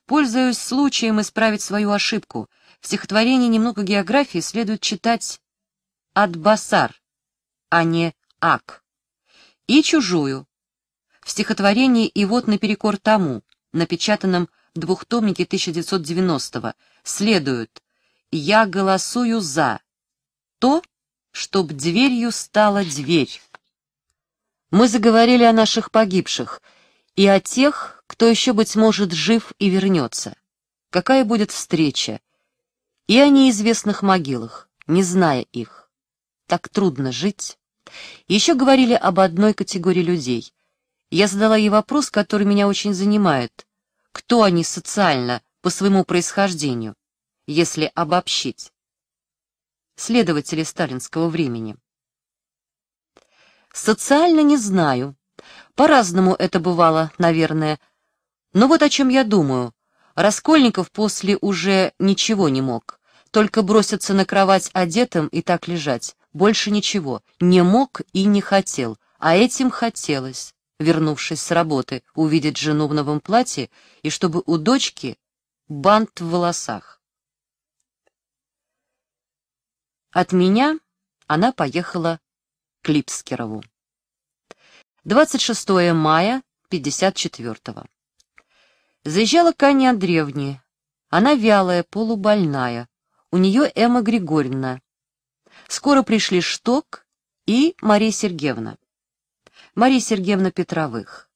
Пользуясь случаем исправить свою ошибку, в стихотворении «Немного географии» следует читать адбасар, а не «Ак», и «Чужую», в стихотворении «И вот наперекор тому», напечатанном «Атбасар». Двухтомники 1990-го, следуют «Я голосую за то, чтоб дверью стала дверь». Мы заговорили о наших погибших и о тех, кто еще, быть может, жив и вернется. Какая будет встреча? И о неизвестных могилах, не зная их. Так трудно жить. Еще говорили об одной категории людей. Я задала ей вопрос, который меня очень занимает кто они социально, по своему происхождению, если обобщить. Следователи сталинского времени. Социально не знаю. По-разному это бывало, наверное. Но вот о чем я думаю. Раскольников после уже ничего не мог. Только броситься на кровать одетым и так лежать. Больше ничего. Не мог и не хотел. А этим хотелось вернувшись с работы, увидеть жену в новом платье и чтобы у дочки бант в волосах. От меня она поехала к Липскерову. 26 мая 54-го. Заезжала к Анне Андреевне. Она вялая, полубольная. У нее Эмма Григорьевна. Скоро пришли Шток и Мария Сергеевна. Мария Сергеевна Петровых.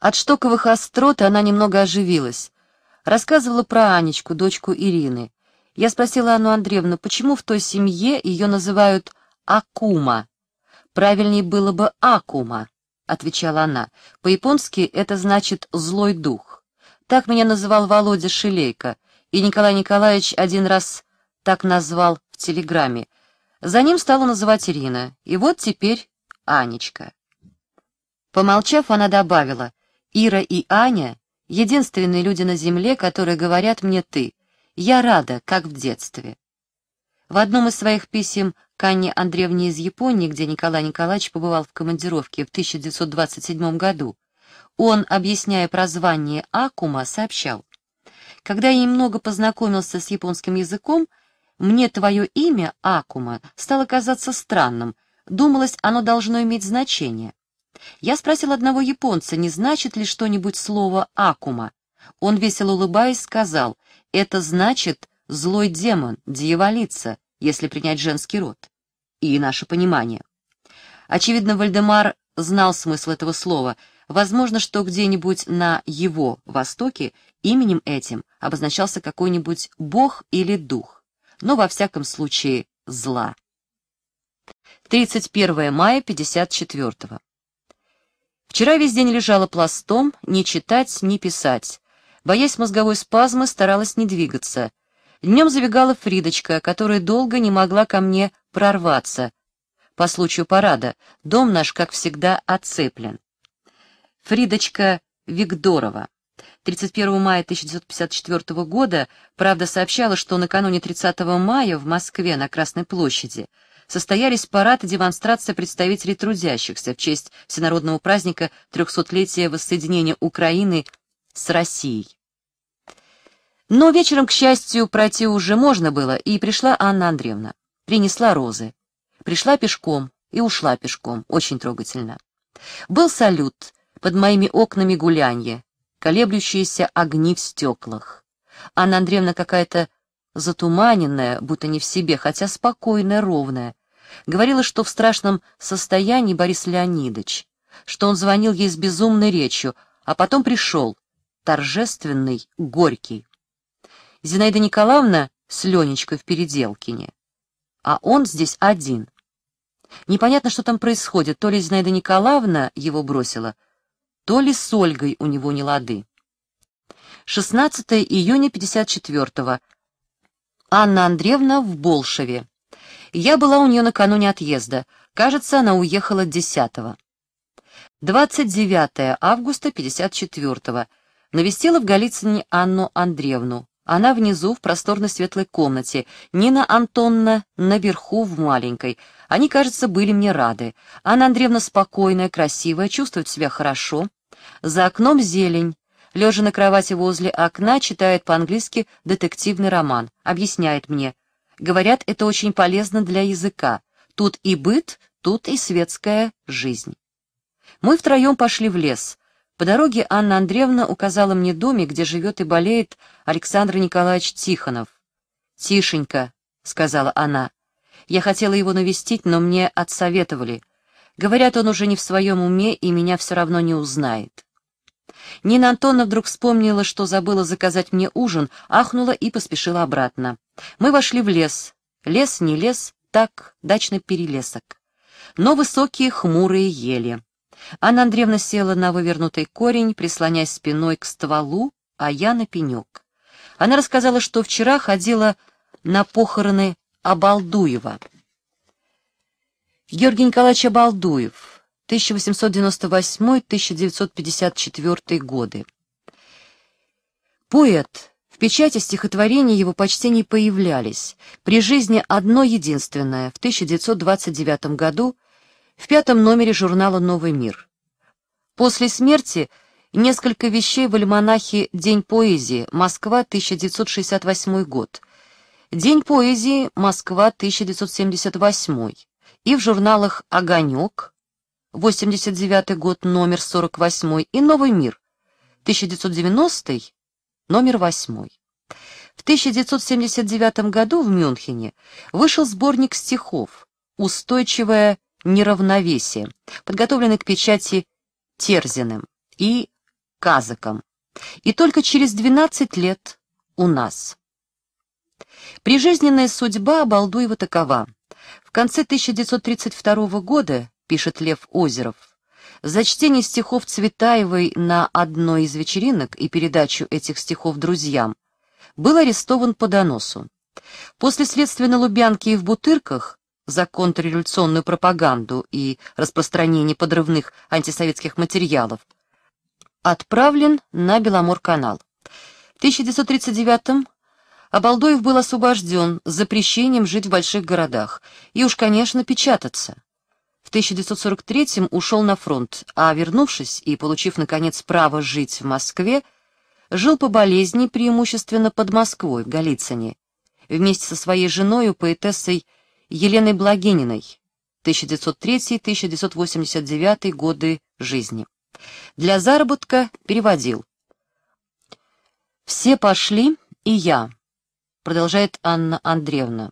От штоковых острот она немного оживилась. Рассказывала про Анечку, дочку Ирины. Я спросила Анну Андреевну, почему в той семье ее называют «акума». «Правильнее было бы «акума», — отвечала она. «По-японски это значит «злой дух». Так меня называл Володя Шилейко, и Николай Николаевич один раз так назвал в телеграмме. За ним стала называть Ирина, и вот теперь Анечка. Помолчав, она добавила, «Ира и Аня — единственные люди на земле, которые говорят мне «ты». Я рада, как в детстве». В одном из своих писем к Анне Андреевне из Японии, где Николай Николаевич побывал в командировке в 1927 году, он, объясняя прозвание Акума, сообщал, «Когда я немного познакомился с японским языком, мне твое имя, Акума, стало казаться странным, Думалось, оно должно иметь значение. Я спросил одного японца, не значит ли что-нибудь слово «акума». Он, весело улыбаясь, сказал, это значит «злой демон», «дьяволица», если принять женский род. И наше понимание. Очевидно, Вальдемар знал смысл этого слова. Возможно, что где-нибудь на его востоке именем этим обозначался какой-нибудь бог или дух, но во всяком случае зла. 31 мая 54 -го. Вчера весь день лежала пластом, не читать, не писать. Боясь мозговой спазмы, старалась не двигаться. Днем забегала Фридочка, которая долго не могла ко мне прорваться. По случаю парада, дом наш, как всегда, оцеплен. Фридочка Вигдорова. 31 мая 1954 года «Правда» сообщала, что накануне 30 мая в Москве на Красной площади состоялись парад и демонстрация представителей трудящихся в честь всенародного праздника 300-летия воссоединения Украины с Россией. Но вечером, к счастью, пройти уже можно было, и пришла Анна Андреевна. Принесла розы. Пришла пешком и ушла пешком, очень трогательно. Был салют, под моими окнами гулянье, колеблющиеся огни в стеклах. Анна Андреевна какая-то затуманенная, будто не в себе, хотя спокойная, ровная. Говорила, что в страшном состоянии Борис Леонидович, что он звонил ей с безумной речью, а потом пришел, торжественный, горький. Зинаида Николаевна с Ленечкой в Переделкине, а он здесь один. Непонятно, что там происходит, то ли Зинаида Николаевна его бросила, то ли с Ольгой у него не лады. 16 июня 54 -го. Анна Андреевна в Болшеве. Я была у нее накануне отъезда. Кажется, она уехала 10-го. 29 августа 54-го. Навестила в Голицыне Анну Андреевну. Она внизу в просторной светлой комнате, Нина Антонна наверху в маленькой. Они, кажется, были мне рады. Анна Андреевна спокойная, красивая, чувствует себя хорошо. За окном зелень, лежа на кровати возле окна, читает по-английски детективный роман, объясняет мне. Говорят, это очень полезно для языка. Тут и быт, тут и светская жизнь. Мы втроем пошли в лес. По дороге Анна Андреевна указала мне домик, где живет и болеет Александр Николаевич Тихонов. «Тишенько», — сказала она. Я хотела его навестить, но мне отсоветовали. Говорят, он уже не в своем уме и меня все равно не узнает. Нина Антоновна вдруг вспомнила, что забыла заказать мне ужин, ахнула и поспешила обратно. Мы вошли в лес. Лес не лес, так, дачный перелесок. Но высокие хмурые ели. Анна Андреевна села на вывернутый корень, прислонясь спиной к стволу, а я на пенек. Она рассказала, что вчера ходила на похороны Обалдуева. Георгий Николаевич Обалдуев, 1898-1954 годы. Поэт. В печати стихотворения его почти не появлялись. При жизни одно единственное в 1929 году в пятом номере журнала «Новый мир». После смерти несколько вещей в альманахе «День поэзии. Москва. 1968 год». «День поэзии. Москва. 1978» и в журналах «Огонек», 89 год, номер 48, и «Новый мир», 1990, номер 8. В 1979 году в Мюнхене вышел сборник стихов «Устойчивое неравновесие», подготовленный к печати Терзиным и Казаком. И только через 12 лет у нас. Прижизненная судьба Балдуева такова. В конце 1932 года пишет Лев Озеров. За чтение стихов Цветаевой на одной из вечеринок и передачу этих стихов друзьям был арестован по доносу. После следствия на Лубянке и в Бутырках за контрреволюционную пропаганду и распространение подрывных антисоветских материалов отправлен на Беломор-канал. В 1939-м Обалдоев был освобожден с запрещением жить в больших городах и уж, конечно, печататься. 1943-м ушел на фронт, а вернувшись и получив, наконец, право жить в Москве, жил по болезни преимущественно под Москвой, в Голицыне, вместе со своей женой, поэтессой Еленой Благининой, 1903-1989 годы жизни. Для заработка переводил. «Все пошли, и я», — продолжает Анна Андреевна.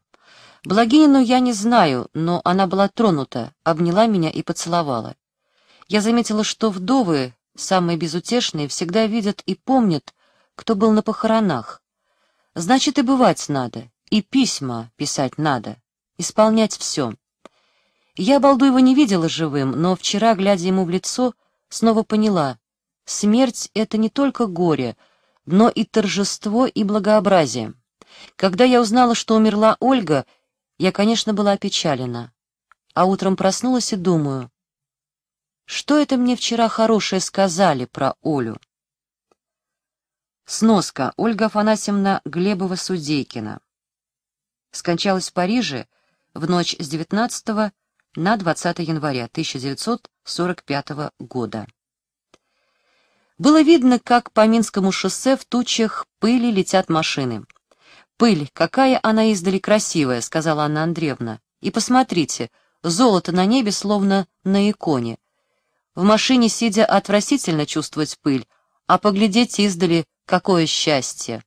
Благинину я не знаю, но она была тронута, обняла меня и поцеловала. Я заметила, что вдовы, самые безутешные, всегда видят и помнят, кто был на похоронах. Значит, и бывать надо, и письма писать надо, исполнять все. Я Балдуева не видела живым, но вчера, глядя ему в лицо, снова поняла, смерть — это не только горе, но и торжество и благообразие. Когда я узнала, что умерла Ольга — я, конечно, была опечалена, а утром проснулась и думаю, что это мне вчера хорошее сказали про Олю? Сноска Ольга Афанасьевна Глебова-Судейкина. Скончалась в Париже в ночь с 19 на 20 января 1945 года. Было видно, как по Минскому шоссе в тучах пыли летят машины. «Пыль, какая она издали красивая», — сказала Анна Андреевна. «И посмотрите, золото на небе словно на иконе. В машине, сидя, отвратительно чувствовать пыль, а поглядеть издали — какое счастье!»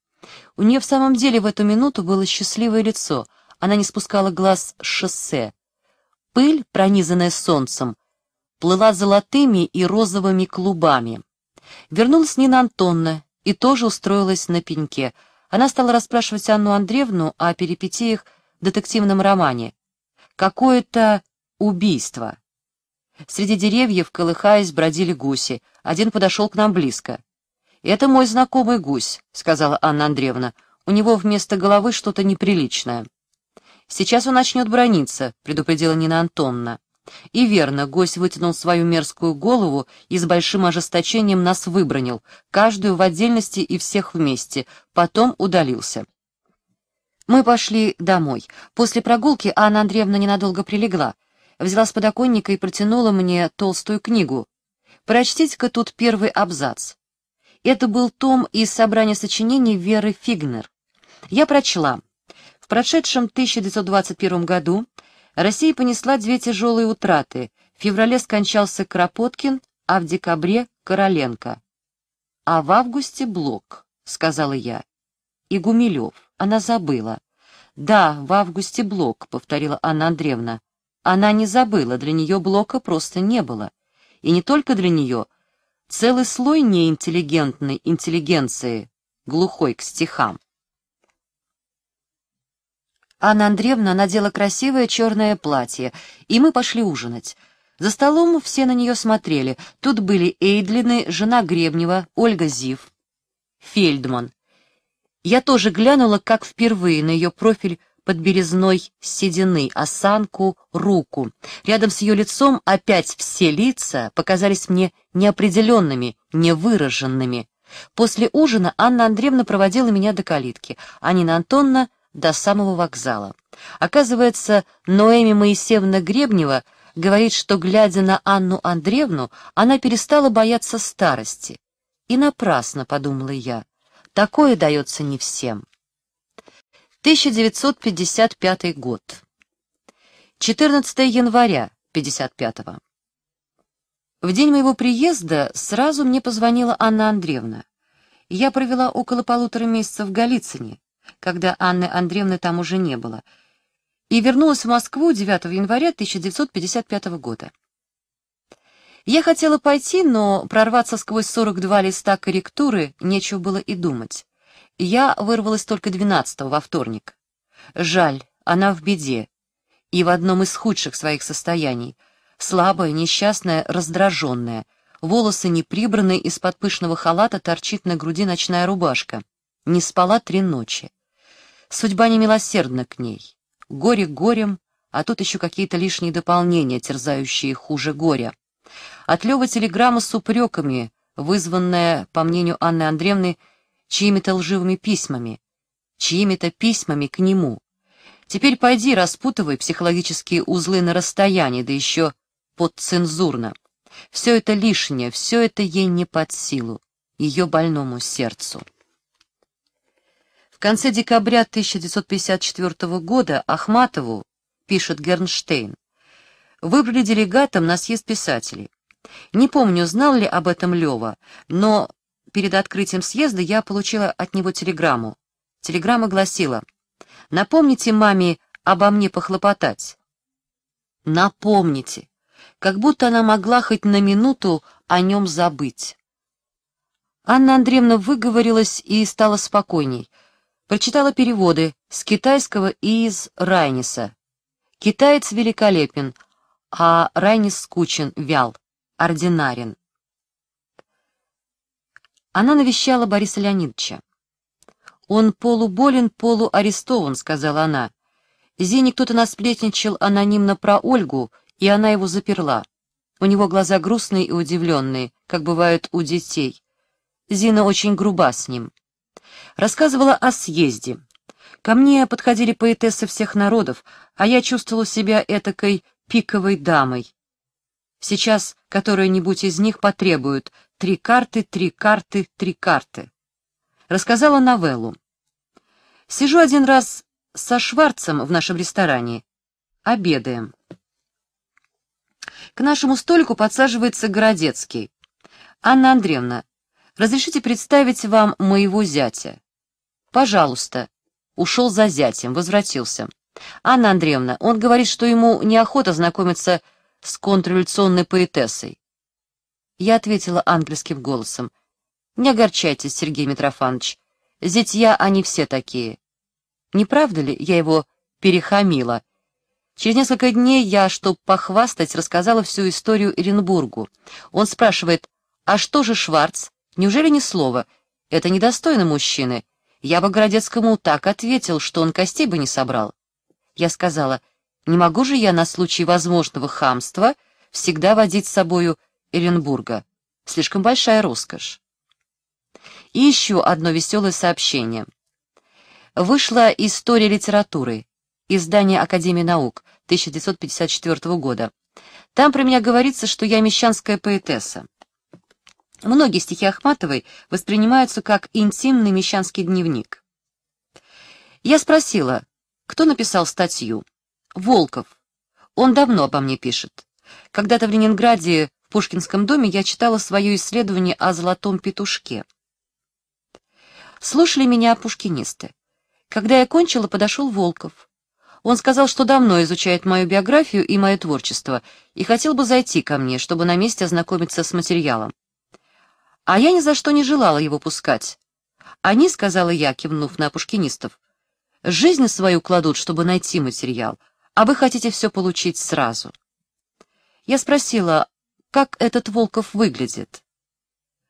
У нее в самом деле в эту минуту было счастливое лицо, она не спускала глаз с шоссе. Пыль, пронизанная солнцем, плыла золотыми и розовыми клубами. Вернулась Нина Антонна и тоже устроилась на пеньке — она стала расспрашивать Анну Андреевну о перипетиях в детективном романе. Какое-то убийство. Среди деревьев, колыхаясь, бродили гуси. Один подошел к нам близко. «Это мой знакомый гусь», — сказала Анна Андреевна. «У него вместо головы что-то неприличное». «Сейчас он начнет брониться», — предупредила Нина Антонна. И верно, гость вытянул свою мерзкую голову и с большим ожесточением нас выбронил, каждую в отдельности и всех вместе, потом удалился. Мы пошли домой. После прогулки Анна Андреевна ненадолго прилегла. Взяла с подоконника и протянула мне толстую книгу. Прочтите-ка тут первый абзац. Это был том из собрания сочинений Веры Фигнер. Я прочла. В прошедшем 1921 году Россия понесла две тяжелые утраты. В феврале скончался Кропоткин, а в декабре — Короленко. А в августе — Блок, — сказала я. И Гумилев. Она забыла. «Да, в августе Блок», — повторила Анна Андреевна. Она не забыла, для нее Блока просто не было. И не только для нее. Целый слой неинтеллигентной интеллигенции, глухой к стихам. Анна Андреевна надела красивое черное платье, и мы пошли ужинать. За столом все на нее смотрели. Тут были Эйдлины, жена Гребнева, Ольга Зив, Фельдман. Я тоже глянула, как впервые, на ее профиль под березной седины, осанку, руку. Рядом с ее лицом опять все лица показались мне неопределенными, невыраженными. После ужина Анна Андреевна проводила меня до калитки. а Нина Антонна до самого вокзала. Оказывается, Ноэми Моисеевна Гребнева говорит, что, глядя на Анну Андреевну, она перестала бояться старости. И напрасно, подумала я, такое дается не всем. 1955 год. 14 января 55 -го. В день моего приезда сразу мне позвонила Анна Андреевна. Я провела около полутора месяцев в Голицыне, когда Анны Андреевны там уже не было, и вернулась в Москву 9 января 1955 года. Я хотела пойти, но прорваться сквозь 42 листа корректуры нечего было и думать. Я вырвалась только 12 во вторник. Жаль, она в беде и в одном из худших своих состояний. Слабая, несчастная, раздраженная. Волосы не прибраны, из-под пышного халата торчит на груди ночная рубашка не спала три ночи. Судьба немилосердна к ней. Горе горем, а тут еще какие-то лишние дополнения, терзающие хуже горя. От Лёвы телеграмма с упреками, вызванная, по мнению Анны Андреевны, чьими-то лживыми письмами, чьими-то письмами к нему. Теперь пойди распутывай психологические узлы на расстоянии, да еще подцензурно. Все это лишнее, все это ей не под силу, ее больному сердцу конце декабря 1954 года Ахматову, пишет Гернштейн, выбрали делегатом на съезд писателей. Не помню, знал ли об этом Лева, но перед открытием съезда я получила от него телеграмму. Телеграмма гласила «Напомните маме обо мне похлопотать». «Напомните», как будто она могла хоть на минуту о нем забыть. Анна Андреевна выговорилась и стала спокойней — Прочитала переводы с китайского и из Райниса. Китаец великолепен, а Райнис скучен, вял, ординарен. Она навещала Бориса Леонидовича. «Он полуболен, полуарестован», — сказала она. Зине кто-то насплетничал анонимно про Ольгу, и она его заперла. У него глаза грустные и удивленные, как бывают у детей. Зина очень груба с ним рассказывала о съезде. Ко мне подходили поэтессы всех народов, а я чувствовала себя этакой пиковой дамой. Сейчас которая-нибудь из них потребует три карты, три карты, три карты. Рассказала новеллу. Сижу один раз со Шварцем в нашем ресторане. Обедаем. К нашему столику подсаживается Городецкий. «Анна Андреевна, разрешите представить вам моего зятя?» «Пожалуйста». Ушел за зятем, возвратился. «Анна Андреевна, он говорит, что ему неохота знакомиться с контрреволюционной поэтессой». Я ответила ангельским голосом. «Не огорчайтесь, Сергей Митрофанович. Зятья они все такие. Не правда ли я его перехамила?» Через несколько дней я, чтобы похвастать, рассказала всю историю Эренбургу. Он спрашивает, «А что же Шварц? Неужели ни слова? Это недостойно мужчины. Я бы Городецкому так ответил, что он костей бы не собрал. Я сказала, не могу же я на случай возможного хамства всегда водить с собою Эренбурга. Слишком большая роскошь. И еще одно веселое сообщение. Вышла «История литературы», издание Академии наук, 1954 года. Там про меня говорится, что я мещанская поэтесса. Многие стихи Ахматовой воспринимаются как интимный мещанский дневник. Я спросила, кто написал статью? Волков. Он давно обо мне пишет. Когда-то в Ленинграде, в Пушкинском доме, я читала свое исследование о золотом петушке. Слушали меня пушкинисты. Когда я кончила, подошел Волков. Он сказал, что давно изучает мою биографию и мое творчество, и хотел бы зайти ко мне, чтобы на месте ознакомиться с материалом. А я ни за что не желала его пускать. Они, — сказала я, кивнув на пушкинистов, — жизнь свою кладут, чтобы найти материал, а вы хотите все получить сразу. Я спросила, как этот Волков выглядит.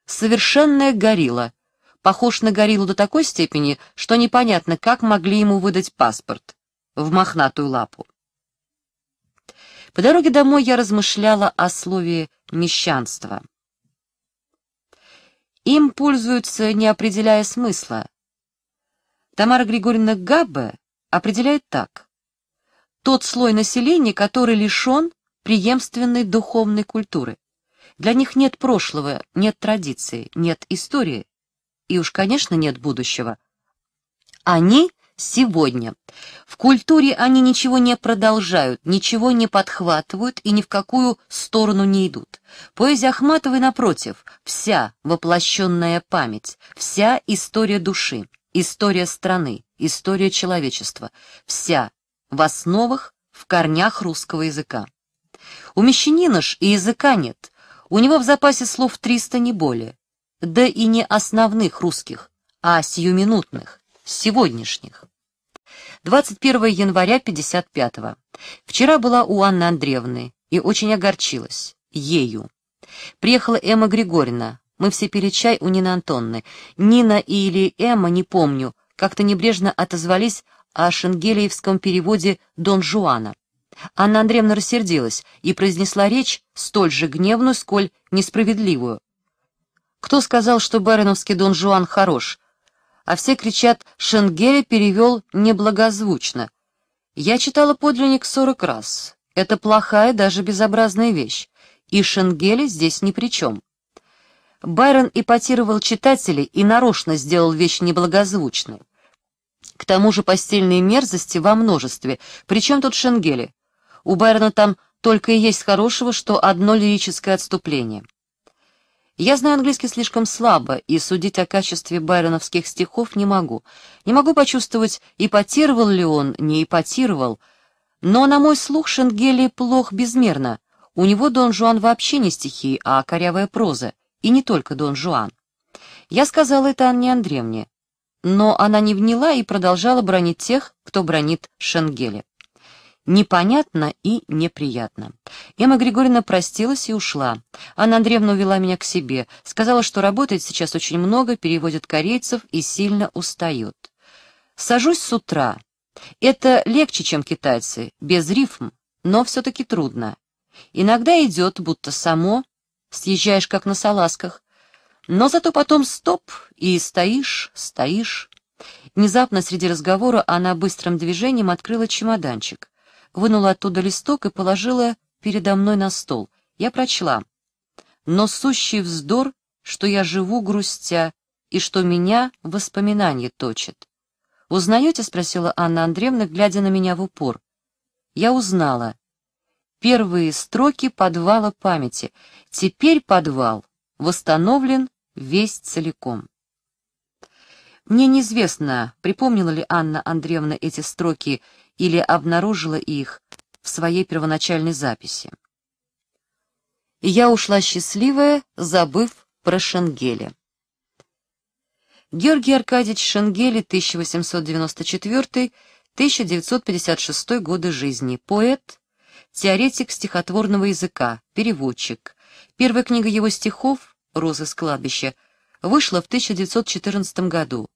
Совершенная горилла. Похож на гориллу до такой степени, что непонятно, как могли ему выдать паспорт в мохнатую лапу. По дороге домой я размышляла о слове «мещанство». Им пользуются, не определяя смысла. Тамара Григорьевна Габбе определяет так. Тот слой населения, который лишен преемственной духовной культуры. Для них нет прошлого, нет традиции, нет истории. И уж, конечно, нет будущего. Они Сегодня. В культуре они ничего не продолжают, ничего не подхватывают и ни в какую сторону не идут. Поэзия Ахматовой, напротив, вся воплощенная память, вся история души, история страны, история человечества, вся в основах, в корнях русского языка. У мещанина ж и языка нет, у него в запасе слов 300 не более, да и не основных русских, а сиюминутных сегодняшних. 21 января 55-го. Вчера была у Анны Андреевны и очень огорчилась. Ею. Приехала Эмма Григорьевна. Мы все пили чай у Нины Антонны. Нина или Эмма, не помню, как-то небрежно отозвались о шенгелиевском переводе «Дон Жуана». Анна Андреевна рассердилась и произнесла речь столь же гневную, сколь несправедливую. «Кто сказал, что бариновский Дон Жуан хорош?» а все кричат «Шенгеля перевел неблагозвучно». Я читала подлинник сорок раз. Это плохая, даже безобразная вещь. И Шенгеля здесь ни при чем. Байрон эпатировал читателей и нарочно сделал вещь неблагозвучной. К тому же постельные мерзости во множестве. Причем тут Шенгели? У Байрона там только и есть хорошего, что одно лирическое отступление. Я знаю английский слишком слабо, и судить о качестве байроновских стихов не могу. Не могу почувствовать, ипотировал ли он, не ипотировал. Но на мой слух Шенгели плох безмерно. У него Дон Жуан вообще не стихи, а корявая проза, и не только Дон Жуан. Я сказала это Анне Андреевне, но она не вняла и продолжала бронить тех, кто бронит Шенгели непонятно и неприятно. Эмма Григорьевна простилась и ушла. Анна Андреевна увела меня к себе, сказала, что работает сейчас очень много, переводит корейцев и сильно устает. Сажусь с утра. Это легче, чем китайцы, без рифм, но все-таки трудно. Иногда идет, будто само, съезжаешь как на салазках, но зато потом стоп, и стоишь, стоишь. Внезапно среди разговора она быстрым движением открыла чемоданчик вынула оттуда листок и положила передо мной на стол. Я прочла. «Но сущий вздор, что я живу грустя, и что меня воспоминание точит». «Узнаете?» — спросила Анна Андреевна, глядя на меня в упор. Я узнала. Первые строки подвала памяти. Теперь подвал восстановлен весь целиком. Мне неизвестно, припомнила ли Анна Андреевна эти строки или обнаружила их в своей первоначальной записи. И я ушла счастливая, забыв про Шенгеля. Георгий Аркадьевич Шенгели, 1894-1956 годы жизни, поэт, теоретик стихотворного языка, переводчик. Первая книга его стихов «Розы с кладбища» вышла в 1914 году.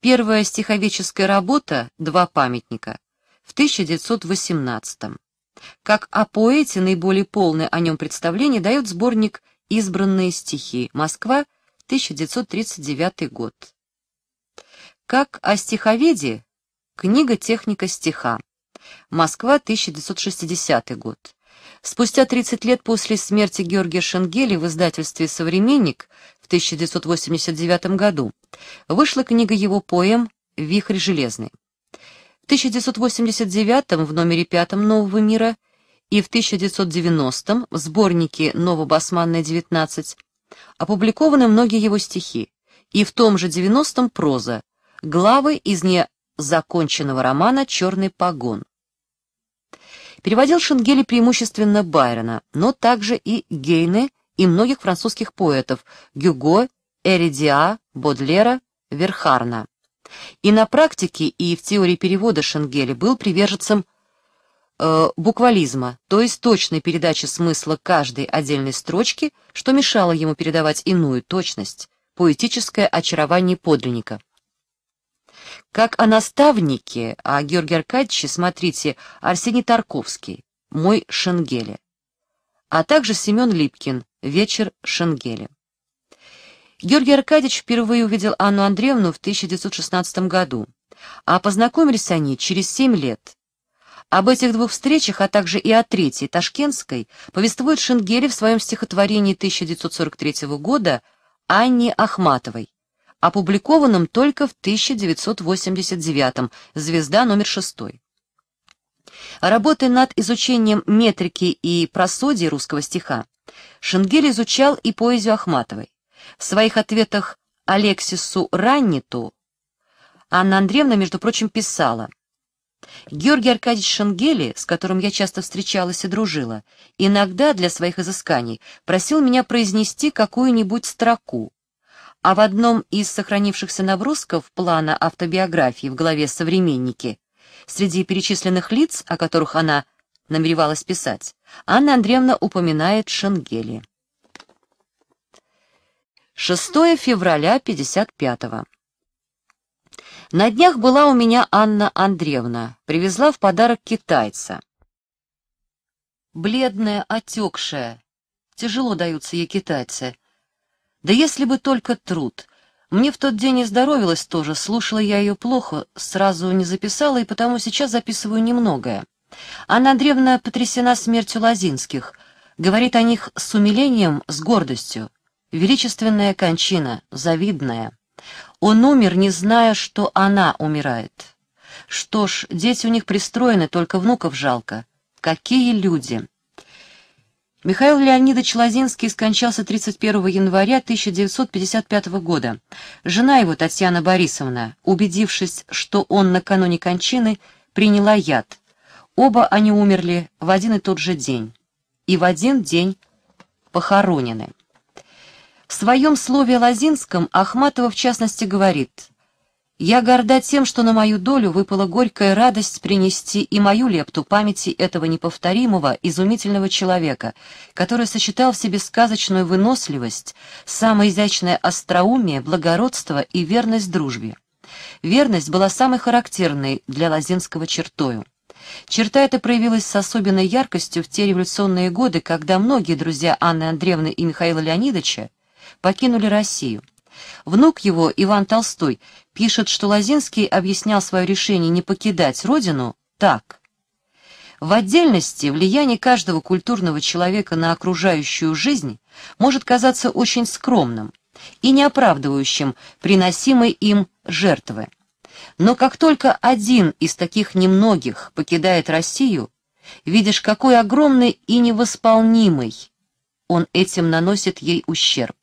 Первая стиховеческая работа «Два памятника» в 1918 -м. Как о поэте наиболее полное о нем представление дает сборник «Избранные стихи. Москва. 1939 год». Как о стиховеде книга «Техника стиха. Москва. 1960 год». Спустя 30 лет после смерти Георгия Шенгеля в издательстве «Современник» в 1989 году вышла книга его поэм «Вихрь железный». 1989 в номере пятом «Нового мира» и в 1990 в сборнике «Новобасманная 19» опубликованы многие его стихи, и в том же 90-м проза, главы из незаконченного романа «Черный погон». Переводил Шенгели преимущественно Байрона, но также и Гейне и многих французских поэтов Гюго, Эридиа, Бодлера, Верхарна. И на практике, и в теории перевода Шенгеля был приверженцем э, буквализма, то есть точной передачи смысла каждой отдельной строчки, что мешало ему передавать иную точность, поэтическое очарование подлинника. Как о наставнике, о а Георгии Аркадьевиче смотрите Арсений Тарковский, «Мой Шенгеле», а также Семён Липкин «Вечер Шенгеле. Георгий Аркадьевич впервые увидел Анну Андреевну в 1916 году, а познакомились они через семь лет. Об этих двух встречах, а также и о третьей, ташкентской, повествует Шенгели в своем стихотворении 1943 года Анне Ахматовой, опубликованном только в 1989 «Звезда номер шестой». Работая над изучением метрики и просодии русского стиха, Шенгель изучал и поэзию Ахматовой. В своих ответах Алексису Ранниту Анна Андреевна, между прочим, писала «Георгий Аркадьевич Шенгели, с которым я часто встречалась и дружила, иногда для своих изысканий просил меня произнести какую-нибудь строку, а в одном из сохранившихся набросков плана автобиографии в главе «Современники» среди перечисленных лиц, о которых она намеревалась писать, Анна Андреевна упоминает Шенгели. 6 февраля 55-го. На днях была у меня Анна Андреевна, привезла в подарок китайца. Бледная, отекшая. Тяжело даются ей китайцы. Да если бы только труд. Мне в тот день и здоровилось тоже, слушала я ее плохо, сразу не записала, и потому сейчас записываю немногое. Анна Андреевна потрясена смертью Лозинских, говорит о них с умилением, с гордостью. Величественная кончина, завидная. Он умер, не зная, что она умирает. Что ж, дети у них пристроены, только внуков жалко. Какие люди! Михаил Леонидович Лозинский скончался 31 января 1955 года. Жена его, Татьяна Борисовна, убедившись, что он накануне кончины, приняла яд. Оба они умерли в один и тот же день. И в один день похоронены. В своем слове о Лозинском Ахматова в частности говорит «Я горда тем, что на мою долю выпала горькая радость принести и мою лепту памяти этого неповторимого, изумительного человека, который сочетал в себе сказочную выносливость, самое изящное остроумие, благородство и верность дружбе». Верность была самой характерной для Лозинского чертою. Черта эта проявилась с особенной яркостью в те революционные годы, когда многие друзья Анны Андреевны и Михаила Леонидовича покинули Россию. Внук его, Иван Толстой, пишет, что Лозинский объяснял свое решение не покидать родину так. В отдельности влияние каждого культурного человека на окружающую жизнь может казаться очень скромным и неоправдывающим приносимой им жертвы. Но как только один из таких немногих покидает Россию, видишь, какой огромный и невосполнимый он этим наносит ей ущерб.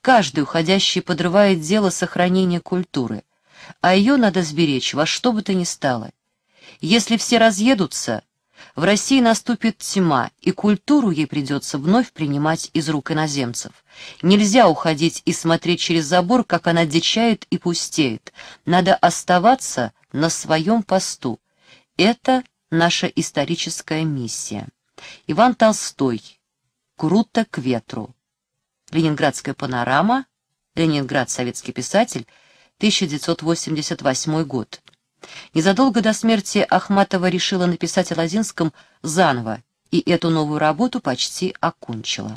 Каждый уходящий подрывает дело сохранения культуры, а ее надо сберечь во что бы то ни стало. Если все разъедутся, в России наступит тьма, и культуру ей придется вновь принимать из рук иноземцев. Нельзя уходить и смотреть через забор, как она дичает и пустеет. Надо оставаться на своем посту. Это наша историческая миссия. Иван Толстой. Круто к ветру. Ленинградская панорама, Ленинград, советский писатель, 1988 год. Незадолго до смерти Ахматова решила написать о Лозинском заново, и эту новую работу почти окончила.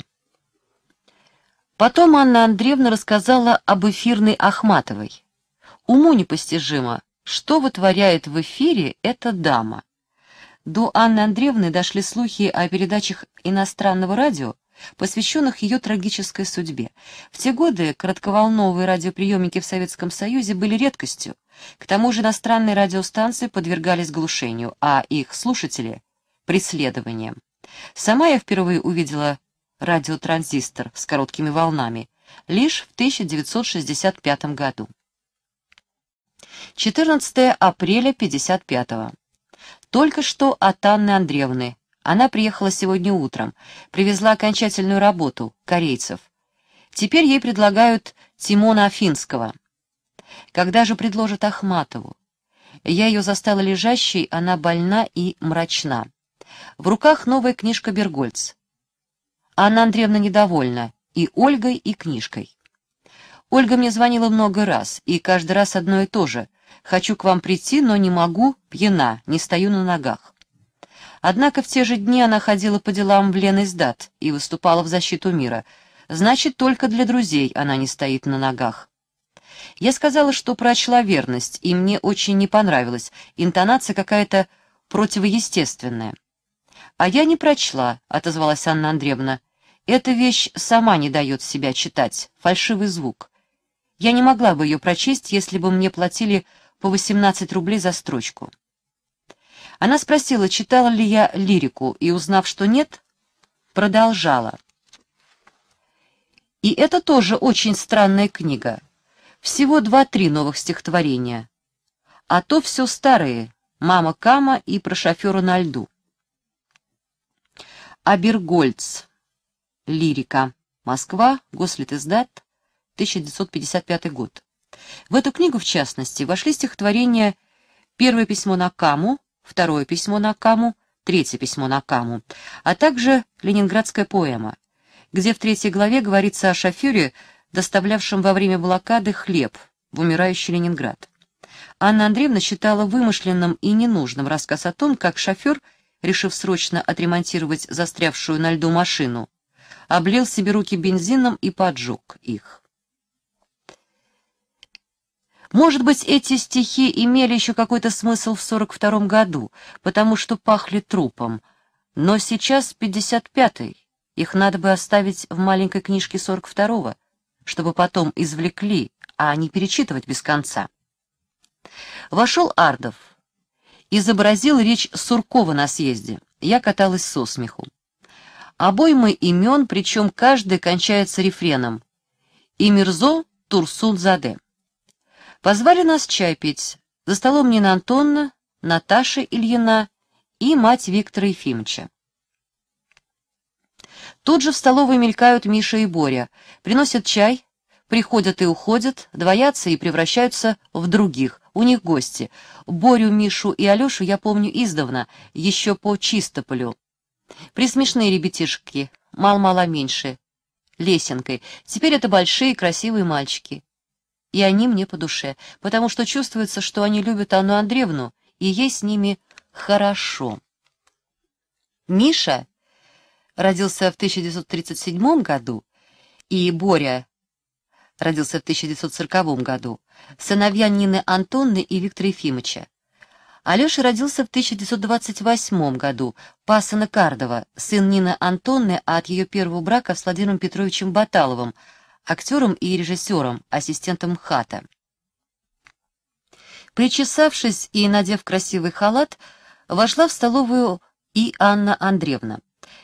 Потом Анна Андреевна рассказала об эфирной Ахматовой. Уму непостижимо, что вытворяет в эфире эта дама. До Анны Андреевны дошли слухи о передачах иностранного радио, посвященных ее трагической судьбе. В те годы коротковолновые радиоприемники в Советском Союзе были редкостью. К тому же иностранные радиостанции подвергались глушению, а их слушатели — преследованием. Сама я впервые увидела радиотранзистор с короткими волнами лишь в 1965 году. 14 апреля 55 -го. Только что от Анны Андреевны, она приехала сегодня утром, привезла окончательную работу, корейцев. Теперь ей предлагают Тимона Афинского. Когда же предложат Ахматову? Я ее застала лежащей, она больна и мрачна. В руках новая книжка Бергольц. Анна Андреевна недовольна и Ольгой, и книжкой. Ольга мне звонила много раз, и каждый раз одно и то же. «Хочу к вам прийти, но не могу, пьяна, не стою на ногах». Однако в те же дни она ходила по делам в Ленэздат и выступала в защиту мира. Значит, только для друзей она не стоит на ногах. Я сказала, что прочла верность, и мне очень не понравилось. Интонация какая-то противоестественная. «А я не прочла», — отозвалась Анна Андреевна. «Эта вещь сама не дает себя читать. Фальшивый звук. Я не могла бы ее прочесть, если бы мне платили по 18 рублей за строчку». Она спросила, читала ли я лирику, и, узнав, что нет, продолжала. И это тоже очень странная книга. Всего два-три новых стихотворения. А то все старые «Мама Кама» и «Про шофера на льду». Абергольц. Лирика. Москва. Гослитиздат. 1955 год. В эту книгу, в частности, вошли стихотворения «Первое письмо на Каму», второе письмо на каму, третье письмо на каму, а также ленинградская поэма, где в третьей главе говорится о шофере, доставлявшем во время блокады хлеб в умирающий Ленинград. Анна Андреевна считала вымышленным и ненужным рассказ о том, как шофер, решив срочно отремонтировать застрявшую на льду машину, облил себе руки бензином и поджег их. Может быть, эти стихи имели еще какой-то смысл в 42-м году, потому что пахли трупом. Но сейчас 55-й, их надо бы оставить в маленькой книжке 42-го, чтобы потом извлекли, а не перечитывать без конца. Вошел Ардов. Изобразил речь Суркова на съезде. Я каталась со смеху. Обоймы имен, причем каждый кончается рефреном. И Мирзо Турсун Заде. Позвали нас чай пить. За столом Нина Антонна, Наташа Ильина и мать Виктора Ефимовича. Тут же в столовой мелькают Миша и Боря, приносят чай, приходят и уходят, двоятся и превращаются в других, у них гости. Борю, Мишу и Алешу я помню издавна, еще по Чистополю. Присмешные ребятишки, мал-мало меньше, лесенкой. Теперь это большие красивые мальчики и они мне по душе, потому что чувствуется, что они любят Анну Андреевну, и ей с ними хорошо. Миша родился в 1937 году, и Боря родился в 1940 году, сыновья Нины Антонны и Виктора Ефимовича. Алеша родился в 1928 году, пасынок Кардова, сын Нины Антонны а от ее первого брака с Владимиром Петровичем Баталовым, актером и режиссером, ассистентом Хата. Причесавшись и надев красивый халат, вошла в столовую и Анна Андреевна.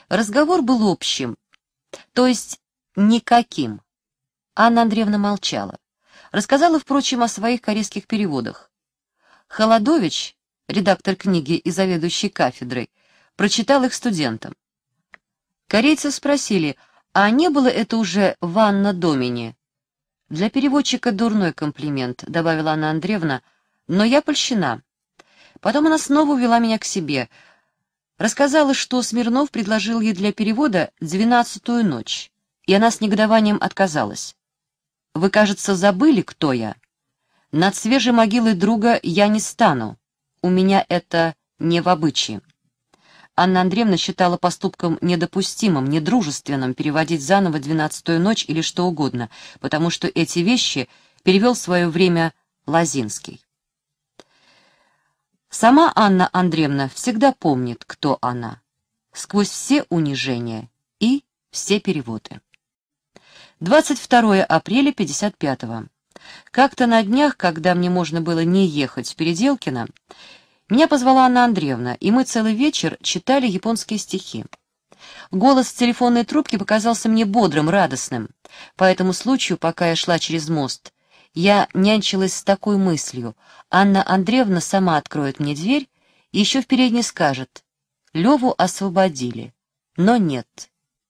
Разговор был общим, то есть никаким. Анна Андреевна молчала. Рассказала, впрочем, о своих корейских переводах. Холодович, редактор книги и заведующий кафедрой, прочитал их студентам. Корейцы спросили — а не было это уже «Ванна Домини»? Для переводчика дурной комплимент, добавила она Андреевна, но я польщена. Потом она снова увела меня к себе. Рассказала, что Смирнов предложил ей для перевода «Двенадцатую ночь», и она с негодованием отказалась. «Вы, кажется, забыли, кто я. Над свежей могилой друга я не стану. У меня это не в обычае». Анна Андреевна считала поступком недопустимым, недружественным переводить заново «Двенадцатую ночь» или что угодно, потому что эти вещи перевел в свое время Лазинский. Сама Анна Андреевна всегда помнит, кто она, сквозь все унижения и все переводы. 22 апреля 55 -го. Как-то на днях, когда мне можно было не ехать в Переделкино, меня позвала Анна Андреевна, и мы целый вечер читали японские стихи. Голос с телефонной трубки показался мне бодрым, радостным. По этому случаю, пока я шла через мост, я нянчилась с такой мыслью. Анна Андреевна сама откроет мне дверь и еще в передней скажет. Леву освободили. Но нет.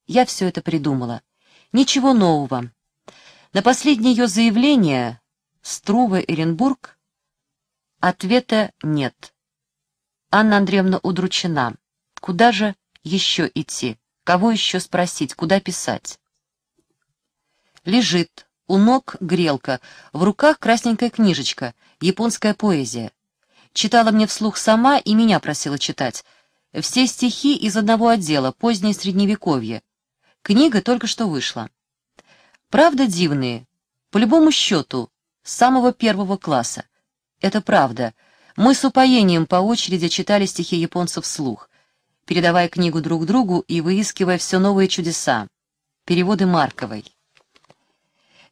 Я все это придумала. Ничего нового. На последнее ее заявление Струва Эренбург ответа нет. Анна Андреевна удручена. Куда же еще идти? Кого еще спросить? Куда писать? Лежит. У ног грелка. В руках красненькая книжечка. Японская поэзия. Читала мне вслух сама и меня просила читать. Все стихи из одного отдела, позднее средневековье. Книга только что вышла. Правда дивные. По любому счету, с самого первого класса. Это правда. Правда мы с упоением по очереди читали стихи японцев вслух, передавая книгу друг другу и выискивая все новые чудеса. Переводы Марковой.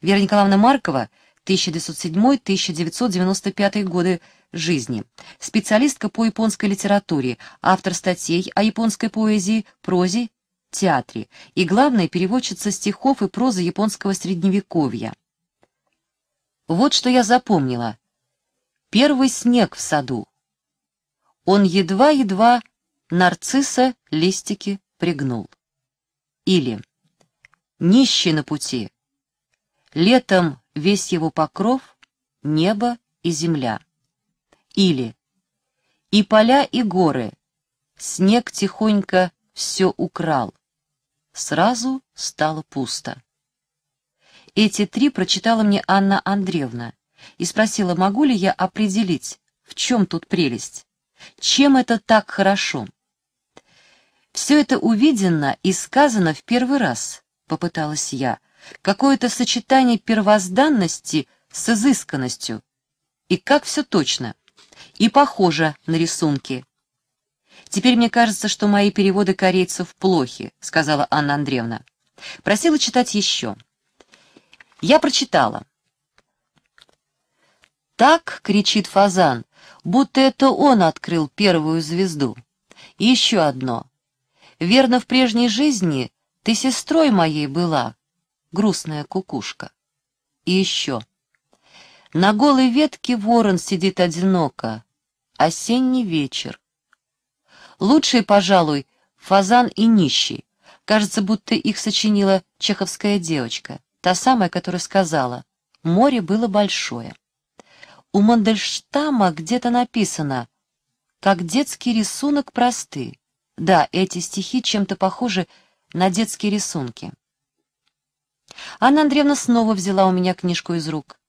Вера Николаевна Маркова, 1907-1995 годы жизни, специалистка по японской литературе, автор статей о японской поэзии, прозе, театре и, главное, переводчица стихов и прозы японского средневековья. Вот что я запомнила Первый снег в саду. Он едва-едва нарцисса листики пригнул. Или нищий на пути. Летом весь его покров — небо и земля. Или и поля, и горы. Снег тихонько все украл. Сразу стало пусто. Эти три прочитала мне Анна Андреевна и спросила, могу ли я определить, в чем тут прелесть, чем это так хорошо. «Все это увидено и сказано в первый раз», — попыталась я, «какое-то сочетание первозданности с изысканностью. И как все точно. И похоже на рисунки». «Теперь мне кажется, что мои переводы корейцев плохи», — сказала Анна Андреевна. Просила читать еще. Я прочитала. Так кричит фазан, будто это он открыл первую звезду. И еще одно. Верно, в прежней жизни ты сестрой моей была, грустная кукушка. И еще. На голой ветке ворон сидит одиноко. Осенний вечер. Лучший, пожалуй, фазан и нищий. Кажется, будто их сочинила чеховская девочка, та самая, которая сказала «море было большое». У Мандельштама где-то написано «Как детский рисунок просты». Да, эти стихи чем-то похожи на детские рисунки. Анна Андреевна снова взяла у меня книжку из рук.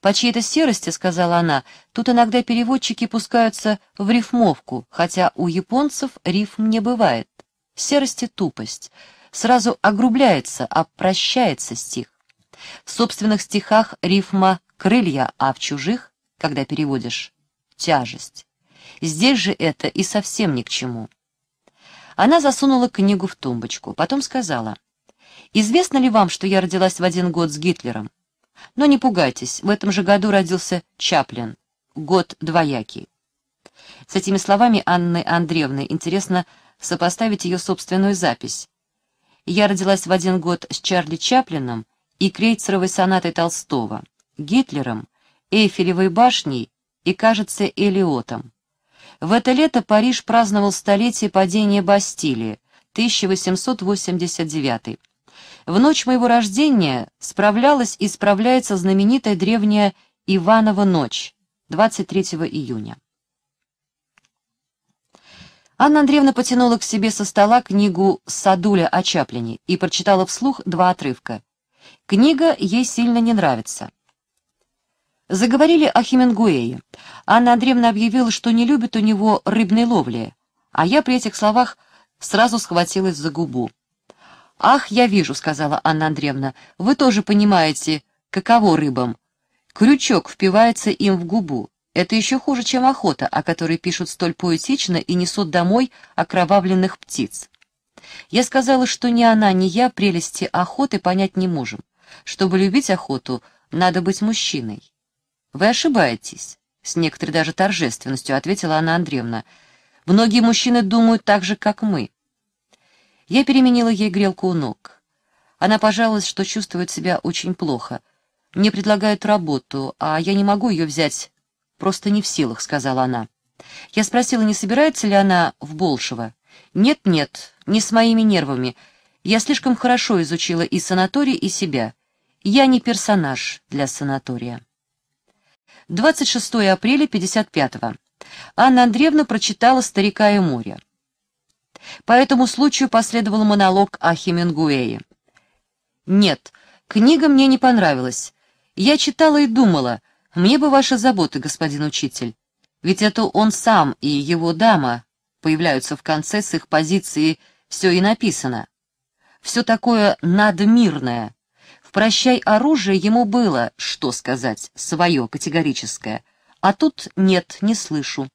«По чьей-то серости, — сказала она, — тут иногда переводчики пускаются в рифмовку, хотя у японцев рифм не бывает. Серости тупость. Сразу огрубляется, опрощается стих. В собственных стихах рифма крылья, а в чужих, когда переводишь, тяжесть. Здесь же это и совсем ни к чему. Она засунула книгу в тумбочку, потом сказала, «Известно ли вам, что я родилась в один год с Гитлером? Но не пугайтесь, в этом же году родился Чаплин, год двоякий». С этими словами Анны Андреевны интересно сопоставить ее собственную запись. «Я родилась в один год с Чарли Чаплином и крейцеровой сонатой Толстого». Гитлером, Эйфелевой башней и, кажется, Элиотом. В это лето Париж праздновал столетие падения Бастилии, 1889. В ночь моего рождения справлялась и справляется знаменитая древняя Иванова ночь, 23 июня. Анна Андреевна потянула к себе со стола книгу «Садуля о Чаплине» и прочитала вслух два отрывка. Книга ей сильно не нравится. Заговорили о Хемингуэе. Анна Андреевна объявила, что не любит у него рыбной ловли, а я при этих словах сразу схватилась за губу. «Ах, я вижу», — сказала Анна Андреевна, — «вы тоже понимаете, каково рыбам. Крючок впивается им в губу. Это еще хуже, чем охота, о которой пишут столь поэтично и несут домой окровавленных птиц». Я сказала, что ни она, ни я прелести охоты понять не можем. Чтобы любить охоту, надо быть мужчиной. «Вы ошибаетесь», — с некоторой даже торжественностью ответила Анна Андреевна. «Многие мужчины думают так же, как мы». Я переменила ей грелку у ног. Она пожаловалась, что чувствует себя очень плохо. «Мне предлагают работу, а я не могу ее взять. Просто не в силах», — сказала она. Я спросила, не собирается ли она в Болшево. «Нет-нет, не с моими нервами. Я слишком хорошо изучила и санаторий, и себя. Я не персонаж для санатория». 26 апреля 55-го. Анна Андреевна прочитала «Старика и море». По этому случаю последовал монолог о Хемингуэе. «Нет, книга мне не понравилась. Я читала и думала, мне бы ваши заботы, господин учитель. Ведь это он сам и его дама появляются в конце с их позиции «все и написано». Все такое надмирное, «Прощай оружие» ему было, что сказать, свое, категорическое, а тут нет, не слышу.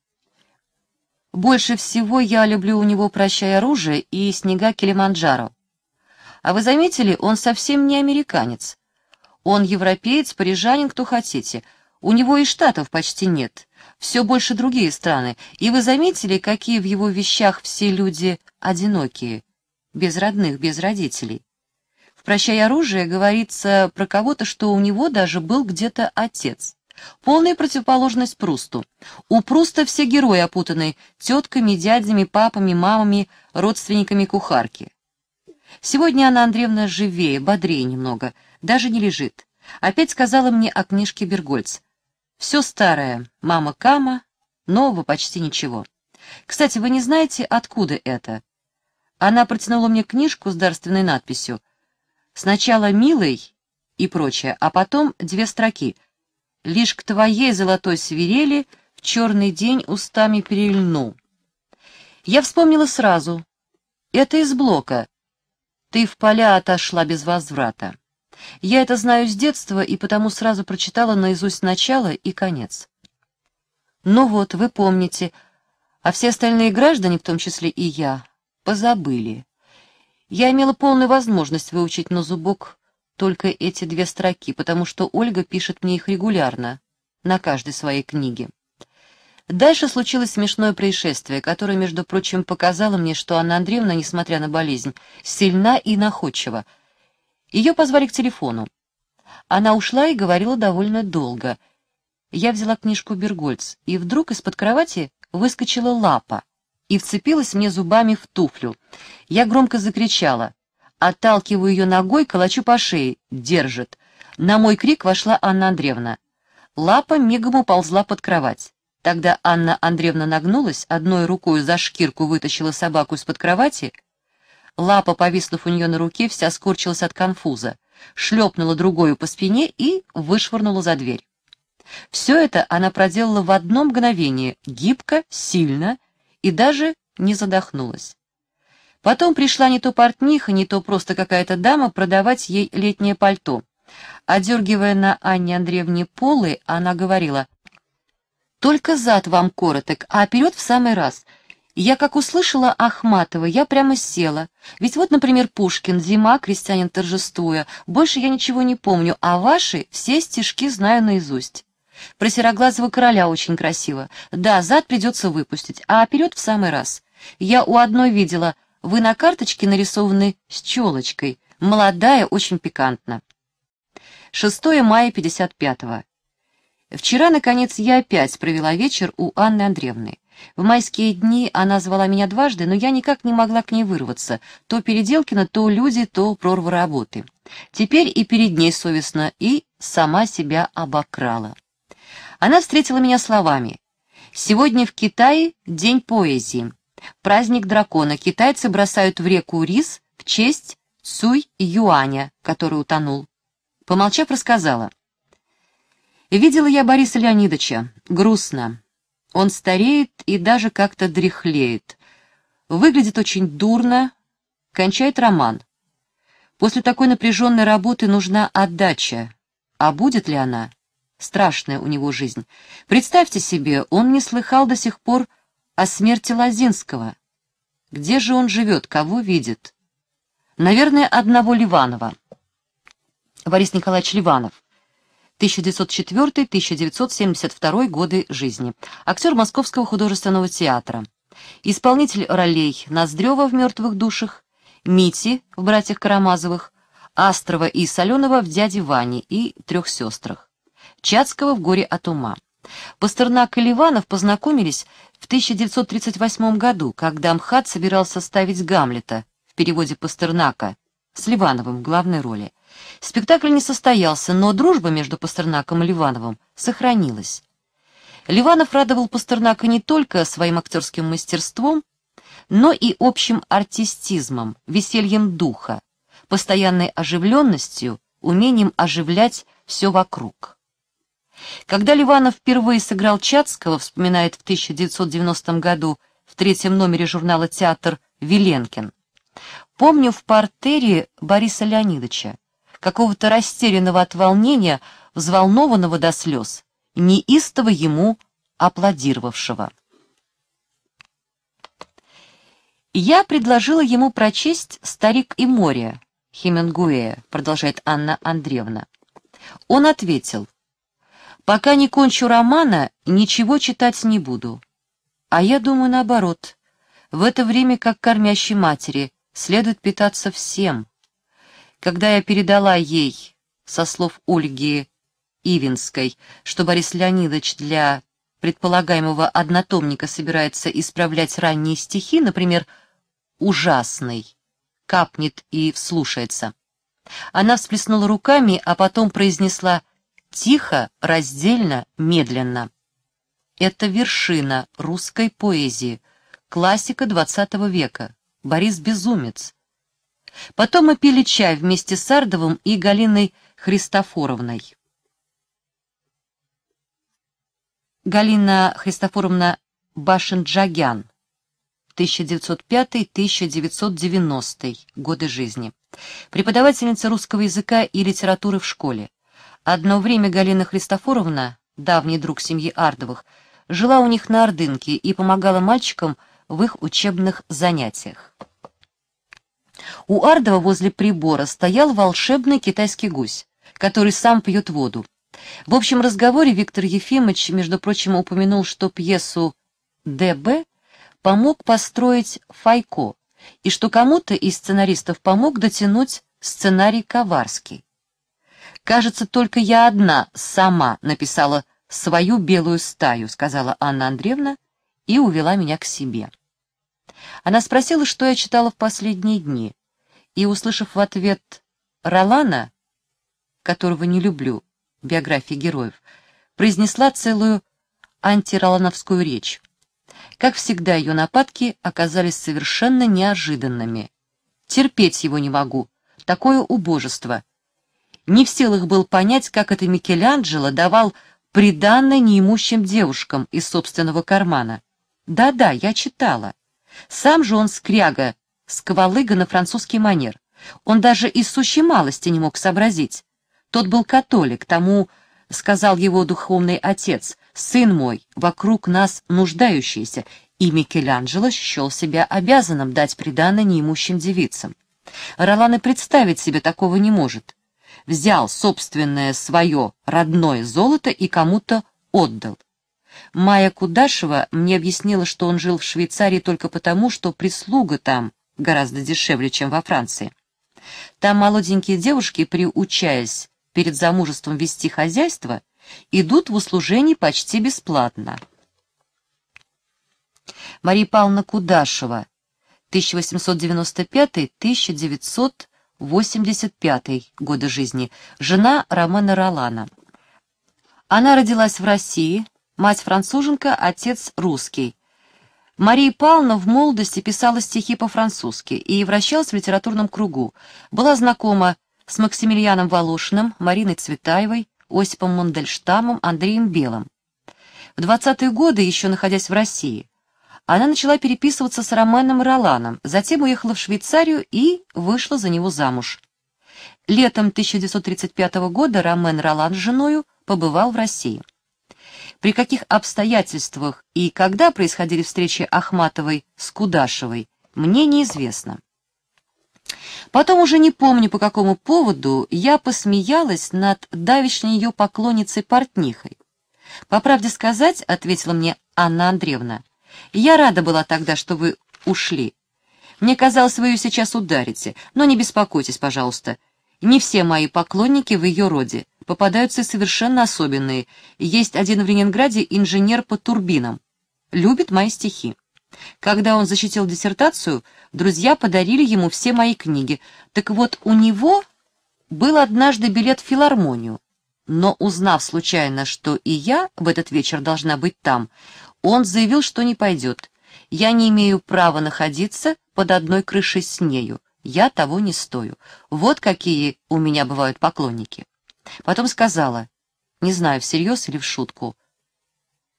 Больше всего я люблю у него «Прощай оружие» и «Снега Килиманджаро». А вы заметили, он совсем не американец. Он европеец, парижанин, кто хотите. У него и штатов почти нет. Все больше другие страны. И вы заметили, какие в его вещах все люди одинокие, без родных, без родителей. «Прощай оружие» говорится про кого-то, что у него даже был где-то отец. Полная противоположность Прусту. У Пруста все герои опутаны тетками, дядями, папами, мамами, родственниками кухарки. Сегодня Анна Андреевна живее, бодрее немного, даже не лежит. Опять сказала мне о книжке Бергольц. Все старое, мама Кама, нового почти ничего. Кстати, вы не знаете, откуда это? Она протянула мне книжку с дарственной надписью — Сначала «милый» и прочее, а потом две строки. «Лишь к твоей золотой свирели в черный день устами перельну». Я вспомнила сразу. Это из блока. «Ты в поля отошла без возврата». Я это знаю с детства и потому сразу прочитала наизусть начало и конец. Ну вот, вы помните, а все остальные граждане, в том числе и я, позабыли. Я имела полную возможность выучить на зубок только эти две строки, потому что Ольга пишет мне их регулярно, на каждой своей книге. Дальше случилось смешное происшествие, которое, между прочим, показало мне, что Анна Андреевна, несмотря на болезнь, сильна и находчива. Ее позвали к телефону. Она ушла и говорила довольно долго. Я взяла книжку «Бергольц», и вдруг из-под кровати выскочила лапа и вцепилась мне зубами в туфлю. Я громко закричала. Отталкиваю ее ногой, колочу по шее. Держит. На мой крик вошла Анна Андреевна. Лапа мигом уползла под кровать. Тогда Анна Андреевна нагнулась, одной рукой за шкирку вытащила собаку из-под кровати. Лапа, повиснув у нее на руке, вся скорчилась от конфуза, шлепнула другую по спине и вышвырнула за дверь. Все это она проделала в одно мгновение, гибко, сильно, и даже не задохнулась. Потом пришла не то портниха, не то просто какая-то дама продавать ей летнее пальто. Одергивая на Анне Андреевне полы, она говорила, «Только зад вам короток, а вперед в самый раз. Я, как услышала Ахматова, я прямо села. Ведь вот, например, Пушкин, «Зима, крестьянин торжествуя», больше я ничего не помню, а ваши все стишки знаю наизусть». Про сероглазого короля очень красиво. Да, зад придется выпустить, а вперед в самый раз. Я у одной видела, вы на карточке нарисованы с челочкой. Молодая, очень пикантно. 6 мая 55-го. Вчера, наконец, я опять провела вечер у Анны Андреевны. В майские дни она звала меня дважды, но я никак не могла к ней вырваться. То Переделкина, то люди, то прорва работы. Теперь и перед ней совестно, и сама себя обокрала. Она встретила меня словами. «Сегодня в Китае день поэзии. Праздник дракона. Китайцы бросают в реку рис в честь Суй Юаня, который утонул». Помолчав, рассказала. «Видела я Бориса Леонидовича. Грустно. Он стареет и даже как-то дряхлеет. Выглядит очень дурно, кончает роман. После такой напряженной работы нужна отдача. А будет ли она? Страшная у него жизнь. Представьте себе, он не слыхал до сих пор о смерти Лозинского. Где же он живет, кого видит? Наверное, одного Ливанова. Борис Николаевич Ливанов. 1904-1972 годы жизни. Актер Московского художественного театра. Исполнитель ролей Ноздрева в «Мертвых душах», Мити в «Братьях Карамазовых», Астрова и Соленова в «Дяде Ване» и «Трех сестрах». Чацкого в «Горе от ума». Пастернак и Ливанов познакомились в 1938 году, когда МХАТ собирался ставить «Гамлета» в переводе Пастернака с Ливановым в главной роли. Спектакль не состоялся, но дружба между Пастернаком и Ливановым сохранилась. Ливанов радовал Пастернака не только своим актерским мастерством, но и общим артистизмом, весельем духа, постоянной оживленностью, умением оживлять все вокруг. Когда Ливанов впервые сыграл Чацкого, вспоминает в 1990 году в третьем номере журнала «Театр» Веленкин, помню в портере Бориса Леонидовича, какого-то растерянного от волнения, взволнованного до слез, неистово ему аплодировавшего. Я предложила ему прочесть «Старик и море» Хемингуэя, продолжает Анна Андреевна. Он ответил — Пока не кончу романа, ничего читать не буду. А я думаю наоборот. В это время, как кормящей матери, следует питаться всем. Когда я передала ей, со слов Ольги Ивинской, что Борис Леонидович для предполагаемого однотомника собирается исправлять ранние стихи, например, «Ужасный», «Капнет и вслушается». Она всплеснула руками, а потом произнесла Тихо, раздельно, медленно. Это вершина русской поэзии, классика XX века, Борис Безумец. Потом мы пили чай вместе с Ардовым и Галиной Христофоровной. Галина Христофоровна Башенджагян, 1905-1990 годы жизни. Преподавательница русского языка и литературы в школе. Одно время Галина Христофоровна, давний друг семьи Ардовых, жила у них на Ордынке и помогала мальчикам в их учебных занятиях. У Ардова возле прибора стоял волшебный китайский гусь, который сам пьет воду. В общем разговоре Виктор Ефимович, между прочим, упомянул, что пьесу «ДБ» помог построить Файко, и что кому-то из сценаристов помог дотянуть сценарий Коварский. «Кажется, только я одна сама написала свою белую стаю», — сказала Анна Андреевна и увела меня к себе. Она спросила, что я читала в последние дни, и, услышав в ответ Ролана, которого не люблю, биографии героев, произнесла целую антиролановскую речь. Как всегда, ее нападки оказались совершенно неожиданными. «Терпеть его не могу. Такое убожество. Не в силах был понять, как это Микеланджело давал приданное неимущим девушкам из собственного кармана. Да-да, я читала. Сам же он скряга, сквалыга на французский манер. Он даже из сущей малости не мог сообразить. Тот был католик, тому, сказал его духовный отец, «Сын мой, вокруг нас нуждающиеся», и Микеланджело счел себя обязанным дать приданное неимущим девицам. Ролан и представить себе такого не может взял собственное свое родное золото и кому-то отдал. Майя Кудашева мне объяснила, что он жил в Швейцарии только потому, что прислуга там гораздо дешевле, чем во Франции. Там молоденькие девушки, приучаясь перед замужеством вести хозяйство, идут в услужение почти бесплатно. Мария Павловна Кудашева, 1895-1900 85 года жизни, жена Романа Ролана. Она родилась в России, мать француженка, отец русский. Мария Павловна в молодости писала стихи по-французски и вращалась в литературном кругу. Была знакома с Максимилианом Волошиным, Мариной Цветаевой, Осипом Мандельштамом, Андреем Белым. В 20-е годы, еще находясь в России, она начала переписываться с Роменом Роланом, затем уехала в Швейцарию и вышла за него замуж. Летом 1935 года Ромен Ролан с женою побывал в России. При каких обстоятельствах и когда происходили встречи Ахматовой с Кудашевой, мне неизвестно. Потом уже не помню, по какому поводу я посмеялась над давешней ее поклонницей-портнихой. «По правде сказать, — ответила мне Анна Андреевна, я рада была тогда, что вы ушли. Мне казалось, вы ее сейчас ударите, но не беспокойтесь, пожалуйста. Не все мои поклонники в ее роде. Попадаются совершенно особенные. Есть один в Ленинграде инженер по турбинам. Любит мои стихи. Когда он защитил диссертацию, друзья подарили ему все мои книги. Так вот, у него был однажды билет в филармонию. Но узнав случайно, что и я в этот вечер должна быть там, он заявил, что не пойдет. Я не имею права находиться под одной крышей с нею. Я того не стою. Вот какие у меня бывают поклонники. Потом сказала, не знаю, всерьез или в шутку,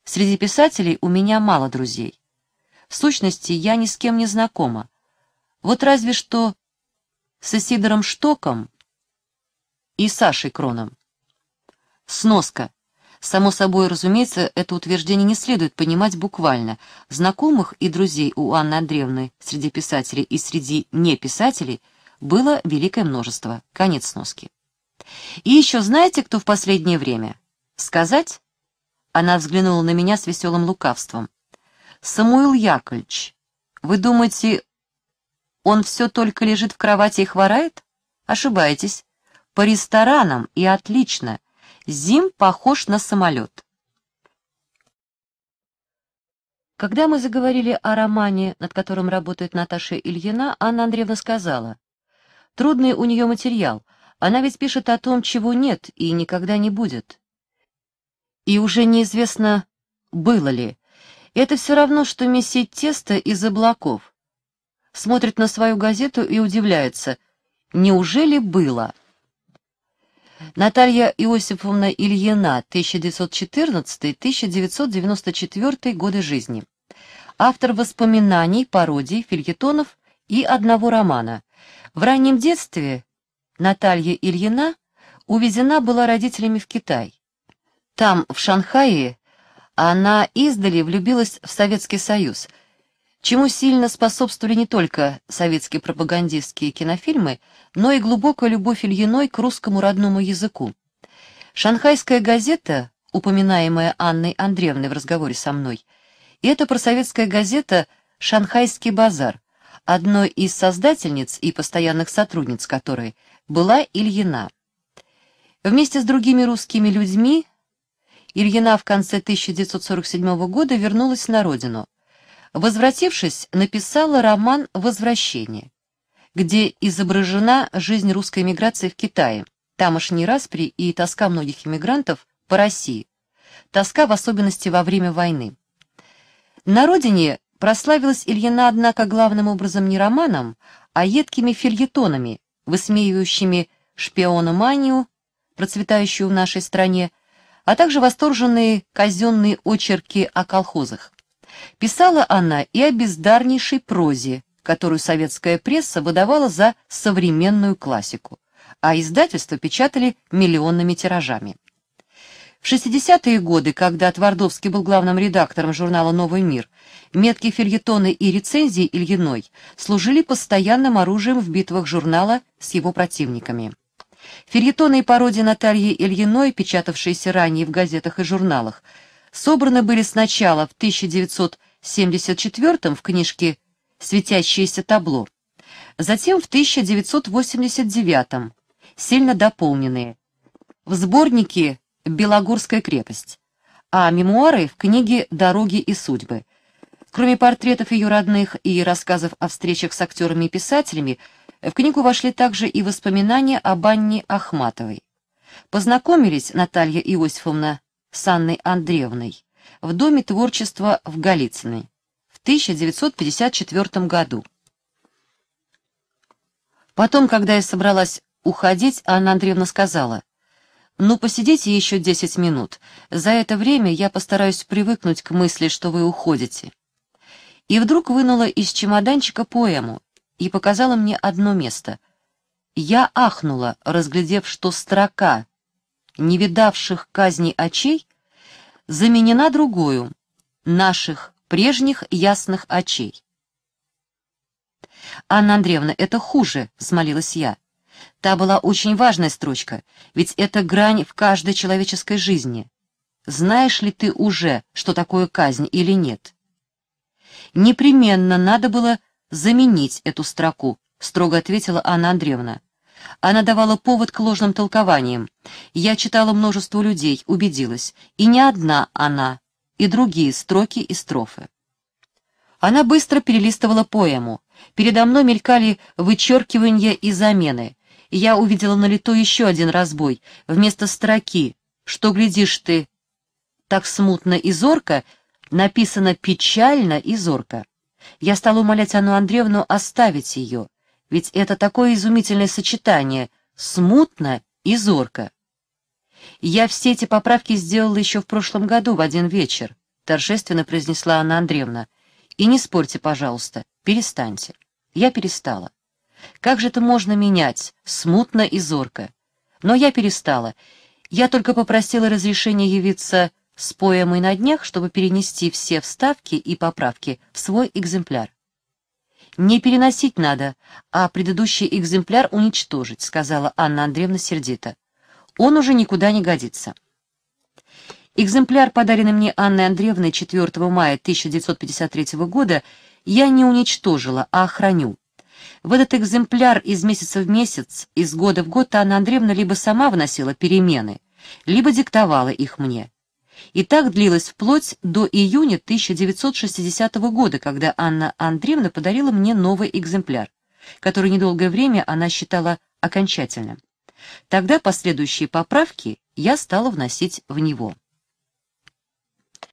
«Среди писателей у меня мало друзей. В сущности, я ни с кем не знакома. Вот разве что с Исидором Штоком и Сашей Кроном. Сноска. Само собой, разумеется, это утверждение не следует понимать буквально. Знакомых и друзей у Анны Андреевны среди писателей и среди неписателей было великое множество. Конец носки. И еще знаете, кто в последнее время? Сказать? Она взглянула на меня с веселым лукавством. Самуил Яковлевич, вы думаете, он все только лежит в кровати и хворает? Ошибаетесь. По ресторанам и отлично. Зим похож на самолет. Когда мы заговорили о романе, над которым работает Наташа Ильина, Анна Андреевна сказала, «Трудный у нее материал, она ведь пишет о том, чего нет и никогда не будет». И уже неизвестно, было ли. Это все равно, что месить тесто из облаков. Смотрит на свою газету и удивляется, неужели было? Наталья Иосифовна Ильина, 1914-1994 годы жизни. Автор воспоминаний, пародий, фильетонов и одного романа. В раннем детстве Наталья Ильина увезена была родителями в Китай. Там, в Шанхае, она издали влюбилась в Советский Союз – чему сильно способствовали не только советские пропагандистские кинофильмы, но и глубокая любовь Ильиной к русскому родному языку. «Шанхайская газета», упоминаемая Анной Андреевной в разговоре со мной, и это просоветская газета «Шанхайский базар», одной из создательниц и постоянных сотрудниц которой была Ильина. Вместе с другими русскими людьми Ильина в конце 1947 года вернулась на родину, возвратившись, написала роман «Возвращение», где изображена жизнь русской эмиграции в Китае, тамошний распри и тоска многих эмигрантов по России, тоска в особенности во время войны. На родине прославилась Ильина, однако, главным образом не романом, а едкими фельетонами, высмеивающими шпиономанию, процветающую в нашей стране, а также восторженные казенные очерки о колхозах. Писала она и о бездарнейшей прозе, которую советская пресса выдавала за современную классику, а издательства печатали миллионными тиражами. В 60-е годы, когда Твардовский был главным редактором журнала «Новый мир», меткие фельетоны и рецензии Ильиной служили постоянным оружием в битвах журнала с его противниками. Фельетоны и пародии Натальи Ильиной, печатавшиеся ранее в газетах и журналах, собраны были сначала в 1974 в книжке «Светящееся табло», затем в 1989 сильно дополненные, в сборнике «Белогорская крепость», а мемуары в книге «Дороги и судьбы». Кроме портретов ее родных и рассказов о встречах с актерами и писателями, в книгу вошли также и воспоминания об Анне Ахматовой. Познакомились Наталья Иосифовна с Анной Андреевной в Доме творчества в Голицыной в 1954 году. Потом, когда я собралась уходить, Анна Андреевна сказала, «Ну, посидите еще 10 минут. За это время я постараюсь привыкнуть к мысли, что вы уходите». И вдруг вынула из чемоданчика поэму и показала мне одно место. Я ахнула, разглядев, что строка — не видавших казни очей, заменена другую, наших прежних ясных очей. «Анна Андреевна, это хуже», — смолилась я. Та была очень важная строчка, ведь это грань в каждой человеческой жизни. Знаешь ли ты уже, что такое казнь или нет? Непременно надо было заменить эту строку, строго ответила Анна Андреевна. Она давала повод к ложным толкованиям. Я читала множество людей, убедилась. И не одна она, и другие строки и строфы. Она быстро перелистывала поэму. Передо мной мелькали вычеркивания и замены. Я увидела на лету еще один разбой. Вместо строки «Что глядишь ты?» Так смутно и зорко написано «печально и зорко». Я стала умолять Анну Андреевну оставить ее — ведь это такое изумительное сочетание — смутно и зорко. Я все эти поправки сделала еще в прошлом году в один вечер, торжественно произнесла Анна Андреевна. И не спорьте, пожалуйста, перестаньте. Я перестала. Как же это можно менять, смутно и зорко? Но я перестала. Я только попросила разрешения явиться с поэмой на днях, чтобы перенести все вставки и поправки в свой экземпляр. «Не переносить надо, а предыдущий экземпляр уничтожить», — сказала Анна Андреевна сердито. «Он уже никуда не годится». Экземпляр, подаренный мне Анной Андреевной 4 мая 1953 года, я не уничтожила, а храню. В этот экземпляр из месяца в месяц, из года в год Анна Андреевна либо сама вносила перемены, либо диктовала их мне. И так длилось вплоть до июня 1960 года, когда Анна Андреевна подарила мне новый экземпляр, который недолгое время она считала окончательным. Тогда последующие поправки я стала вносить в него.